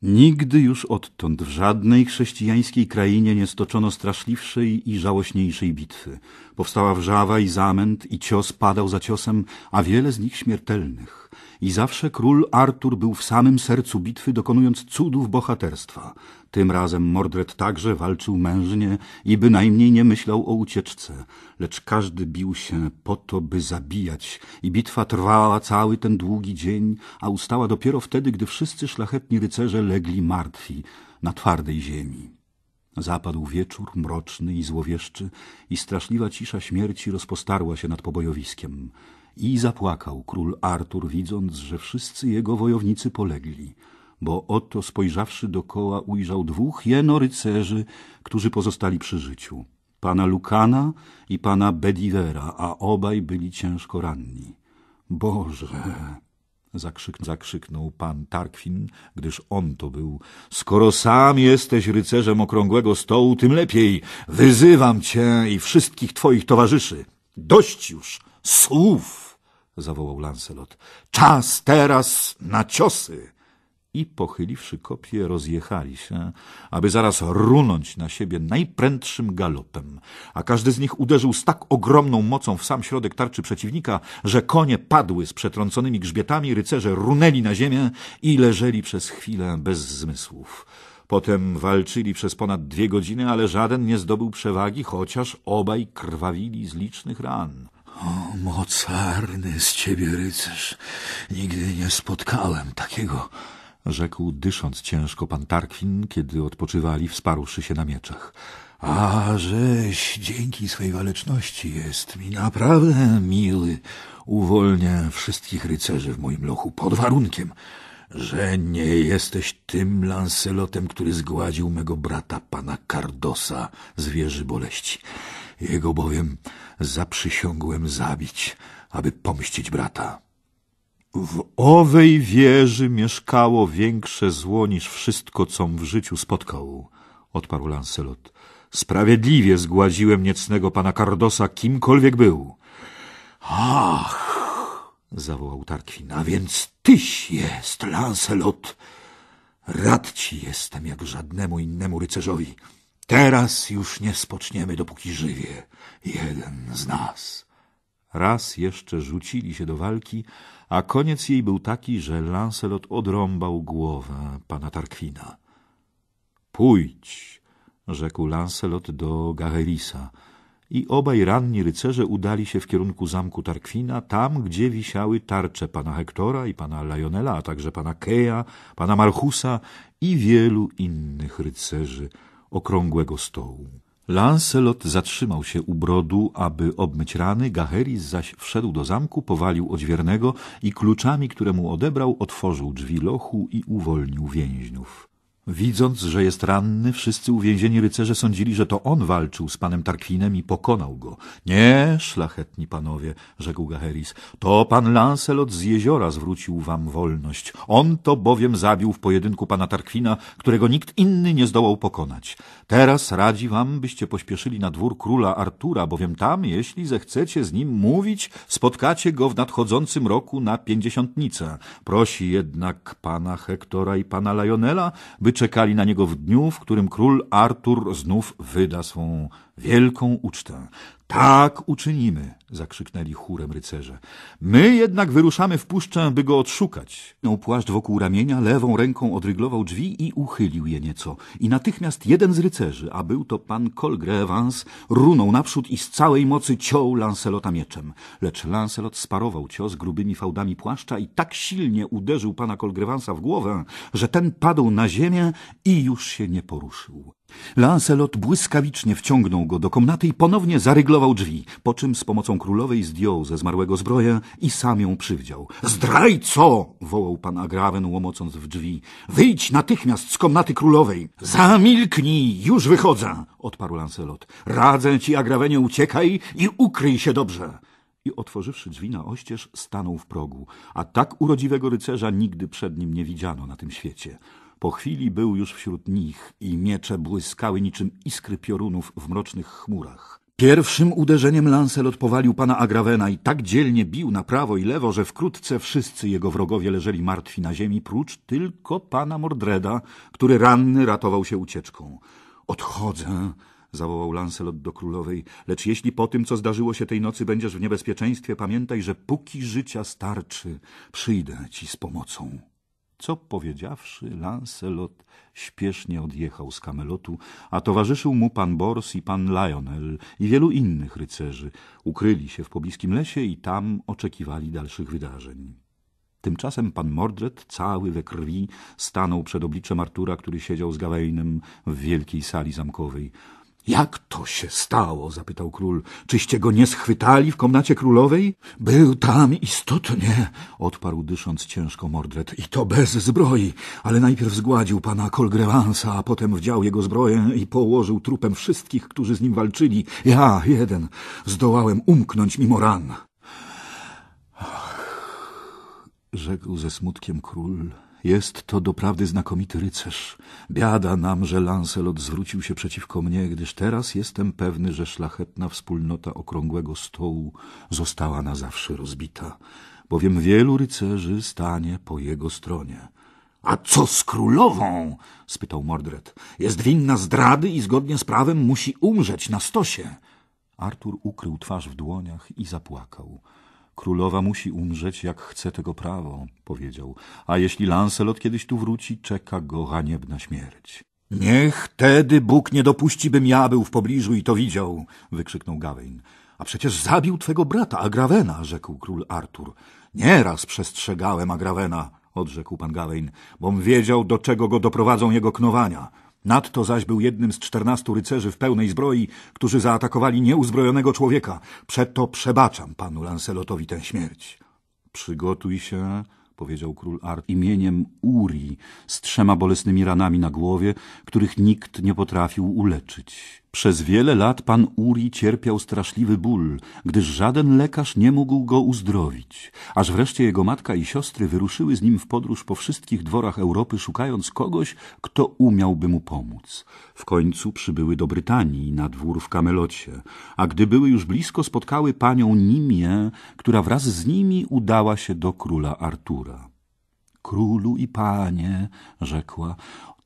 Nigdy już odtąd w żadnej chrześcijańskiej krainie nie stoczono straszliwszej i żałośniejszej bitwy. Powstała wrzawa i zamęt i cios padał za ciosem, a wiele z nich śmiertelnych. I zawsze król Artur był w samym sercu bitwy, dokonując cudów bohaterstwa. Tym razem Mordred także walczył mężnie i bynajmniej nie myślał o ucieczce, lecz każdy bił się po to, by zabijać i bitwa trwała cały ten długi dzień, a ustała dopiero wtedy, gdy wszyscy szlachetni rycerze legli martwi na twardej ziemi. Zapadł wieczór mroczny i złowieszczy i straszliwa cisza śmierci rozpostarła się nad pobojowiskiem. I zapłakał król Artur, widząc, że wszyscy jego wojownicy polegli, bo oto spojrzawszy dokoła ujrzał dwóch jeno rycerzy, którzy pozostali przy życiu. Pana Lukana i pana Bedivera, a obaj byli ciężko ranni. Boże! Zakrzyk, zakrzyknął pan Tarkwin, gdyż on to był. Skoro sam jesteś rycerzem okrągłego stołu, tym lepiej. Wyzywam cię i wszystkich twoich towarzyszy. Dość już słów! zawołał Lancelot. Czas teraz na ciosy! I pochyliwszy kopie, rozjechali się, aby zaraz runąć na siebie najprędszym galopem, a każdy z nich uderzył z tak ogromną mocą w sam środek tarczy przeciwnika, że konie padły z przetrąconymi grzbietami, rycerze runęli na ziemię i leżeli przez chwilę bez zmysłów. Potem walczyli przez ponad dwie godziny, ale żaden nie zdobył przewagi, chociaż obaj krwawili z licznych ran. O, mocarny z ciebie rycerz. Nigdy nie spotkałem takiego, rzekł dysząc ciężko pan Tarkwin, kiedy odpoczywali, wsparłszy się na mieczach. A żeś dzięki swej waleczności jest mi naprawdę miły. Uwolnię wszystkich rycerzy w moim lochu pod warunkiem, że nie jesteś tym Lancelotem, który zgładził mego brata pana Cardosa z wieży boleści. Jego bowiem zaprzysiągłem zabić, aby pomścić brata. W owej wieży mieszkało większe zło niż wszystko, com w życiu spotkał, odparł Lancelot. Sprawiedliwie zgładziłem niecnego pana Cardosa, kimkolwiek był. Ach, zawołał Tarkwin, a więc tyś jest, Lancelot. Rad ci jestem jak żadnemu innemu rycerzowi. Teraz już nie spoczniemy, dopóki żywie jeden z nas. Raz jeszcze rzucili się do walki, a koniec jej był taki, że Lancelot odrąbał głowę pana Tarkwina. Pójdź, rzekł Lancelot do Gaherisa i obaj ranni rycerze udali się w kierunku zamku Tarkwina, tam, gdzie wisiały tarcze pana Hektora i pana Lionela, a także pana Keja, pana Marchusa i wielu innych rycerzy, okrągłego stołu. Lancelot zatrzymał się u brodu, aby obmyć rany, Gaheris zaś wszedł do zamku, powalił odźwiernego i kluczami, które mu odebrał, otworzył drzwi lochu i uwolnił więźniów. Widząc, że jest ranny, wszyscy uwięzieni rycerze sądzili, że to on walczył z panem Tarkwinem i pokonał go. Nie, szlachetni panowie, rzekł Gaheris, to pan Lancelot z jeziora zwrócił wam wolność. On to bowiem zabił w pojedynku pana Tarkwina, którego nikt inny nie zdołał pokonać. Teraz radzi wam, byście pośpieszyli na dwór króla Artura, bowiem tam, jeśli zechcecie z nim mówić, spotkacie go w nadchodzącym roku na pięćdziesiątnicę. Prosi jednak pana Hektora i pana Lionela, by czekali na niego w dniu, w którym król Artur znów wyda swą wielką ucztę. Tak uczynimy, zakrzyknęli chórem rycerze. My jednak wyruszamy w puszczę, by go odszukać. Miał płaszcz wokół ramienia, lewą ręką odryglował drzwi i uchylił je nieco. I natychmiast jeden z rycerzy, a był to pan Colgrevans, runął naprzód i z całej mocy ciął Lancelota mieczem. Lecz Lancelot sparował cios grubymi fałdami płaszcza i tak silnie uderzył pana Colgrevansa w głowę, że ten padł na ziemię i już się nie poruszył. Lancelot błyskawicznie wciągnął go do komnaty i ponownie zaryglował drzwi, po czym z pomocą królowej zdjął ze zmarłego zbroję i sam ją przywdział. — Zdrajco! — wołał pan Agraven, łomocąc w drzwi. — Wyjdź natychmiast z komnaty królowej! — Zamilknij! Już wychodzę! — odparł Lancelot. — Radzę ci, Agravenie, uciekaj i ukryj się dobrze! i otworzywszy drzwi na oścież, stanął w progu, a tak urodziwego rycerza nigdy przed nim nie widziano na tym świecie. Po chwili był już wśród nich i miecze błyskały niczym iskry piorunów w mrocznych chmurach. Pierwszym uderzeniem Lancelot powalił pana Agravena i tak dzielnie bił na prawo i lewo, że wkrótce wszyscy jego wrogowie leżeli martwi na ziemi, prócz tylko pana Mordreda, który ranny ratował się ucieczką. Odchodzę, zawołał Lancelot do królowej, lecz jeśli po tym, co zdarzyło się tej nocy, będziesz w niebezpieczeństwie, pamiętaj, że póki życia starczy, przyjdę ci z pomocą. Co powiedziawszy, Lancelot śpiesznie odjechał z kamelotu, a towarzyszył mu pan Bors i pan Lionel i wielu innych rycerzy. Ukryli się w pobliskim lesie i tam oczekiwali dalszych wydarzeń. Tymczasem pan Mordred, cały we krwi, stanął przed obliczem Artura, który siedział z Gawainem w wielkiej sali zamkowej. Jak to się stało? zapytał król. Czyście go nie schwytali w komnacie królowej? Był tam istotnie, odparł dysząc ciężko Mordred. I to bez zbroi, ale najpierw zgładził pana Kolgrewansa, a potem wdział jego zbroję i położył trupem wszystkich, którzy z nim walczyli. Ja, jeden, zdołałem umknąć mimo ran. Ach, rzekł ze smutkiem król. Jest to doprawdy znakomity rycerz. Biada nam, że Lancelot zwrócił się przeciwko mnie, gdyż teraz jestem pewny, że szlachetna wspólnota okrągłego stołu została na zawsze rozbita, bowiem wielu rycerzy stanie po jego stronie. A co z królową? spytał Mordred. Jest winna zdrady i zgodnie z prawem musi umrzeć na stosie. Artur ukrył twarz w dłoniach i zapłakał. Królowa musi umrzeć, jak chce tego prawo, powiedział, a jeśli Lancelot kiedyś tu wróci, czeka go haniebna śmierć. Niech tedy Bóg nie dopuści, bym ja był w pobliżu i to widział, wykrzyknął Gawain. A przecież zabił twego brata, Agrawena, rzekł król Artur. Nieraz przestrzegałem Agrawena, odrzekł pan Gawain, bom wiedział, do czego go doprowadzą jego knowania. Nadto zaś był jednym z czternastu rycerzy w pełnej zbroi, którzy zaatakowali nieuzbrojonego człowieka. Przeto przebaczam panu Lancelotowi tę śmierć. Przygotuj się, powiedział król Art, imieniem Uri, z trzema bolesnymi ranami na głowie, których nikt nie potrafił uleczyć. Przez wiele lat pan Uri cierpiał straszliwy ból, gdyż żaden lekarz nie mógł go uzdrowić, aż wreszcie jego matka i siostry wyruszyły z nim w podróż po wszystkich dworach Europy, szukając kogoś, kto umiałby mu pomóc. W końcu przybyły do Brytanii, na dwór w Kamelocie, a gdy były już blisko, spotkały panią Nimię, która wraz z nimi udała się do króla Artura. Królu i panie, rzekła,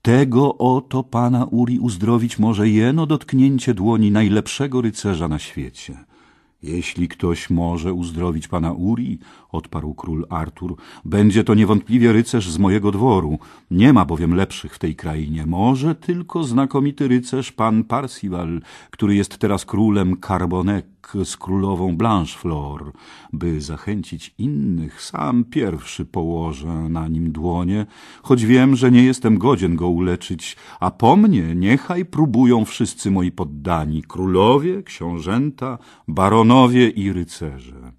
tego oto pana Uri uzdrowić może jeno dotknięcie dłoni najlepszego rycerza na świecie. Jeśli ktoś może uzdrowić pana Uri, odparł król Artur, będzie to niewątpliwie rycerz z mojego dworu. Nie ma bowiem lepszych w tej krainie. Może tylko znakomity rycerz pan Parsival, który jest teraz królem Carbonek z królową Blancheflor. By zachęcić innych, sam pierwszy położę na nim dłonie, choć wiem, że nie jestem godzien go uleczyć, a po mnie niechaj próbują wszyscy moi poddani, królowie, książęta, baronowie i rycerze.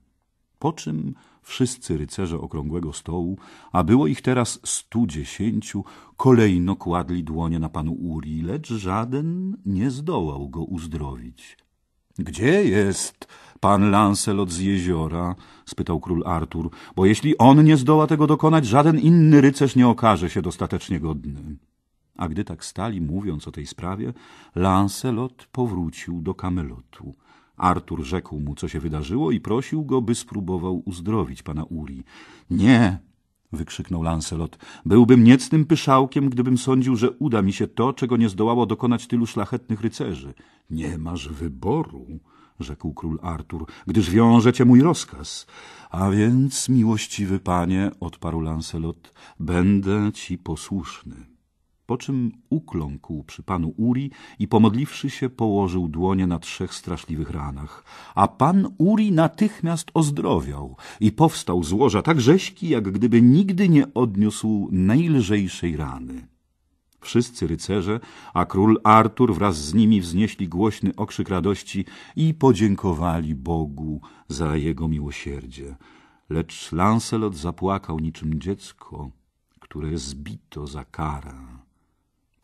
Po czym wszyscy rycerze okrągłego stołu, a było ich teraz stu dziesięciu, kolejno kładli dłonie na panu Uri, lecz żaden nie zdołał go uzdrowić. — Gdzie jest pan Lancelot z jeziora? — spytał król Artur, bo jeśli on nie zdoła tego dokonać, żaden inny rycerz nie okaże się dostatecznie godny. A gdy tak stali, mówiąc o tej sprawie, Lancelot powrócił do Kamelotu. Artur rzekł mu, co się wydarzyło i prosił go, by spróbował uzdrowić pana Uri. Nie! wykrzyknął Lancelot. Byłbym niecnym pyszałkiem, gdybym sądził, że uda mi się to, czego nie zdołało dokonać tylu szlachetnych rycerzy. Nie masz wyboru, rzekł król Artur, gdyż wiąże cię mój rozkaz. A więc, miłościwy panie, odparł Lancelot, będę ci posłuszny. Po czym ukląkł przy panu Uri i pomodliwszy się położył dłonie na trzech straszliwych ranach. A pan Uri natychmiast ozdrowiał i powstał z łoża tak rześki, jak gdyby nigdy nie odniósł najlżejszej rany. Wszyscy rycerze, a król Artur wraz z nimi wznieśli głośny okrzyk radości i podziękowali Bogu za jego miłosierdzie. Lecz Lancelot zapłakał niczym dziecko, które zbito za karę.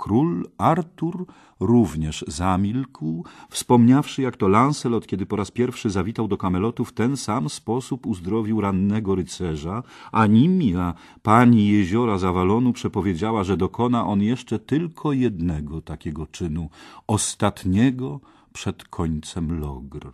Król Artur również zamilkł, wspomniawszy, jak to Lancelot, kiedy po raz pierwszy zawitał do Kamelotu, w ten sam sposób uzdrowił rannego rycerza, a Nimia, pani jeziora Zawalonu, przepowiedziała, że dokona on jeszcze tylko jednego takiego czynu, ostatniego przed końcem logr.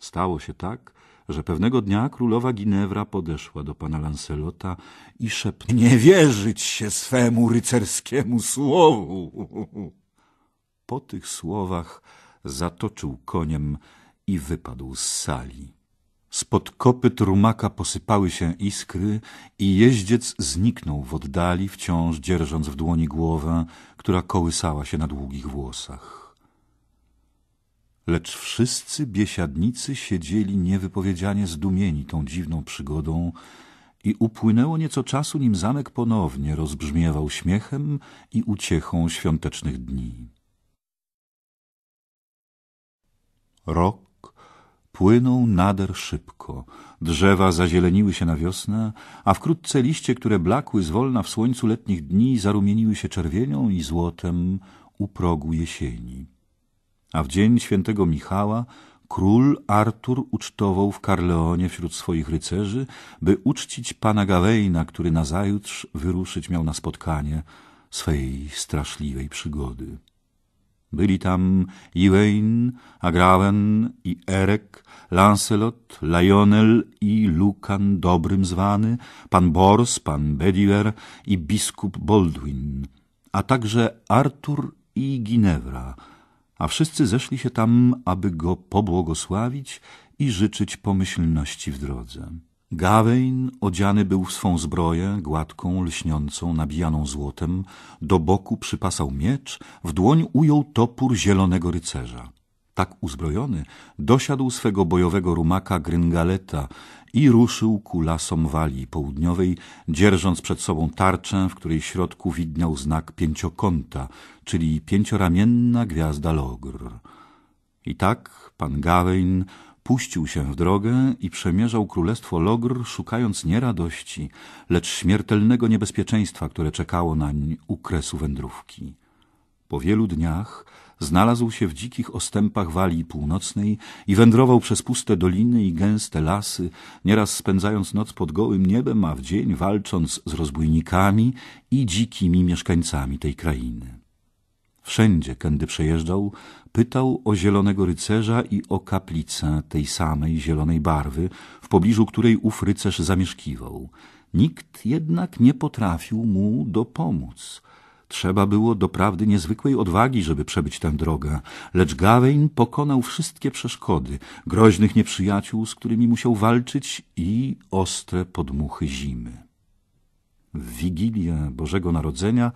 Stało się tak, że pewnego dnia królowa Ginewra podeszła do pana Lancelota i szepnęła Nie wierzyć się swemu rycerskiemu słowu! Po tych słowach zatoczył koniem i wypadł z sali. Spod kopy trumaka posypały się iskry i jeździec zniknął w oddali, wciąż dzierżąc w dłoni głowę, która kołysała się na długich włosach. Lecz wszyscy biesiadnicy siedzieli niewypowiedzianie zdumieni tą dziwną przygodą i upłynęło nieco czasu, nim zamek ponownie rozbrzmiewał śmiechem i uciechą świątecznych dni. Rok płynął nader szybko. Drzewa zazieleniły się na wiosnę, a wkrótce liście, które blakły zwolna w słońcu letnich dni, zarumieniły się czerwienią i złotem u progu jesieni. A w dzień świętego Michała król Artur ucztował w Karleonie wśród swoich rycerzy, by uczcić pana Gawaina, który nazajutrz wyruszyć miał na spotkanie swej straszliwej przygody. Byli tam Iwain, Agraven i Erek, Lancelot, Lionel i Lukan dobrym zwany, pan Bors, pan Bediver i biskup Baldwin, a także Artur i Ginevra – a wszyscy zeszli się tam, aby go pobłogosławić i życzyć pomyślności w drodze. Gawain odziany był w swą zbroję, gładką, lśniącą, nabijaną złotem, do boku przypasał miecz, w dłoń ujął topór zielonego rycerza. Tak uzbrojony dosiadł swego bojowego rumaka Gryngaleta i ruszył ku lasom Walii Południowej, dzierżąc przed sobą tarczę, w której środku widniał znak pięciokąta, czyli pięcioramienna gwiazda Logr. I tak pan Gawain puścił się w drogę i przemierzał królestwo Logr, szukając nie radości, lecz śmiertelnego niebezpieczeństwa, które czekało nań u kresu wędrówki. Po wielu dniach znalazł się w dzikich ostępach Walii Północnej i wędrował przez puste doliny i gęste lasy, nieraz spędzając noc pod gołym niebem, a w dzień walcząc z rozbójnikami i dzikimi mieszkańcami tej krainy. Wszędzie, kędy przejeżdżał, pytał o zielonego rycerza i o kaplicę tej samej zielonej barwy, w pobliżu której ów rycerz zamieszkiwał. Nikt jednak nie potrafił mu dopomóc. Trzeba było doprawdy niezwykłej odwagi, żeby przebyć tę drogę, lecz Gawain pokonał wszystkie przeszkody, groźnych nieprzyjaciół, z którymi musiał walczyć i ostre podmuchy zimy. W Wigilię Bożego Narodzenia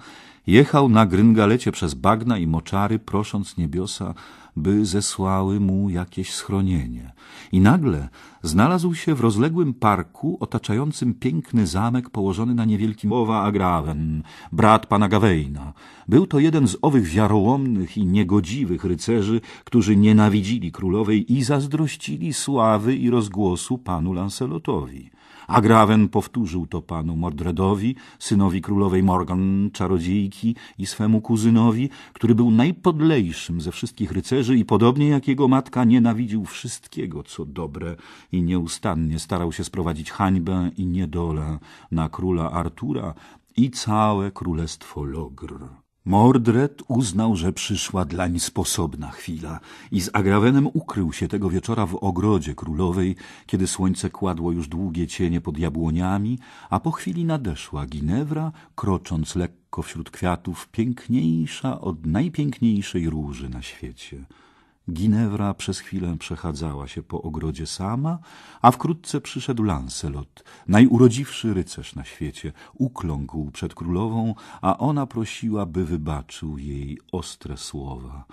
jechał na gryngalecie przez bagna i moczary, prosząc niebiosa by zesłały mu jakieś schronienie. I nagle znalazł się w rozległym parku otaczającym piękny zamek położony na niewielkim Owa agrawen. brat pana Gawejna. Był to jeden z owych wiarołomnych i niegodziwych rycerzy, którzy nienawidzili królowej i zazdrościli sławy i rozgłosu panu Lancelotowi. A Graven powtórzył to panu Mordredowi, synowi królowej Morgan, czarodziejki i swemu kuzynowi, który był najpodlejszym ze wszystkich rycerzy i podobnie jak jego matka nienawidził wszystkiego, co dobre i nieustannie starał się sprowadzić hańbę i niedolę na króla Artura i całe królestwo Logr. Mordred uznał, że przyszła dlań sposobna chwila i z Agrawenem ukrył się tego wieczora w ogrodzie królowej, kiedy słońce kładło już długie cienie pod jabłoniami, a po chwili nadeszła Ginewra, krocząc lekko wśród kwiatów, piękniejsza od najpiękniejszej róży na świecie. Ginevra przez chwilę przechadzała się po ogrodzie sama, a wkrótce przyszedł Lancelot, najurodziwszy rycerz na świecie. Ukląkł przed królową, a ona prosiła, by wybaczył jej ostre słowa.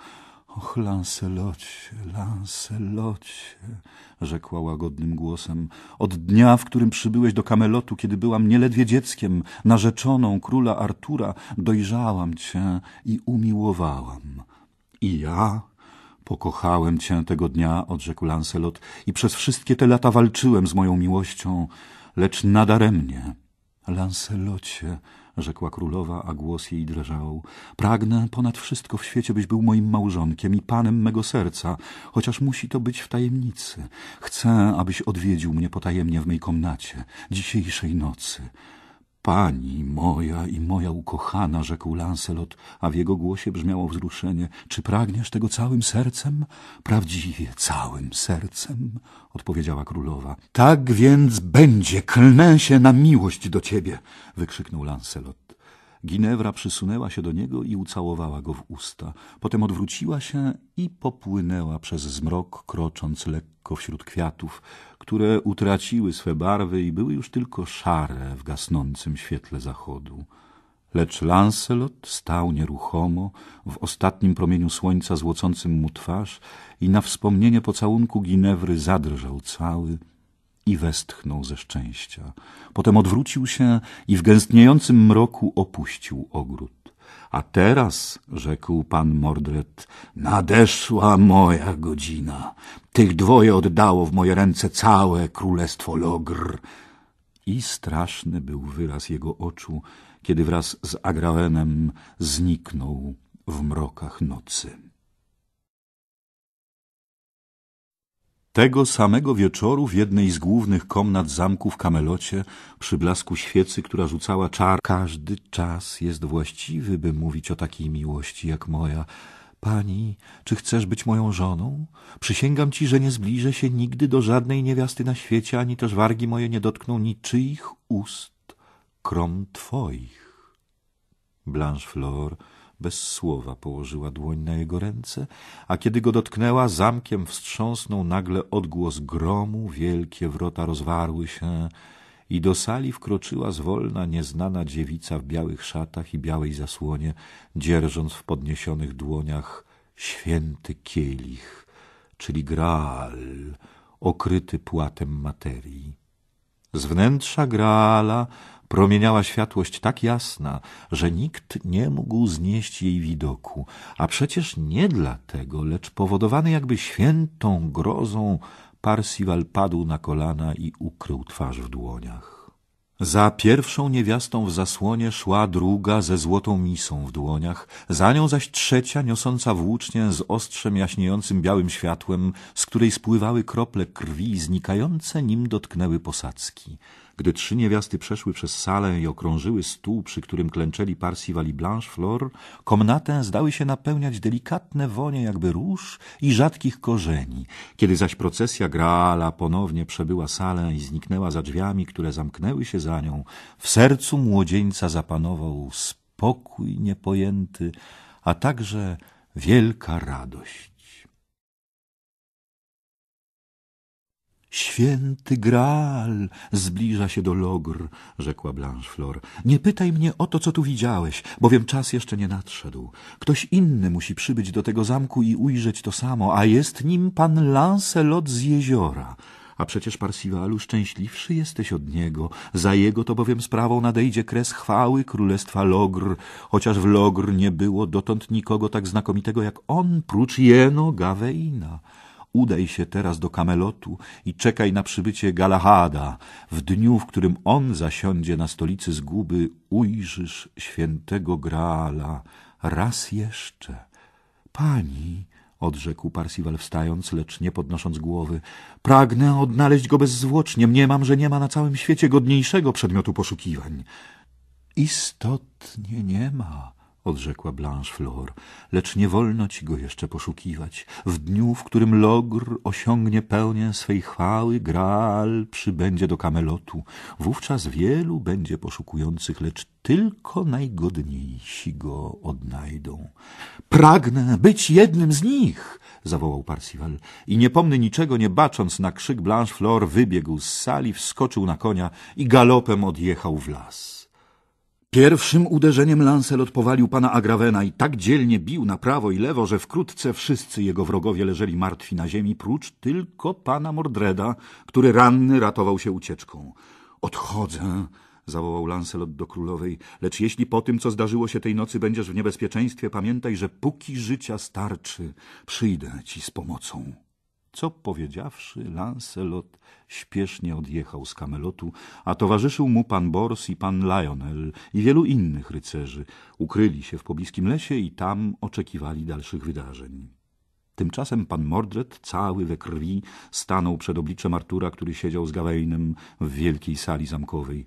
Och, Lancelocie, Lancelocie, rzekła łagodnym głosem, od dnia, w którym przybyłeś do Kamelotu, kiedy byłam nieledwie dzieckiem, narzeczoną króla Artura, dojrzałam cię i umiłowałam. I ja, Pokochałem cię tego dnia, odrzekł Lancelot, i przez wszystkie te lata walczyłem z moją miłością, lecz nadaremnie. Lancelocie, rzekła królowa, a głos jej drżał, pragnę ponad wszystko w świecie, byś był moim małżonkiem i panem mego serca, chociaż musi to być w tajemnicy. Chcę, abyś odwiedził mnie potajemnie w mej komnacie, dzisiejszej nocy. Pani moja i moja ukochana, rzekł Lancelot, a w jego głosie brzmiało wzruszenie. Czy pragniesz tego całym sercem? Prawdziwie całym sercem, odpowiedziała królowa. Tak więc będzie, klnę się na miłość do ciebie, wykrzyknął Lancelot. Ginewra przysunęła się do niego i ucałowała go w usta. Potem odwróciła się i popłynęła przez zmrok, krocząc lekko wśród kwiatów, które utraciły swe barwy i były już tylko szare w gasnącym świetle zachodu. Lecz Lancelot stał nieruchomo, w ostatnim promieniu słońca złocącym mu twarz i na wspomnienie pocałunku Ginewry zadrżał cały, i westchnął ze szczęścia. Potem odwrócił się i w gęstniejącym mroku opuścił ogród. A teraz, rzekł pan Mordred, nadeszła moja godzina. Tych dwoje oddało w moje ręce całe królestwo Logr. I straszny był wyraz jego oczu, kiedy wraz z Agraenem zniknął w mrokach nocy. Tego samego wieczoru w jednej z głównych komnat zamku w Kamelocie, przy blasku świecy, która rzucała czar, każdy czas jest właściwy, by mówić o takiej miłości jak moja. Pani, czy chcesz być moją żoną? Przysięgam ci, że nie zbliżę się nigdy do żadnej niewiasty na świecie, ani też wargi moje nie dotkną niczyich ust, krom twoich. Blanche Flor bez słowa położyła dłoń na jego ręce, a kiedy go dotknęła, zamkiem wstrząsnął nagle odgłos gromu, wielkie wrota rozwarły się i do sali wkroczyła zwolna nieznana dziewica w białych szatach i białej zasłonie, dzierżąc w podniesionych dłoniach święty kielich, czyli graal, okryty płatem materii. Z wnętrza Graala Promieniała światłość tak jasna, że nikt nie mógł znieść jej widoku, a przecież nie dlatego, lecz powodowany jakby świętą grozą, Parsival padł na kolana i ukrył twarz w dłoniach. Za pierwszą niewiastą w zasłonie szła druga ze złotą misą w dłoniach, za nią zaś trzecia niosąca włócznię z ostrzem jaśniejącym białym światłem, z której spływały krople krwi, znikające nim dotknęły posadzki. Gdy trzy niewiasty przeszły przez salę i okrążyły stół, przy którym klęczeli Parsival i Blanche Flor, komnatę zdały się napełniać delikatne wonie jakby róż i rzadkich korzeni. Kiedy zaś procesja Graala ponownie przebyła salę i zniknęła za drzwiami, które zamknęły się za nią, w sercu młodzieńca zapanował spokój niepojęty, a także wielka radość. Święty Graal zbliża się do Logr, rzekła Blanche Flor. Nie pytaj mnie o to, co tu widziałeś, bowiem czas jeszcze nie nadszedł. Ktoś inny musi przybyć do tego zamku i ujrzeć to samo, a jest nim pan Lancelot z jeziora. A przecież, Parsiwalu, szczęśliwszy jesteś od niego. Za jego to bowiem sprawą nadejdzie kres chwały królestwa Logr, chociaż w Logr nie było dotąd nikogo tak znakomitego jak on, prócz jeno Gaweina. Udaj się teraz do Kamelotu i czekaj na przybycie Galahada. W dniu, w którym on zasiądzie na stolicy zguby, ujrzysz świętego Graala raz jeszcze. Pani, odrzekł Parsiwal, wstając, lecz nie podnosząc głowy, pragnę odnaleźć go bezzwłocznie. Mniemam, że nie ma na całym świecie godniejszego przedmiotu poszukiwań. Istotnie nie ma, odrzekła Blancheflor, lecz nie wolno ci go jeszcze poszukiwać. W dniu, w którym Logr osiągnie pełnię swej chwały, Graal przybędzie do Kamelotu. Wówczas wielu będzie poszukujących, lecz tylko najgodniejsi go odnajdą. Pragnę być jednym z nich! zawołał Parsival i niepomny niczego nie bacząc na krzyk Blancheflor wybiegł z sali, wskoczył na konia i galopem odjechał w las. Pierwszym uderzeniem Lancelot powalił pana Agravena i tak dzielnie bił na prawo i lewo, że wkrótce wszyscy jego wrogowie leżeli martwi na ziemi, prócz tylko pana Mordreda, który ranny ratował się ucieczką. Odchodzę, zawołał Lancelot do królowej, lecz jeśli po tym, co zdarzyło się tej nocy, będziesz w niebezpieczeństwie, pamiętaj, że póki życia starczy, przyjdę ci z pomocą. Co powiedziawszy, Lancelot śpiesznie odjechał z Kamelotu, a towarzyszył mu pan Bors i pan Lionel i wielu innych rycerzy. Ukryli się w pobliskim lesie i tam oczekiwali dalszych wydarzeń. Tymczasem pan Mordred, cały we krwi, stanął przed obliczem Artura, który siedział z Gawainem w wielkiej sali zamkowej.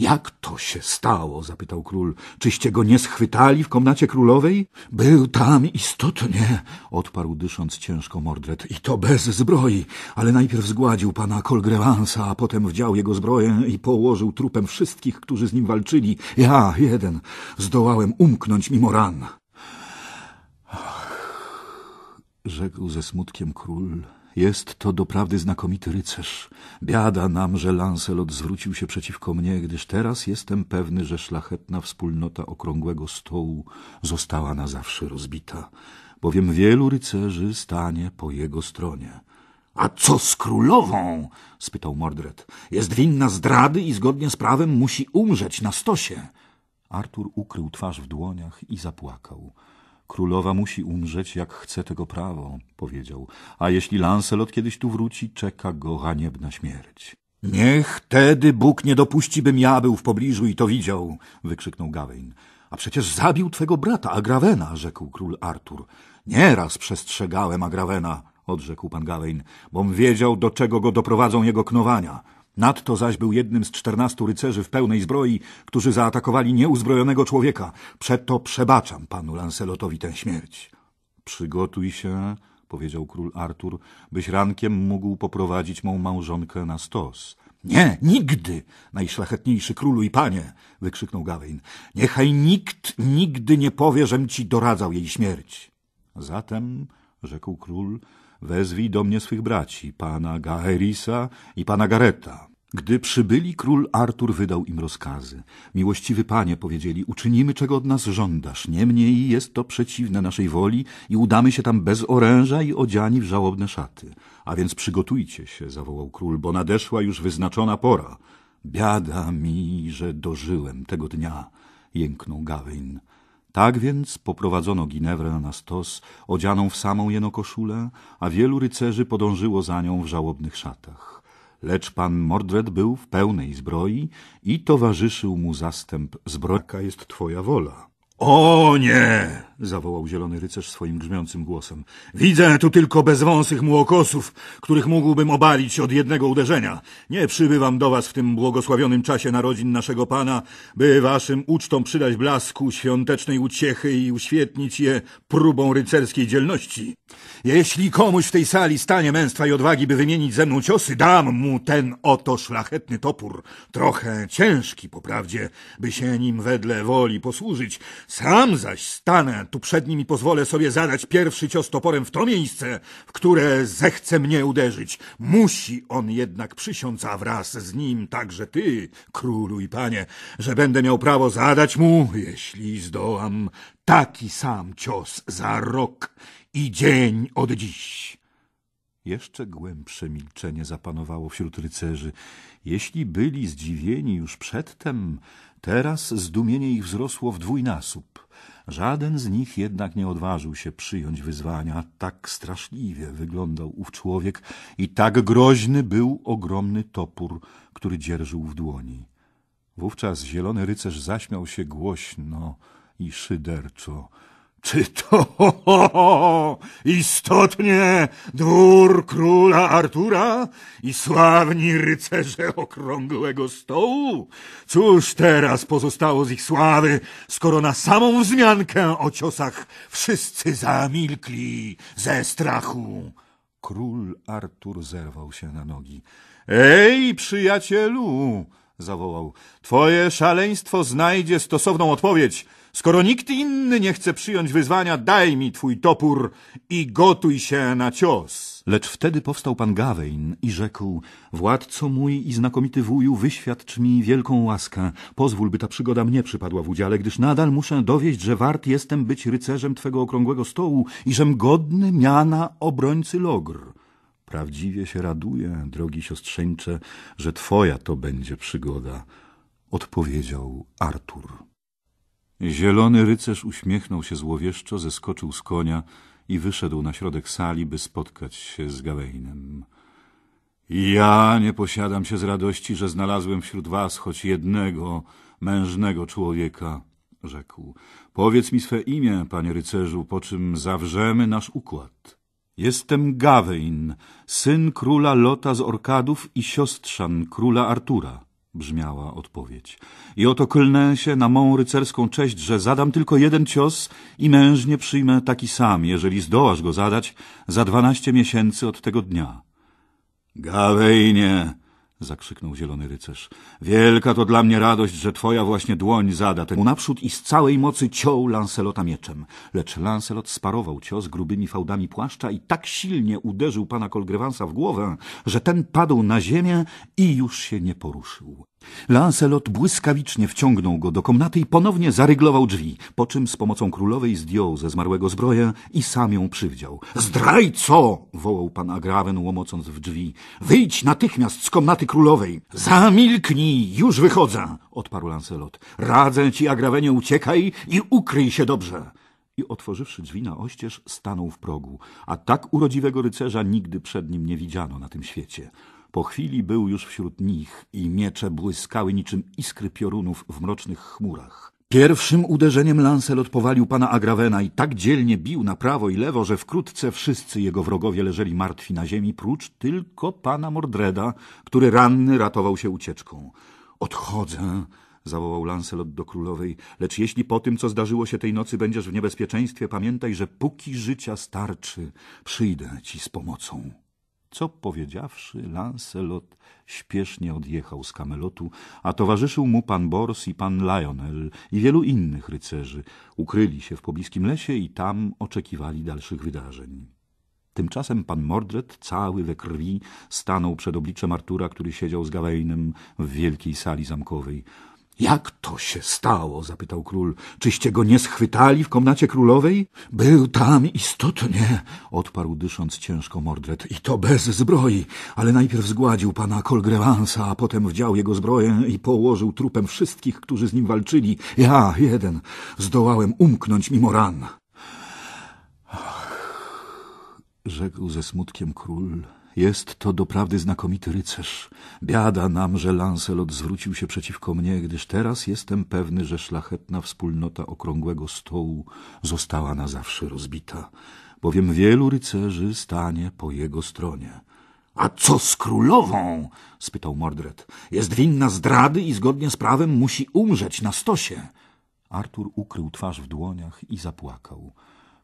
Jak to się stało? zapytał król. Czyście go nie schwytali w komnacie królowej? Był tam istotnie, odparł dysząc ciężko Mordred. I to bez zbroi, ale najpierw zgładził pana Kolgrewansa, a potem wdział jego zbroję i położył trupem wszystkich, którzy z nim walczyli. Ja, jeden, zdołałem umknąć mimo ran. Ach, rzekł ze smutkiem król. Jest to doprawdy znakomity rycerz. Biada nam, że Lancelot zwrócił się przeciwko mnie, gdyż teraz jestem pewny, że szlachetna wspólnota okrągłego stołu została na zawsze rozbita, bowiem wielu rycerzy stanie po jego stronie. A co z królową? spytał Mordred. Jest winna zdrady i zgodnie z prawem musi umrzeć na stosie. Artur ukrył twarz w dłoniach i zapłakał. Królowa musi umrzeć, jak chce tego prawo, powiedział, a jeśli Lancelot kiedyś tu wróci, czeka go haniebna śmierć. Niech tedy Bóg nie dopuści, bym ja był w pobliżu i to widział, wykrzyknął Gawain. A przecież zabił twego brata, Agrawena, rzekł król Artur. Nieraz przestrzegałem Agrawena, odrzekł pan Gawain, bom wiedział, do czego go doprowadzą jego knowania. Nadto zaś był jednym z czternastu rycerzy w pełnej zbroi, którzy zaatakowali nieuzbrojonego człowieka. Przeto przebaczam panu Lancelotowi tę śmierć. Przygotuj się, powiedział król Artur, byś rankiem mógł poprowadzić mą małżonkę na stos. Nie, nigdy, najszlachetniejszy królu i panie, wykrzyknął Gawain. Niechaj nikt nigdy nie powie, żem ci doradzał jej śmierć. Zatem, rzekł król, wezwij do mnie swych braci, pana Gaherisa i pana Gareta. Gdy przybyli, król Artur wydał im rozkazy. Miłościwy panie, powiedzieli, uczynimy czego od nas żądasz, niemniej jest to przeciwne naszej woli i udamy się tam bez oręża i odziani w żałobne szaty. A więc przygotujcie się, zawołał król, bo nadeszła już wyznaczona pora. Biada mi, że dożyłem tego dnia, jęknął Gawain. Tak więc poprowadzono Ginewrę na stos, odzianą w samą jeno koszulę, a wielu rycerzy podążyło za nią w żałobnych szatach. Lecz pan Mordred był w pełnej zbroi i towarzyszył mu zastęp zbrojka jest twoja wola. O nie! zawołał zielony rycerz swoim grzmiącym głosem. Widzę tu tylko bezwąsych młokosów, których mógłbym obalić od jednego uderzenia. Nie przybywam do was w tym błogosławionym czasie narodzin naszego Pana, by waszym ucztom przydać blasku świątecznej uciechy i uświetnić je próbą rycerskiej dzielności. Jeśli komuś w tej sali stanie męstwa i odwagi, by wymienić ze mną ciosy, dam mu ten oto szlachetny topór, trochę ciężki poprawdzie, by się nim wedle woli posłużyć. Sam zaś stanę tu przed nim i pozwolę sobie zadać pierwszy cios toporem w to miejsce, w które zechce mnie uderzyć. Musi on jednak przysiąc, a wraz z nim także ty, królu i panie, że będę miał prawo zadać mu, jeśli zdołam, taki sam cios za rok i dzień od dziś. Jeszcze głębsze milczenie zapanowało wśród rycerzy. Jeśli byli zdziwieni już przedtem, teraz zdumienie ich wzrosło w dwójnasób. Żaden z nich jednak nie odważył się przyjąć wyzwania. Tak straszliwie wyglądał ów człowiek i tak groźny był ogromny topór, który dzierżył w dłoni. Wówczas zielony rycerz zaśmiał się głośno i szyderczo. Ty to ho, <laughs> ho, istotnie dwór króla Artura i sławni rycerze okrągłego stołu. Cóż teraz pozostało z ich sławy, skoro na samą wzmiankę o ciosach wszyscy zamilkli ze strachu? Król Artur zerwał się na nogi. Ej, przyjacielu! zawołał. Twoje szaleństwo znajdzie stosowną odpowiedź. Skoro nikt inny nie chce przyjąć wyzwania, daj mi twój topór i gotuj się na cios. Lecz wtedy powstał pan Gawain i rzekł, władco mój i znakomity wuju, wyświadcz mi wielką łaskę. Pozwól, by ta przygoda mnie przypadła w udziale, gdyż nadal muszę dowieść, że wart jestem być rycerzem twego okrągłego stołu i żem godny miana obrońcy logr. Prawdziwie się raduję, drogi siostrzeńcze, że twoja to będzie przygoda, odpowiedział Artur. Zielony rycerz uśmiechnął się złowieszczo, zeskoczył z konia i wyszedł na środek sali, by spotkać się z Gawainem. Ja nie posiadam się z radości, że znalazłem wśród was choć jednego mężnego człowieka, rzekł. Powiedz mi swe imię, panie rycerzu, po czym zawrzemy nasz układ. Jestem Gawain, syn króla Lota z Orkadów i siostrzan króla Artura brzmiała odpowiedź. I oto klnę się na mą rycerską cześć, że zadam tylko jeden cios i mężnie przyjmę taki sam, jeżeli zdołasz go zadać za dwanaście miesięcy od tego dnia. Gawejnie, zakrzyknął zielony rycerz. Wielka to dla mnie radość, że twoja właśnie dłoń zada temu naprzód i z całej mocy ciął Lancelota mieczem. Lecz Lancelot sparował cios grubymi fałdami płaszcza i tak silnie uderzył pana Kolgrewansa w głowę, że ten padł na ziemię i już się nie poruszył. Lancelot błyskawicznie wciągnął go do komnaty i ponownie zaryglował drzwi, po czym z pomocą królowej zdjął ze zmarłego zbroję i sam ją przywdział. — Zdrajco! — wołał pan Agraven, łomocąc w drzwi. — Wyjdź natychmiast z komnaty królowej! — Zamilknij! Już wychodzę! — odparł Lancelot. — Radzę ci, Agravenie, uciekaj i ukryj się dobrze! I otworzywszy drzwi na oścież, stanął w progu, a tak urodziwego rycerza nigdy przed nim nie widziano na tym świecie. Po chwili był już wśród nich i miecze błyskały niczym iskry piorunów w mrocznych chmurach. Pierwszym uderzeniem Lancelot powalił pana Agravena i tak dzielnie bił na prawo i lewo, że wkrótce wszyscy jego wrogowie leżeli martwi na ziemi, prócz tylko pana Mordreda, który ranny ratował się ucieczką. Odchodzę, zawołał Lancelot do królowej, lecz jeśli po tym, co zdarzyło się tej nocy, będziesz w niebezpieczeństwie, pamiętaj, że póki życia starczy, przyjdę ci z pomocą. Co powiedziawszy, Lancelot śpiesznie odjechał z kamelotu, a towarzyszył mu pan Bors i pan Lionel i wielu innych rycerzy. Ukryli się w pobliskim lesie i tam oczekiwali dalszych wydarzeń. Tymczasem pan Mordred, cały we krwi, stanął przed obliczem Artura, który siedział z Gawainem w wielkiej sali zamkowej. Jak to się stało? zapytał król. Czyście go nie schwytali w komnacie królowej? Był tam istotnie, odparł dysząc ciężko Mordred. I to bez zbroi, ale najpierw zgładził pana Colgrevansa, a potem wdział jego zbroję i położył trupem wszystkich, którzy z nim walczyli. Ja, jeden, zdołałem umknąć mimo ran. Ach, rzekł ze smutkiem król. Jest to doprawdy znakomity rycerz. Biada nam, że Lancelot zwrócił się przeciwko mnie, gdyż teraz jestem pewny, że szlachetna wspólnota okrągłego stołu została na zawsze rozbita, bowiem wielu rycerzy stanie po jego stronie. A co z królową? spytał Mordred. Jest winna zdrady i zgodnie z prawem musi umrzeć na stosie. Artur ukrył twarz w dłoniach i zapłakał.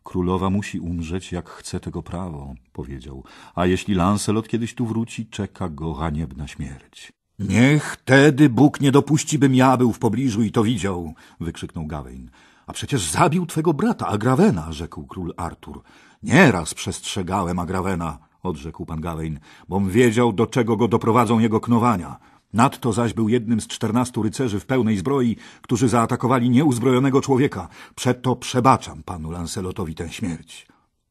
Królowa musi umrzeć, jak chce tego prawo, powiedział, a jeśli Lancelot kiedyś tu wróci, czeka go haniebna śmierć. Niech tedy Bóg nie dopuści, bym ja był w pobliżu i to widział, wykrzyknął Gawain. A przecież zabił twego brata, Agrawena, rzekł król Artur. Nieraz przestrzegałem Agrawena, odrzekł pan Gawain, bom wiedział, do czego go doprowadzą jego knowania. Nadto zaś był jednym z czternastu rycerzy w pełnej zbroi, którzy zaatakowali nieuzbrojonego człowieka. Przeto przebaczam panu Lancelotowi tę śmierć.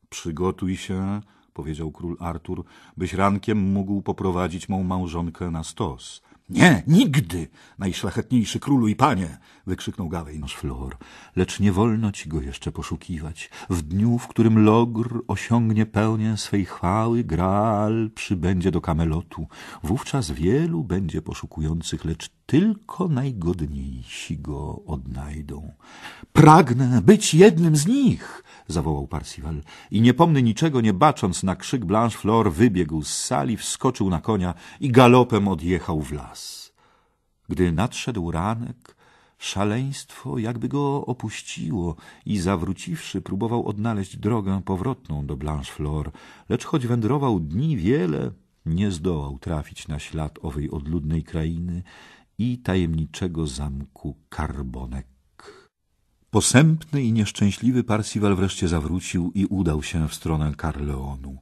Przygotuj się, powiedział król Artur, byś rankiem mógł poprowadzić mą małżonkę na stos. Nie, nigdy, najszlachetniejszy królu i panie, wykrzyknął Gawejnos Flor, lecz nie wolno ci go jeszcze poszukiwać. W dniu, w którym Logr osiągnie pełnię swej chwały, Graal przybędzie do Kamelotu. Wówczas wielu będzie poszukujących, lecz tylko najgodniejsi go odnajdą. Pragnę być jednym z nich, zawołał Parsival. I niepomny niczego nie bacząc na krzyk Blancheflor, wybiegł z sali, wskoczył na konia i galopem odjechał w las. Gdy nadszedł ranek, szaleństwo jakby go opuściło i zawróciwszy próbował odnaleźć drogę powrotną do Blancheflor, lecz choć wędrował dni wiele, nie zdołał trafić na ślad owej odludnej krainy i tajemniczego zamku Karbonek. Posępny i nieszczęśliwy Parsival wreszcie zawrócił i udał się w stronę Karleonu.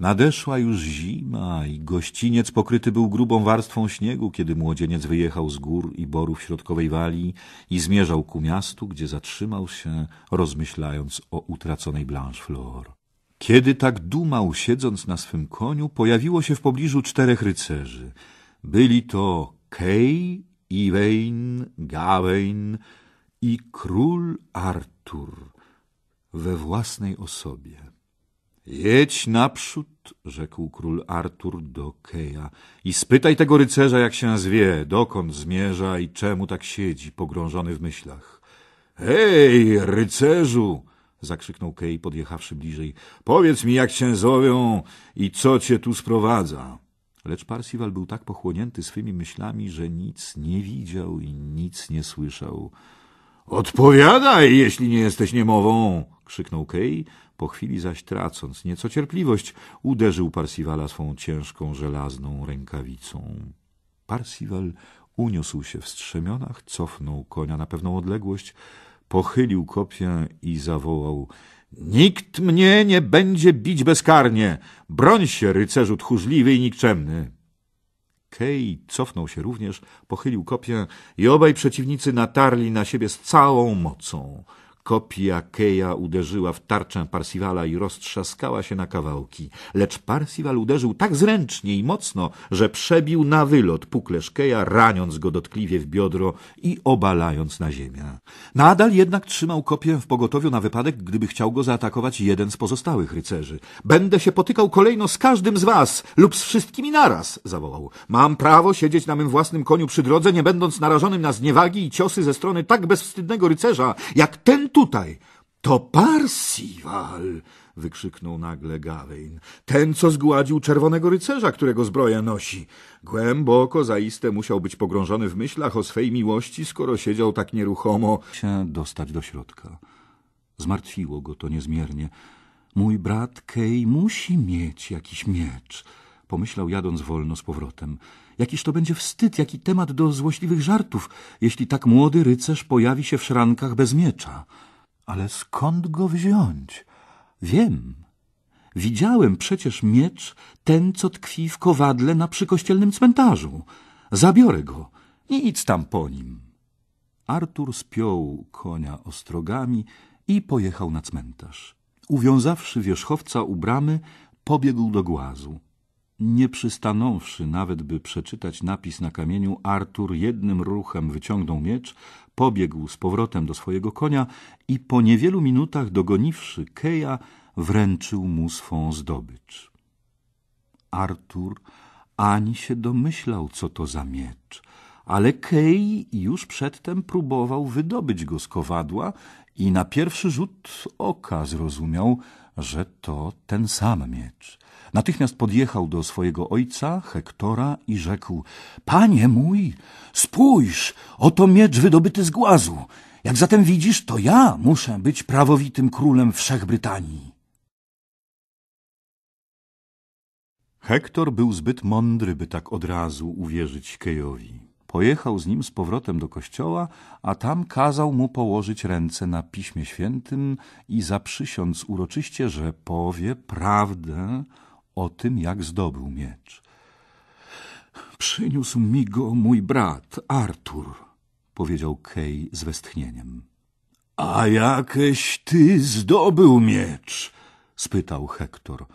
Nadeszła już zima i gościniec pokryty był grubą warstwą śniegu, kiedy młodzieniec wyjechał z gór i borów środkowej Walii i zmierzał ku miastu, gdzie zatrzymał się, rozmyślając o utraconej Blanche Flor. Kiedy tak dumał, siedząc na swym koniu, pojawiło się w pobliżu czterech rycerzy. Byli to Kej, Iwein, Gawain, i król Artur we własnej osobie. Jedź naprzód, rzekł król Artur do Keja, i spytaj tego rycerza, jak się zwie, dokąd zmierza i czemu tak siedzi, pogrążony w myślach. Hej, rycerzu! zakrzyknął Kej, podjechawszy bliżej. Powiedz mi, jak się zowią i co cię tu sprowadza. Lecz Parsival był tak pochłonięty swymi myślami, że nic nie widział i nic nie słyszał. Odpowiadaj, jeśli nie jesteś niemową! krzyknął Kej, po chwili zaś tracąc nieco cierpliwość, uderzył Parsiwala swą ciężką, żelazną rękawicą. Parsiwal uniósł się w strzemionach, cofnął konia na pewną odległość, pochylił kopię i zawołał Nikt mnie nie będzie bić bezkarnie! Broń się, rycerzu tchórzliwy i nikczemny! Kej cofnął się również, pochylił kopię i obaj przeciwnicy natarli na siebie z całą mocą. Kopia Keja uderzyła w tarczę Parsiwala i roztrzaskała się na kawałki, lecz Parsiwal uderzył tak zręcznie i mocno, że przebił na wylot puklerz Keja, raniąc go dotkliwie w biodro i obalając na ziemię. Nadal jednak trzymał kopię w pogotowiu na wypadek, gdyby chciał go zaatakować jeden z pozostałych rycerzy. Będę się potykał kolejno z każdym z was lub z wszystkimi naraz, zawołał. Mam prawo siedzieć na mym własnym koniu przy drodze, nie będąc narażonym na zniewagi i ciosy ze strony tak bezwstydnego rycerza, jak ten tutaj. To Parsival! wykrzyknął nagle Gawain. Ten, co zgładził czerwonego rycerza, którego zbroję nosi. Głęboko zaiste musiał być pogrążony w myślach o swej miłości, skoro siedział tak nieruchomo. Się dostać do środka. Zmartwiło go to niezmiernie. Mój brat Kej musi mieć jakiś miecz, pomyślał jadąc wolno z powrotem. Jakiż to będzie wstyd, jaki temat do złośliwych żartów, jeśli tak młody rycerz pojawi się w szrankach bez miecza. Ale skąd go wziąć? Wiem. Widziałem przecież miecz, ten, co tkwi w kowadle na przykościelnym cmentarzu. Zabiorę go. Nic tam po nim. Artur spiął konia ostrogami i pojechał na cmentarz. Uwiązawszy wierzchowca u bramy, pobiegł do głazu. Nie przystanąwszy nawet, by przeczytać napis na kamieniu, Artur jednym ruchem wyciągnął miecz, pobiegł z powrotem do swojego konia i po niewielu minutach, dogoniwszy Keja, wręczył mu swą zdobycz. Artur ani się domyślał, co to za miecz, ale Kej już przedtem próbował wydobyć go z kowadła i na pierwszy rzut oka zrozumiał, że to ten sam miecz. Natychmiast podjechał do swojego ojca, Hektora, i rzekł – Panie mój, spójrz, oto miecz wydobyty z głazu. Jak zatem widzisz, to ja muszę być prawowitym królem Wszechbrytanii. Brytanii. Hektor był zbyt mądry, by tak od razu uwierzyć Kejowi. Pojechał z nim z powrotem do kościoła, a tam kazał mu położyć ręce na Piśmie Świętym i zaprzysiąc uroczyście, że powie prawdę o tym, jak zdobył miecz. Przyniósł mi go mój brat, Artur, powiedział Kej z westchnieniem. A jakeś ty zdobył miecz? spytał Hektor.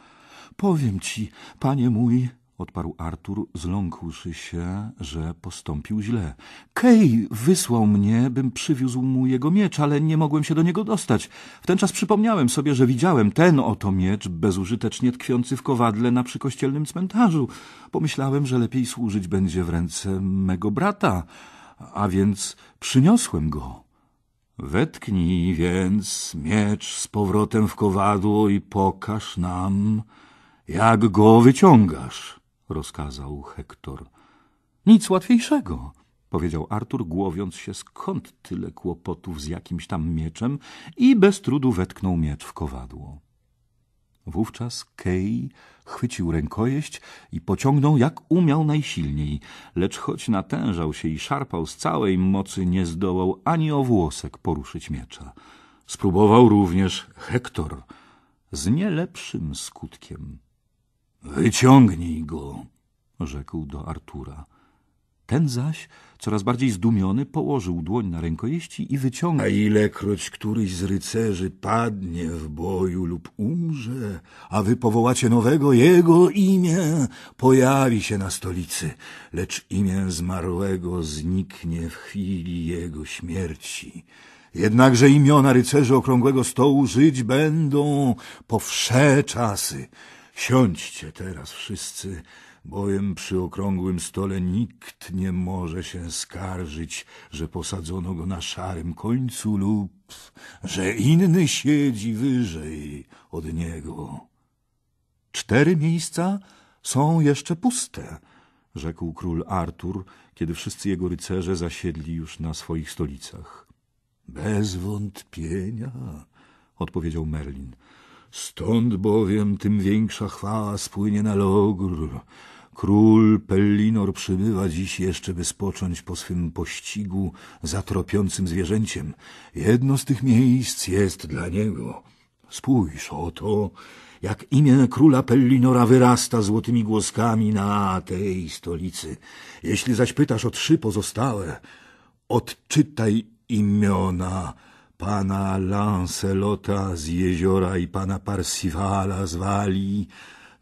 Powiem ci, panie mój, odparł Artur, zląkłszy się, że postąpił źle. Kej wysłał mnie, bym przywiózł mu jego miecz, ale nie mogłem się do niego dostać. W ten czas przypomniałem sobie, że widziałem ten oto miecz bezużytecznie tkwiący w kowadle na przykościelnym cmentarzu. Pomyślałem, że lepiej służyć będzie w ręce mego brata, a więc przyniosłem go. Wetknij więc miecz z powrotem w kowadło i pokaż nam, jak go wyciągasz rozkazał Hektor. Nic łatwiejszego, powiedział Artur, głowiąc się skąd tyle kłopotów z jakimś tam mieczem i bez trudu wetknął miecz w kowadło. Wówczas Kej chwycił rękojeść i pociągnął jak umiał najsilniej, lecz choć natężał się i szarpał z całej mocy, nie zdołał ani o włosek poruszyć miecza. Spróbował również Hektor z nielepszym skutkiem. Wyciągnij go, rzekł do Artura. Ten zaś, coraz bardziej zdumiony, położył dłoń na rękojeści i wyciągnął. A ilekroć któryś z rycerzy padnie w boju lub umrze, a wy powołacie nowego, jego imię pojawi się na stolicy, lecz imię zmarłego zniknie w chwili jego śmierci. Jednakże imiona rycerzy okrągłego stołu żyć będą po wsze czasy. Siądźcie teraz wszyscy, bowiem przy okrągłym stole nikt nie może się skarżyć, że posadzono go na szarym końcu lub że inny siedzi wyżej od niego. Cztery miejsca są jeszcze puste, rzekł król Artur, kiedy wszyscy jego rycerze zasiedli już na swoich stolicach. Bez wątpienia, odpowiedział Merlin. Stąd bowiem tym większa chwała spłynie na Logr. Król Pellinor przybywa dziś jeszcze, by spocząć po swym pościgu za tropiącym zwierzęciem. Jedno z tych miejsc jest dla niego. Spójrz, oto, jak imię króla Pellinora wyrasta złotymi głoskami na tej stolicy. Jeśli zaś pytasz o trzy pozostałe, odczytaj imiona pana Lancelota z jeziora i pana Parsifala z Walii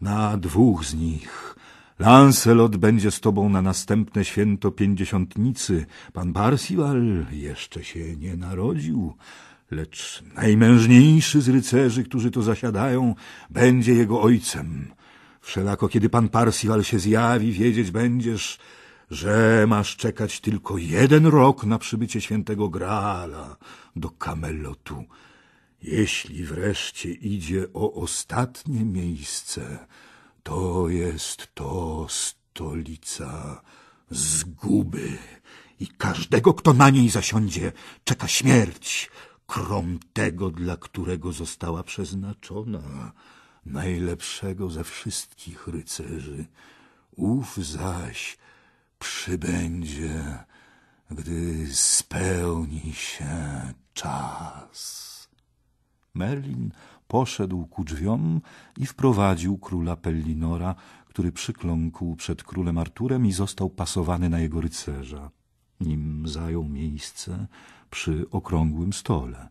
na dwóch z nich. Lancelot będzie z tobą na następne święto pięćdziesiątnicy. Pan Parsival jeszcze się nie narodził, lecz najmężniejszy z rycerzy, którzy to zasiadają, będzie jego ojcem. Wszelako, kiedy pan Parsival się zjawi, wiedzieć będziesz, że masz czekać tylko jeden rok na przybycie świętego Graala do Kamelotu, jeśli wreszcie idzie o ostatnie miejsce, to jest to stolica zguby i każdego, kto na niej zasiądzie, czeka śmierć, krom tego, dla którego została przeznaczona, najlepszego ze wszystkich rycerzy. Ów zaś przybędzie, gdy spełni się czas. Merlin poszedł ku drzwiom i wprowadził króla Pellinora, który przykląkł przed królem Arturem i został pasowany na jego rycerza, nim zajął miejsce przy okrągłym stole.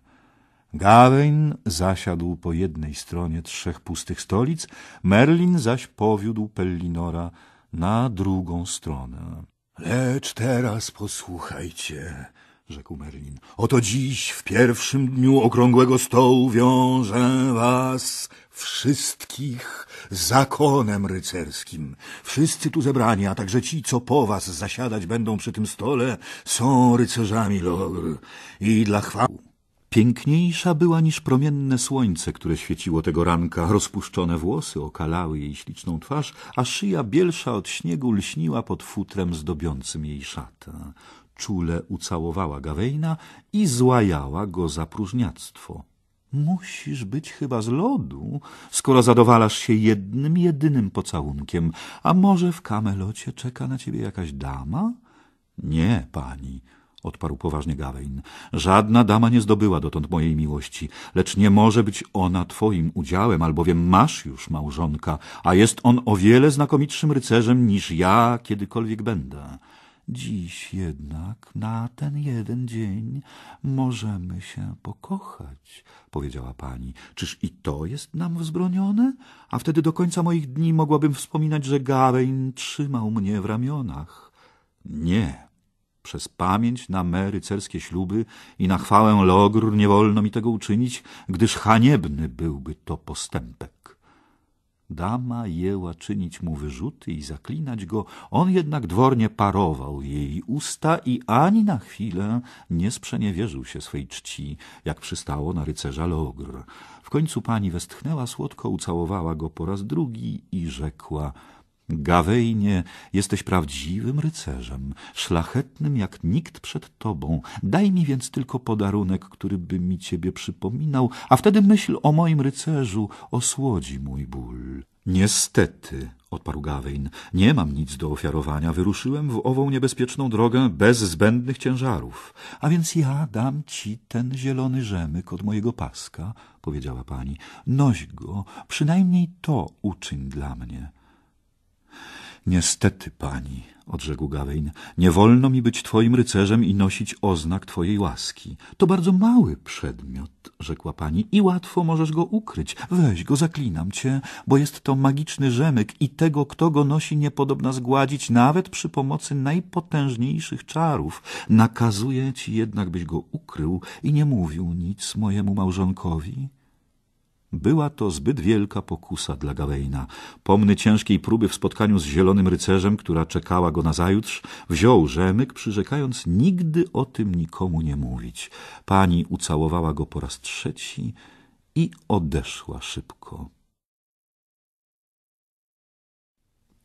Gawain zasiadł po jednej stronie trzech pustych stolic, Merlin zaś powiódł Pellinora na drugą stronę. Lecz teraz posłuchajcie, rzekł Merlin. Oto dziś w pierwszym dniu okrągłego stołu wiążę was wszystkich zakonem rycerskim. Wszyscy tu zebrani, a także ci, co po was zasiadać będą przy tym stole, są rycerzami Logr i dla chwały. Piękniejsza była niż promienne słońce, które świeciło tego ranka. Rozpuszczone włosy okalały jej śliczną twarz, a szyja bielsza od śniegu lśniła pod futrem zdobiącym jej szatę. Czule ucałowała Gawejna i złajała go za próżniactwo. Musisz być chyba z lodu, skoro zadowalasz się jednym, jedynym pocałunkiem. A może w kamelocie czeka na ciebie jakaś dama? Nie, pani, odparł poważnie Gawain. Żadna dama nie zdobyła dotąd mojej miłości, lecz nie może być ona twoim udziałem, albowiem masz już małżonka, a jest on o wiele znakomitszym rycerzem niż ja kiedykolwiek będę. Dziś jednak, na ten jeden dzień, możemy się pokochać, powiedziała pani. Czyż i to jest nam wzbronione? A wtedy do końca moich dni mogłabym wspominać, że Gawain trzymał mnie w ramionach. Nie, przez pamięć na me rycerskie śluby i na chwałę Logr nie wolno mi tego uczynić, gdyż haniebny byłby to postępek. Dama jęła czynić mu wyrzuty i zaklinać go, on jednak dwornie parował jej usta i ani na chwilę nie sprzeniewierzył się swej czci, jak przystało na rycerza Logr. W końcu pani westchnęła słodko, ucałowała go po raz drugi i rzekła – Gawejnie, jesteś prawdziwym rycerzem, szlachetnym jak nikt przed tobą. Daj mi więc tylko podarunek, który by mi ciebie przypominał, a wtedy myśl o moim rycerzu osłodzi mój ból. Niestety, odparł Gawein, nie mam nic do ofiarowania. Wyruszyłem w ową niebezpieczną drogę bez zbędnych ciężarów. A więc ja dam ci ten zielony rzemyk od mojego paska, powiedziała pani. Noś go, przynajmniej to uczyń dla mnie. Niestety, pani, odrzekł Gawain, nie wolno mi być twoim rycerzem i nosić oznak twojej łaski. To bardzo mały przedmiot, rzekła pani, i łatwo możesz go ukryć. Weź go, zaklinam cię, bo jest to magiczny rzemyk i tego, kto go nosi, niepodobna zgładzić, nawet przy pomocy najpotężniejszych czarów. Nakazuję ci jednak, byś go ukrył i nie mówił nic mojemu małżonkowi. Była to zbyt wielka pokusa dla Gawaina. Pomny ciężkiej próby w spotkaniu z zielonym rycerzem, która czekała go nazajutrz, wziął rzemyk, przyrzekając nigdy o tym nikomu nie mówić. Pani ucałowała go po raz trzeci i odeszła szybko.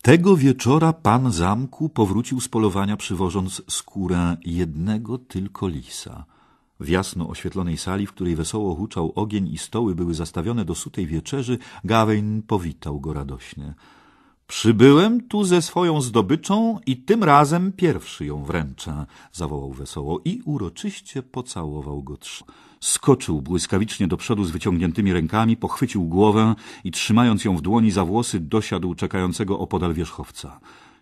Tego wieczora pan zamku powrócił z polowania, przywożąc skórę jednego tylko lisa – w jasno oświetlonej sali, w której wesoło huczał ogień i stoły były zastawione do sutej wieczerzy, Gawain powitał go radośnie. Przybyłem tu ze swoją zdobyczą i tym razem pierwszy ją wręczę, zawołał wesoło i uroczyście pocałował go trzy. Skoczył błyskawicznie do przodu z wyciągniętymi rękami, pochwycił głowę i trzymając ją w dłoni za włosy dosiadł czekającego opodal wierzchowca.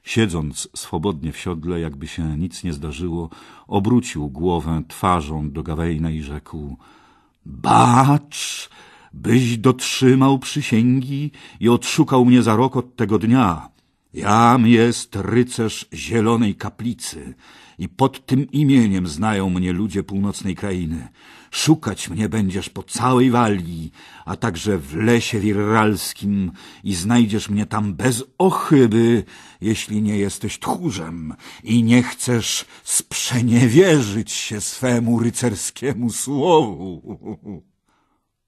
Siedząc swobodnie w siodle, jakby się nic nie zdarzyło, obrócił głowę twarzą do Gawejna i rzekł – Bacz, byś dotrzymał przysięgi i odszukał mnie za rok od tego dnia. Jam jest rycerz Zielonej Kaplicy i pod tym imieniem znają mnie ludzie północnej krainy – Szukać mnie będziesz po całej Walii, a także w lesie wirralskim i znajdziesz mnie tam bez ochyby, jeśli nie jesteś tchórzem i nie chcesz sprzeniewierzyć się swemu rycerskiemu słowu.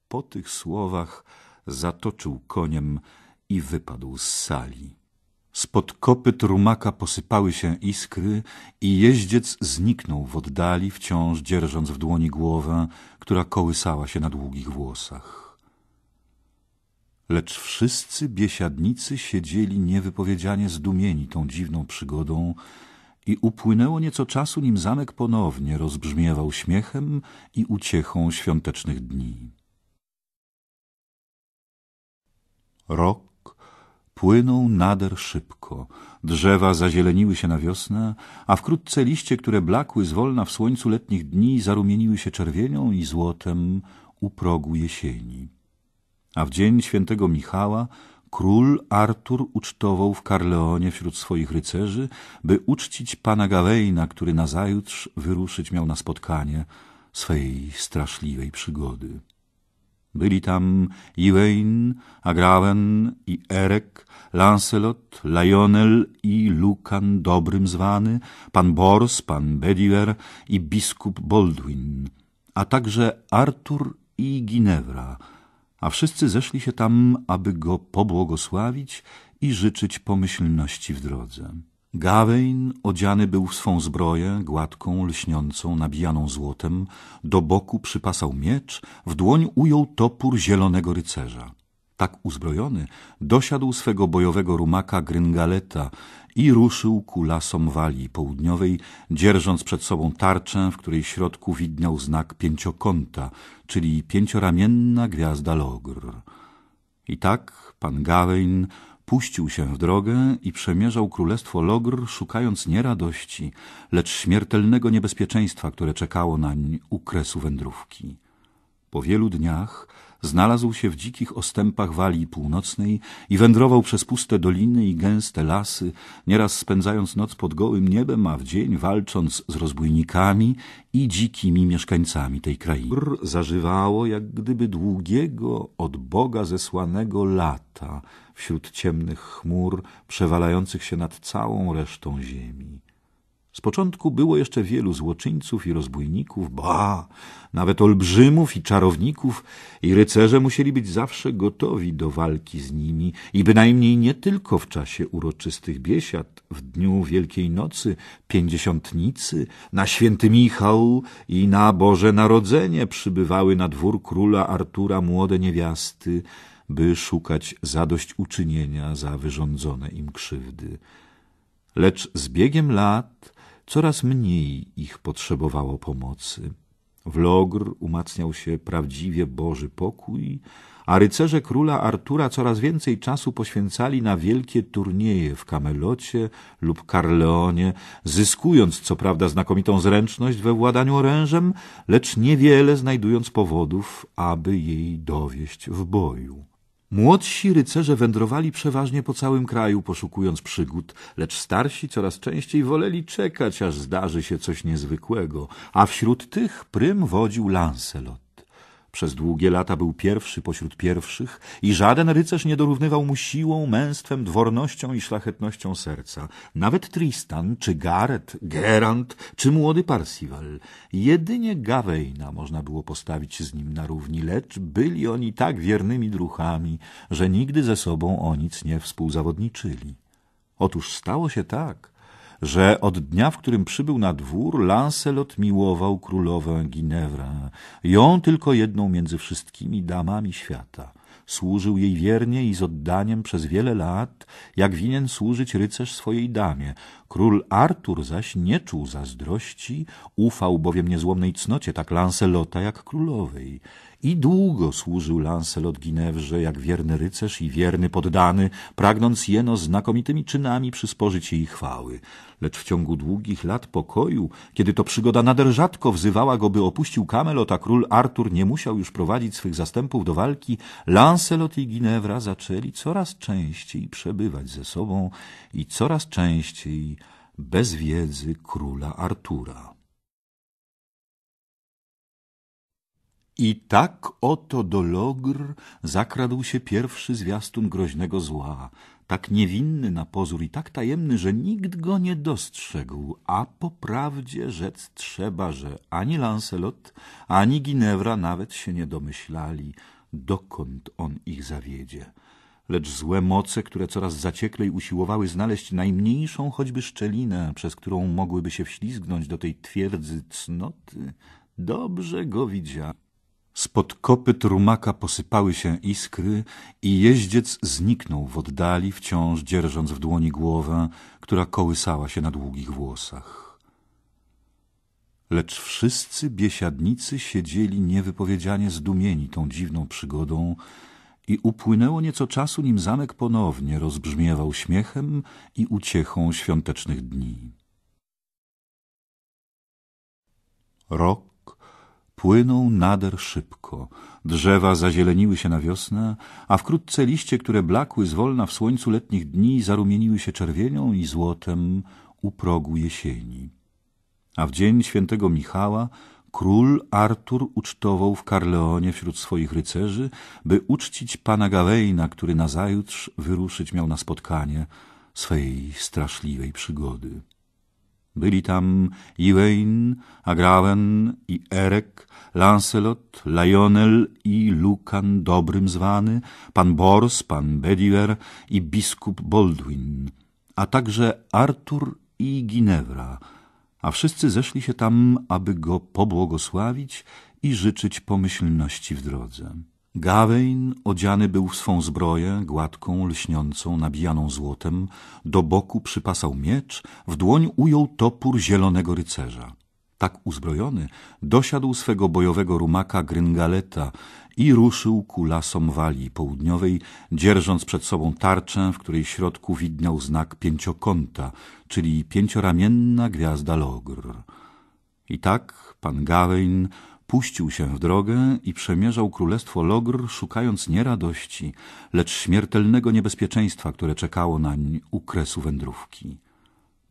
Po tych słowach zatoczył koniem i wypadł z sali. Spod kopy trumaka posypały się iskry i jeździec zniknął w oddali, wciąż dzierżąc w dłoni głowę, która kołysała się na długich włosach. Lecz wszyscy biesiadnicy siedzieli niewypowiedzianie zdumieni tą dziwną przygodą i upłynęło nieco czasu, nim zamek ponownie rozbrzmiewał śmiechem i uciechą świątecznych dni. Rok płynął nader szybko. Drzewa zazieleniły się na wiosnę, a wkrótce liście, które blakły zwolna w słońcu letnich dni, zarumieniły się czerwienią i złotem u progu jesieni. A w dzień świętego Michała król Artur ucztował w Karleonie wśród swoich rycerzy, by uczcić pana Gawejna, który nazajutrz wyruszyć miał na spotkanie swej straszliwej przygody. Byli tam Iwein, Agrawen i Erek, Lancelot, Lionel i Lukan dobrym zwany, pan Bors, pan Bedivere i biskup Baldwin, a także Artur i Ginevra, a wszyscy zeszli się tam, aby go pobłogosławić i życzyć pomyślności w drodze. Gawain odziany był w swą zbroję, gładką, lśniącą, nabijaną złotem, do boku przypasał miecz, w dłoń ujął topór zielonego rycerza tak uzbrojony, dosiadł swego bojowego rumaka Gryngaleta i ruszył ku lasom Walii Południowej, dzierżąc przed sobą tarczę, w której środku widniał znak pięciokąta, czyli pięcioramienna gwiazda Logr. I tak pan Gawain puścił się w drogę i przemierzał królestwo Logr, szukając nie radości, lecz śmiertelnego niebezpieczeństwa, które czekało nań u kresu wędrówki. Po wielu dniach znalazł się w dzikich ostępach Walii Północnej i wędrował przez puste doliny i gęste lasy, nieraz spędzając noc pod gołym niebem, a w dzień walcząc z rozbójnikami i dzikimi mieszkańcami tej krainy. Brr zażywało jak gdyby długiego od Boga zesłanego lata wśród ciemnych chmur przewalających się nad całą resztą ziemi. Z początku było jeszcze wielu złoczyńców i rozbójników, ba, nawet olbrzymów i czarowników, i rycerze musieli być zawsze gotowi do walki z nimi i bynajmniej nie tylko w czasie uroczystych biesiad, w dniu Wielkiej Nocy, Pięćdziesiątnicy, na Święty Michał i na Boże Narodzenie przybywały na dwór króla Artura młode niewiasty, by szukać zadośćuczynienia za wyrządzone im krzywdy. Lecz z biegiem lat Coraz mniej ich potrzebowało pomocy. W Logr umacniał się prawdziwie Boży pokój, a rycerze króla Artura coraz więcej czasu poświęcali na wielkie turnieje w Kamelocie lub Karleonie, zyskując co prawda znakomitą zręczność we władaniu orężem, lecz niewiele znajdując powodów, aby jej dowieść w boju. Młodsi rycerze wędrowali przeważnie po całym kraju, poszukując przygód, lecz starsi coraz częściej woleli czekać, aż zdarzy się coś niezwykłego, a wśród tych prym wodził Lancelot. Przez długie lata był pierwszy pośród pierwszych i żaden rycerz nie dorównywał mu siłą, męstwem, dwornością i szlachetnością serca. Nawet Tristan, czy Gareth, Gerant, czy młody Parsival. Jedynie Gawaina można było postawić z nim na równi, lecz byli oni tak wiernymi druchami, że nigdy ze sobą o nic nie współzawodniczyli. Otóż stało się tak, że od dnia, w którym przybył na dwór, Lancelot miłował królowę Ginevra. ją tylko jedną między wszystkimi damami świata. Służył jej wiernie i z oddaniem przez wiele lat, jak winien służyć rycerz swojej damie. Król Artur zaś nie czuł zazdrości, ufał bowiem niezłomnej cnocie tak Lancelota jak królowej. I długo służył Lancelot Ginewrze, jak wierny rycerz i wierny poddany, pragnąc jeno znakomitymi czynami przysporzyć jej chwały. Lecz w ciągu długich lat pokoju, kiedy to przygoda nader rzadko wzywała go, by opuścił Camelot, a król Artur nie musiał już prowadzić swych zastępów do walki, Lancelot i Ginewra zaczęli coraz częściej przebywać ze sobą i coraz częściej bez wiedzy króla Artura. I tak oto do Logr zakradł się pierwszy zwiastun groźnego zła, tak niewinny na pozór i tak tajemny, że nikt go nie dostrzegł, a po prawdzie rzec trzeba, że ani Lancelot, ani Ginewra nawet się nie domyślali, dokąd on ich zawiedzie. Lecz złe moce, które coraz zacieklej usiłowały znaleźć najmniejszą choćby szczelinę, przez którą mogłyby się wślizgnąć do tej twierdzy cnoty, dobrze go widziały. Spod kopy trumaka posypały się iskry i jeździec zniknął w oddali, wciąż dzierżąc w dłoni głowę, która kołysała się na długich włosach. Lecz wszyscy biesiadnicy siedzieli niewypowiedzianie zdumieni tą dziwną przygodą i upłynęło nieco czasu, nim zamek ponownie rozbrzmiewał śmiechem i uciechą świątecznych dni. Rok płynął nader szybko. Drzewa zazieleniły się na wiosnę, a wkrótce liście, które blakły zwolna w słońcu letnich dni, zarumieniły się czerwienią i złotem u progu jesieni. A w dzień świętego Michała król Artur ucztował w Karleonie wśród swoich rycerzy, by uczcić pana Gawejna, który nazajutrz wyruszyć miał na spotkanie swej straszliwej przygody. Byli tam Iwain, Agraven i Erek, Lancelot, Lionel i Lukan dobrym zwany, pan Bors, pan Bediwer i biskup Baldwin, a także Artur i Ginevra, a wszyscy zeszli się tam, aby go pobłogosławić i życzyć pomyślności w drodze. Gawain odziany był w swą zbroję, gładką, lśniącą, nabijaną złotem, do boku przypasał miecz, w dłoń ujął topór zielonego rycerza. Tak uzbrojony dosiadł swego bojowego rumaka Gryngaleta i ruszył ku lasom Walii Południowej, dzierżąc przed sobą tarczę, w której środku widniał znak pięciokąta, czyli pięcioramienna gwiazda Logr. I tak pan Gawain Puścił się w drogę i przemierzał królestwo Logr, szukając nie radości, lecz śmiertelnego niebezpieczeństwa, które czekało nań u kresu wędrówki.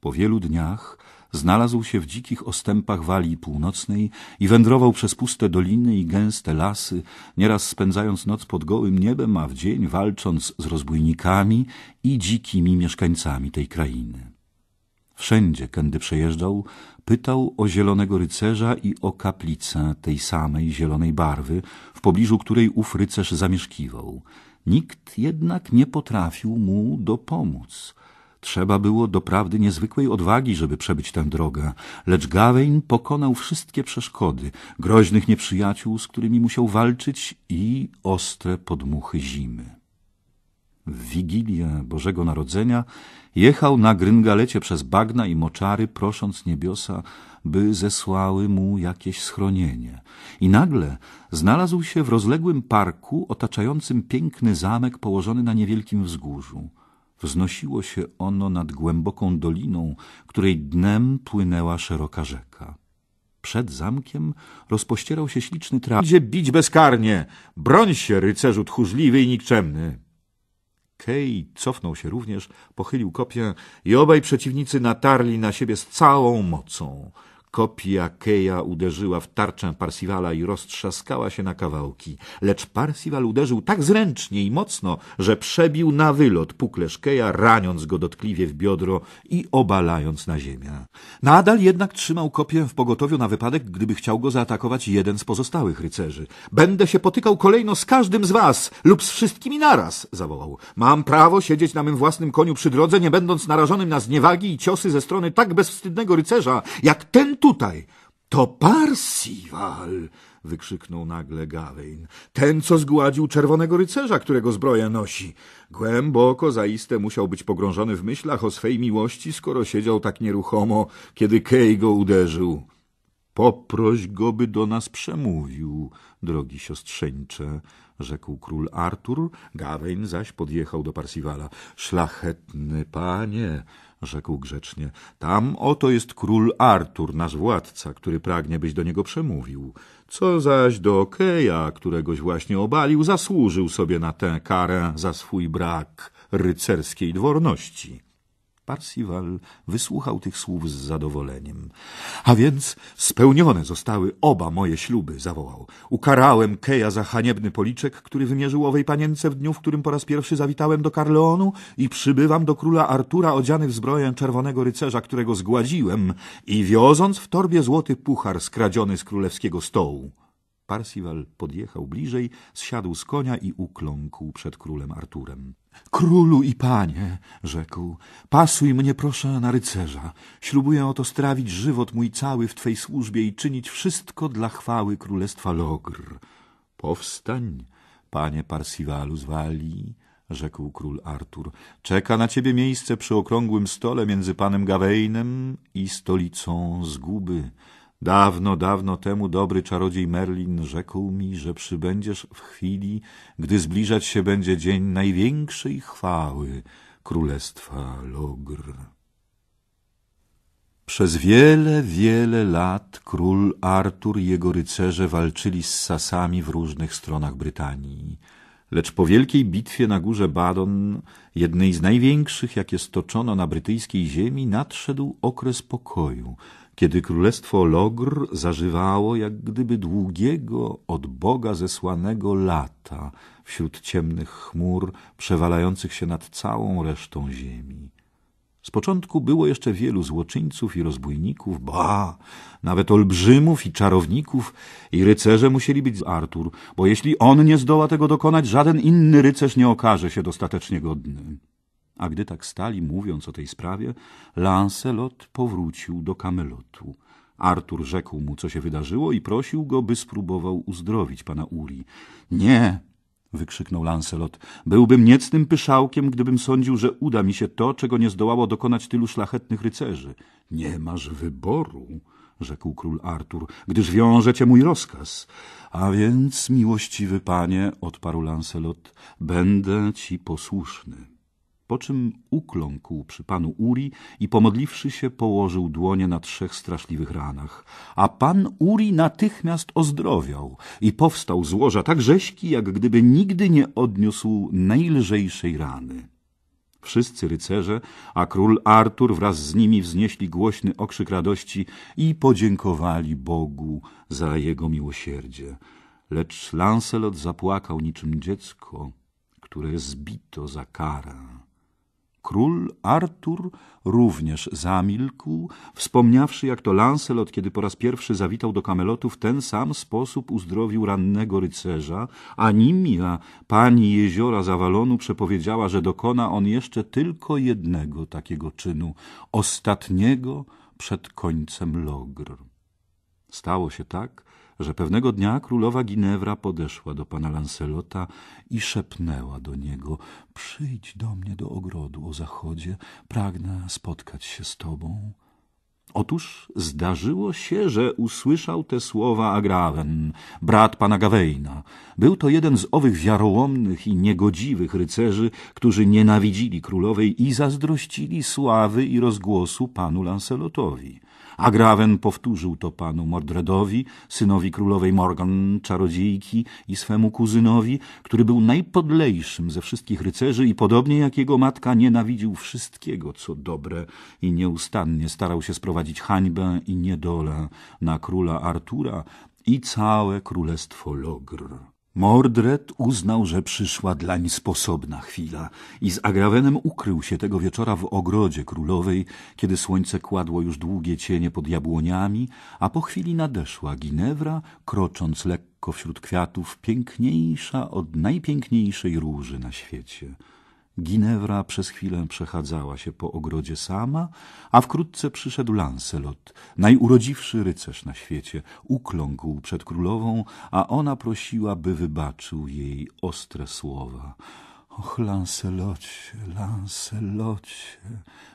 Po wielu dniach znalazł się w dzikich ostępach Walii Północnej i wędrował przez puste doliny i gęste lasy, nieraz spędzając noc pod gołym niebem, a w dzień walcząc z rozbójnikami i dzikimi mieszkańcami tej krainy. Wszędzie, kędy przejeżdżał, pytał o zielonego rycerza i o kaplicę tej samej zielonej barwy, w pobliżu której ów rycerz zamieszkiwał. Nikt jednak nie potrafił mu dopomóc. Trzeba było doprawdy niezwykłej odwagi, żeby przebyć tę drogę, lecz Gawain pokonał wszystkie przeszkody, groźnych nieprzyjaciół, z którymi musiał walczyć i ostre podmuchy zimy. W Wigilię Bożego Narodzenia Jechał na gryngalecie przez bagna i moczary, prosząc niebiosa, by zesłały mu jakieś schronienie. I nagle znalazł się w rozległym parku otaczającym piękny zamek położony na niewielkim wzgórzu. Wznosiło się ono nad głęboką doliną, której dnem płynęła szeroka rzeka. Przed zamkiem rozpościerał się śliczny traw. Idzie bić bezkarnie! Broń się, rycerzu tchórzliwy i nikczemny! Kej cofnął się również, pochylił kopię i obaj przeciwnicy natarli na siebie z całą mocą. Kopia Keja uderzyła w tarczę Parsiwala i roztrzaskała się na kawałki, lecz Parsiwal uderzył tak zręcznie i mocno, że przebił na wylot puklerz Keja, raniąc go dotkliwie w biodro i obalając na ziemię. Nadal jednak trzymał kopię w pogotowiu na wypadek, gdyby chciał go zaatakować jeden z pozostałych rycerzy. Będę się potykał kolejno z każdym z was lub z wszystkimi naraz, zawołał. Mam prawo siedzieć na mym własnym koniu przy drodze, nie będąc narażonym na zniewagi i ciosy ze strony tak bezwstydnego rycerza, jak ten tutaj. To Parsival! wykrzyknął nagle Gawain. Ten, co zgładził czerwonego rycerza, którego zbroję nosi. Głęboko zaiste musiał być pogrążony w myślach o swej miłości, skoro siedział tak nieruchomo, kiedy Kej go uderzył. Poproś go, by do nas przemówił, drogi siostrzeńcze, rzekł król Artur. Gawain zaś podjechał do Parsiwala. Szlachetny panie, rzekł grzecznie. Tam oto jest król Artur, nasz władca, który pragnie, byś do niego przemówił. Co zaś do Keja, któregoś właśnie obalił, zasłużył sobie na tę karę za swój brak rycerskiej dworności. Parsival wysłuchał tych słów z zadowoleniem. A więc spełnione zostały oba moje śluby, zawołał. Ukarałem Keja za haniebny policzek, który wymierzył owej panience w dniu, w którym po raz pierwszy zawitałem do Karleonu i przybywam do króla Artura odziany w zbroję czerwonego rycerza, którego zgładziłem i wioząc w torbie złoty puchar skradziony z królewskiego stołu. Parsival podjechał bliżej, zsiadł z konia i ukląkł przed królem Arturem. Królu i panie, rzekł, pasuj mnie proszę na rycerza. Ślubuję oto strawić żywot mój cały w twej służbie i czynić wszystko dla chwały królestwa Logr. Powstań, panie Parsivalu z Walii, rzekł król Artur. Czeka na ciebie miejsce przy okrągłym stole między panem Gawainem i stolicą zguby. Dawno, dawno temu dobry czarodziej Merlin rzekł mi, że przybędziesz w chwili, gdy zbliżać się będzie dzień największej chwały królestwa Logr. Przez wiele, wiele lat król Artur i jego rycerze walczyli z Sasami w różnych stronach Brytanii. Lecz po wielkiej bitwie na górze Badon, jednej z największych, jakie stoczono na brytyjskiej ziemi, nadszedł okres pokoju – kiedy królestwo Logr zażywało jak gdyby długiego od Boga zesłanego lata wśród ciemnych chmur przewalających się nad całą resztą ziemi. Z początku było jeszcze wielu złoczyńców i rozbójników, ba, nawet olbrzymów i czarowników, i rycerze musieli być z Artur, bo jeśli on nie zdoła tego dokonać, żaden inny rycerz nie okaże się dostatecznie godny. A gdy tak stali, mówiąc o tej sprawie, Lancelot powrócił do Kamelotu. Artur rzekł mu, co się wydarzyło i prosił go, by spróbował uzdrowić pana Uri. Nie, wykrzyknął Lancelot, byłbym niecnym pyszałkiem, gdybym sądził, że uda mi się to, czego nie zdołało dokonać tylu szlachetnych rycerzy. Nie masz wyboru, rzekł król Artur, gdyż wiąże cię mój rozkaz. A więc, miłościwy panie, odparł Lancelot, będę ci posłuszny. Po czym ukląkł przy panu Uri i pomodliwszy się położył dłonie na trzech straszliwych ranach. A pan Uri natychmiast ozdrowiał i powstał z łoża tak rześki, jak gdyby nigdy nie odniósł najlżejszej rany. Wszyscy rycerze, a król Artur wraz z nimi wznieśli głośny okrzyk radości i podziękowali Bogu za jego miłosierdzie. Lecz Lancelot zapłakał niczym dziecko, które zbito za karę. Król Artur również zamilkł, wspomniawszy, jak to Lancelot, kiedy po raz pierwszy zawitał do Kamelotu, w ten sam sposób uzdrowił rannego rycerza, a Nimia, pani jeziora Zawalonu, przepowiedziała, że dokona on jeszcze tylko jednego takiego czynu, ostatniego przed końcem logr. Stało się tak, że pewnego dnia królowa Ginewra podeszła do pana Lancelota i szepnęła do niego – przyjdź do mnie do ogrodu o zachodzie, pragnę spotkać się z tobą. Otóż zdarzyło się, że usłyszał te słowa Agraven, brat pana Gawaina. Był to jeden z owych wiarołomnych i niegodziwych rycerzy, którzy nienawidzili królowej i zazdrościli sławy i rozgłosu panu Lancelotowi. Agraven powtórzył to panu Mordredowi, synowi królowej Morgan, czarodziejki i swemu kuzynowi, który był najpodlejszym ze wszystkich rycerzy i podobnie jak jego matka nienawidził wszystkiego, co dobre i nieustannie starał się sprowadzić hańbę i niedolę na króla Artura i całe królestwo Logr. Mordred uznał, że przyszła dlań sposobna chwila i z Agravenem ukrył się tego wieczora w ogrodzie królowej, kiedy słońce kładło już długie cienie pod jabłoniami, a po chwili nadeszła Ginewra, krocząc lekko wśród kwiatów, piękniejsza od najpiękniejszej róży na świecie. Ginevra przez chwilę przechadzała się po ogrodzie sama, a wkrótce przyszedł Lancelot, najurodziwszy rycerz na świecie. Ukląkł przed królową, a ona prosiła, by wybaczył jej ostre słowa. Och, Lancelocie, Lancelocie,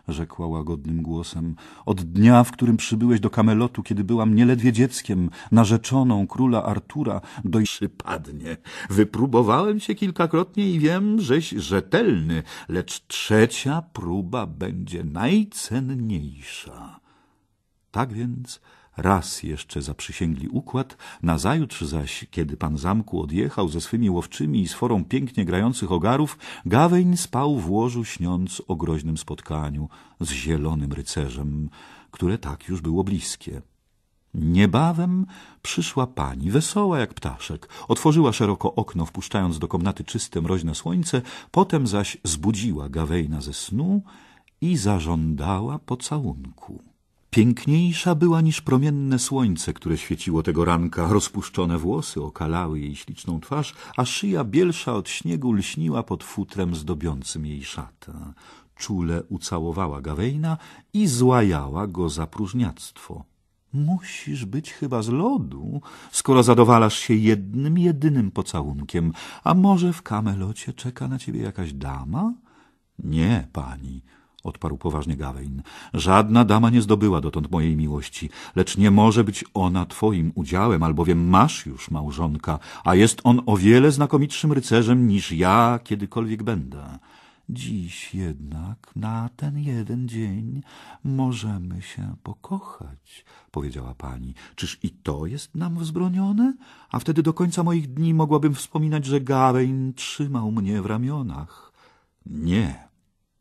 rzekła łagodnym głosem, od dnia, w którym przybyłeś do Kamelotu, kiedy byłam nieledwie dzieckiem, narzeczoną króla Artura, do... Przypadnie. Wypróbowałem się kilkakrotnie i wiem, żeś rzetelny, lecz trzecia próba będzie najcenniejsza. Tak więc... Raz jeszcze zaprzysięgli układ, nazajutrz zaś, kiedy pan zamku odjechał ze swymi łowczymi i sforą pięknie grających ogarów, Gaweń spał w łożu śniąc o groźnym spotkaniu z zielonym rycerzem, które tak już było bliskie. Niebawem przyszła pani, wesoła jak ptaszek. Otworzyła szeroko okno, wpuszczając do komnaty czyste, mroźne słońce, potem zaś zbudziła Gawejna ze snu i zażądała pocałunku. Piękniejsza była niż promienne słońce, które świeciło tego ranka. Rozpuszczone włosy okalały jej śliczną twarz, a szyja bielsza od śniegu lśniła pod futrem zdobiącym jej szatę. Czule ucałowała Gawejna i złajała go za próżniactwo. Musisz być chyba z lodu, skoro zadowalasz się jednym, jedynym pocałunkiem. A może w kamelocie czeka na ciebie jakaś dama? Nie, pani, odparł poważnie Gawain. Żadna dama nie zdobyła dotąd mojej miłości, lecz nie może być ona twoim udziałem, albowiem masz już małżonka, a jest on o wiele znakomitszym rycerzem niż ja kiedykolwiek będę. Dziś jednak, na ten jeden dzień, możemy się pokochać, powiedziała pani. Czyż i to jest nam wzbronione? A wtedy do końca moich dni mogłabym wspominać, że Gawain trzymał mnie w ramionach. Nie,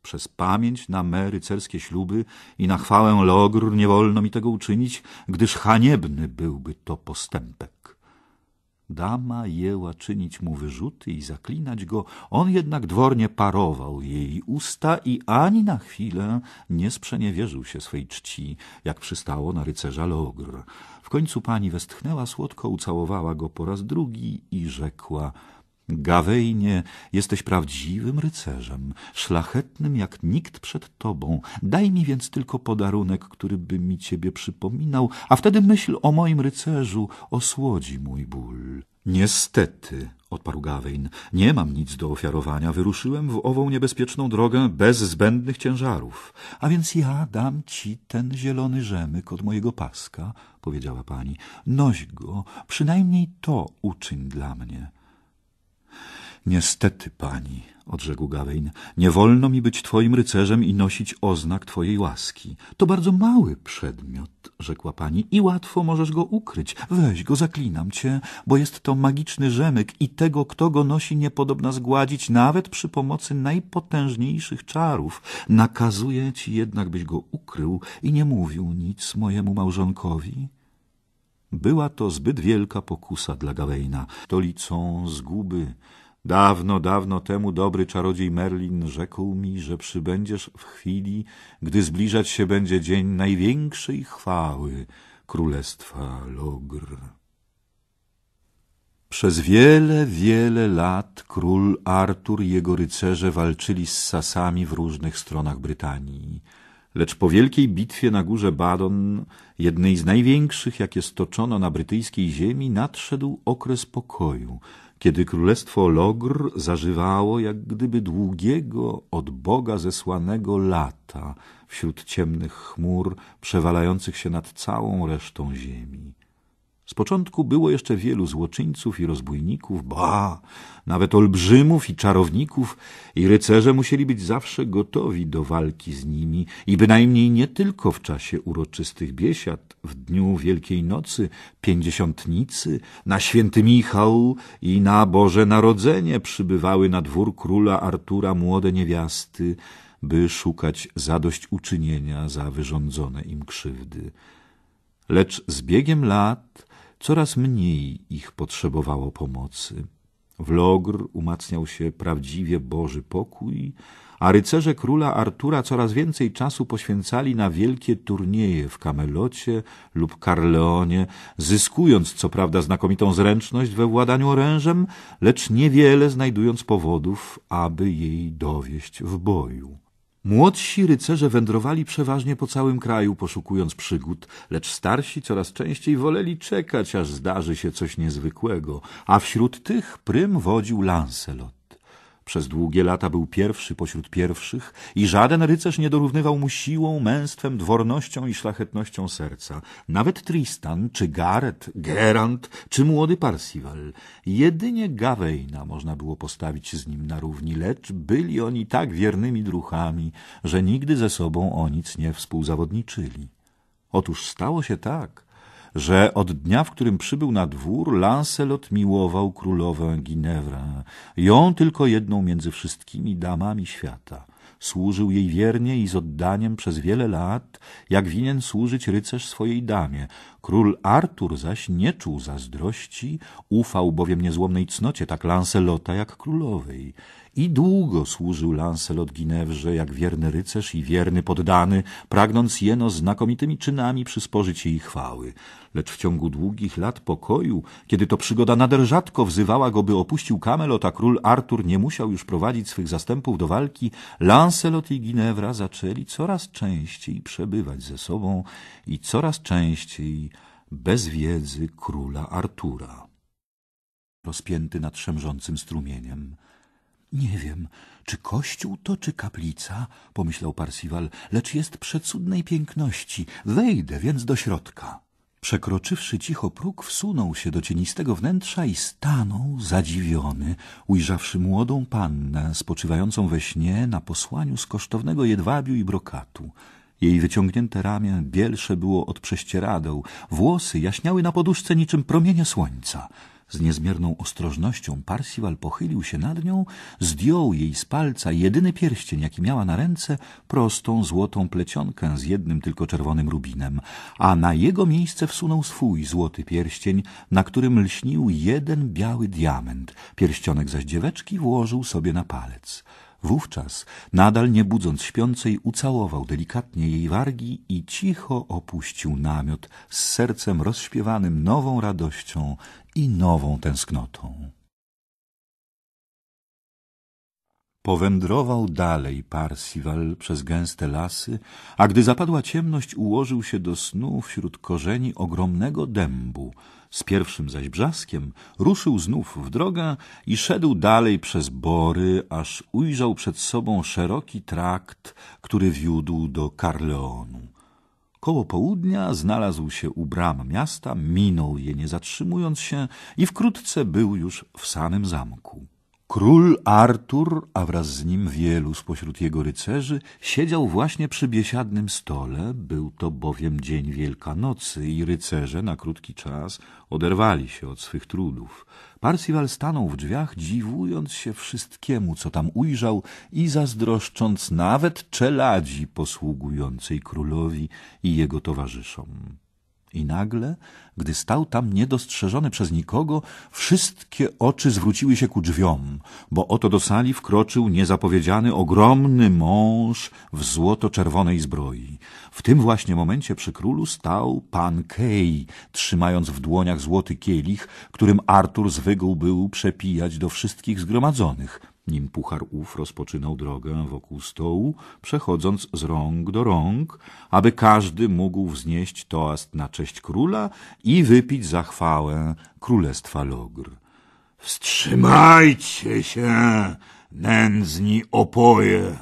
przez pamięć na me rycerskie śluby i na chwałę Logr nie wolno mi tego uczynić, gdyż haniebny byłby to postępek. Dama jęła czynić mu wyrzuty i zaklinać go, on jednak dwornie parował jej usta i ani na chwilę nie sprzeniewierzył się swej czci, jak przystało na rycerza Logr. W końcu pani westchnęła słodko, ucałowała go po raz drugi i rzekła – Gawejnie, jesteś prawdziwym rycerzem, szlachetnym jak nikt przed tobą. Daj mi więc tylko podarunek, który by mi ciebie przypominał, a wtedy myśl o moim rycerzu osłodzi mój ból. Niestety, odparł Gawain, nie mam nic do ofiarowania. Wyruszyłem w ową niebezpieczną drogę bez zbędnych ciężarów. A więc ja dam ci ten zielony rzemyk od mojego paska, powiedziała pani. Noś go, przynajmniej to uczyń dla mnie. Niestety, pani, odrzekł Gawain, nie wolno mi być twoim rycerzem i nosić oznak twojej łaski. To bardzo mały przedmiot, rzekła pani, i łatwo możesz go ukryć. Weź go, zaklinam cię, bo jest to magiczny rzemyk i tego, kto go nosi, niepodobna zgładzić nawet przy pomocy najpotężniejszych czarów. Nakazuję ci jednak, byś go ukrył i nie mówił nic mojemu małżonkowi. Była to zbyt wielka pokusa dla Gawaina. To zguby. Dawno, dawno temu dobry czarodziej Merlin rzekł mi, że przybędziesz w chwili, gdy zbliżać się będzie dzień największej chwały królestwa Logr. Przez wiele, wiele lat król Artur i jego rycerze walczyli z Sasami w różnych stronach Brytanii. Lecz po wielkiej bitwie na górze Badon jednej z największych, jakie stoczono na brytyjskiej ziemi, nadszedł okres pokoju, kiedy królestwo Logr zażywało jak gdyby długiego od Boga zesłanego lata wśród ciemnych chmur przewalających się nad całą resztą ziemi. Z początku było jeszcze wielu złoczyńców i rozbójników, ba, nawet olbrzymów i czarowników, i rycerze musieli być zawsze gotowi do walki z nimi i bynajmniej nie tylko w czasie uroczystych biesiad, w dniu Wielkiej Nocy, Pięćdziesiątnicy, na Święty Michał i na Boże Narodzenie przybywały na dwór króla Artura młode niewiasty, by szukać zadośćuczynienia za wyrządzone im krzywdy. Lecz z biegiem lat Coraz mniej ich potrzebowało pomocy. W Logr umacniał się prawdziwie Boży pokój, a rycerze króla Artura coraz więcej czasu poświęcali na wielkie turnieje w Kamelocie lub Karleonie, zyskując co prawda znakomitą zręczność we władaniu orężem, lecz niewiele znajdując powodów, aby jej dowieść w boju. Młodsi rycerze wędrowali przeważnie po całym kraju, poszukując przygód, lecz starsi coraz częściej woleli czekać, aż zdarzy się coś niezwykłego, a wśród tych prym wodził Lancelot. Przez długie lata był pierwszy pośród pierwszych i żaden rycerz nie dorównywał mu siłą, męstwem, dwornością i szlachetnością serca. Nawet Tristan, czy Gareth, Gerant, czy młody Parsival. Jedynie Gawaina można było postawić z nim na równi, lecz byli oni tak wiernymi druchami, że nigdy ze sobą o nic nie współzawodniczyli. Otóż stało się tak, że od dnia, w którym przybył na dwór, Lancelot miłował królowę Ginewrę, ją tylko jedną między wszystkimi damami świata. Służył jej wiernie i z oddaniem przez wiele lat, jak winien służyć rycerz swojej damie. Król Artur zaś nie czuł zazdrości, ufał bowiem niezłomnej cnocie tak Lancelota jak królowej. I długo służył Lancelot Ginewrze jak wierny rycerz i wierny poddany, pragnąc jeno znakomitymi czynami przysporzyć jej chwały. Lecz w ciągu długich lat pokoju, kiedy to przygoda nader rzadko wzywała go, by opuścił Camelot, a król Artur nie musiał już prowadzić swych zastępów do walki, Lancelot i Ginewra zaczęli coraz częściej przebywać ze sobą i coraz częściej bez wiedzy króla Artura. Rozpięty nad szemrzącym strumieniem, nie wiem, czy kościół to, czy kaplica, pomyślał Parsival, lecz jest przecudnej piękności. Wejdę więc do środka. Przekroczywszy cicho próg, wsunął się do cienistego wnętrza i stanął zadziwiony, ujrzawszy młodą pannę spoczywającą we śnie na posłaniu z kosztownego jedwabiu i brokatu. Jej wyciągnięte ramię bielsze było od prześcieradeł, włosy jaśniały na poduszce niczym promienie słońca. Z niezmierną ostrożnością Parsiwal pochylił się nad nią, zdjął jej z palca jedyny pierścień, jaki miała na ręce, prostą złotą plecionkę z jednym tylko czerwonym rubinem, a na jego miejsce wsunął swój złoty pierścień, na którym lśnił jeden biały diament, pierścionek zaś dzieweczki włożył sobie na palec. Wówczas, nadal nie budząc śpiącej, ucałował delikatnie jej wargi i cicho opuścił namiot z sercem rozśpiewanym nową radością i nową tęsknotą. Powędrował dalej Parsiwal przez gęste lasy, a gdy zapadła ciemność, ułożył się do snu wśród korzeni ogromnego dębu, z pierwszym zaś brzaskiem ruszył znów w drogę i szedł dalej przez bory, aż ujrzał przed sobą szeroki trakt, który wiódł do Karleonu. Koło południa znalazł się u bram miasta, minął je nie zatrzymując się i wkrótce był już w samym zamku. Król Artur, a wraz z nim wielu spośród jego rycerzy, siedział właśnie przy biesiadnym stole, był to bowiem dzień Wielkanocy i rycerze na krótki czas oderwali się od swych trudów. Parsival stanął w drzwiach, dziwując się wszystkiemu, co tam ujrzał i zazdroszcząc nawet czeladzi posługującej królowi i jego towarzyszom. I nagle, gdy stał tam niedostrzeżony przez nikogo, wszystkie oczy zwróciły się ku drzwiom, bo oto do sali wkroczył niezapowiedziany, ogromny mąż w złoto-czerwonej zbroi. W tym właśnie momencie przy królu stał pan Kej, trzymając w dłoniach złoty kielich, którym Artur zwykł był przepijać do wszystkich zgromadzonych. Nim puchar ów rozpoczynał drogę wokół stołu, przechodząc z rąk do rąk, aby każdy mógł wznieść toast na cześć króla i wypić za chwałę królestwa Logr. Wstrzymajcie się, nędzni opoje!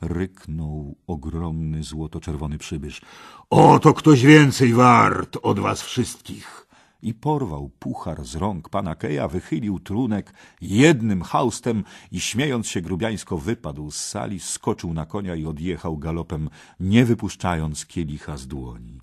ryknął ogromny złoto-czerwony przybysz. Oto ktoś więcej wart od was wszystkich i porwał puchar z rąk pana Keja, wychylił trunek jednym haustem i śmiejąc się grubiańsko wypadł z sali, skoczył na konia i odjechał galopem, nie wypuszczając kielicha z dłoni.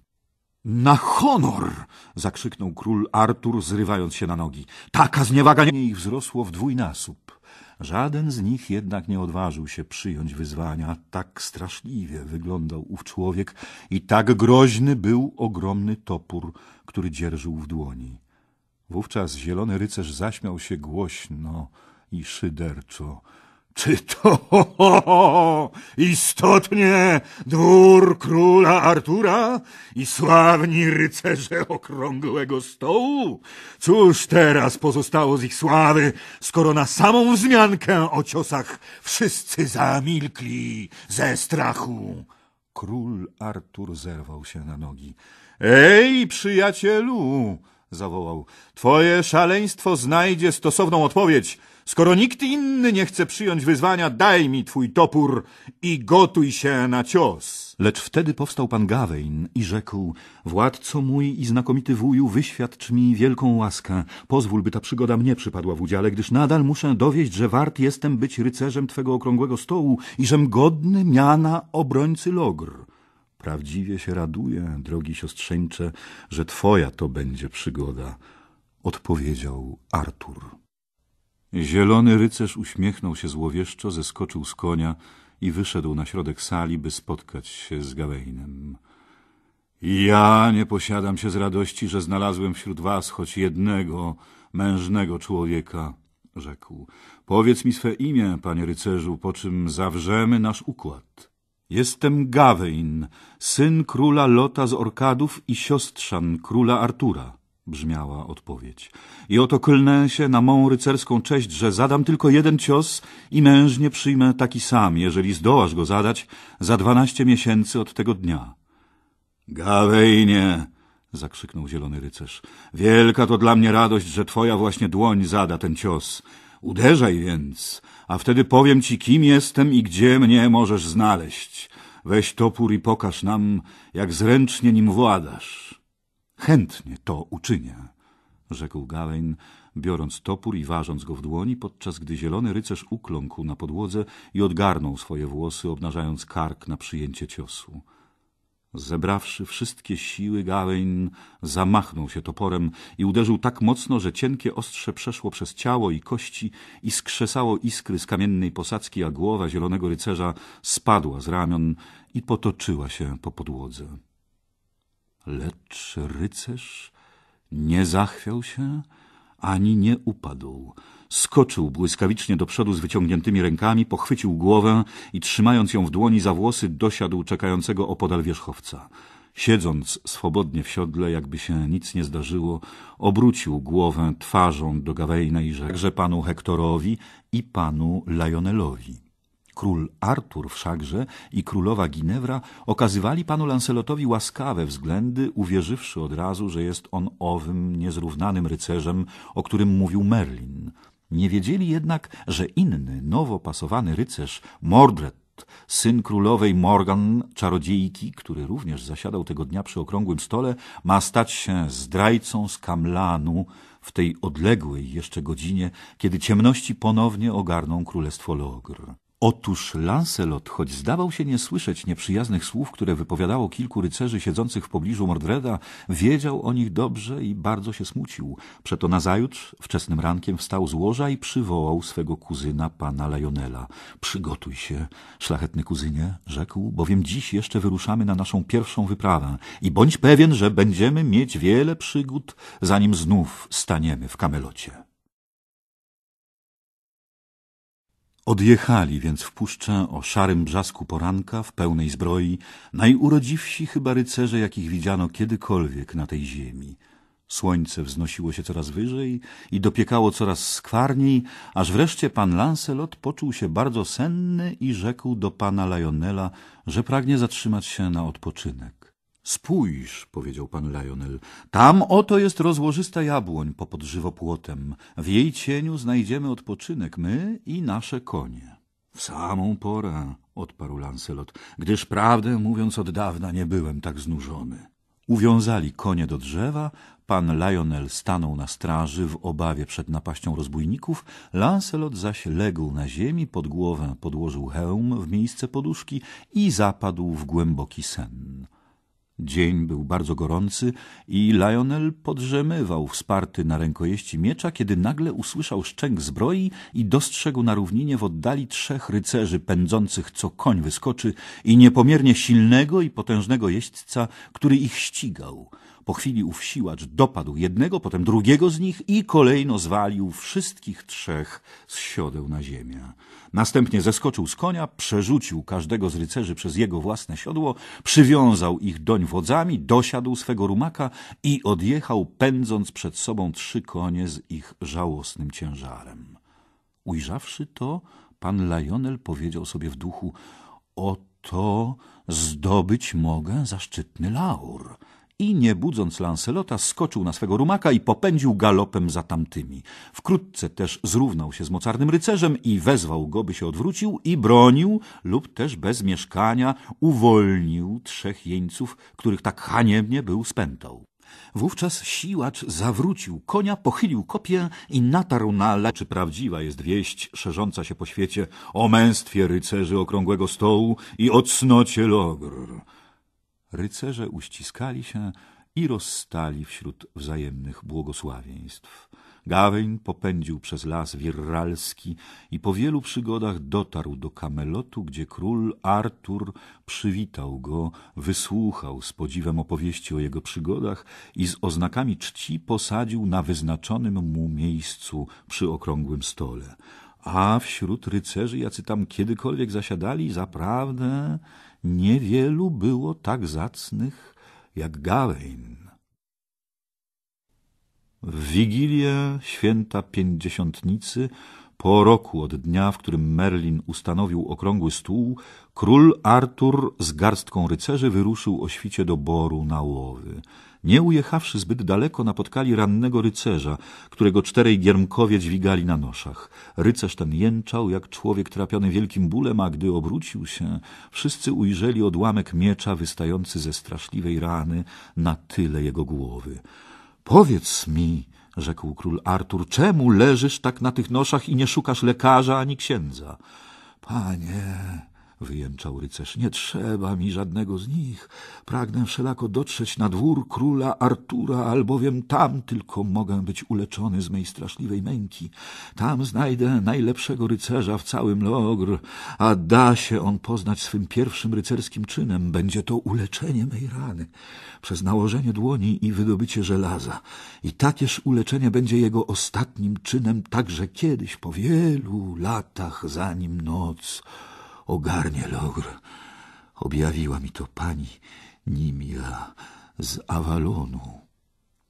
Na honor! zakrzyknął król Artur, zrywając się na nogi. Taka zniewaga nie ich wzrosło w dwójnasób. Żaden z nich jednak nie odważył się przyjąć wyzwania. Tak straszliwie wyglądał ów człowiek i tak groźny był ogromny topór, który dzierżył w dłoni. Wówczas zielony rycerz zaśmiał się głośno i szyderczo. Ty to, ho, ho, ho, istotnie dwór króla Artura i sławni rycerze okrągłego stołu. Cóż teraz pozostało z ich sławy, skoro na samą wzmiankę o ciosach wszyscy zamilkli ze strachu? Król Artur zerwał się na nogi. Ej, przyjacielu! zawołał. Twoje szaleństwo znajdzie stosowną odpowiedź. Skoro nikt inny nie chce przyjąć wyzwania, daj mi twój topór i gotuj się na cios. Lecz wtedy powstał pan Gawain i rzekł, władco mój i znakomity wuju, wyświadcz mi wielką łaskę. Pozwól, by ta przygoda mnie przypadła w udziale, gdyż nadal muszę dowieść, że wart jestem być rycerzem twego okrągłego stołu i żem godny miana obrońcy logr. Prawdziwie się raduję, drogi siostrzeńcze, że twoja to będzie przygoda, odpowiedział Artur. Zielony rycerz uśmiechnął się złowieszczo, zeskoczył z konia i wyszedł na środek sali, by spotkać się z Gawainem. Ja nie posiadam się z radości, że znalazłem wśród was choć jednego mężnego człowieka, rzekł. Powiedz mi swe imię, panie rycerzu, po czym zawrzemy nasz układ. Jestem Gawain, syn króla Lota z Orkadów i siostrzan króla Artura brzmiała odpowiedź. I oto klnę się na mą rycerską cześć, że zadam tylko jeden cios i mężnie przyjmę taki sam, jeżeli zdołasz go zadać za dwanaście miesięcy od tego dnia. Gawejnie! zakrzyknął zielony rycerz. Wielka to dla mnie radość, że twoja właśnie dłoń zada ten cios. Uderzaj więc, a wtedy powiem ci, kim jestem i gdzie mnie możesz znaleźć. Weź topór i pokaż nam, jak zręcznie nim władasz. Chętnie to uczynię, rzekł Galein, biorąc topór i ważąc go w dłoni, podczas gdy zielony rycerz ukląkł na podłodze i odgarnął swoje włosy, obnażając kark na przyjęcie ciosu. Zebrawszy wszystkie siły, Galein zamachnął się toporem i uderzył tak mocno, że cienkie ostrze przeszło przez ciało i kości i skrzesało iskry z kamiennej posadzki, a głowa zielonego rycerza spadła z ramion i potoczyła się po podłodze. Lecz rycerz nie zachwiał się ani nie upadł. Skoczył błyskawicznie do przodu z wyciągniętymi rękami, pochwycił głowę i trzymając ją w dłoni za włosy dosiadł czekającego opodal wierzchowca. Siedząc swobodnie w siodle, jakby się nic nie zdarzyło, obrócił głowę twarzą do Gawejna i rzekł panu Hektorowi i panu Lionelowi. Król Artur wszakże i królowa Ginewra okazywali panu Lancelotowi łaskawe względy, uwierzywszy od razu, że jest on owym niezrównanym rycerzem, o którym mówił Merlin. Nie wiedzieli jednak, że inny, nowo pasowany rycerz, Mordred, syn królowej Morgan, czarodziejki, który również zasiadał tego dnia przy okrągłym stole, ma stać się zdrajcą z Kamlanu w tej odległej jeszcze godzinie, kiedy ciemności ponownie ogarną królestwo Logr. Otóż Lancelot, choć zdawał się nie słyszeć nieprzyjaznych słów, które wypowiadało kilku rycerzy siedzących w pobliżu Mordreda, wiedział o nich dobrze i bardzo się smucił. Przeto nazajutrz, wczesnym rankiem, wstał z łoża i przywołał swego kuzyna, pana Lionela. Przygotuj się, szlachetny kuzynie, rzekł, bowiem dziś jeszcze wyruszamy na naszą pierwszą wyprawę i bądź pewien, że będziemy mieć wiele przygód, zanim znów staniemy w kamelocie. Odjechali więc w puszczę o szarym brzasku poranka, w pełnej zbroi, najurodziwsi chyba rycerze, jakich widziano kiedykolwiek na tej ziemi. Słońce wznosiło się coraz wyżej i dopiekało coraz skwarniej, aż wreszcie pan Lancelot poczuł się bardzo senny i rzekł do pana Lionela, że pragnie zatrzymać się na odpoczynek. Spójrz, powiedział pan Lionel, tam oto jest rozłożysta jabłoń popod żywopłotem. W jej cieniu znajdziemy odpoczynek, my i nasze konie. W samą porę, odparł Lancelot, gdyż prawdę mówiąc od dawna nie byłem tak znużony. Uwiązali konie do drzewa, pan Lionel stanął na straży w obawie przed napaścią rozbójników, Lancelot zaś legł na ziemi, pod głowę podłożył hełm w miejsce poduszki i zapadł w głęboki sen. Dzień był bardzo gorący i Lionel podrzemywał wsparty na rękojeści miecza, kiedy nagle usłyszał szczęk zbroi i dostrzegł na równinie w oddali trzech rycerzy pędzących, co koń wyskoczy, i niepomiernie silnego i potężnego jeźdźca, który ich ścigał – po chwili ów siłacz dopadł jednego, potem drugiego z nich i kolejno zwalił wszystkich trzech z siodeł na ziemię. Następnie zeskoczył z konia, przerzucił każdego z rycerzy przez jego własne siodło, przywiązał ich doń wodzami, dosiadł swego rumaka i odjechał, pędząc przed sobą trzy konie z ich żałosnym ciężarem. Ujrzawszy to, pan Lionel powiedział sobie w duchu – oto zdobyć mogę zaszczytny laur – i nie budząc Lancelota skoczył na swego rumaka i popędził galopem za tamtymi. Wkrótce też zrównał się z mocarnym rycerzem i wezwał go, by się odwrócił i bronił lub też bez mieszkania uwolnił trzech jeńców, których tak haniebnie był spętał. Wówczas siłacz zawrócił konia, pochylił kopię i natarł na la... Czy prawdziwa jest wieść szerząca się po świecie o męstwie rycerzy okrągłego stołu i o cnocie logr? rycerze uściskali się i rozstali wśród wzajemnych błogosławieństw. Gawain popędził przez las wirralski i po wielu przygodach dotarł do Kamelotu, gdzie król Artur przywitał go, wysłuchał z podziwem opowieści o jego przygodach i z oznakami czci posadził na wyznaczonym mu miejscu przy okrągłym stole. A wśród rycerzy, jacy tam kiedykolwiek zasiadali, zaprawdę Niewielu było tak zacnych jak Gawain. W Wigilię święta Pięćdziesiątnicy, po roku od dnia, w którym Merlin ustanowił okrągły stół, król Artur z garstką rycerzy wyruszył o świcie do Boru na łowy – nie ujechawszy zbyt daleko, napotkali rannego rycerza, którego czterej giermkowie dźwigali na noszach. Rycerz ten jęczał, jak człowiek trapiony wielkim bólem, a gdy obrócił się, wszyscy ujrzeli odłamek miecza wystający ze straszliwej rany na tyle jego głowy. — Powiedz mi — rzekł król Artur — czemu leżysz tak na tych noszach i nie szukasz lekarza ani księdza? — Panie wyjęczał rycerz. Nie trzeba mi żadnego z nich. Pragnę wszelako dotrzeć na dwór króla Artura, albowiem tam tylko mogę być uleczony z mej straszliwej męki. Tam znajdę najlepszego rycerza w całym Logr, a da się on poznać swym pierwszym rycerskim czynem. Będzie to uleczenie mej rany przez nałożenie dłoni i wydobycie żelaza. I takież uleczenie będzie jego ostatnim czynem, także kiedyś, po wielu latach, zanim noc ogarnie Logr. Objawiła mi to pani Nimia z Awalonu.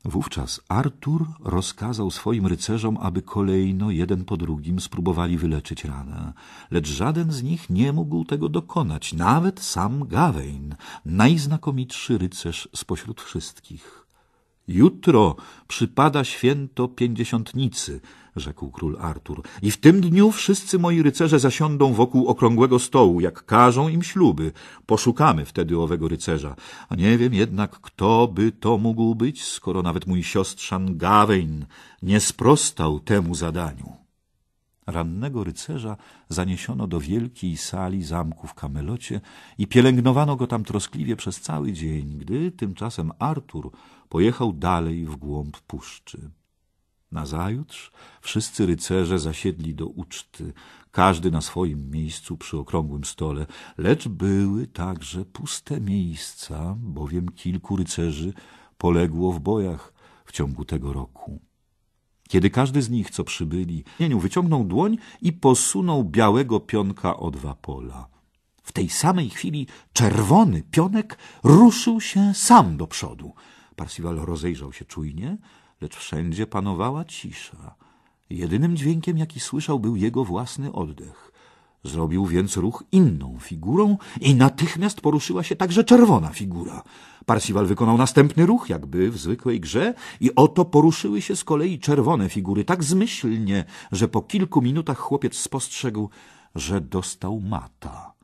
Wówczas Artur rozkazał swoim rycerzom, aby kolejno jeden po drugim spróbowali wyleczyć ranę, lecz żaden z nich nie mógł tego dokonać, nawet sam Gawain, najznakomitszy rycerz spośród wszystkich. Jutro przypada święto pięćdziesiątnicy – rzekł król Artur, i w tym dniu wszyscy moi rycerze zasiądą wokół okrągłego stołu, jak każą im śluby. Poszukamy wtedy owego rycerza. A nie wiem jednak, kto by to mógł być, skoro nawet mój siostrzan Gawain nie sprostał temu zadaniu. Rannego rycerza zaniesiono do wielkiej sali zamku w Kamelocie i pielęgnowano go tam troskliwie przez cały dzień, gdy tymczasem Artur pojechał dalej w głąb puszczy. Nazajutrz wszyscy rycerze zasiedli do uczty, każdy na swoim miejscu przy okrągłym stole, lecz były także puste miejsca, bowiem kilku rycerzy poległo w bojach w ciągu tego roku. Kiedy każdy z nich, co przybyli, Nieniu wyciągnął dłoń i posunął białego pionka o dwa pola. W tej samej chwili czerwony pionek ruszył się sam do przodu. Parsival rozejrzał się czujnie, lecz wszędzie panowała cisza. Jedynym dźwiękiem, jaki słyszał, był jego własny oddech. Zrobił więc ruch inną figurą i natychmiast poruszyła się także czerwona figura. Parsival wykonał następny ruch, jakby w zwykłej grze, i oto poruszyły się z kolei czerwone figury tak zmyślnie, że po kilku minutach chłopiec spostrzegł, że dostał mata.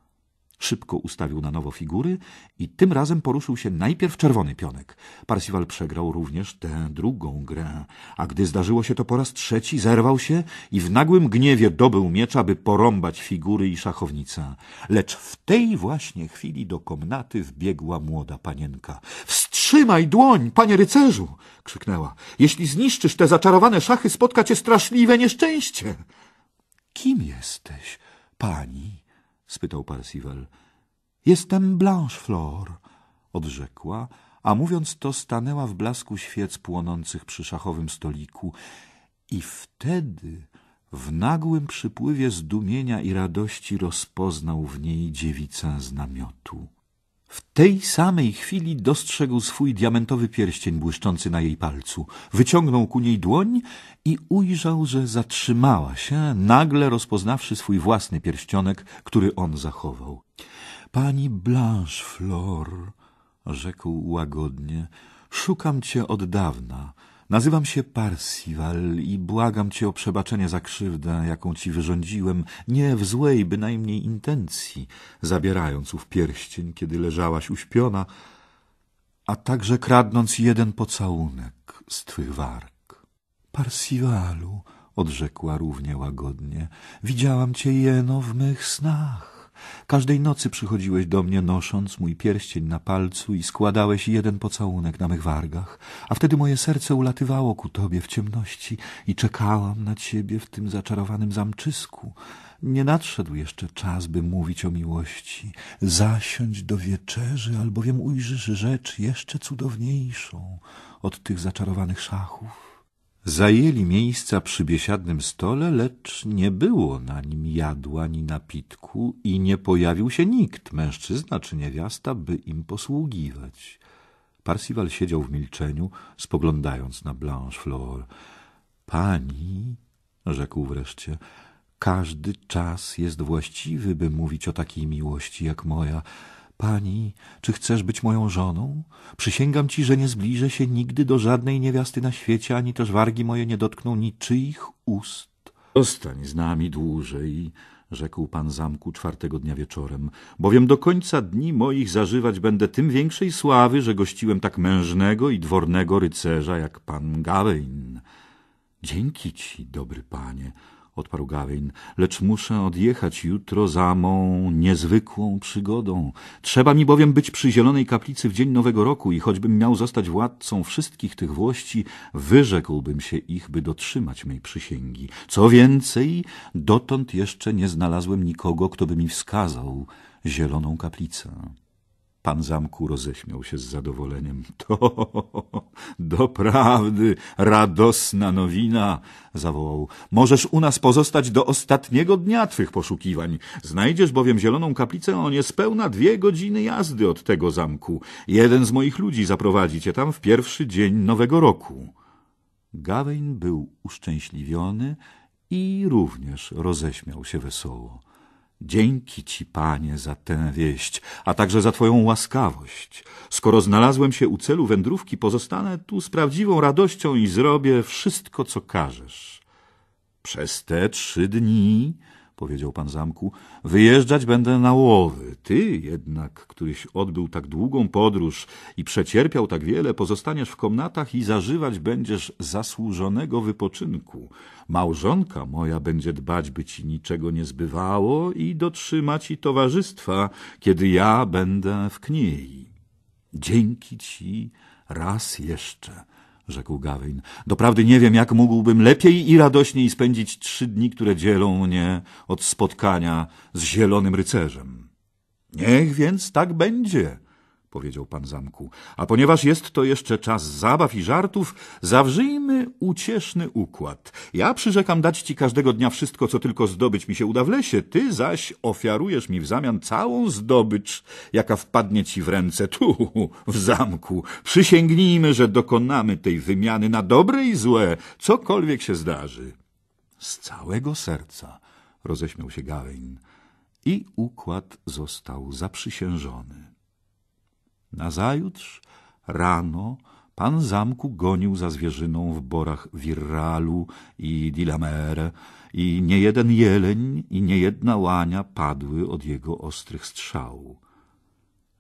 Szybko ustawił na nowo figury i tym razem poruszył się najpierw czerwony pionek. Parsival przegrał również tę drugą grę, a gdy zdarzyło się to po raz trzeci, zerwał się i w nagłym gniewie dobył miecza, by porąbać figury i szachownica. Lecz w tej właśnie chwili do komnaty wbiegła młoda panienka. Wstrzymaj dłoń, panie rycerzu! krzyknęła. Jeśli zniszczysz te zaczarowane szachy, spotka cię straszliwe nieszczęście. Kim jesteś, pani? spytał Parsival. Jestem Blancheflor, odrzekła, a mówiąc to stanęła w blasku świec płonących przy szachowym stoliku. I wtedy w nagłym przypływie zdumienia i radości rozpoznał w niej dziewicę z namiotu. W tej samej chwili dostrzegł swój diamentowy pierścień błyszczący na jej palcu. Wyciągnął ku niej dłoń i ujrzał, że zatrzymała się, nagle rozpoznawszy swój własny pierścionek, który on zachował. Pani Blanche Flor, rzekł łagodnie, szukam cię od dawna. Nazywam się Parsival i błagam cię o przebaczenie za krzywdę, jaką ci wyrządziłem, nie w złej bynajmniej intencji, zabierając ów pierścień, kiedy leżałaś uśpiona, a także kradnąc jeden pocałunek z twych warg. Parsivalu, odrzekła równie łagodnie, widziałam cię jeno w mych snach. Każdej nocy przychodziłeś do mnie nosząc mój pierścień na palcu i składałeś jeden pocałunek na mych wargach, a wtedy moje serce ulatywało ku tobie w ciemności i czekałam na ciebie w tym zaczarowanym zamczysku. Nie nadszedł jeszcze czas, by mówić o miłości. Zasiądź do wieczerzy, albowiem ujrzysz rzecz jeszcze cudowniejszą od tych zaczarowanych szachów. Zajęli miejsca przy biesiadnym stole, lecz nie było na nim jadła ani napitku i nie pojawił się nikt, mężczyzna czy niewiasta, by im posługiwać. Parsival siedział w milczeniu, spoglądając na Blanche Flor. Pani, rzekł wreszcie, każdy czas jest właściwy, by mówić o takiej miłości jak moja. Pani, czy chcesz być moją żoną? Przysięgam ci, że nie zbliżę się nigdy do żadnej niewiasty na świecie, ani też wargi moje nie dotkną niczyich ust. Zostań z nami dłużej, rzekł pan zamku czwartego dnia wieczorem, bowiem do końca dni moich zażywać będę tym większej sławy, że gościłem tak mężnego i dwornego rycerza jak pan Gawain. Dzięki ci, dobry panie, odparł Gawin, lecz muszę odjechać jutro za mą niezwykłą przygodą. Trzeba mi bowiem być przy Zielonej Kaplicy w dzień Nowego Roku i choćbym miał zostać władcą wszystkich tych włości, wyrzekłbym się ich, by dotrzymać mej przysięgi. Co więcej, dotąd jeszcze nie znalazłem nikogo, kto by mi wskazał Zieloną Kaplicę. Pan zamku roześmiał się z zadowoleniem. <laughs> To doprawdy radosna nowina, zawołał. Możesz u nas pozostać do ostatniego dnia twych poszukiwań. Znajdziesz bowiem zieloną kaplicę o niespełna dwie godziny jazdy od tego zamku. Jeden z moich ludzi zaprowadzi cię tam w pierwszy dzień nowego roku. Gawain był uszczęśliwiony i również roześmiał się wesoło. Dzięki Ci, Panie, za tę wieść, a także za Twoją łaskawość. Skoro znalazłem się u celu wędrówki, pozostanę tu z prawdziwą radością i zrobię wszystko, co każesz. Przez te trzy dni powiedział pan zamku, wyjeżdżać będę na łowy. Ty jednak, któryś odbył tak długą podróż i przecierpiał tak wiele, pozostaniesz w komnatach i zażywać będziesz zasłużonego wypoczynku. Małżonka moja będzie dbać, by ci niczego nie zbywało i dotrzyma ci towarzystwa, kiedy ja będę w kniei. Dzięki ci raz jeszcze – rzekł Gawain. Doprawdy nie wiem, jak mógłbym lepiej i radośniej spędzić trzy dni, które dzielą mnie od spotkania z zielonym rycerzem. Niech więc tak będzie, powiedział pan zamku. A ponieważ jest to jeszcze czas zabaw i żartów, zawrzyjmy ucieszny układ. Ja przyrzekam dać ci każdego dnia wszystko, co tylko zdobyć mi się uda w lesie, ty zaś ofiarujesz mi w zamian całą zdobycz, jaka wpadnie ci w ręce tu, w zamku. Przysięgnijmy, że dokonamy tej wymiany na dobre i złe, cokolwiek się zdarzy. Z całego serca roześmiał się Gawain i układ został zaprzysiężony. Nazajutrz rano pan zamku gonił za zwierzyną w borach Wirralu i Dilamere i niejeden jeleń i niejedna łania padły od jego ostrych strzałów.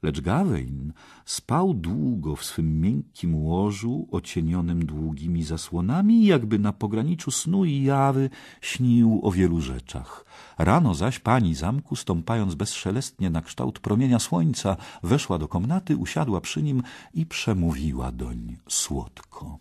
Lecz Gawain spał długo w swym miękkim łożu, ocienionym długimi zasłonami, jakby na pograniczu snu i jawy śnił o wielu rzeczach. Rano zaś pani zamku, stąpając bezszelestnie na kształt promienia słońca, weszła do komnaty, usiadła przy nim i przemówiła doń słodko.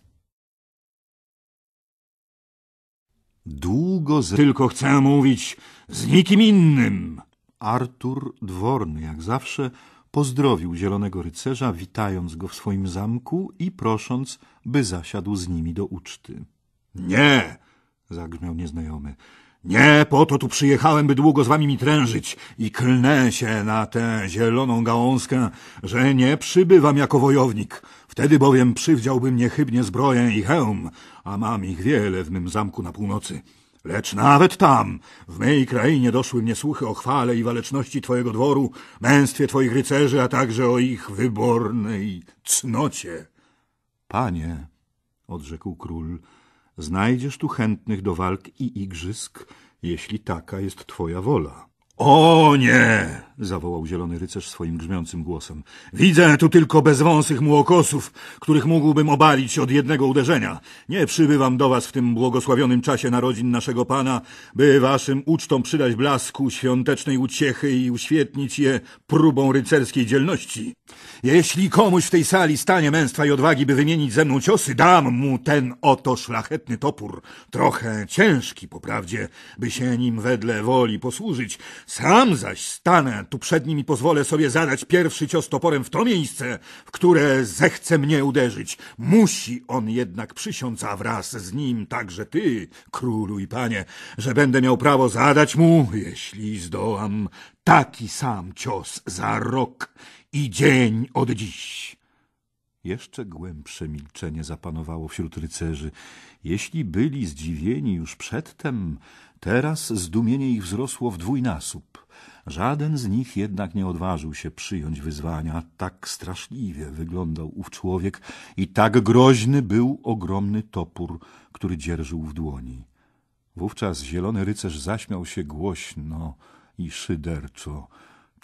Długo z... Tylko chcę mówić z nikim innym! Artur, dworny jak zawsze, pozdrowił Zielonego Rycerza, witając go w swoim zamku i prosząc, by zasiadł z nimi do uczty. — Nie! — zagrzmiał nieznajomy. — Nie, po to tu przyjechałem, by długo z wami mi trężyć i klnę się na tę zieloną gałązkę, że nie przybywam jako wojownik. Wtedy bowiem przywdziałbym niechybnie zbroję i hełm, a mam ich wiele w mym zamku na północy. Lecz nawet tam, w mej krainie doszły mnie słuchy o chwale i waleczności Twojego dworu, męstwie Twoich rycerzy, a także o ich wybornej cnocie. Panie, odrzekł król, znajdziesz tu chętnych do walk i igrzysk, jeśli taka jest Twoja wola. O nie! zawołał zielony rycerz swoim grzmiącym głosem. Widzę tu tylko bezwąsych młokosów, których mógłbym obalić od jednego uderzenia. Nie przybywam do was w tym błogosławionym czasie narodzin naszego Pana, by waszym ucztom przydać blasku świątecznej uciechy i uświetnić je próbą rycerskiej dzielności. Jeśli komuś w tej sali stanie męstwa i odwagi, by wymienić ze mną ciosy, dam mu ten oto szlachetny topór, trochę ciężki poprawdzie, by się nim wedle woli posłużyć. Sam zaś stanę tu przed nim i pozwolę sobie zadać pierwszy cios toporem w to miejsce, w które zechce mnie uderzyć. Musi on jednak przysiąc, a wraz z nim także ty, królu i panie, że będę miał prawo zadać mu, jeśli zdołam, taki sam cios za rok i dzień od dziś. Jeszcze głębsze milczenie zapanowało wśród rycerzy. Jeśli byli zdziwieni już przedtem, teraz zdumienie ich wzrosło w dwójnasób. Żaden z nich jednak nie odważył się przyjąć wyzwania. Tak straszliwie wyglądał ów człowiek i tak groźny był ogromny topór, który dzierżył w dłoni. Wówczas zielony rycerz zaśmiał się głośno i szyderczo.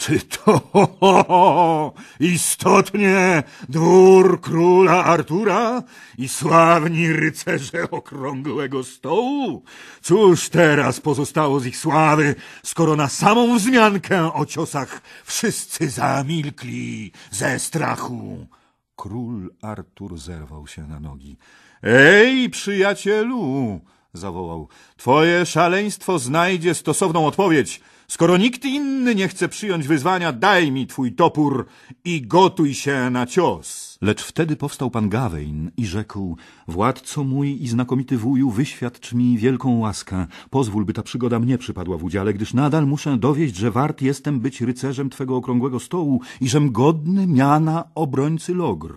Ty to, ho, <laughs> ho, istotnie dwór króla Artura i sławni rycerze okrągłego stołu. Cóż teraz pozostało z ich sławy, skoro na samą wzmiankę o ciosach wszyscy zamilkli ze strachu? Król Artur zerwał się na nogi. Ej, przyjacielu! zawołał. Twoje szaleństwo znajdzie stosowną odpowiedź. Skoro nikt inny nie chce przyjąć wyzwania, daj mi twój topór i gotuj się na cios. Lecz wtedy powstał pan Gawain i rzekł, władco mój i znakomity wuju, wyświadcz mi wielką łaskę. Pozwól, by ta przygoda mnie przypadła w udziale, gdyż nadal muszę dowieść, że wart jestem być rycerzem twego okrągłego stołu i żem godny miana obrońcy logr.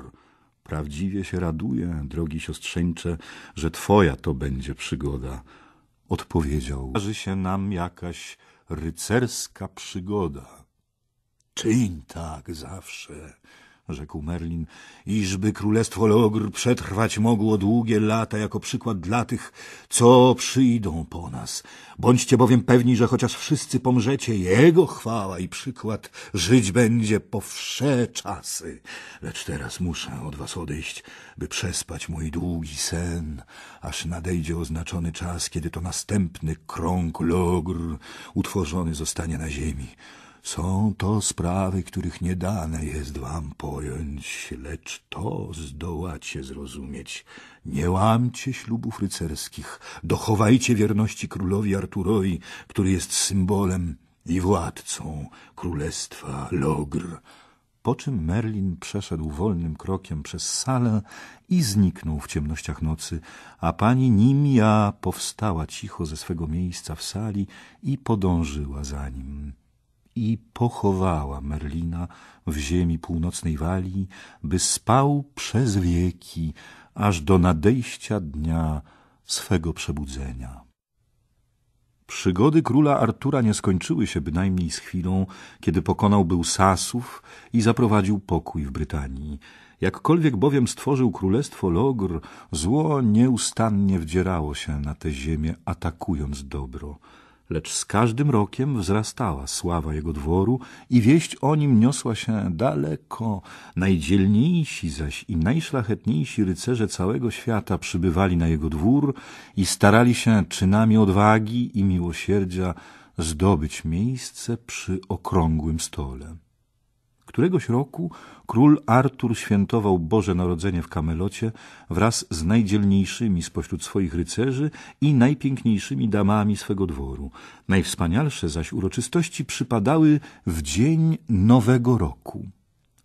Prawdziwie się raduję, drogi siostrzeńcze, że twoja to będzie przygoda. Odpowiedział, że się nam jakaś rycerska przygoda. Czyń tak zawsze, rzekł Merlin, iżby królestwo Logr przetrwać mogło długie lata jako przykład dla tych, co przyjdą po nas. Bądźcie bowiem pewni, że chociaż wszyscy pomrzecie, jego chwała i przykład żyć będzie po wsze czasy. Lecz teraz muszę od was odejść, by przespać mój długi sen, aż nadejdzie oznaczony czas, kiedy to następny krąg Logr utworzony zostanie na ziemi. Są to sprawy, których nie dane jest wam pojąć, lecz to zdołacie zrozumieć. Nie łamcie ślubów rycerskich, dochowajcie wierności królowi Arturowi, który jest symbolem i władcą królestwa Logr. Po czym Merlin przeszedł wolnym krokiem przez salę i zniknął w ciemnościach nocy, a pani Nimia powstała cicho ze swego miejsca w sali i podążyła za nim i pochowała Merlina w ziemi północnej Walii, by spał przez wieki, aż do nadejścia dnia swego przebudzenia. Przygody króla Artura nie skończyły się bynajmniej z chwilą, kiedy pokonał był Sasów i zaprowadził pokój w Brytanii. Jakkolwiek bowiem stworzył królestwo Logr, zło nieustannie wdzierało się na tę ziemię, atakując dobro – lecz z każdym rokiem wzrastała sława jego dworu i wieść o nim niosła się daleko. Najdzielniejsi zaś i najszlachetniejsi rycerze całego świata przybywali na jego dwór i starali się czynami odwagi i miłosierdzia zdobyć miejsce przy okrągłym stole. Któregoś roku król Artur świętował Boże Narodzenie w Kamelocie wraz z najdzielniejszymi spośród swoich rycerzy i najpiękniejszymi damami swego dworu. Najwspanialsze zaś uroczystości przypadały w dzień Nowego Roku.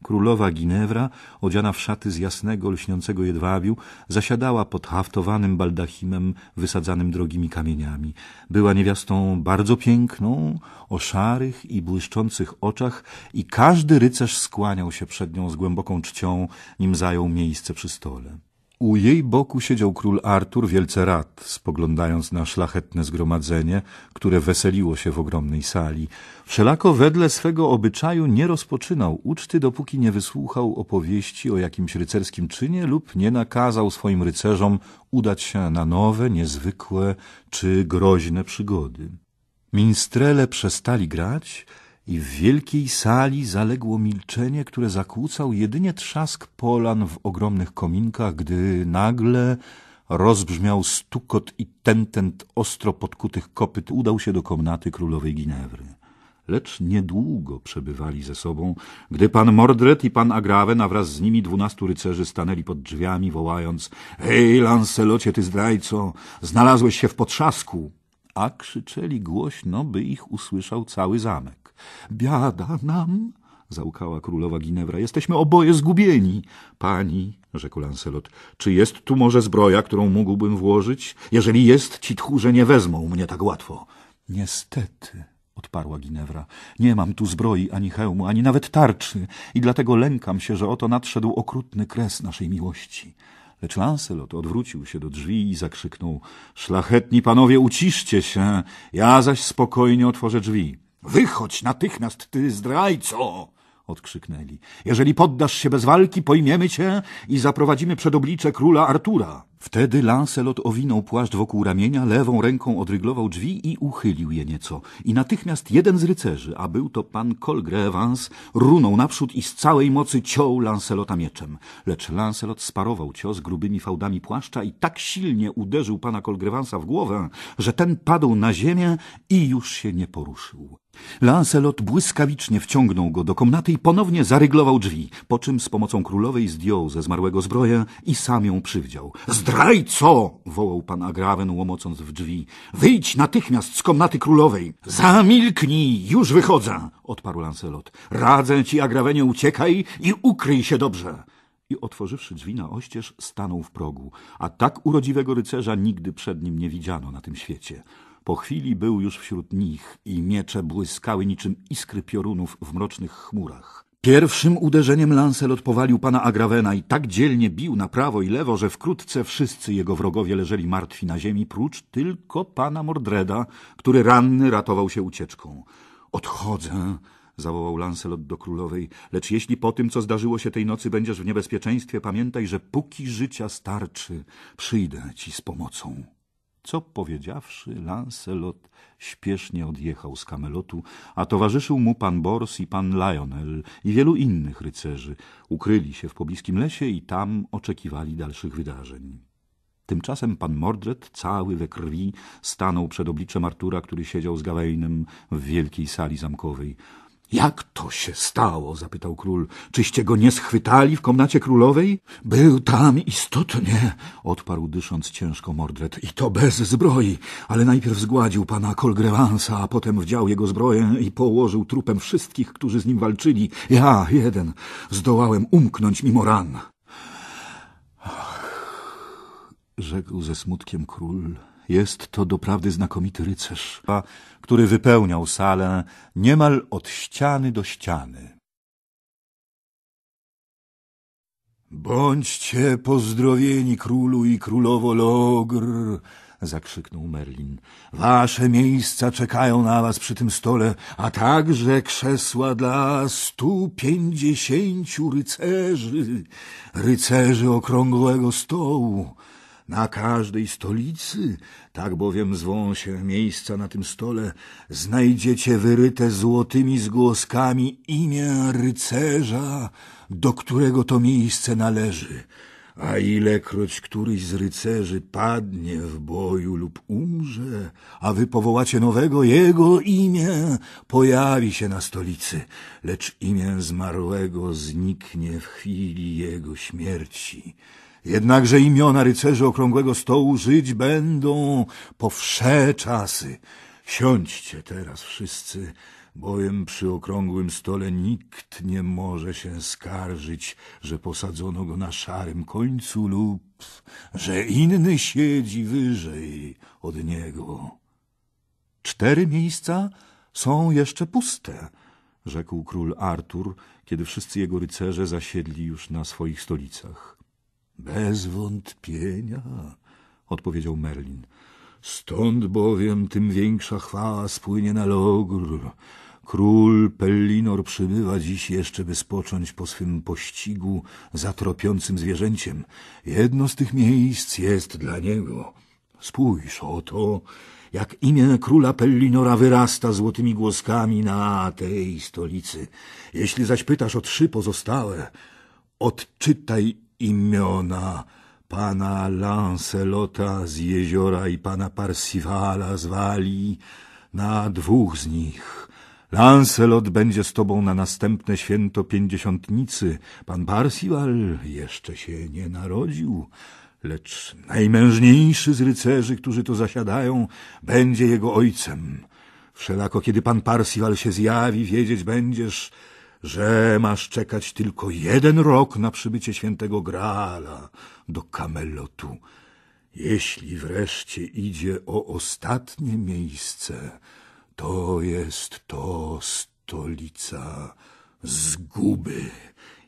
Królowa Ginewra, odziana w szaty z jasnego, lśniącego jedwabiu, zasiadała pod haftowanym baldachimem wysadzanym drogimi kamieniami. Była niewiastą bardzo piękną, o szarych i błyszczących oczach i każdy rycerz skłaniał się przed nią z głęboką czcią, nim zajął miejsce przy stole. U jej boku siedział król Artur wielce rad, spoglądając na szlachetne zgromadzenie, które weseliło się w ogromnej sali. Wszelako wedle swego obyczaju nie rozpoczynał uczty, dopóki nie wysłuchał opowieści o jakimś rycerskim czynie lub nie nakazał swoim rycerzom udać się na nowe, niezwykłe czy groźne przygody. Minstrele przestali grać i w wielkiej sali zaległo milczenie, które zakłócał jedynie trzask polan w ogromnych kominkach, gdy nagle rozbrzmiał stukot i tentent ostro podkutych kopyt udał się do komnaty królowej Ginewry. Lecz niedługo przebywali ze sobą, gdy pan Mordred i pan Agraven, a wraz z nimi dwunastu rycerzy stanęli pod drzwiami, wołając — Hej, Lancelocie, ty zdrajco, znalazłeś się w potrzasku! A krzyczeli głośno, by ich usłyszał cały zamek. Biada nam, załkała królowa Ginewra. Jesteśmy oboje zgubieni. Pani, rzekł Lancelot, czy jest tu może zbroja, którą mógłbym włożyć? Jeżeli jest, ci tchórze nie wezmą mnie tak łatwo. Niestety, odparła Ginewra, nie mam tu zbroi ani hełmu, ani nawet tarczy i dlatego lękam się, że oto nadszedł okrutny kres naszej miłości. Lecz Lancelot odwrócił się do drzwi i zakrzyknął – Szlachetni panowie, uciszcie się, ja zaś spokojnie otworzę drzwi. Wychodź natychmiast, ty zdrajco! odkrzyknęli. Jeżeli poddasz się bez walki, pojmiemy cię i zaprowadzimy przed oblicze króla Artura. Wtedy Lancelot owinął płaszcz wokół ramienia, lewą ręką odryglował drzwi i uchylił je nieco. I natychmiast jeden z rycerzy, a był to pan Colgrevans, runął naprzód i z całej mocy ciął Lancelota mieczem. Lecz Lancelot sparował cios grubymi fałdami płaszcza i tak silnie uderzył pana Colgrevansa w głowę, że ten padł na ziemię i już się nie poruszył. Lancelot błyskawicznie wciągnął go do komnaty i ponownie zaryglował drzwi, po czym z pomocą królowej zdjął ze zmarłego zbroję i sam ją przywdział. — Zdrajco! — wołał pan Agraven, łomocąc w drzwi. — Wyjdź natychmiast z komnaty królowej! — Zamilknij! Już wychodzę! — odparł Lancelot. — Radzę ci, Agravenie, uciekaj i ukryj się dobrze! i otworzywszy drzwi na oścież, stanął w progu, a tak urodziwego rycerza nigdy przed nim nie widziano na tym świecie. Po chwili był już wśród nich i miecze błyskały niczym iskry piorunów w mrocznych chmurach. Pierwszym uderzeniem Lancelot powalił pana Agravena i tak dzielnie bił na prawo i lewo, że wkrótce wszyscy jego wrogowie leżeli martwi na ziemi, prócz tylko pana Mordreda, który ranny ratował się ucieczką. Odchodzę, zawołał Lancelot do królowej, lecz jeśli po tym, co zdarzyło się tej nocy, będziesz w niebezpieczeństwie, pamiętaj, że póki życia starczy, przyjdę ci z pomocą. Co powiedziawszy, Lancelot śpiesznie odjechał z kamelotu, a towarzyszył mu pan Bors i pan Lionel i wielu innych rycerzy. Ukryli się w pobliskim lesie i tam oczekiwali dalszych wydarzeń. Tymczasem pan Mordred, cały we krwi, stanął przed obliczem Artura, który siedział z Gawainem w wielkiej sali zamkowej. Jak to się stało? zapytał król. Czyście go nie schwytali w komnacie królowej? Był tam istotnie, odparł dysząc ciężko Mordred. I to bez zbroi, ale najpierw zgładził pana Kolgrewansa, a potem wdział jego zbroję i położył trupem wszystkich, którzy z nim walczyli. Ja, jeden, zdołałem umknąć mimo ran. Ach, rzekł ze smutkiem król. Jest to doprawdy znakomity rycerz, który wypełniał salę niemal od ściany do ściany. Bądźcie pozdrowieni, królu i królowo Logr! zakrzyknął Merlin. Wasze miejsca czekają na was przy tym stole, a także krzesła dla stu pięćdziesięciu rycerzy, rycerzy okrągłego stołu na każdej stolicy, tak bowiem zwą się miejsca na tym stole, znajdziecie wyryte złotymi zgłoskami imię rycerza, do którego to miejsce należy. A ilekroć któryś z rycerzy padnie w boju lub umrze, a wy powołacie nowego, jego imię pojawi się na stolicy, lecz imię zmarłego zniknie w chwili jego śmierci. Jednakże imiona rycerzy okrągłego stołu żyć będą po wsze czasy. Siądźcie teraz wszyscy, bowiem przy okrągłym stole nikt nie może się skarżyć, że posadzono go na szarym końcu lub że inny siedzi wyżej od niego. Cztery miejsca są jeszcze puste, rzekł król Artur, kiedy wszyscy jego rycerze zasiedli już na swoich stolicach. Bez wątpienia, odpowiedział Merlin. Stąd bowiem tym większa chwała spłynie na Logr. Król Pellinor przybywa dziś jeszcze, by spocząć po swym pościgu za tropiącym zwierzęciem. Jedno z tych miejsc jest dla niego. Spójrz, oto, jak imię króla Pellinora wyrasta złotymi głoskami na tej stolicy. Jeśli zaś pytasz o trzy pozostałe, odczytaj imiona pana Lancelota z jeziora i pana Parsivala z Walii na dwóch z nich. Lancelot będzie z tobą na następne święto pięćdziesiątnicy. Pan Parsival jeszcze się nie narodził, lecz najmężniejszy z rycerzy, którzy to zasiadają, będzie jego ojcem. Wszelako, kiedy pan Parsival się zjawi, wiedzieć będziesz, że masz czekać tylko jeden rok na przybycie świętego Graala do Kamelotu, jeśli wreszcie idzie o ostatnie miejsce, to jest to stolica zguby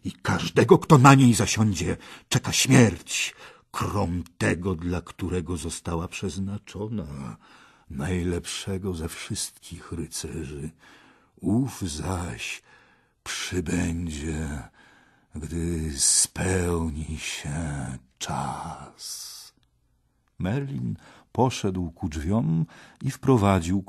i każdego, kto na niej zasiądzie, czeka śmierć, krom tego, dla którego została przeznaczona, najlepszego ze wszystkich rycerzy. Ów zaś przybędzie, gdy spełni się czas. Merlin poszedł ku drzwiom i wprowadził